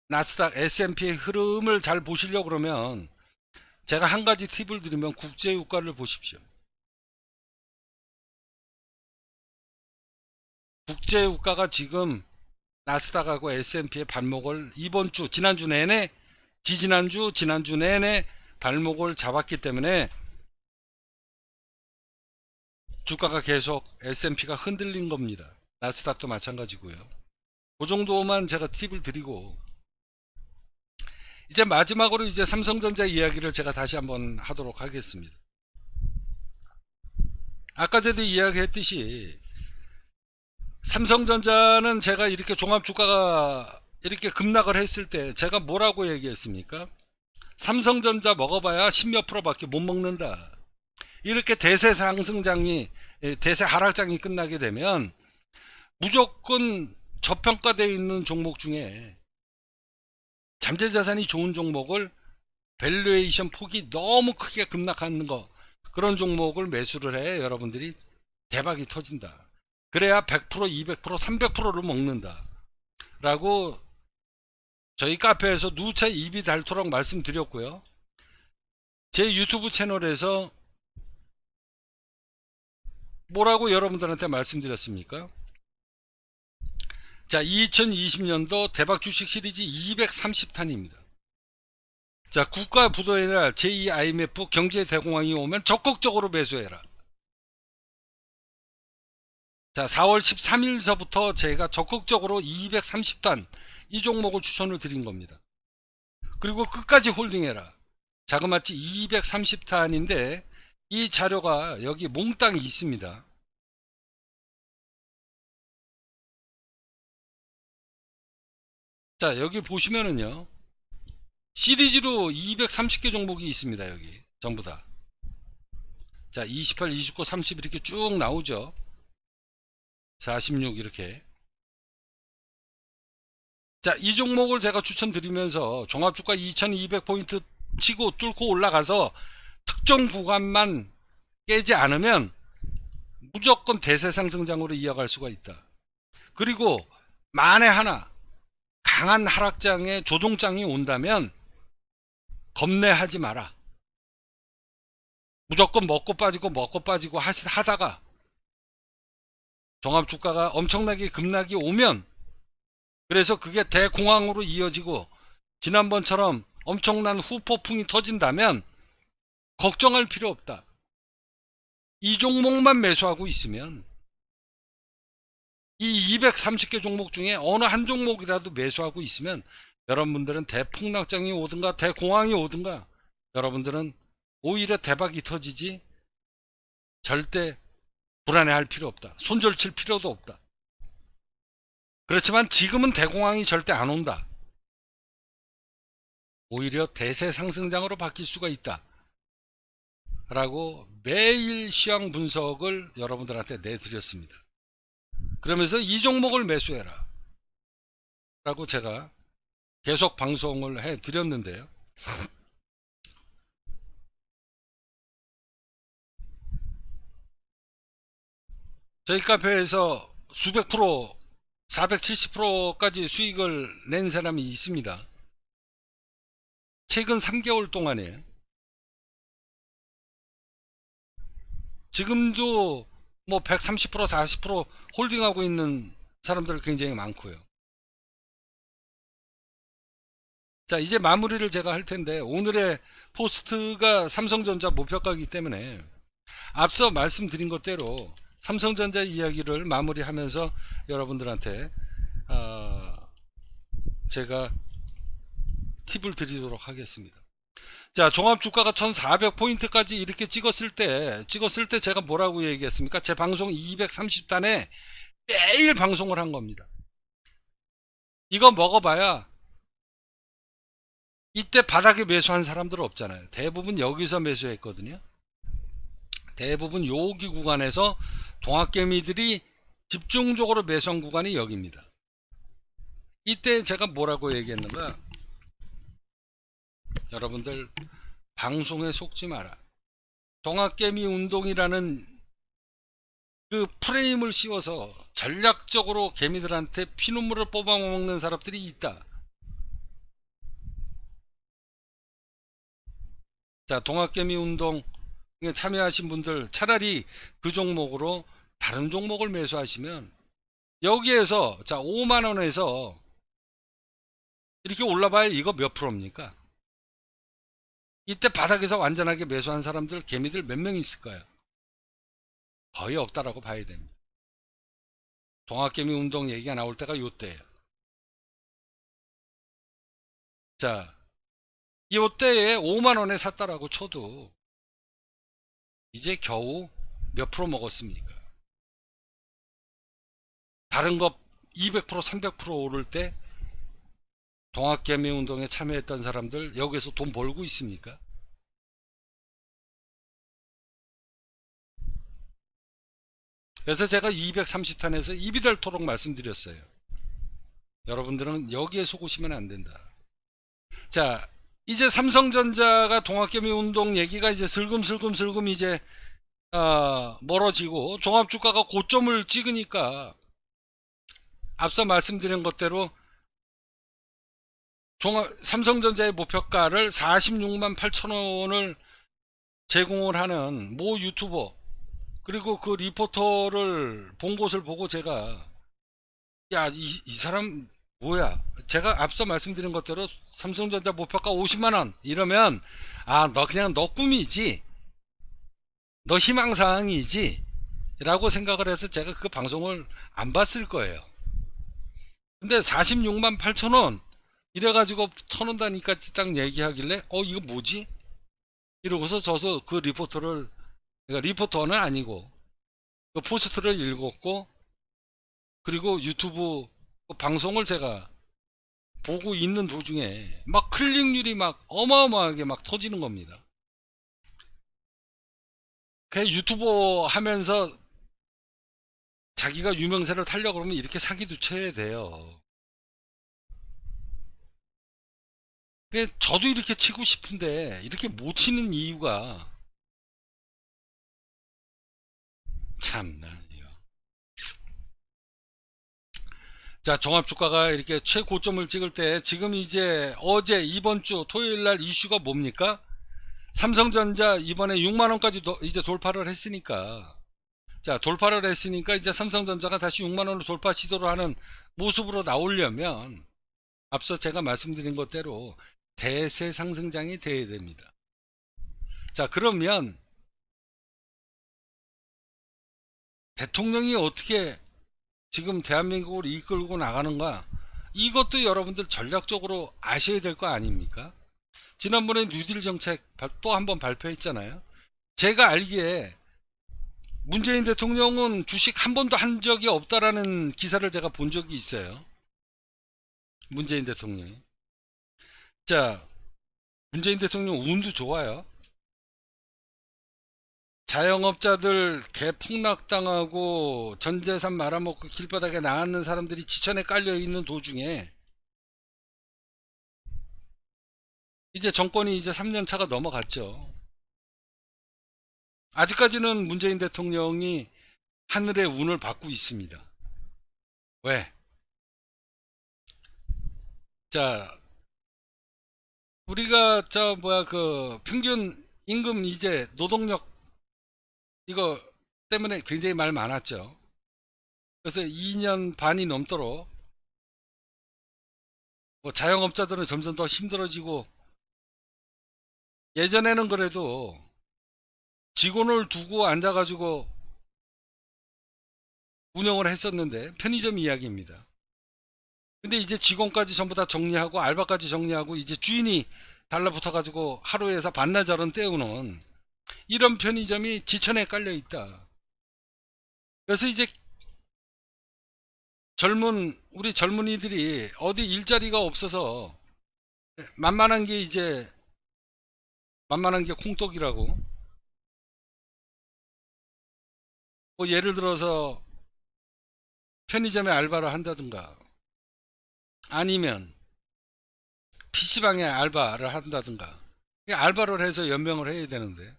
나스닥, S&P의 흐름을 잘 보시려고 그러면 제가 한 가지 팁을 드리면 국제유가를 보십시오. 국제유가가 지금 나스닥하고 S&P의 발목을 이번 주 지난주 내내 지지난주 지난주 내내 발목을 잡았기 때문에 주가가 계속 S&P가 흔들린 겁니다. 나스닥도 마찬가지고요. 그 정도만 제가 팁을 드리고 이제 마지막으로 이제 삼성전자 이야기를 제가 다시 한번 하도록 하겠습니다. 아까 제도 이야기했듯이 삼성전자는 제가 이렇게 종합주가가 이렇게 급락을 했을 때 제가 뭐라고 얘기했습니까? 삼성전자 먹어봐야 10몇 프로밖에 못 먹는다. 이렇게 대세 상승장이 예, 대세 하락장이 끝나게 되면 무조건 저평가되어 있는 종목 중에 잠재 자산이 좋은 종목을 밸류에이션 폭이 너무 크게 급락하는 거 그런 종목을 매수를 해 여러분들이 대박이 터진다 그래야 100% 200% 300%를 먹는다 라고 저희 카페에서 누차 입이 닳도록 말씀드렸고요 제 유튜브 채널에서 뭐라고 여러분들한테 말씀드렸습니까 자, 2020년도 대박 주식 시리즈 230탄입니다. 자, 국가 부도해라. 제 i m f 경제 대공황이 오면 적극적으로 매수해라. 자, 4월 13일서부터 제가 적극적으로 230탄 이 종목을 추천을 드린 겁니다. 그리고 끝까지 홀딩해라. 자그마치 230탄인데 이 자료가 여기 몽땅 있습니다. 자 여기 보시면은요 시리즈로 230개 종목이 있습니다 여기 전부 다자 28, 29, 30 이렇게 쭉 나오죠 46 이렇게 자 이 종목을 제가 추천드리면서 종합주가 2200포인트 치고 뚫고 올라가서 특정 구간만 깨지 않으면 무조건 대세 상승장으로 이어갈 수가 있다 그리고 만에 하나 강한 하락장에 조종장이 온다면 겁내하지 마라. 무조건 먹고 빠지고 먹고 빠지고 하다가 종합 주가가 엄청나게 급락이 오면 그래서 그게 대공황으로 이어지고 지난번처럼 엄청난 후폭풍이 터진다면 걱정할 필요 없다. 이 종목만 매수하고 있으면 이 230개 종목 중에 어느 한 종목이라도 매수하고 있으면 여러분들은 대폭락장이 오든가 대공황이 오든가 여러분들은 오히려 대박이 터지지 절대 불안해할 필요 없다. 손절칠 필요도 없다. 그렇지만 지금은 대공황이 절대 안 온다. 오히려 대세 상승장으로 바뀔 수가 있다. 라고 매일 시황 분석을 여러분들한테 내드렸습니다. 그러면서 이 종목을 매수해라. 라고 제가 계속 방송을 해 드렸는데요. 저희 카페에서 수백 프로, 470%까지 수익을 낸 사람이 있습니다. 최근 3개월 동안에 지금도 뭐130% 40% 홀딩하고 있는 사람들 굉장히 많고요. 자 이제 마무리를 제가 할 텐데 오늘의 포스트가 삼성전자 목표가기 때문에 앞서 말씀드린 것대로 삼성전자 이야기를 마무리하면서 여러분들한테 어 제가 팁을 드리도록 하겠습니다. 자, 종합 주가가 1,400포인트까지 이렇게 찍었을 때, 찍었을 때 제가 뭐라고 얘기했습니까? 제 방송 230단에 매일 방송을 한 겁니다. 이거 먹어봐야 이때 바닥에 매수한 사람들 없잖아요. 대부분 여기서 매수했거든요. 대부분 여기 구간에서 동학개미들이 집중적으로 매수한 구간이 여기입니다. 이때 제가 뭐라고 얘기했는가? 여러분들 방송에 속지 마라. 동학개미 운동이라는 그 프레임을 씌워서 전략적으로 개미들한테 피눈물을 뽑아먹는 사람들이 있다. 자, 동학개미 운동에 참여하신 분들 차라리 그 종목으로 다른 종목을 매수하시면 여기에서 자 5만원에서 이렇게 올라봐야 이거 몇 프로입니까? 이때 바닥에서 완전하게 매수한 사람들 개미들 몇 명 있을 까요 거의 없다라고 봐야 됩니다. 동학개미 운동 얘기가 나올 때가 요때예요. 자, 요때에 5만원에 샀다라고 쳐도 이제 겨우 몇 프로 먹었습니까? 다른 거200% 300% 오를 때 동학개미 운동에 참여했던 사람들 여기에서 돈 벌고 있습니까? 그래서 제가 230탄에서 입이 닳도록 말씀드렸어요. 여러분들은 여기에 속으시면 안 된다. 자, 이제 삼성전자가 동학개미 운동 얘기가 이제 슬금슬금 슬금 이제 어, 멀어지고 종합주가가 고점을 찍으니까 앞서 말씀드린 것대로 종합 삼성전자의 목표가를 46만 8천 원을 제공을 하는 모 유튜버 그리고 그 리포터를 본 곳을 보고 제가 야이 이 사람 뭐야 제가 앞서 말씀드린 것대로 삼성전자 목표가 50만원 이러면 아 너 그냥 너 꿈이지 너 희망사항이지 라고 생각을 해서 제가 그 방송을 안 봤을 거예요 근데 46만 8천원 이래가지고 쳐놓는다니까 딱 얘기하길래 어 이거 뭐지? 이러고서 저도 그 리포터를 그러니까 리포터는 아니고 그 포스트를 읽었고 그리고 유튜브 그 방송을 제가 보고 있는 도중에 막 클릭률이 막 어마어마하게 막 터지는 겁니다. 그 유튜버 하면서 자기가 유명세를 타려고 그러면 이렇게 사기도 쳐야 돼요. 그 저도 이렇게 치고 싶은데 이렇게 못 치는 이유가 참나 자 종합주가가 이렇게 최고점을 찍을 때 지금 이제 어제 이번 주 토요일날 이슈가 뭡니까 삼성전자 이번에 6만원까지 이제 돌파를 했으니까 자 돌파를 했으니까 이제 삼성전자가 다시 6만원을 돌파 시도를 하는 모습으로 나오려면 앞서 제가 말씀드린 것대로 대세 상승장이 돼야 됩니다. 자 그러면 대통령이 어떻게 지금 대한민국을 이끌고 나가는가 이것도 여러분들 전략적으로 아셔야 될 거 아닙니까? 지난번에 뉴딜 정책 또 한 번 발표했잖아요. 제가 알기에 문재인 대통령은 주식 한 번도 한 적이 없다라는 기사를 제가 본 적이 있어요. 문재인 대통령이. 자, 문재인 대통령 운도 좋아요. 자영업자들 개 폭락당하고 전재산 말아먹고 길바닥에 나앉는 사람들이 지천에 깔려있는 도중에 이제 정권이 이제 3년 차가 넘어갔죠. 아직까지는 문재인 대통령이 하늘의 운을 받고 있습니다. 왜? 자, 우리가 저 뭐야 그 평균 임금 이제 노동력 이거 때문에 굉장히 말 많았죠. 그래서 2년 반이 넘도록 뭐 자영업자들은 점점 더 힘들어지고 예전에는 그래도 직원을 두고 앉아가지고 운영을 했었는데 편의점 이야기입니다. 근데 이제 직원까지 전부 다 정리하고 알바까지 정리하고 이제 주인이 달라붙어 가지고 하루에서 반나절은 때우는 이런 편의점이 지천에 깔려 있다. 그래서 이제 젊은 우리 젊은이들이 어디 일자리가 없어서 만만한 게 이제 만만한 게 콩떡이라고 뭐 예를 들어서 편의점에 알바를 한다든가 아니면 PC방에 알바를 한다든가 알바를 해서 연명을 해야 되는데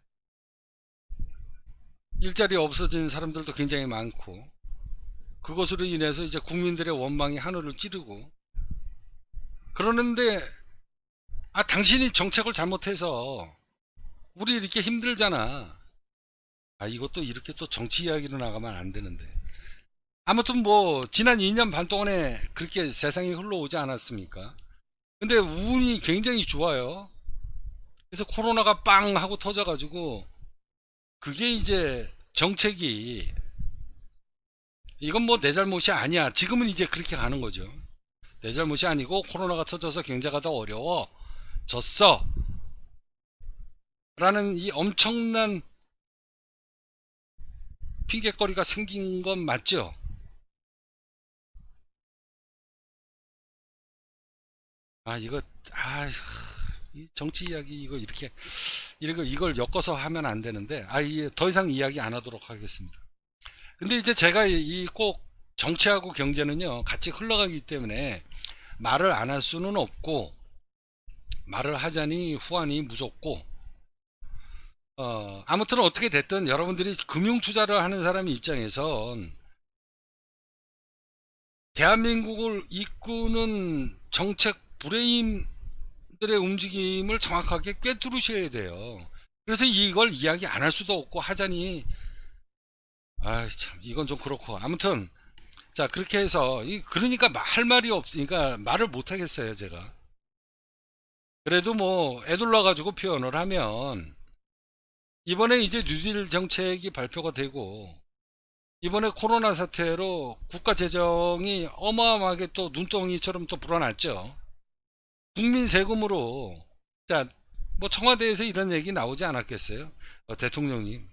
일자리 없어진 사람들도 굉장히 많고 그것으로 인해서 이제 국민들의 원망이 하늘을 찌르고 그러는데 아 당신이 정책을 잘못해서 우리 이렇게 힘들잖아 아 이것도 이렇게 또 정치 이야기로 나가면 안 되는데 아무튼 뭐 지난 2년 반 동안에 그렇게 세상이 흘러오지 않았습니까? 근데 운이 굉장히 좋아요. 그래서 코로나가 빵 하고 터져가지고 그게 이제 정책이 이건 뭐 내 잘못이 아니야. 지금은 이제 그렇게 가는 거죠. 내 잘못이 아니고 코로나가 터져서 경제가 더 어려워 졌어. 라는 이 엄청난 핑계거리가 생긴 건 맞죠? 아 이거 아 정치 이야기 이거 이렇게 이거 이걸 엮어서 하면 안 되는데 아더 이상 이야기 안 하도록 하겠습니다. 근데 이제 제가 이 꼭 정치하고 경제는요 같이 흘러가기 때문에 말을 안 할 수는 없고 말을 하자니 후안이 무섭고 어, 아무튼 어떻게 됐든 여러분들이 금융 투자를 하는 사람 입장에선 대한민국을 이끄는 정책 브레인들의 움직임을 정확하게 꿰뚫으셔야 돼요. 그래서 이걸 이야기 안 할 수도 없고 하자니 아 참 이건 좀 그렇고 아무튼 자 그렇게 해서 그러니까 할 말이 없으니까 그러니까 말을 못 하겠어요 제가 그래도 뭐 애둘러 가지고 표현을 하면 이번에 이제 뉴딜 정책이 발표가 되고 이번에 코로나 사태로 국가 재정이 어마어마하게 또 눈덩이처럼 또 불어났죠 국민 세금으로 자 뭐 청와대에서 이런 얘기 나오지 않았겠어요 어, 대통령님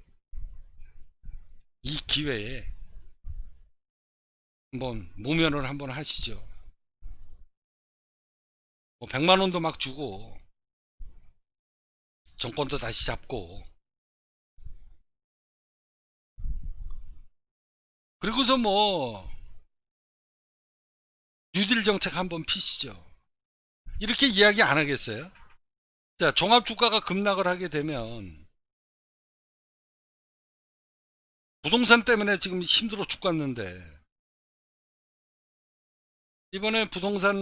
이 기회에 한번 모면을 한번 하시죠 뭐 100만원도 막 주고 정권도 다시 잡고 그리고서 뭐 뉴딜 정책 한번 피시죠 이렇게 이야기 안 하겠어요? 자, 종합주가가 급락을 하게 되면 부동산 때문에 지금 힘들어 죽겠는데 이번에 부동산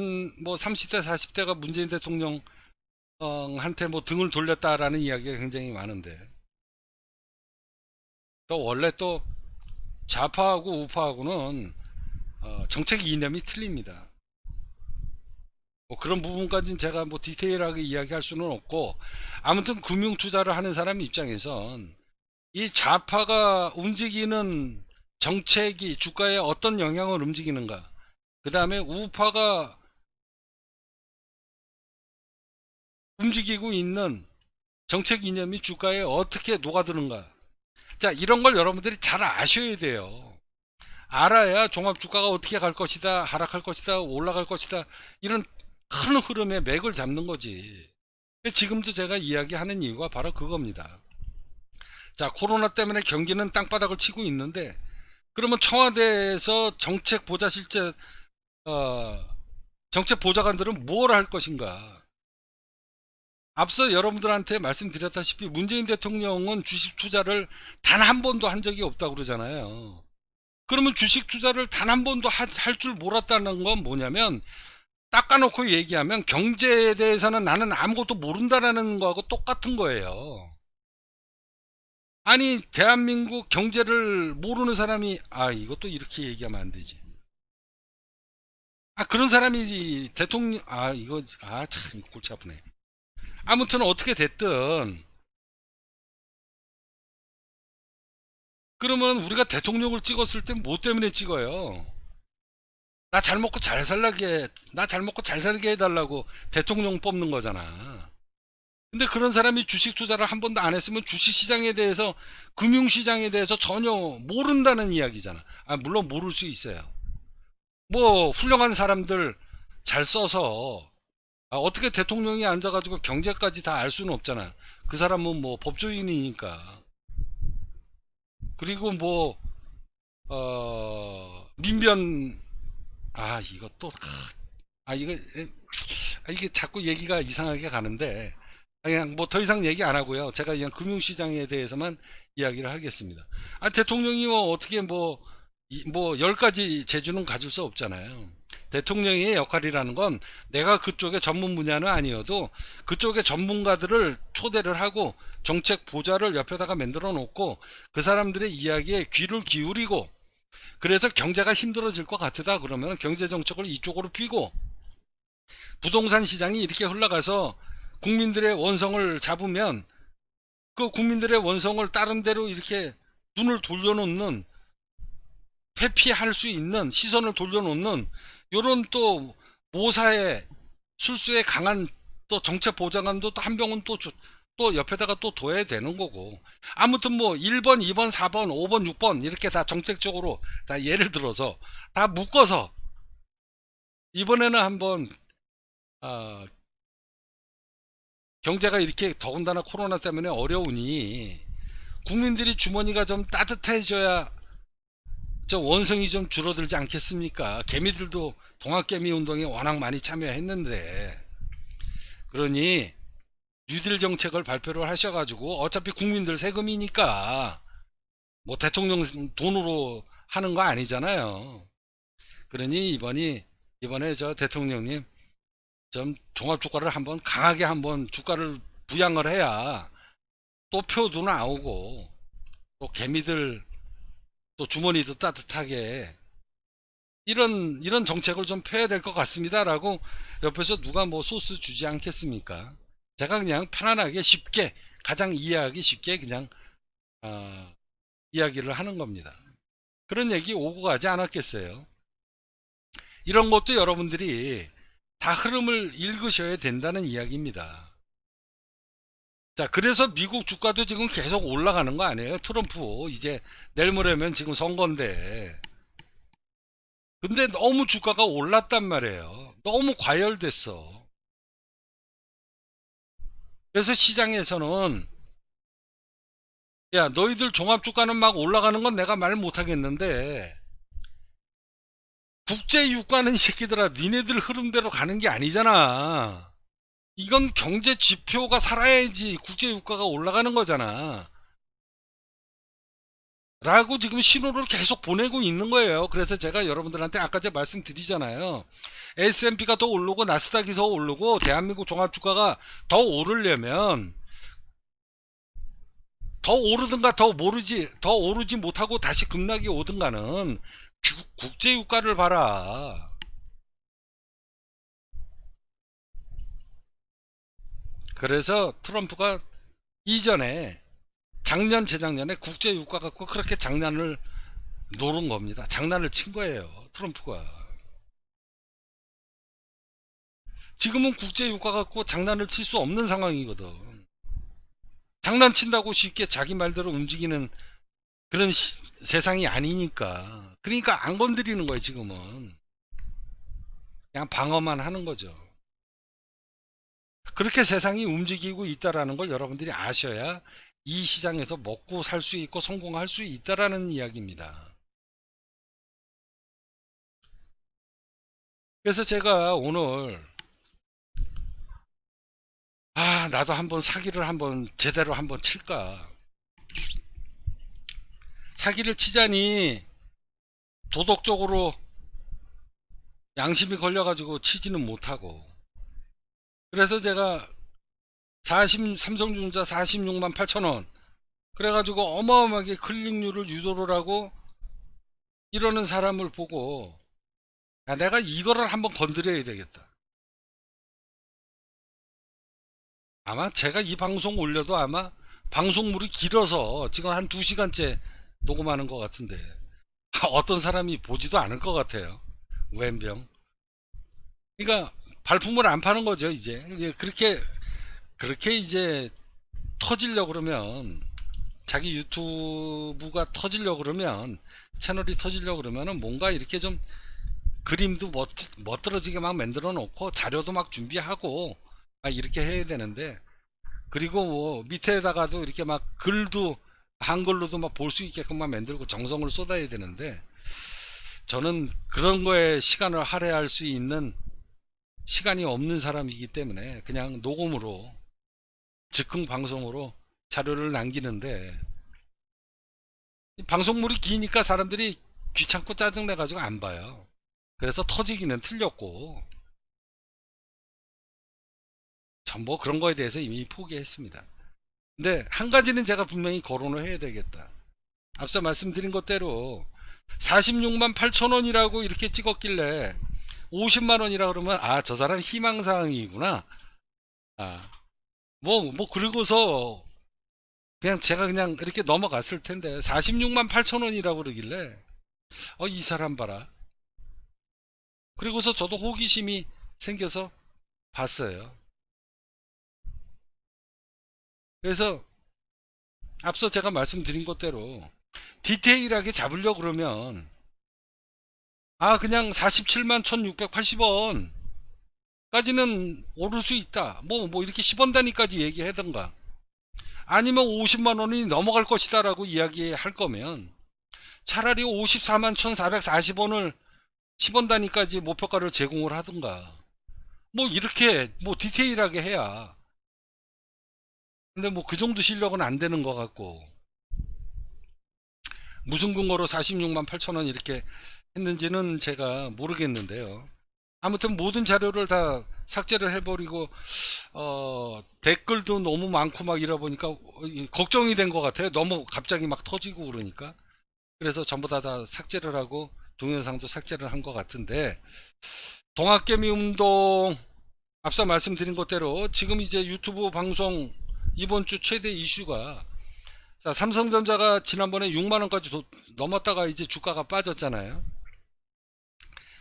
뭐 30대 40대가 문재인 대통령한테 뭐 등을 돌렸다라는 이야기가 굉장히 많은데 또 원래 또 좌파하고 우파하고는 어, 정책 이념이 틀립니다. 뭐 그런 부분까지는 제가 뭐 디테일하게 이야기할 수는 없고 아무튼 금융 투자를 하는 사람 입장에선 이 좌파가 움직이는 정책이 주가에 어떤 영향을 움직이는가 그 다음에 우파가 움직이고 있는 정책 이념이 주가에 어떻게 녹아드는가 자 이런 걸 여러분들이 잘 아셔야 돼요 알아야 종합주가가 어떻게 갈 것이다 하락할 것이다 올라갈 것이다 이런 큰 흐름의 맥을 잡는 거지. 지금도 제가 이야기하는 이유가 바로 그겁니다. 자, 코로나 때문에 경기는 땅바닥을 치고 있는데, 그러면 청와대에서 정책 보좌 실제, 어, 정책 보좌관들은 뭘 할 것인가? 앞서 여러분들한테 말씀드렸다시피 문재인 대통령은 주식 투자를 단 한 번도 한 적이 없다고 그러잖아요. 그러면 주식 투자를 단 한 번도 할 줄 몰랐다는 건 뭐냐면 닦아놓고 얘기하면 경제에 대해서는 나는 아무것도 모른다라는 거하고 똑같은 거예요. 아니 대한민국 경제를 모르는 사람이 아 이것도 이렇게 얘기하면 안 되지. 아 그런 사람이 대통령 아 이거 아참 골치 아프네. 아무튼 어떻게 됐든 그러면 우리가 대통령을 찍었을 때 뭐 때문에 찍어요? 나잘 먹고 잘 살게 나 잘 먹고 잘 살게 해달라고 대통령 뽑는 거잖아. 근데 그런 사람이 주식 투자를 한 번도 안 했으면 주식 시장에 대해서 금융 시장에 대해서 전혀 모른다는 이야기잖아. 아 물론 모를 수 있어요. 뭐 훌륭한 사람들 잘 써서 아, 어떻게 대통령이 앉아가지고 경제까지 다 알 수는 없잖아. 그 사람은 뭐 법조인이니까. 그리고 뭐 어, 민변 아이것도아 이거 아, 아, 아, 이게 자꾸 얘기가 이상하게 가는데 아, 그냥 뭐 더 이상 얘기 안 하고요. 제가 그냥 금융시장에 대해서만 이야기를 하겠습니다. 아 대통령이 뭐 어떻게 뭐뭐 열가지 재주는 가질 수 없잖아요. 대통령의 역할이라는 건 내가 그쪽의 전문 분야는 아니어도 그쪽의 전문가들을 초대를 하고 정책 보좌를 옆에다가 만들어 놓고 그 사람들의 이야기에 귀를 기울이고 그래서 경제가 힘들어질 것 같다 그러면 경제 정책을 이쪽으로 피고 부동산 시장이 이렇게 흘러가서 국민들의 원성을 잡으면 그 국민들의 원성을 다른 데로 이렇게 눈을 돌려놓는 회피할 수 있는 시선을 돌려놓는 이런 또 모사의 술수에 강한 또 정책 보장안도또 한병은 또또 옆에다가 또 둬야 되는 거고 아무튼 뭐 1번 2번 4번 5번 6번 이렇게 다 정책적으로 다 예를 들어서 다 묶어서 이번에는 한번 어, 경제가 이렇게 더군다나 코로나 때문에 어려우니 국민들이 주머니가 좀 따뜻해져야 저 원성이 좀 줄어들지 않겠습니까? 개미들도 동학개미 운동에 워낙 많이 참여했는데 그러니 뉴딜 정책을 발표를 하셔가지고 어차피 국민들 세금이니까 뭐 대통령 돈으로 하는 거 아니잖아요. 그러니 이번이 이번에 저 대통령님 좀 종합 주가를 한번 강하게 한번 주가를 부양을 해야 또 표도 나오고 또 개미들 또 주머니도 따뜻하게 이런 이런 정책을 좀 펴야 될 것 같습니다라고 옆에서 누가 뭐 소스 주지 않겠습니까? 제가 그냥 편안하게 쉽게 가장 이해하기 쉽게 그냥 어, 이야기를 하는 겁니다. 그런 얘기 오고 가지 않았겠어요. 이런 것도 여러분들이 다 흐름을 읽으셔야 된다는 이야기입니다. 자, 그래서 미국 주가도 지금 계속 올라가는 거 아니에요? 트럼프 이제 내일 모레면 지금 선거인데. 근데 너무 주가가 올랐단 말이에요. 너무 과열됐어. 그래서 시장에서는 야 너희들 종합주가는 막 올라가는 건 내가 말 못하겠는데 국제유가는 이 새끼들아 니네들 흐름대로 가는 게 아니잖아 이건 경제 지표가 살아야지 국제유가가 올라가는 거잖아 라고 지금 신호를 계속 보내고 있는 거예요. 그래서 제가 여러분들한테 아까 제가 말씀드리잖아요. S&P가 더 오르고 나스닥이 더 오르고 대한민국 종합주가가 더 오르려면 더 오르든가 더 모르지 더 오르지 못하고 다시 급락이 오든가는 국제유가를 봐라. 그래서 트럼프가 이전에 작년 재작년에 국제 유가 갖고 그렇게 장난을 노른 겁니다. 장난을 친 거예요. 트럼프가. 지금은 국제 유가 갖고 장난을 칠 수 없는 상황이거든. 장난친다고 쉽게 자기 말대로 움직이는 그런 시, 세상이 아니니까. 그러니까 안 건드리는 거예요, 지금은. 그냥 방어만 하는 거죠. 그렇게 세상이 움직이고 있다라는 걸 여러분들이 아셔야 이 시장에서 먹고 살 수 있고 성공할 수 있다라는 이야기입니다. 그래서 제가 오늘 아 나도 한번 사기를 한번 제대로 한번 칠까 사기를 치자니 도덕적으로 양심이 걸려가지고 치지는 못하고 그래서 제가 40, 삼성전자 46만 8천원 그래가지고 어마어마하게 클릭률을 유도를 하고 이러는 사람을 보고 야, 내가 이거를 한번 건드려야 되겠다 아마 제가 이 방송 올려도 아마 방송물이 길어서 지금 한 2시간째 녹음하는 것 같은데 어떤 사람이 보지도 않을 것 같아요 웬병 그러니까 발품을 안 파는 거죠 이제 그렇게 그렇게 이제 터지려 그러면 자기 유튜브가 터지려 그러면 채널이 터지려 그러면은 뭔가 이렇게 좀 그림도 멋, 멋들어지게 막 만들어 놓고 자료도 막 준비하고 막 이렇게 해야 되는데 그리고 뭐 밑에다가도 이렇게 막 글도 한글로도 막 볼 수 있게끔만 만들고 정성을 쏟아야 되는데 저는 그런 거에 시간을 할애할 수 있는 시간이 없는 사람이기 때문에 그냥 녹음으로 즉흥 방송으로 자료를 남기는데 방송물이 기니까 사람들이 귀찮고 짜증내가지고 안 봐요. 그래서 터지기는 틀렸고 전부 뭐 그런 거에 대해서 이미 포기했습니다. 근데 한 가지는 제가 분명히 거론을 해야 되겠다. 앞서 말씀드린 것대로 46만 8천 원이라고 이렇게 찍었길래 50만 원이라 그러면 아 저 사람 희망사항이구나. 아 뭐, 뭐, 그리고서 그냥 제가 그냥 이렇게 넘어갔을 텐데 46만 8천 원이라고 그러길래 어, 이 사람 봐라. 그리고서 저도 호기심이 생겨서 봤어요. 그래서 앞서 제가 말씀드린 것대로 디테일하게 잡으려 고 그러면 아 그냥 47만 1680원 까지는 오를 수 있다. 뭐, 뭐 이렇게 10원 단위까지 얘기하던가. 아니면 50만 원이 넘어갈 것이다 라고 이야기할 거면 차라리 54만 1440원을 10원 단위까지 목표가를 제공을 하던가. 뭐 이렇게 뭐 디테일하게 해야. 근데 뭐 그 정도 실력은 안 되는 것 같고. 무슨 근거로 46만 8천원 이렇게 했는지는 제가 모르겠는데요. 아무튼 모든 자료를 다 삭제를 해버리고 어, 댓글도 너무 많고 막 이러 보니까 어, 걱정이 된 것 같아요. 너무 갑자기 막 터지고 그러니까 그래서 전부 다, 다 삭제를 하고 동영상도 삭제를 한 것 같은데 동학개미 운동 앞서 말씀드린 것대로 지금 이제 유튜브 방송 이번 주 최대 이슈가 자, 삼성전자가 지난번에 6만원까지 넘었다가 이제 주가가 빠졌잖아요.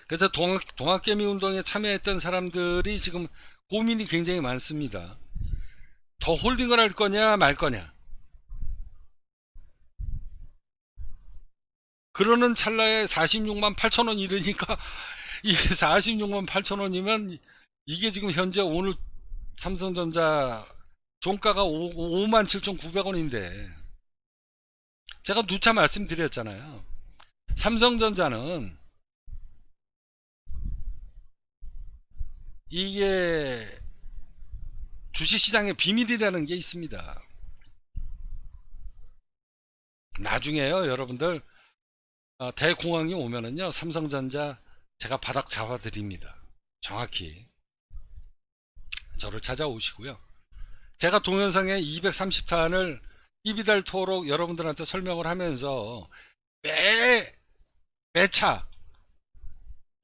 그래서 동학, 동학개미 운동에 참여했던 사람들이 지금 고민이 굉장히 많습니다. 더 홀딩을 할 거냐 말 거냐. 그러는 찰나에 46만 8천 원 이르니까 이 46만 8천 원이면 이게 지금 현재 오늘 삼성전자 종가가 5, 5만 7천9백원인데 제가 누차 말씀드렸잖아요. 삼성전자는 이게 주식시장의 비밀이라는 게 있습니다. 나중에요 여러분들 아, 대공황이 오면은요 삼성전자 제가 바닥 잡아 드립니다 정확히 저를 찾아오시고요 제가 동영상에 230탄을 입이 달토록 여러분들한테 설명을 하면서 매 매차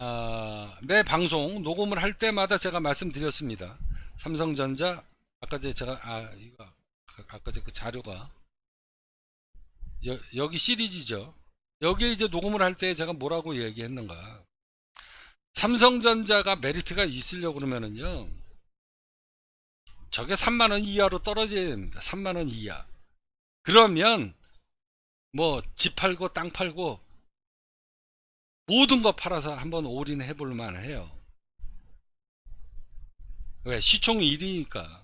아, 매 방송 녹음을 할 때마다 제가 말씀드렸습니다. 삼성전자 아까 제가 아 이거 아까 그 자료가 여, 기 시리즈죠. 여기에 이제 녹음을 할 때 제가 뭐라고 얘기했는가? 삼성전자가 메리트가 있으려고 그러면은요. 저게 3만 원 이하로 떨어져야 됩니다. 3만 원 이하. 그러면 뭐 집 팔고 땅 팔고 모든 거 팔아서 한번 올인해 볼 만해요. 왜? 시총 1위니까.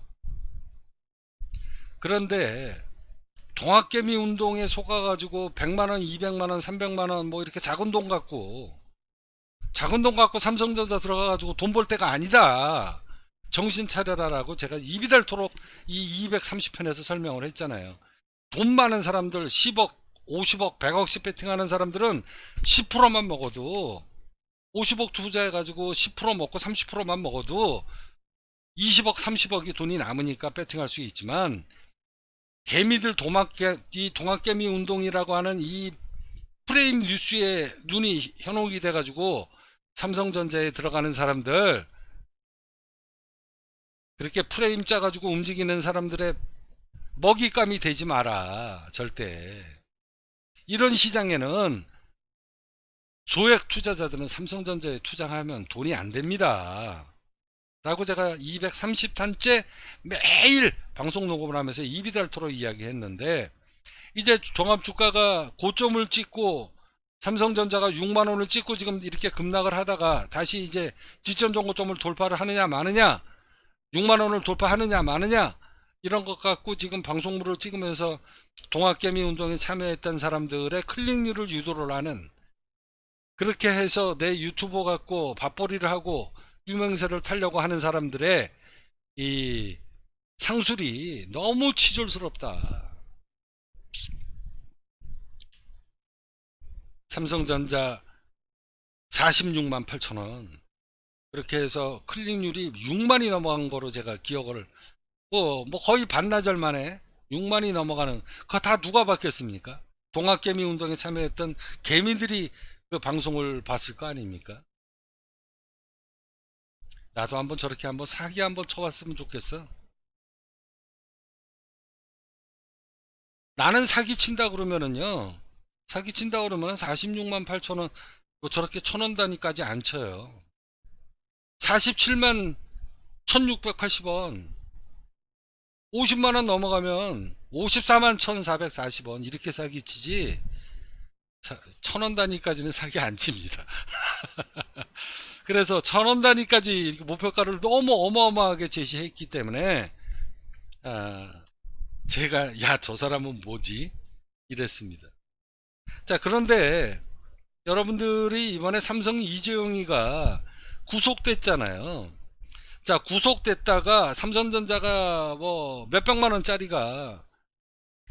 그런데 동학개미 운동에 속아가지고 100만원, 200만원, 300만원 뭐 이렇게 작은 돈 갖고 작은 돈 갖고 삼성전자 들어가가지고 돈 벌 때가 아니다. 정신 차려라라고 제가 입이 닳도록 이 230편에서 설명을 했잖아요. 돈 많은 사람들 10억, 50억, 100억씩 베팅하는 사람들은 10%만 먹어도 50억 투자해가지고 10% 먹고 30%만 먹어도 20억, 30억이 돈이 남으니까 베팅할 수 있지만 개미들 도막이 동학개미 운동이라고 하는 이 프레임 뉴스에 눈이 현혹이 돼가지고 삼성전자에 들어가는 사람들 그렇게 프레임 짜가지고 움직이는 사람들의 먹잇감이 되지 마라 절대 이런 시장에는 소액 투자자들은 삼성전자에 투자하면 돈이 안 됩니다. 라고 제가 230탄째 매일 방송 녹음을 하면서 입이 닳도록 이야기했는데 이제 종합 주가가 고점을 찍고 삼성전자가 6만 원을 찍고 지금 이렇게 급락을 하다가 다시 이제 지점 정고점을 돌파를 하느냐 마느냐 6만 원을 돌파하느냐 마느냐 이런 것 갖고 지금 방송물을 찍으면서 동학개미 운동에 참여했던 사람들의 클릭률을 유도를 하는 그렇게 해서 내 유튜버 갖고 밥벌이를 하고 유명세를 타려고 하는 사람들의 이 상술이 너무 치졸스럽다. 삼성전자 46만 8천원 그렇게 해서 클릭률이 6만이 넘어간 거로 제가 기억을 뭐, 뭐 거의 반나절 만에 6만이 넘어가는 그거 다 누가 받겠습니까? 동학개미 운동에 참여했던 개미들이 그 방송을 봤을 거 아닙니까? 나도 한번 저렇게 한번 사기 한번 쳐봤으면 좋겠어. 나는 사기 친다 그러면은요. 사기 친다 그러면 46만 8천원 뭐 저렇게 천 원 단위까지 안 쳐요. 47만 1680원 50만원 넘어가면 54만 1440원 이렇게 사기 치지 천원 단위까지는 사기 안 칩니다 그래서 천원 단위까지 목표가를 너무 어마어마하게 제시했기 때문에 아, 제가 야 저 사람은 뭐지 이랬습니다 자 그런데 여러분들이 이번에 삼성 이재용이가 구속됐잖아요 자, 구속됐다가 삼성전자가 뭐 몇백만 원짜리가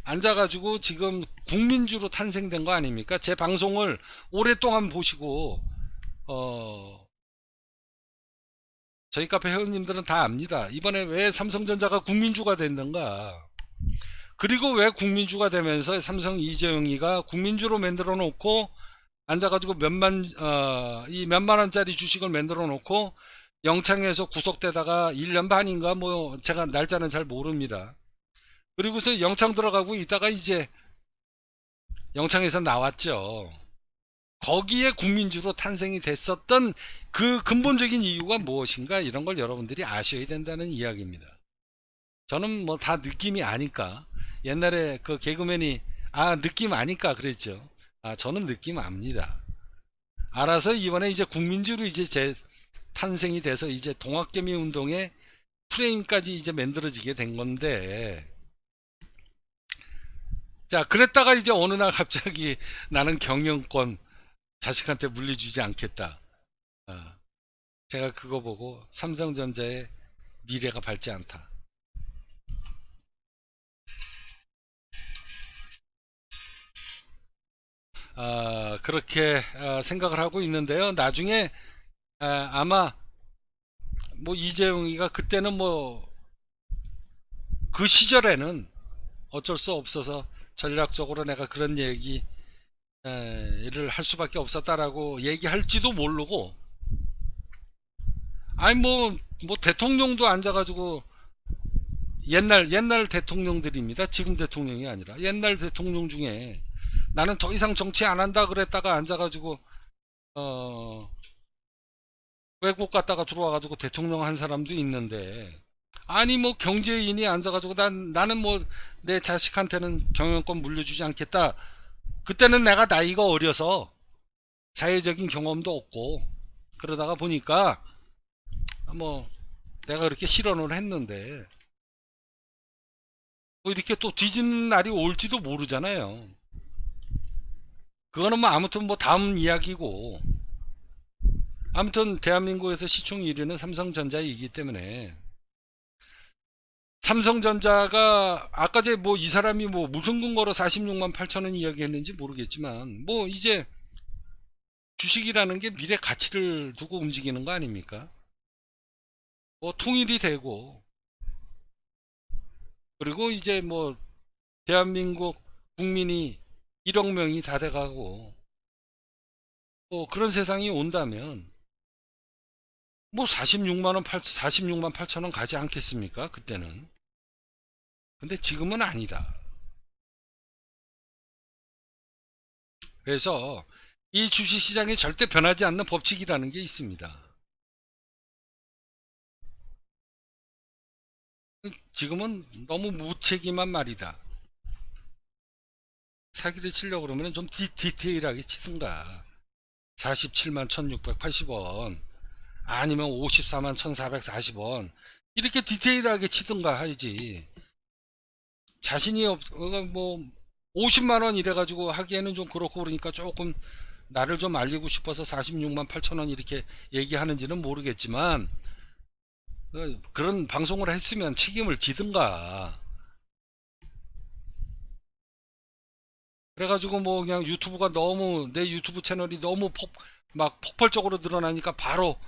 앉아가지고 지금 국민주로 탄생된 거 아닙니까? 제 방송을 오랫동안 보시고, 어, 저희 카페 회원님들은 다 압니다. 이번에 왜 삼성전자가 국민주가 됐는가. 그리고 왜 국민주가 되면서 삼성 이재용이가 국민주로 만들어 놓고 앉아가지고 몇만, 어, 이 몇만 원짜리 주식을 만들어 놓고 영창에서 구속되다가 1년 반인가 뭐 제가 날짜는 잘 모릅니다. 그리고서 영창 들어가고 있다가 이제 영창에서 나왔죠. 거기에 국민주로 탄생이 됐었던 그 근본적인 이유가 무엇인가 이런 걸 여러분들이 아셔야 된다는 이야기입니다. 저는 뭐 다 느낌이 아니까 옛날에 그 개그맨이 아 느낌 아니까 그랬죠. 아 저는 느낌 압니다. 알아서 이번에 이제 국민주로 이제 제 탄생이 돼서 이제 동학개미 운동의 프레임까지 이제 만들어지게 된 건데 자 그랬다가 이제 어느 날 갑자기 나는 경영권 자식한테 물려주지 않겠다 어, 제가 그거 보고 삼성전자의 미래가 밝지 않다 아, 그렇게 아, 생각을 하고 있는데요. 나중에 예, 아마 뭐 이재용이가 그때는 뭐 그 시절에는 어쩔 수 없어서 전략적으로 내가 그런 얘기 를할 예, 수밖에 없었다라고 얘기할지도 모르고 아니 뭐, 뭐 대통령도 앉아가지고 옛날 옛날 대통령들입니다 지금 대통령이 아니라 옛날 대통령 중에 나는 더 이상 정치 안 한다 그랬다가 앉아가지고 어 외국 갔다가 들어와가지고 대통령 한 사람도 있는데 아니 뭐 경제인이 앉아가지고 난 나는 뭐 내 자식한테는 경영권 물려주지 않겠다. 그때는 내가 나이가 어려서 사회적인 경험도 없고 그러다가 보니까 뭐 내가 그렇게 실언을 했는데 뭐 이렇게 또 뒤지는 날이 올지도 모르잖아요. 그거는 뭐 아무튼 뭐 다음 이야기고 아무튼 대한민국에서 시총 1위는 삼성전자이기 때문에 삼성전자가 아까 제뭐 이 사람이 뭐 무슨 근거로 46만 8천 원 이야기했는지 모르겠지만 뭐 이제 주식이라는 게 미래 가치를 두고 움직이는 거 아닙니까? 뭐 통일이 되고 그리고 이제 뭐 대한민국 국민이 1억 명이 다 돼가고 뭐 그런 세상이 온다면 뭐 46만원 8, 46만 8천원 가지 않겠습니까? 그때는. 근데 지금은 아니다. 그래서 이 주식시장이 절대 변하지 않는 법칙이라는 게 있습니다. 지금은 너무 무책임한 말이다. 사기를 치려고 그러면 좀 디, 디테일하게 치든가. 47만 1680원. 아니면 54만 1440원 이렇게 디테일하게 치든가 하지 자신이 없, 그러니까 뭐 50만원 이래가지고 하기에는 좀 그렇고 그러니까 조금 나를 좀 알리고 싶어서 46만 8천원 이렇게 얘기하는지는 모르겠지만 그 그런 방송을 했으면 책임을 지든가 그래가지고 뭐 그냥 유튜브가 너무 내 유튜브 채널이 너무 폭, 막 폭발적으로 늘어나니까 바로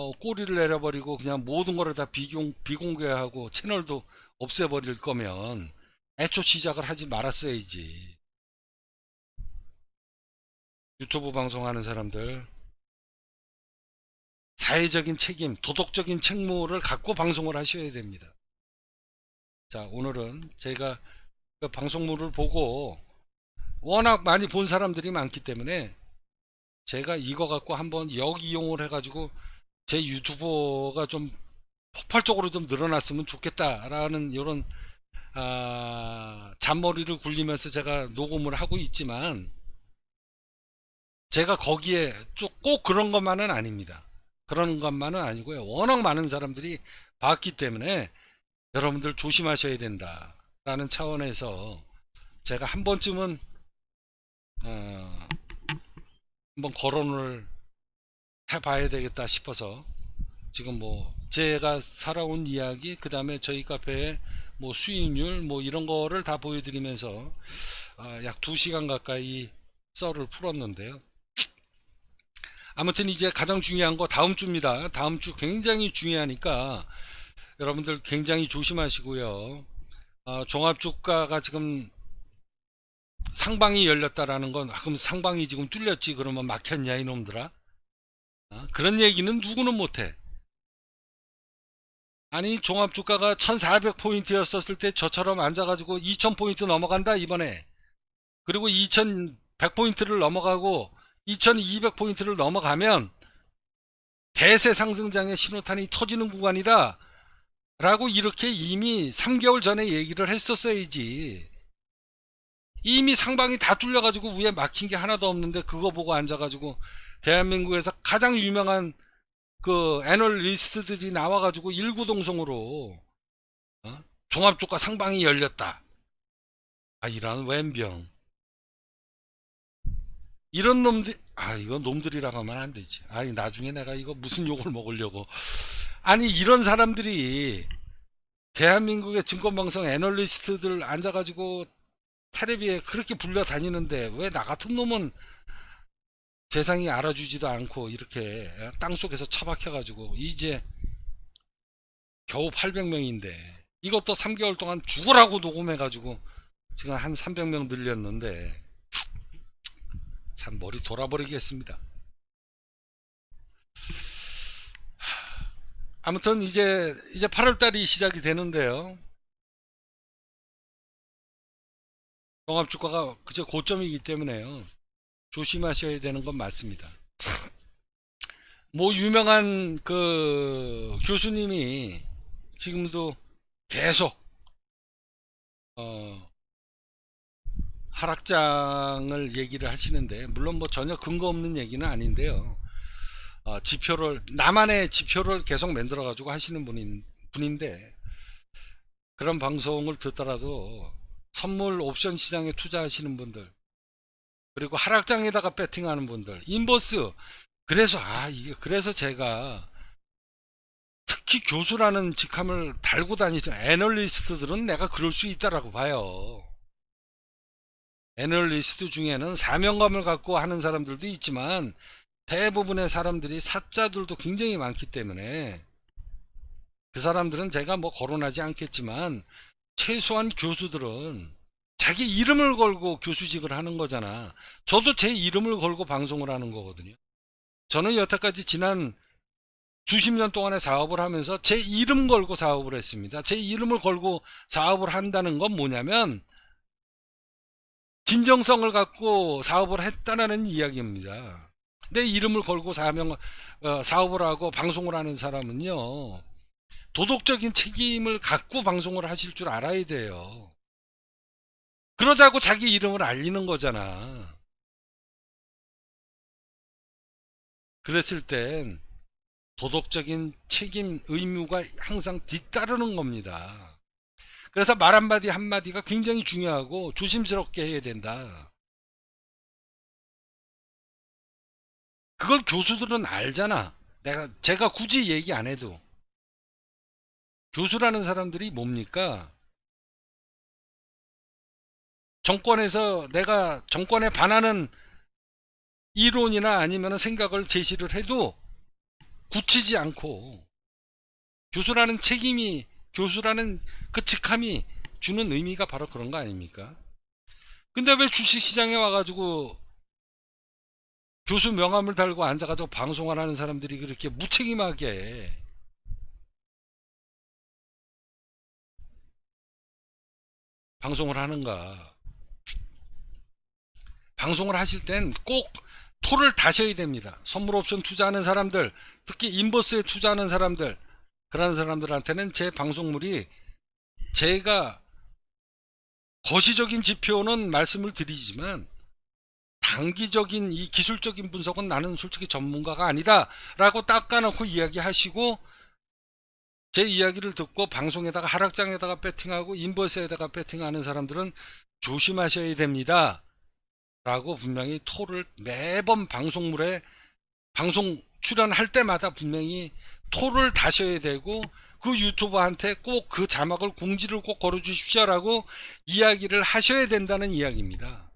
어, 꼬리를 내려버리고 그냥 모든 거를 다 비공, 비공개하고 채널도 없애버릴 거면 애초 시작을 하지 말았어야지. 유튜브 방송하는 사람들 사회적인 책임, 도덕적인 책무를 갖고 방송을 하셔야 됩니다. 자, 오늘은 제가 그 방송물을 보고 워낙 많이 본 사람들이 많기 때문에 제가 이거 갖고 한번 역이용을 해가지고 제 유튜버가 좀 폭발적으로 좀 늘어났으면 좋겠다라는 이런 아, 잔머리를 굴리면서 제가 녹음을 하고 있지만 제가 거기에 꼭 그런 것만은 아닙니다. 그런 것만은 아니고요. 워낙 많은 사람들이 봤기 때문에 여러분들 조심하셔야 된다라는 차원에서 제가 한 번쯤은 어, 한번 거론을 해봐야 되겠다 싶어서 지금 뭐 제가 살아온 이야기 그 다음에 저희 카페에 뭐 수익률 뭐 이런 거를 다 보여드리면서 아, 약 2시간 가까이 썰을 풀었는데요 아무튼 이제 가장 중요한 거 다음 주입니다 다음 주 굉장히 중요하니까 여러분들 굉장히 조심하시고요 아, 종합주가가 지금 상방이 열렸다라는 건 아, 그럼 상방이 지금 뚫렸지 그러면 막혔냐 이놈들아 아, 그런 얘기는 누구는 못해. 아니 종합주가가 1400포인트였었을 때 저처럼 앉아가지고 2000포인트 넘어간다 이번에 그리고 2100포인트를 넘어가고 2200포인트를 넘어가면 대세 상승장의 신호탄이 터지는 구간이다 라고 이렇게 이미 3개월 전에 얘기를 했었어야지 이미 상방이 다 뚫려가지고 위에 막힌 게 하나도 없는데 그거 보고 앉아가지고 대한민국에서 가장 유명한 그 애널리스트들이 나와가지고 일구동성으로 어? 종합주과 상방이 열렸다. 아 이런 웬병 이런 놈들 아 이거 놈들이라고 하면 안 되지. 아니 나중에 내가 이거 무슨 욕을 먹으려고 아니 이런 사람들이 대한민국의 증권방송 애널리스트들 앉아가지고 테레비에 그렇게 불려 다니는데 왜 나 같은 놈은 세상이 알아주지도 않고 이렇게 예, 땅속에서 처박혀가지고 이제 겨우 800명인데 이것도 3개월 동안 죽으라고 녹음해가지고 지금 한 300명 늘렸는데 참 머리 돌아버리겠습니다. 아무튼 이제 이제 8월달이 시작이 되는데요. 종합주가가 그저 고점이기 때문에요. 조심하셔야 되는 건 맞습니다. 뭐 유명한 그 교수님이 지금도 계속 어 하락장을 얘기를 하시는데 물론 뭐 전혀 근거 없는 얘기는 아닌데요. 어 지표를 나만의 지표를 계속 만들어 가지고 하시는 분인 분인데 그런 방송을 듣더라도 선물 옵션 시장에 투자하시는 분들 그리고 하락장에다가 배팅하는 분들 인버스 그래서 아 이게 그래서 제가 특히 교수라는 직함을 달고 다니죠 애널리스트들은 내가 그럴 수 있다라고 봐요 애널리스트 중에는 사명감을 갖고 하는 사람들도 있지만 대부분의 사람들이 사자들도 굉장히 많기 때문에 그 사람들은 제가 뭐 거론하지 않겠지만 최소한 교수들은 자기 이름을 걸고 교수직을 하는 거잖아. 저도 제 이름을 걸고 방송을 하는 거거든요. 저는 여태까지 지난 수십 년 동안의 사업을 하면서 제 이름 걸고 사업을 했습니다. 제 이름을 걸고 사업을 한다는 건 뭐냐면 진정성을 갖고 사업을 했다는 이야기입니다. 내 이름을 걸고 사명 어, 사업을 하고 방송을 하는 사람은요 도덕적인 책임을 갖고 방송을 하실 줄 알아야 돼요. 그러자고 자기 이름을 알리는 거잖아. 그랬을 땐 도덕적인 책임 의무가 항상 뒤따르는 겁니다. 그래서 말 한마디 한마디가 굉장히 중요하고 조심스럽게 해야 된다. 그걸 교수들은 알잖아. 내가, 제가 굳이 얘기 안 해도. 교수라는 사람들이 뭡니까? 정권에서 내가 정권에 반하는 이론이나 아니면 생각을 제시를 해도 굳히지 않고 교수라는 책임이 교수라는 그 직함이 주는 의미가 바로 그런 거 아닙니까? 근데 왜 주식시장에 와가지고 교수 명함을 달고 앉아가지고 방송을 하는 사람들이 그렇게 무책임하게 방송을 하는가? 방송을 하실 땐 꼭 토를 다셔야 됩니다. 선물 옵션 투자하는 사람들, 특히 인버스에 투자하는 사람들, 그런 사람들한테는 제 방송물이 제가 거시적인 지표는 말씀을 드리지만 단기적인 이 기술적인 분석은 나는 솔직히 전문가가 아니다 라고 닦아놓고 이야기하시고 제 이야기를 듣고 방송에다가 하락장에다가 배팅하고 인버스에다가 배팅하는 사람들은 조심하셔야 됩니다 라고 분명히 토를 매번 방송물에 방송 출연할 때마다 분명히 토를 다셔야 되고 그 유튜버한테 꼭 그 자막을 공지를 꼭 걸어 주십시오라고 이야기를 하셔야 된다는 이야기입니다.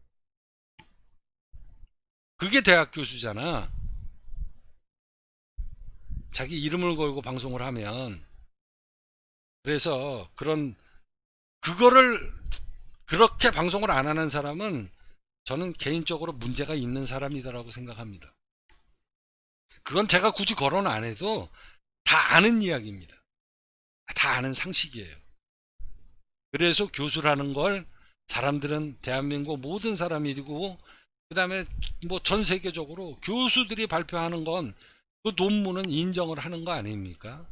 그게 대학 교수잖아. 자기 이름을 걸고 방송을 하면 그래서 그런 그거를 그렇게 방송을 안 하는 사람은 저는 개인적으로 문제가 있는 사람이다라고 생각합니다. 그건 제가 굳이 거론 안 해도 다 아는 이야기입니다. 다 아는 상식이에요. 그래서 교수라는 걸 사람들은 대한민국 모든 사람이고 그 다음에 뭐 전 세계적으로 교수들이 발표하는 건 그 논문은 인정을 하는 거 아닙니까?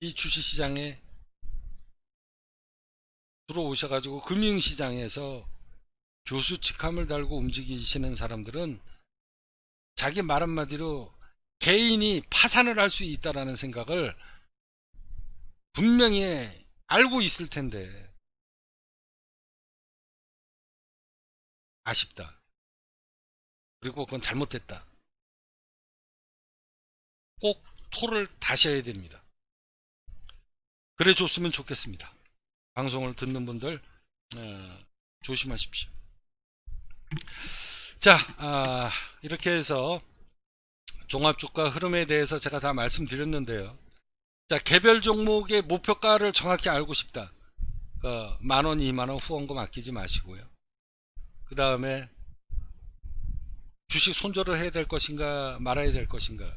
이 주식시장에 들어오셔가지고 금융시장에서 교수 직함을 달고 움직이시는 사람들은 자기 말 한마디로 개인이 파산을 할 수 있다라는 생각을 분명히 알고 있을 텐데 아쉽다. 그리고 그건 잘못됐다. 꼭 토를 다셔야 됩니다. 그래 줬으면 좋겠습니다. 방송을 듣는 분들 어, 조심하십시오. 자, 아, 이렇게 해서 종합주가 흐름에 대해서 제가 다 말씀드렸는데요. 자, 개별 종목의 목표가를 정확히 알고 싶다. 어, 만원, 이만원 후원금 아끼지 마시고요. 그 다음에 주식 손절을 해야 될 것인가 말아야 될 것인가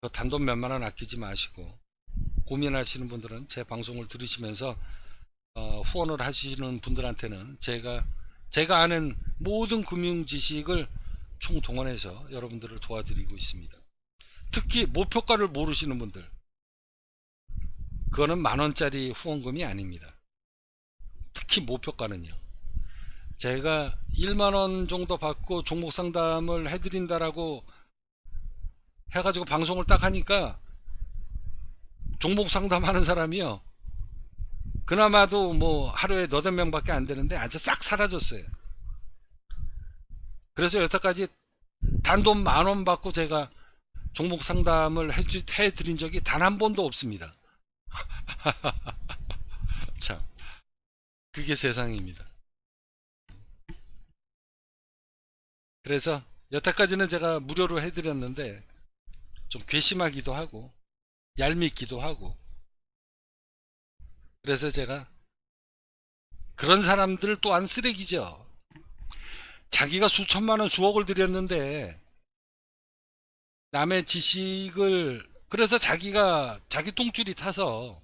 그 단돈 몇만원 아끼지 마시고 고민하시는 분들은 제 방송을 들으시면서 어, 후원을 하시는 분들한테는 제가 제가 아는 모든 금융 지식을 총동원해서 여러분들을 도와드리고 있습니다. 특히 목표가를 모르시는 분들 그거는 만원짜리 후원금이 아닙니다. 특히 목표가는요. 제가 1만원 정도 받고 종목 상담을 해드린다라고 해가지고 방송을 딱 하니까 종목 상담하는 사람이요. 그나마도 뭐 하루에 너댓 명밖에 안 되는데 아주 싹 사라졌어요. 그래서 여태까지 단돈 만 원 받고 제가 종목 상담을 해드린 적이 단 한 번도 없습니다. 참, 그게 세상입니다. 그래서 여태까지는 제가 무료로 해드렸는데 좀 괘씸하기도 하고 얄밉기도 하고 그래서 제가 그런 사람들 또한 쓰레기죠. 자기가 수천만 원, 수억을 들였는데 남의 지식을 그래서 자기가 자기 똥줄이 타서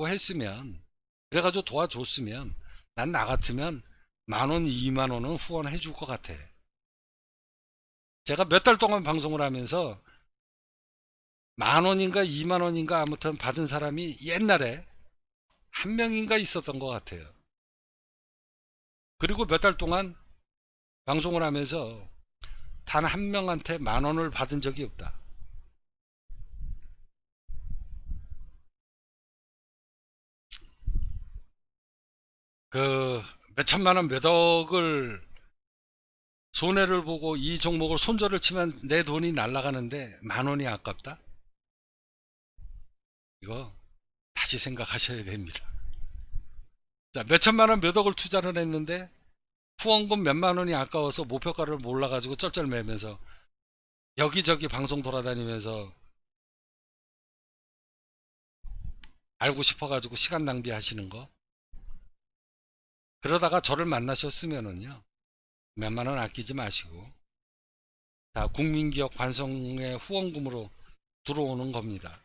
도와달라고 했으면 그래가지고 도와줬으면 난 나 같으면 만 원, 이만 원은 후원해 줄 것 같아. 제가 몇 달 동안 방송을 하면서 만 원인가 이만 원인가 아무튼 받은 사람이 옛날에 한 명인가 있었던 것 같아요. 그리고 몇 달 동안 방송을 하면서 단 한 명한테 만 원을 받은 적이 없다. 그 몇천만 원 몇억을 손해를 보고 이 종목을 손절을 치면 내 돈이 날아가는데 만 원이 아깝다? 이거 다시 생각하셔야 됩니다. 자, 몇천만 원, 몇 억을 투자를 했는데 후원금 몇만 원이 아까워서 목표가를 몰라가지고 쩔쩔매면서 여기저기 방송 돌아다니면서 알고 싶어가지고 시간 낭비하시는 거. 그러다가 저를 만나셨으면은요. 몇만 원 아끼지 마시고 다 국민기업 관성의 후원금으로 들어오는 겁니다.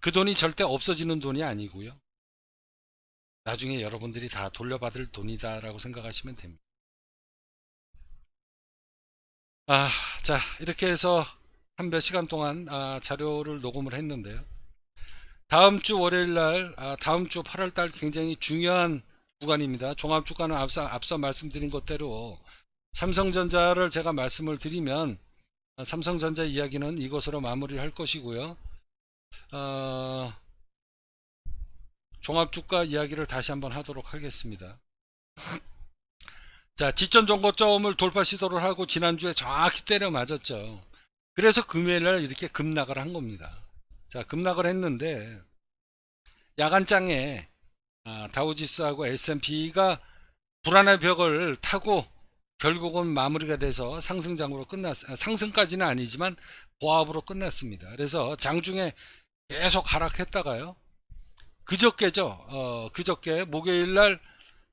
그 돈이 절대 없어지는 돈이 아니고요. 나중에 여러분들이 다 돌려받을 돈이다라고 생각하시면 됩니다. 아, 자, 이렇게 해서 한 몇 시간 동안 아, 자료를 녹음을 했는데요. 다음 주 월요일 날, 아, 다음 주 8월 달 굉장히 중요한 구간입니다 종합 주가는 앞서, 앞서 말씀드린 것대로 삼성전자를 제가 말씀을 드리면 아, 삼성전자 이야기는 이것으로 마무리할 것이고요. 어, 종합주가 이야기를 다시 한번 하도록 하겠습니다. 자, 지점 정거점을 돌파 시도를 하고 지난주에 정확히 때려 맞았죠. 그래서 금요일날 이렇게 급락을 한 겁니다. 자, 급락을 했는데 야간장에 아, 다우지수하고 S&P가 불안의 벽을 타고 결국은 마무리가 돼서 상승장으로 끝났 아, 상승까지는 아니지만 보합으로 끝났습니다. 그래서 장중에 계속 하락했다가요. 그저께죠. 어, 그저께 목요일 날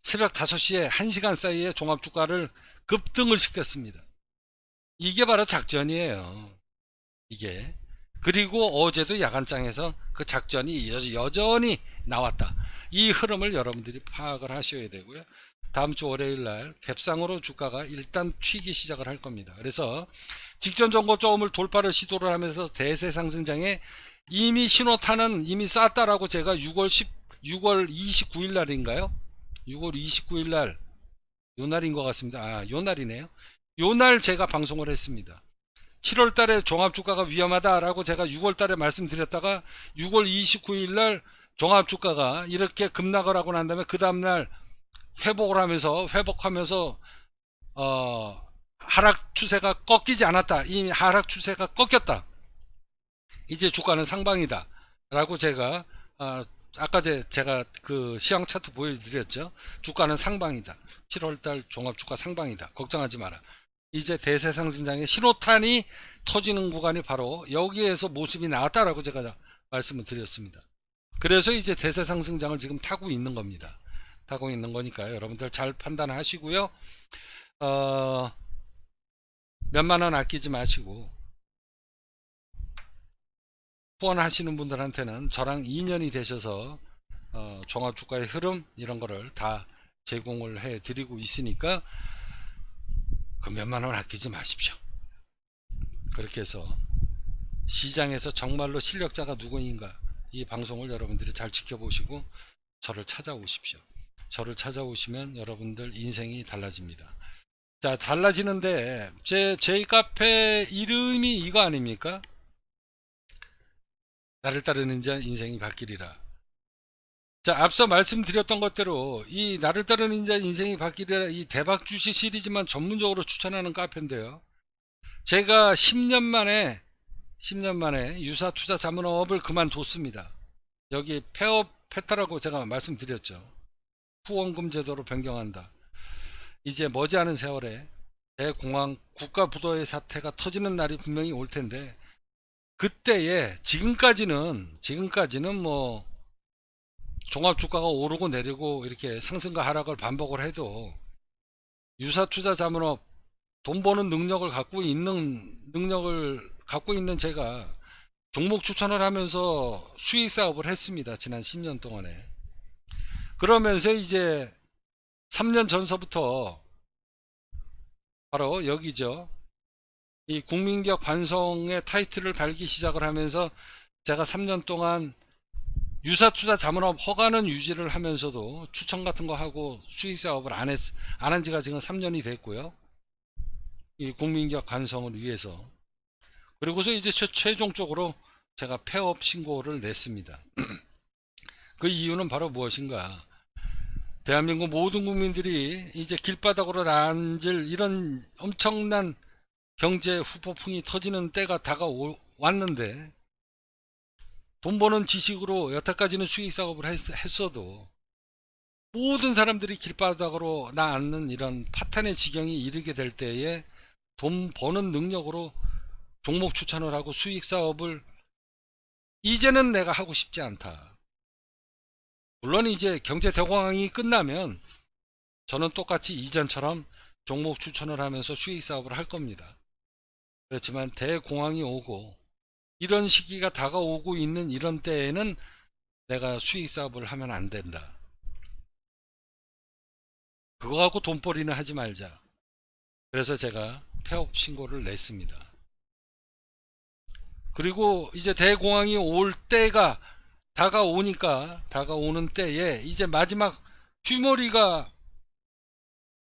새벽 5시에 1시간 사이에 종합주가를 급등을 시켰습니다. 이게 바로 작전이에요. 이게. 그리고 어제도 야간장에서 그 작전이 여전히 나왔다. 이 흐름을 여러분들이 파악을 하셔야 되고요. 다음 주 월요일 날 갭상으로 주가가 일단 튀기 시작을 할 겁니다. 그래서 직전 정고점을 돌파를 시도를 하면서 대세 상승장에 이미 신호탄은 이미 쌌다라고 제가 6월 10, 6월 29일 날인가요? 6월 29일 날, 요 날인 것 같습니다. 아, 요 날이네요. 요 날 제가 방송을 했습니다. 7월 달에 종합주가가 위험하다라고 제가 6월 달에 말씀드렸다가 6월 29일 날 종합주가가 이렇게 급락을 하고 난 다음에 그 다음날 회복을 하면서 회복하면서 어 하락 추세가 꺾이지 않았다 이미 하락 추세가 꺾였다 이제 주가는 상방이다 라고 제가 아, 아까 제, 제가 그 시황 차트 보여드렸죠 주가는 상방이다 7월달 종합주가 상방이다 걱정하지 마라 이제 대세 상승장의 신호탄이 터지는 구간이 바로 여기에서 모습이 나왔다라고 제가 말씀을 드렸습니다 그래서 이제 대세 상승장을 지금 타고 있는 겁니다 타고 있는 거니까요 여러분들 잘 판단하시고요 어, 몇만원 아끼지 마시고 후원하시는 분들한테는 저랑 인연이 되셔서 어, 종합주가의 흐름 이런 거를 다 제공을 해 드리고 있으니까 그 몇만 원 아끼지 마십시오 그렇게 해서 시장에서 정말로 실력자가 누구인가 이 방송을 여러분들이 잘 지켜보시고 저를 찾아오십시오 저를 찾아오시면 여러분들 인생이 달라집니다 자 달라지는데 제, 제 카페 이름이 이거 아닙니까 나를 따르는 자 인생이 바뀌리라. 자, 앞서 말씀드렸던 것대로 이 나를 따르는 자 인생이 바뀌리라 이 대박 주식 시리즈만 전문적으로 추천하는 카페인데요. 제가 10년 만에 10년 만에 유사 투자 자문업을 그만뒀습니다. 여기 폐업했다라고 제가 말씀드렸죠. 후원금 제도로 변경한다. 이제 머지않은 세월에 대공황 국가 부도의 사태가 터지는 날이 분명히 올 텐데 그때에 지금까지는 지금까지는 뭐 종합 주가가 오르고 내리고 이렇게 상승과 하락을 반복을 해도 유사 투자 자문업 돈 버는 능력을 갖고 있는 능력을 갖고 있는 제가 종목 추천을 하면서 수익 사업을 했습니다. 지난 10년 동안에. 그러면서 이제 3년 전서부터 바로 여기죠. 이 국민기업 관성의 타이틀을 달기 시작을 하면서 제가 3년 동안 유사투자 자문업 허가는 유지를 하면서도 추천 같은 거 하고 수익 사업을 안 했, 안 한 지가 지금 3년이 됐고요. 이 국민기업 관성을 위해서. 그리고서 이제 최, 종적으로 제가 폐업 신고를 냈습니다. 그 이유는 바로 무엇인가? 대한민국 모든 국민들이 이제 길바닥으로 난질 이런 엄청난 경제 후폭풍이 터지는 때가 다가왔는데 돈 버는 지식으로 여태까지는 수익 사업을 했어도 모든 사람들이 길바닥으로 나앉는 이런 파탄의 지경이 이르게 될 때에 돈 버는 능력으로 종목 추천을 하고 수익 사업을 이제는 내가 하고 싶지 않다. 물론 이제 경제 대공황이 끝나면 저는 똑같이 이전처럼 종목 추천을 하면서 수익 사업을 할 겁니다. 그렇지만 대공황이 오고 이런 시기가 다가오고 있는 이런 때에는 내가 수익 사업을 하면 안 된다. 그거 갖고 돈벌이는 하지 말자. 그래서 제가 폐업 신고를 냈습니다. 그리고 이제 대공황이 올 때가 다가오니까 다가오는 때에 이제 마지막 휴머리가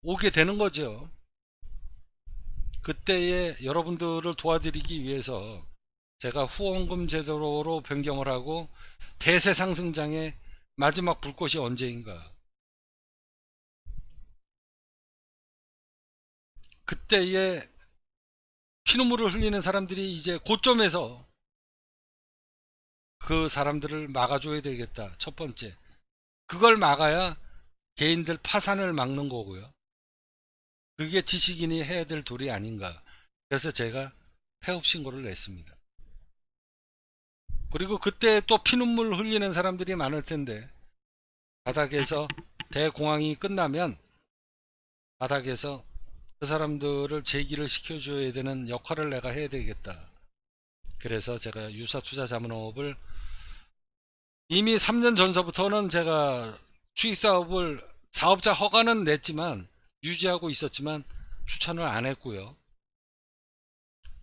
오게 되는 거죠. 그때에 여러분들을 도와드리기 위해서 제가 후원금 제도로 변경을 하고 대세 상승장의 마지막 불꽃이 언제인가 그때에 피눈물을 흘리는 사람들이 이제 고점에서 그 사람들을 막아줘야 되겠다. 첫 번째. 그걸 막아야 개인들 파산을 막는 거고요. 그게 지식인이 해야 될 도리 아닌가. 그래서 제가 폐업 신고를 냈습니다. 그리고 그때 또 피눈물 흘리는 사람들이 많을 텐데 바닥에서 대공황이 끝나면 바닥에서 그 사람들을 제기를 시켜줘야 되는 역할을 내가 해야 되겠다. 그래서 제가 유사투자자문업을 이미 3년 전서부터는 제가 수익사업을 사업자 허가는 냈지만 유지하고 있었지만 추천을 안 했고요.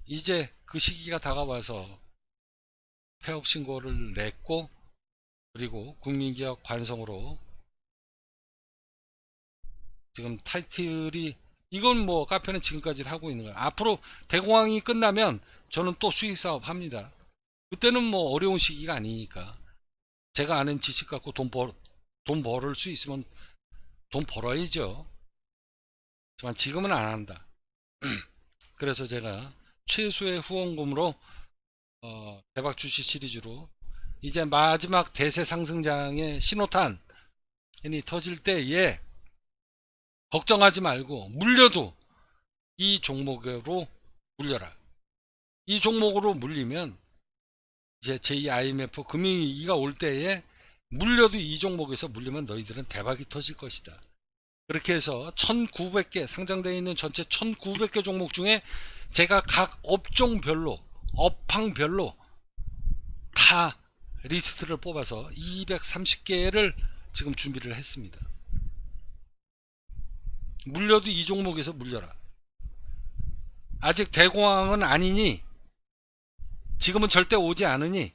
이제 그 시기가 다가와서 폐업 신고를 냈고 그리고 국민기업 관성으로 지금 타이틀이 이건 뭐 카페는 지금까지 하고 있는 거예요. 앞으로 대공황이 끝나면 저는 또 수익 사업 합니다. 그때는 뭐 어려운 시기가 아니니까 제가 아는 지식 갖고 돈벌돈 벌을 수 있으면 돈 벌어야죠. 하지만 지금은 안 한다. 그래서 제가 최소의 후원금으로 어, 대박 주식 시리즈로 이제 마지막 대세 상승장의 신호탄이 터질 때에 걱정하지 말고 물려도 이 종목으로 물려라. 이 종목으로 물리면 이제 제2IMF 금융위기가 올 때에 물려도 이 종목에서 물리면 너희들은 대박이 터질 것이다. 그렇게 해서 1900개 상장되어 있는 전체 1900개 종목 중에 제가 각 업종별로 업황별로 다 리스트를 뽑아서 230개를 지금 준비를 했습니다 물려도 이 종목에서 물려라 아직 대공황은 아니니 지금은 절대 오지 않으니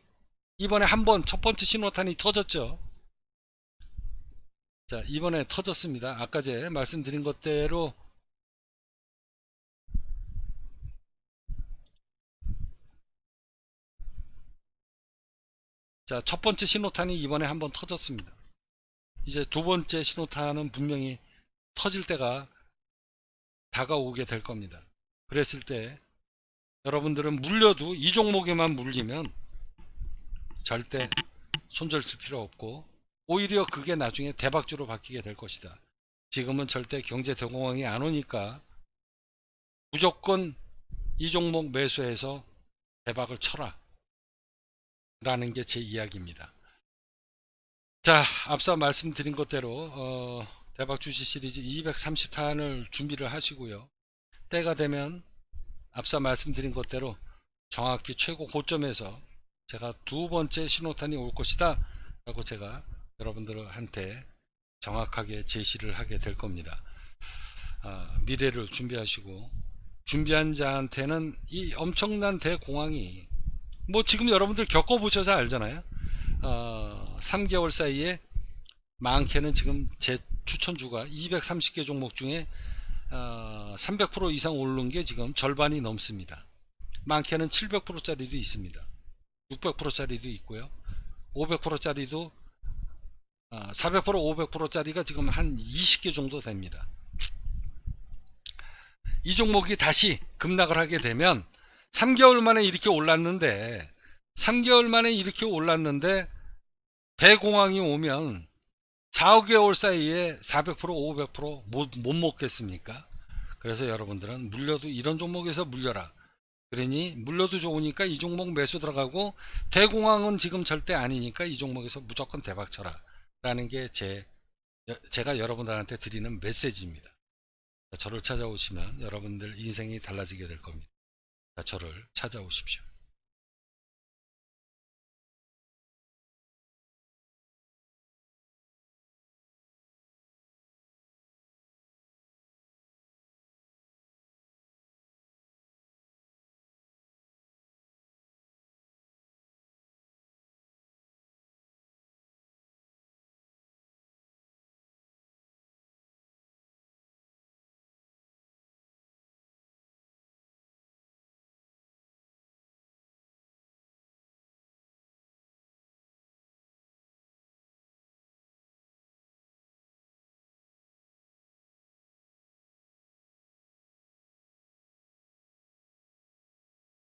이번에 한번 첫 번째 신호탄이 터졌죠 자 이번에 터졌습니다 아까 제 말씀드린 것대로 자 첫번째 신호탄이 이번에 한번 터졌습니다 이제 두번째 신호탄은 분명히 터질 때가 다가오게 될 겁니다 그랬을 때 여러분들은 물려도 이 종목에만 물리면 절대 손절 칠 필요 없고 오히려 그게 나중에 대박주로 바뀌게 될 것이다. 지금은 절대 경제 대공황이 안 오니까 무조건 이 종목 매수해서 대박을 쳐라. 라는 게 제 이야기입니다. 자, 앞서 말씀드린 것대로 어, 대박 주시 시리즈 230탄을 준비를 하시고요. 때가 되면 앞서 말씀드린 것대로 정확히 최고 고점에서 제가 두 번째 신호탄이 올 것이다 라고 제가 여러분들한테 정확하게 제시를 하게 될 겁니다. 아, 미래를 준비하시고 준비한 자한테는 이 엄청난 대공황이 뭐 지금 여러분들 겪어보셔서 알잖아요. 어, 아, 3개월 사이에 많게는 지금 제 추천주가 230개 종목 중에 어, 아, 300% 이상 오른 게 지금 절반이 넘습니다. 많게는 700%짜리도 있습니다. 600%짜리도 있고요. 500%짜리도 400% 어, 500%짜리가 지금 한 20개 정도 됩니다 이 종목이 다시 급락을 하게 되면 3개월 만에 이렇게 올랐는데 3개월 만에 이렇게 올랐는데 대공황이 오면 4, 5개월 사이에 400% 500% 못, 못 먹겠습니까 그래서 여러분들은 물려도 이런 종목에서 물려라 그러니 물려도 좋으니까 이 종목 매수 들어가고 대공황은 지금 절대 아니니까 이 종목에서 무조건 대박 쳐라 라는 게 제, 제가 여러분들한테 드리는 메시지입니다. 저를 찾아오시면 여러분들 인생이 달라지게 될 겁니다. 저를 찾아오십시오.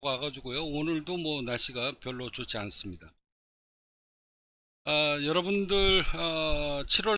와가지고요. 오늘도 뭐 날씨가 별로 좋지 않습니다. 아, 여러분들 아, 어, 7월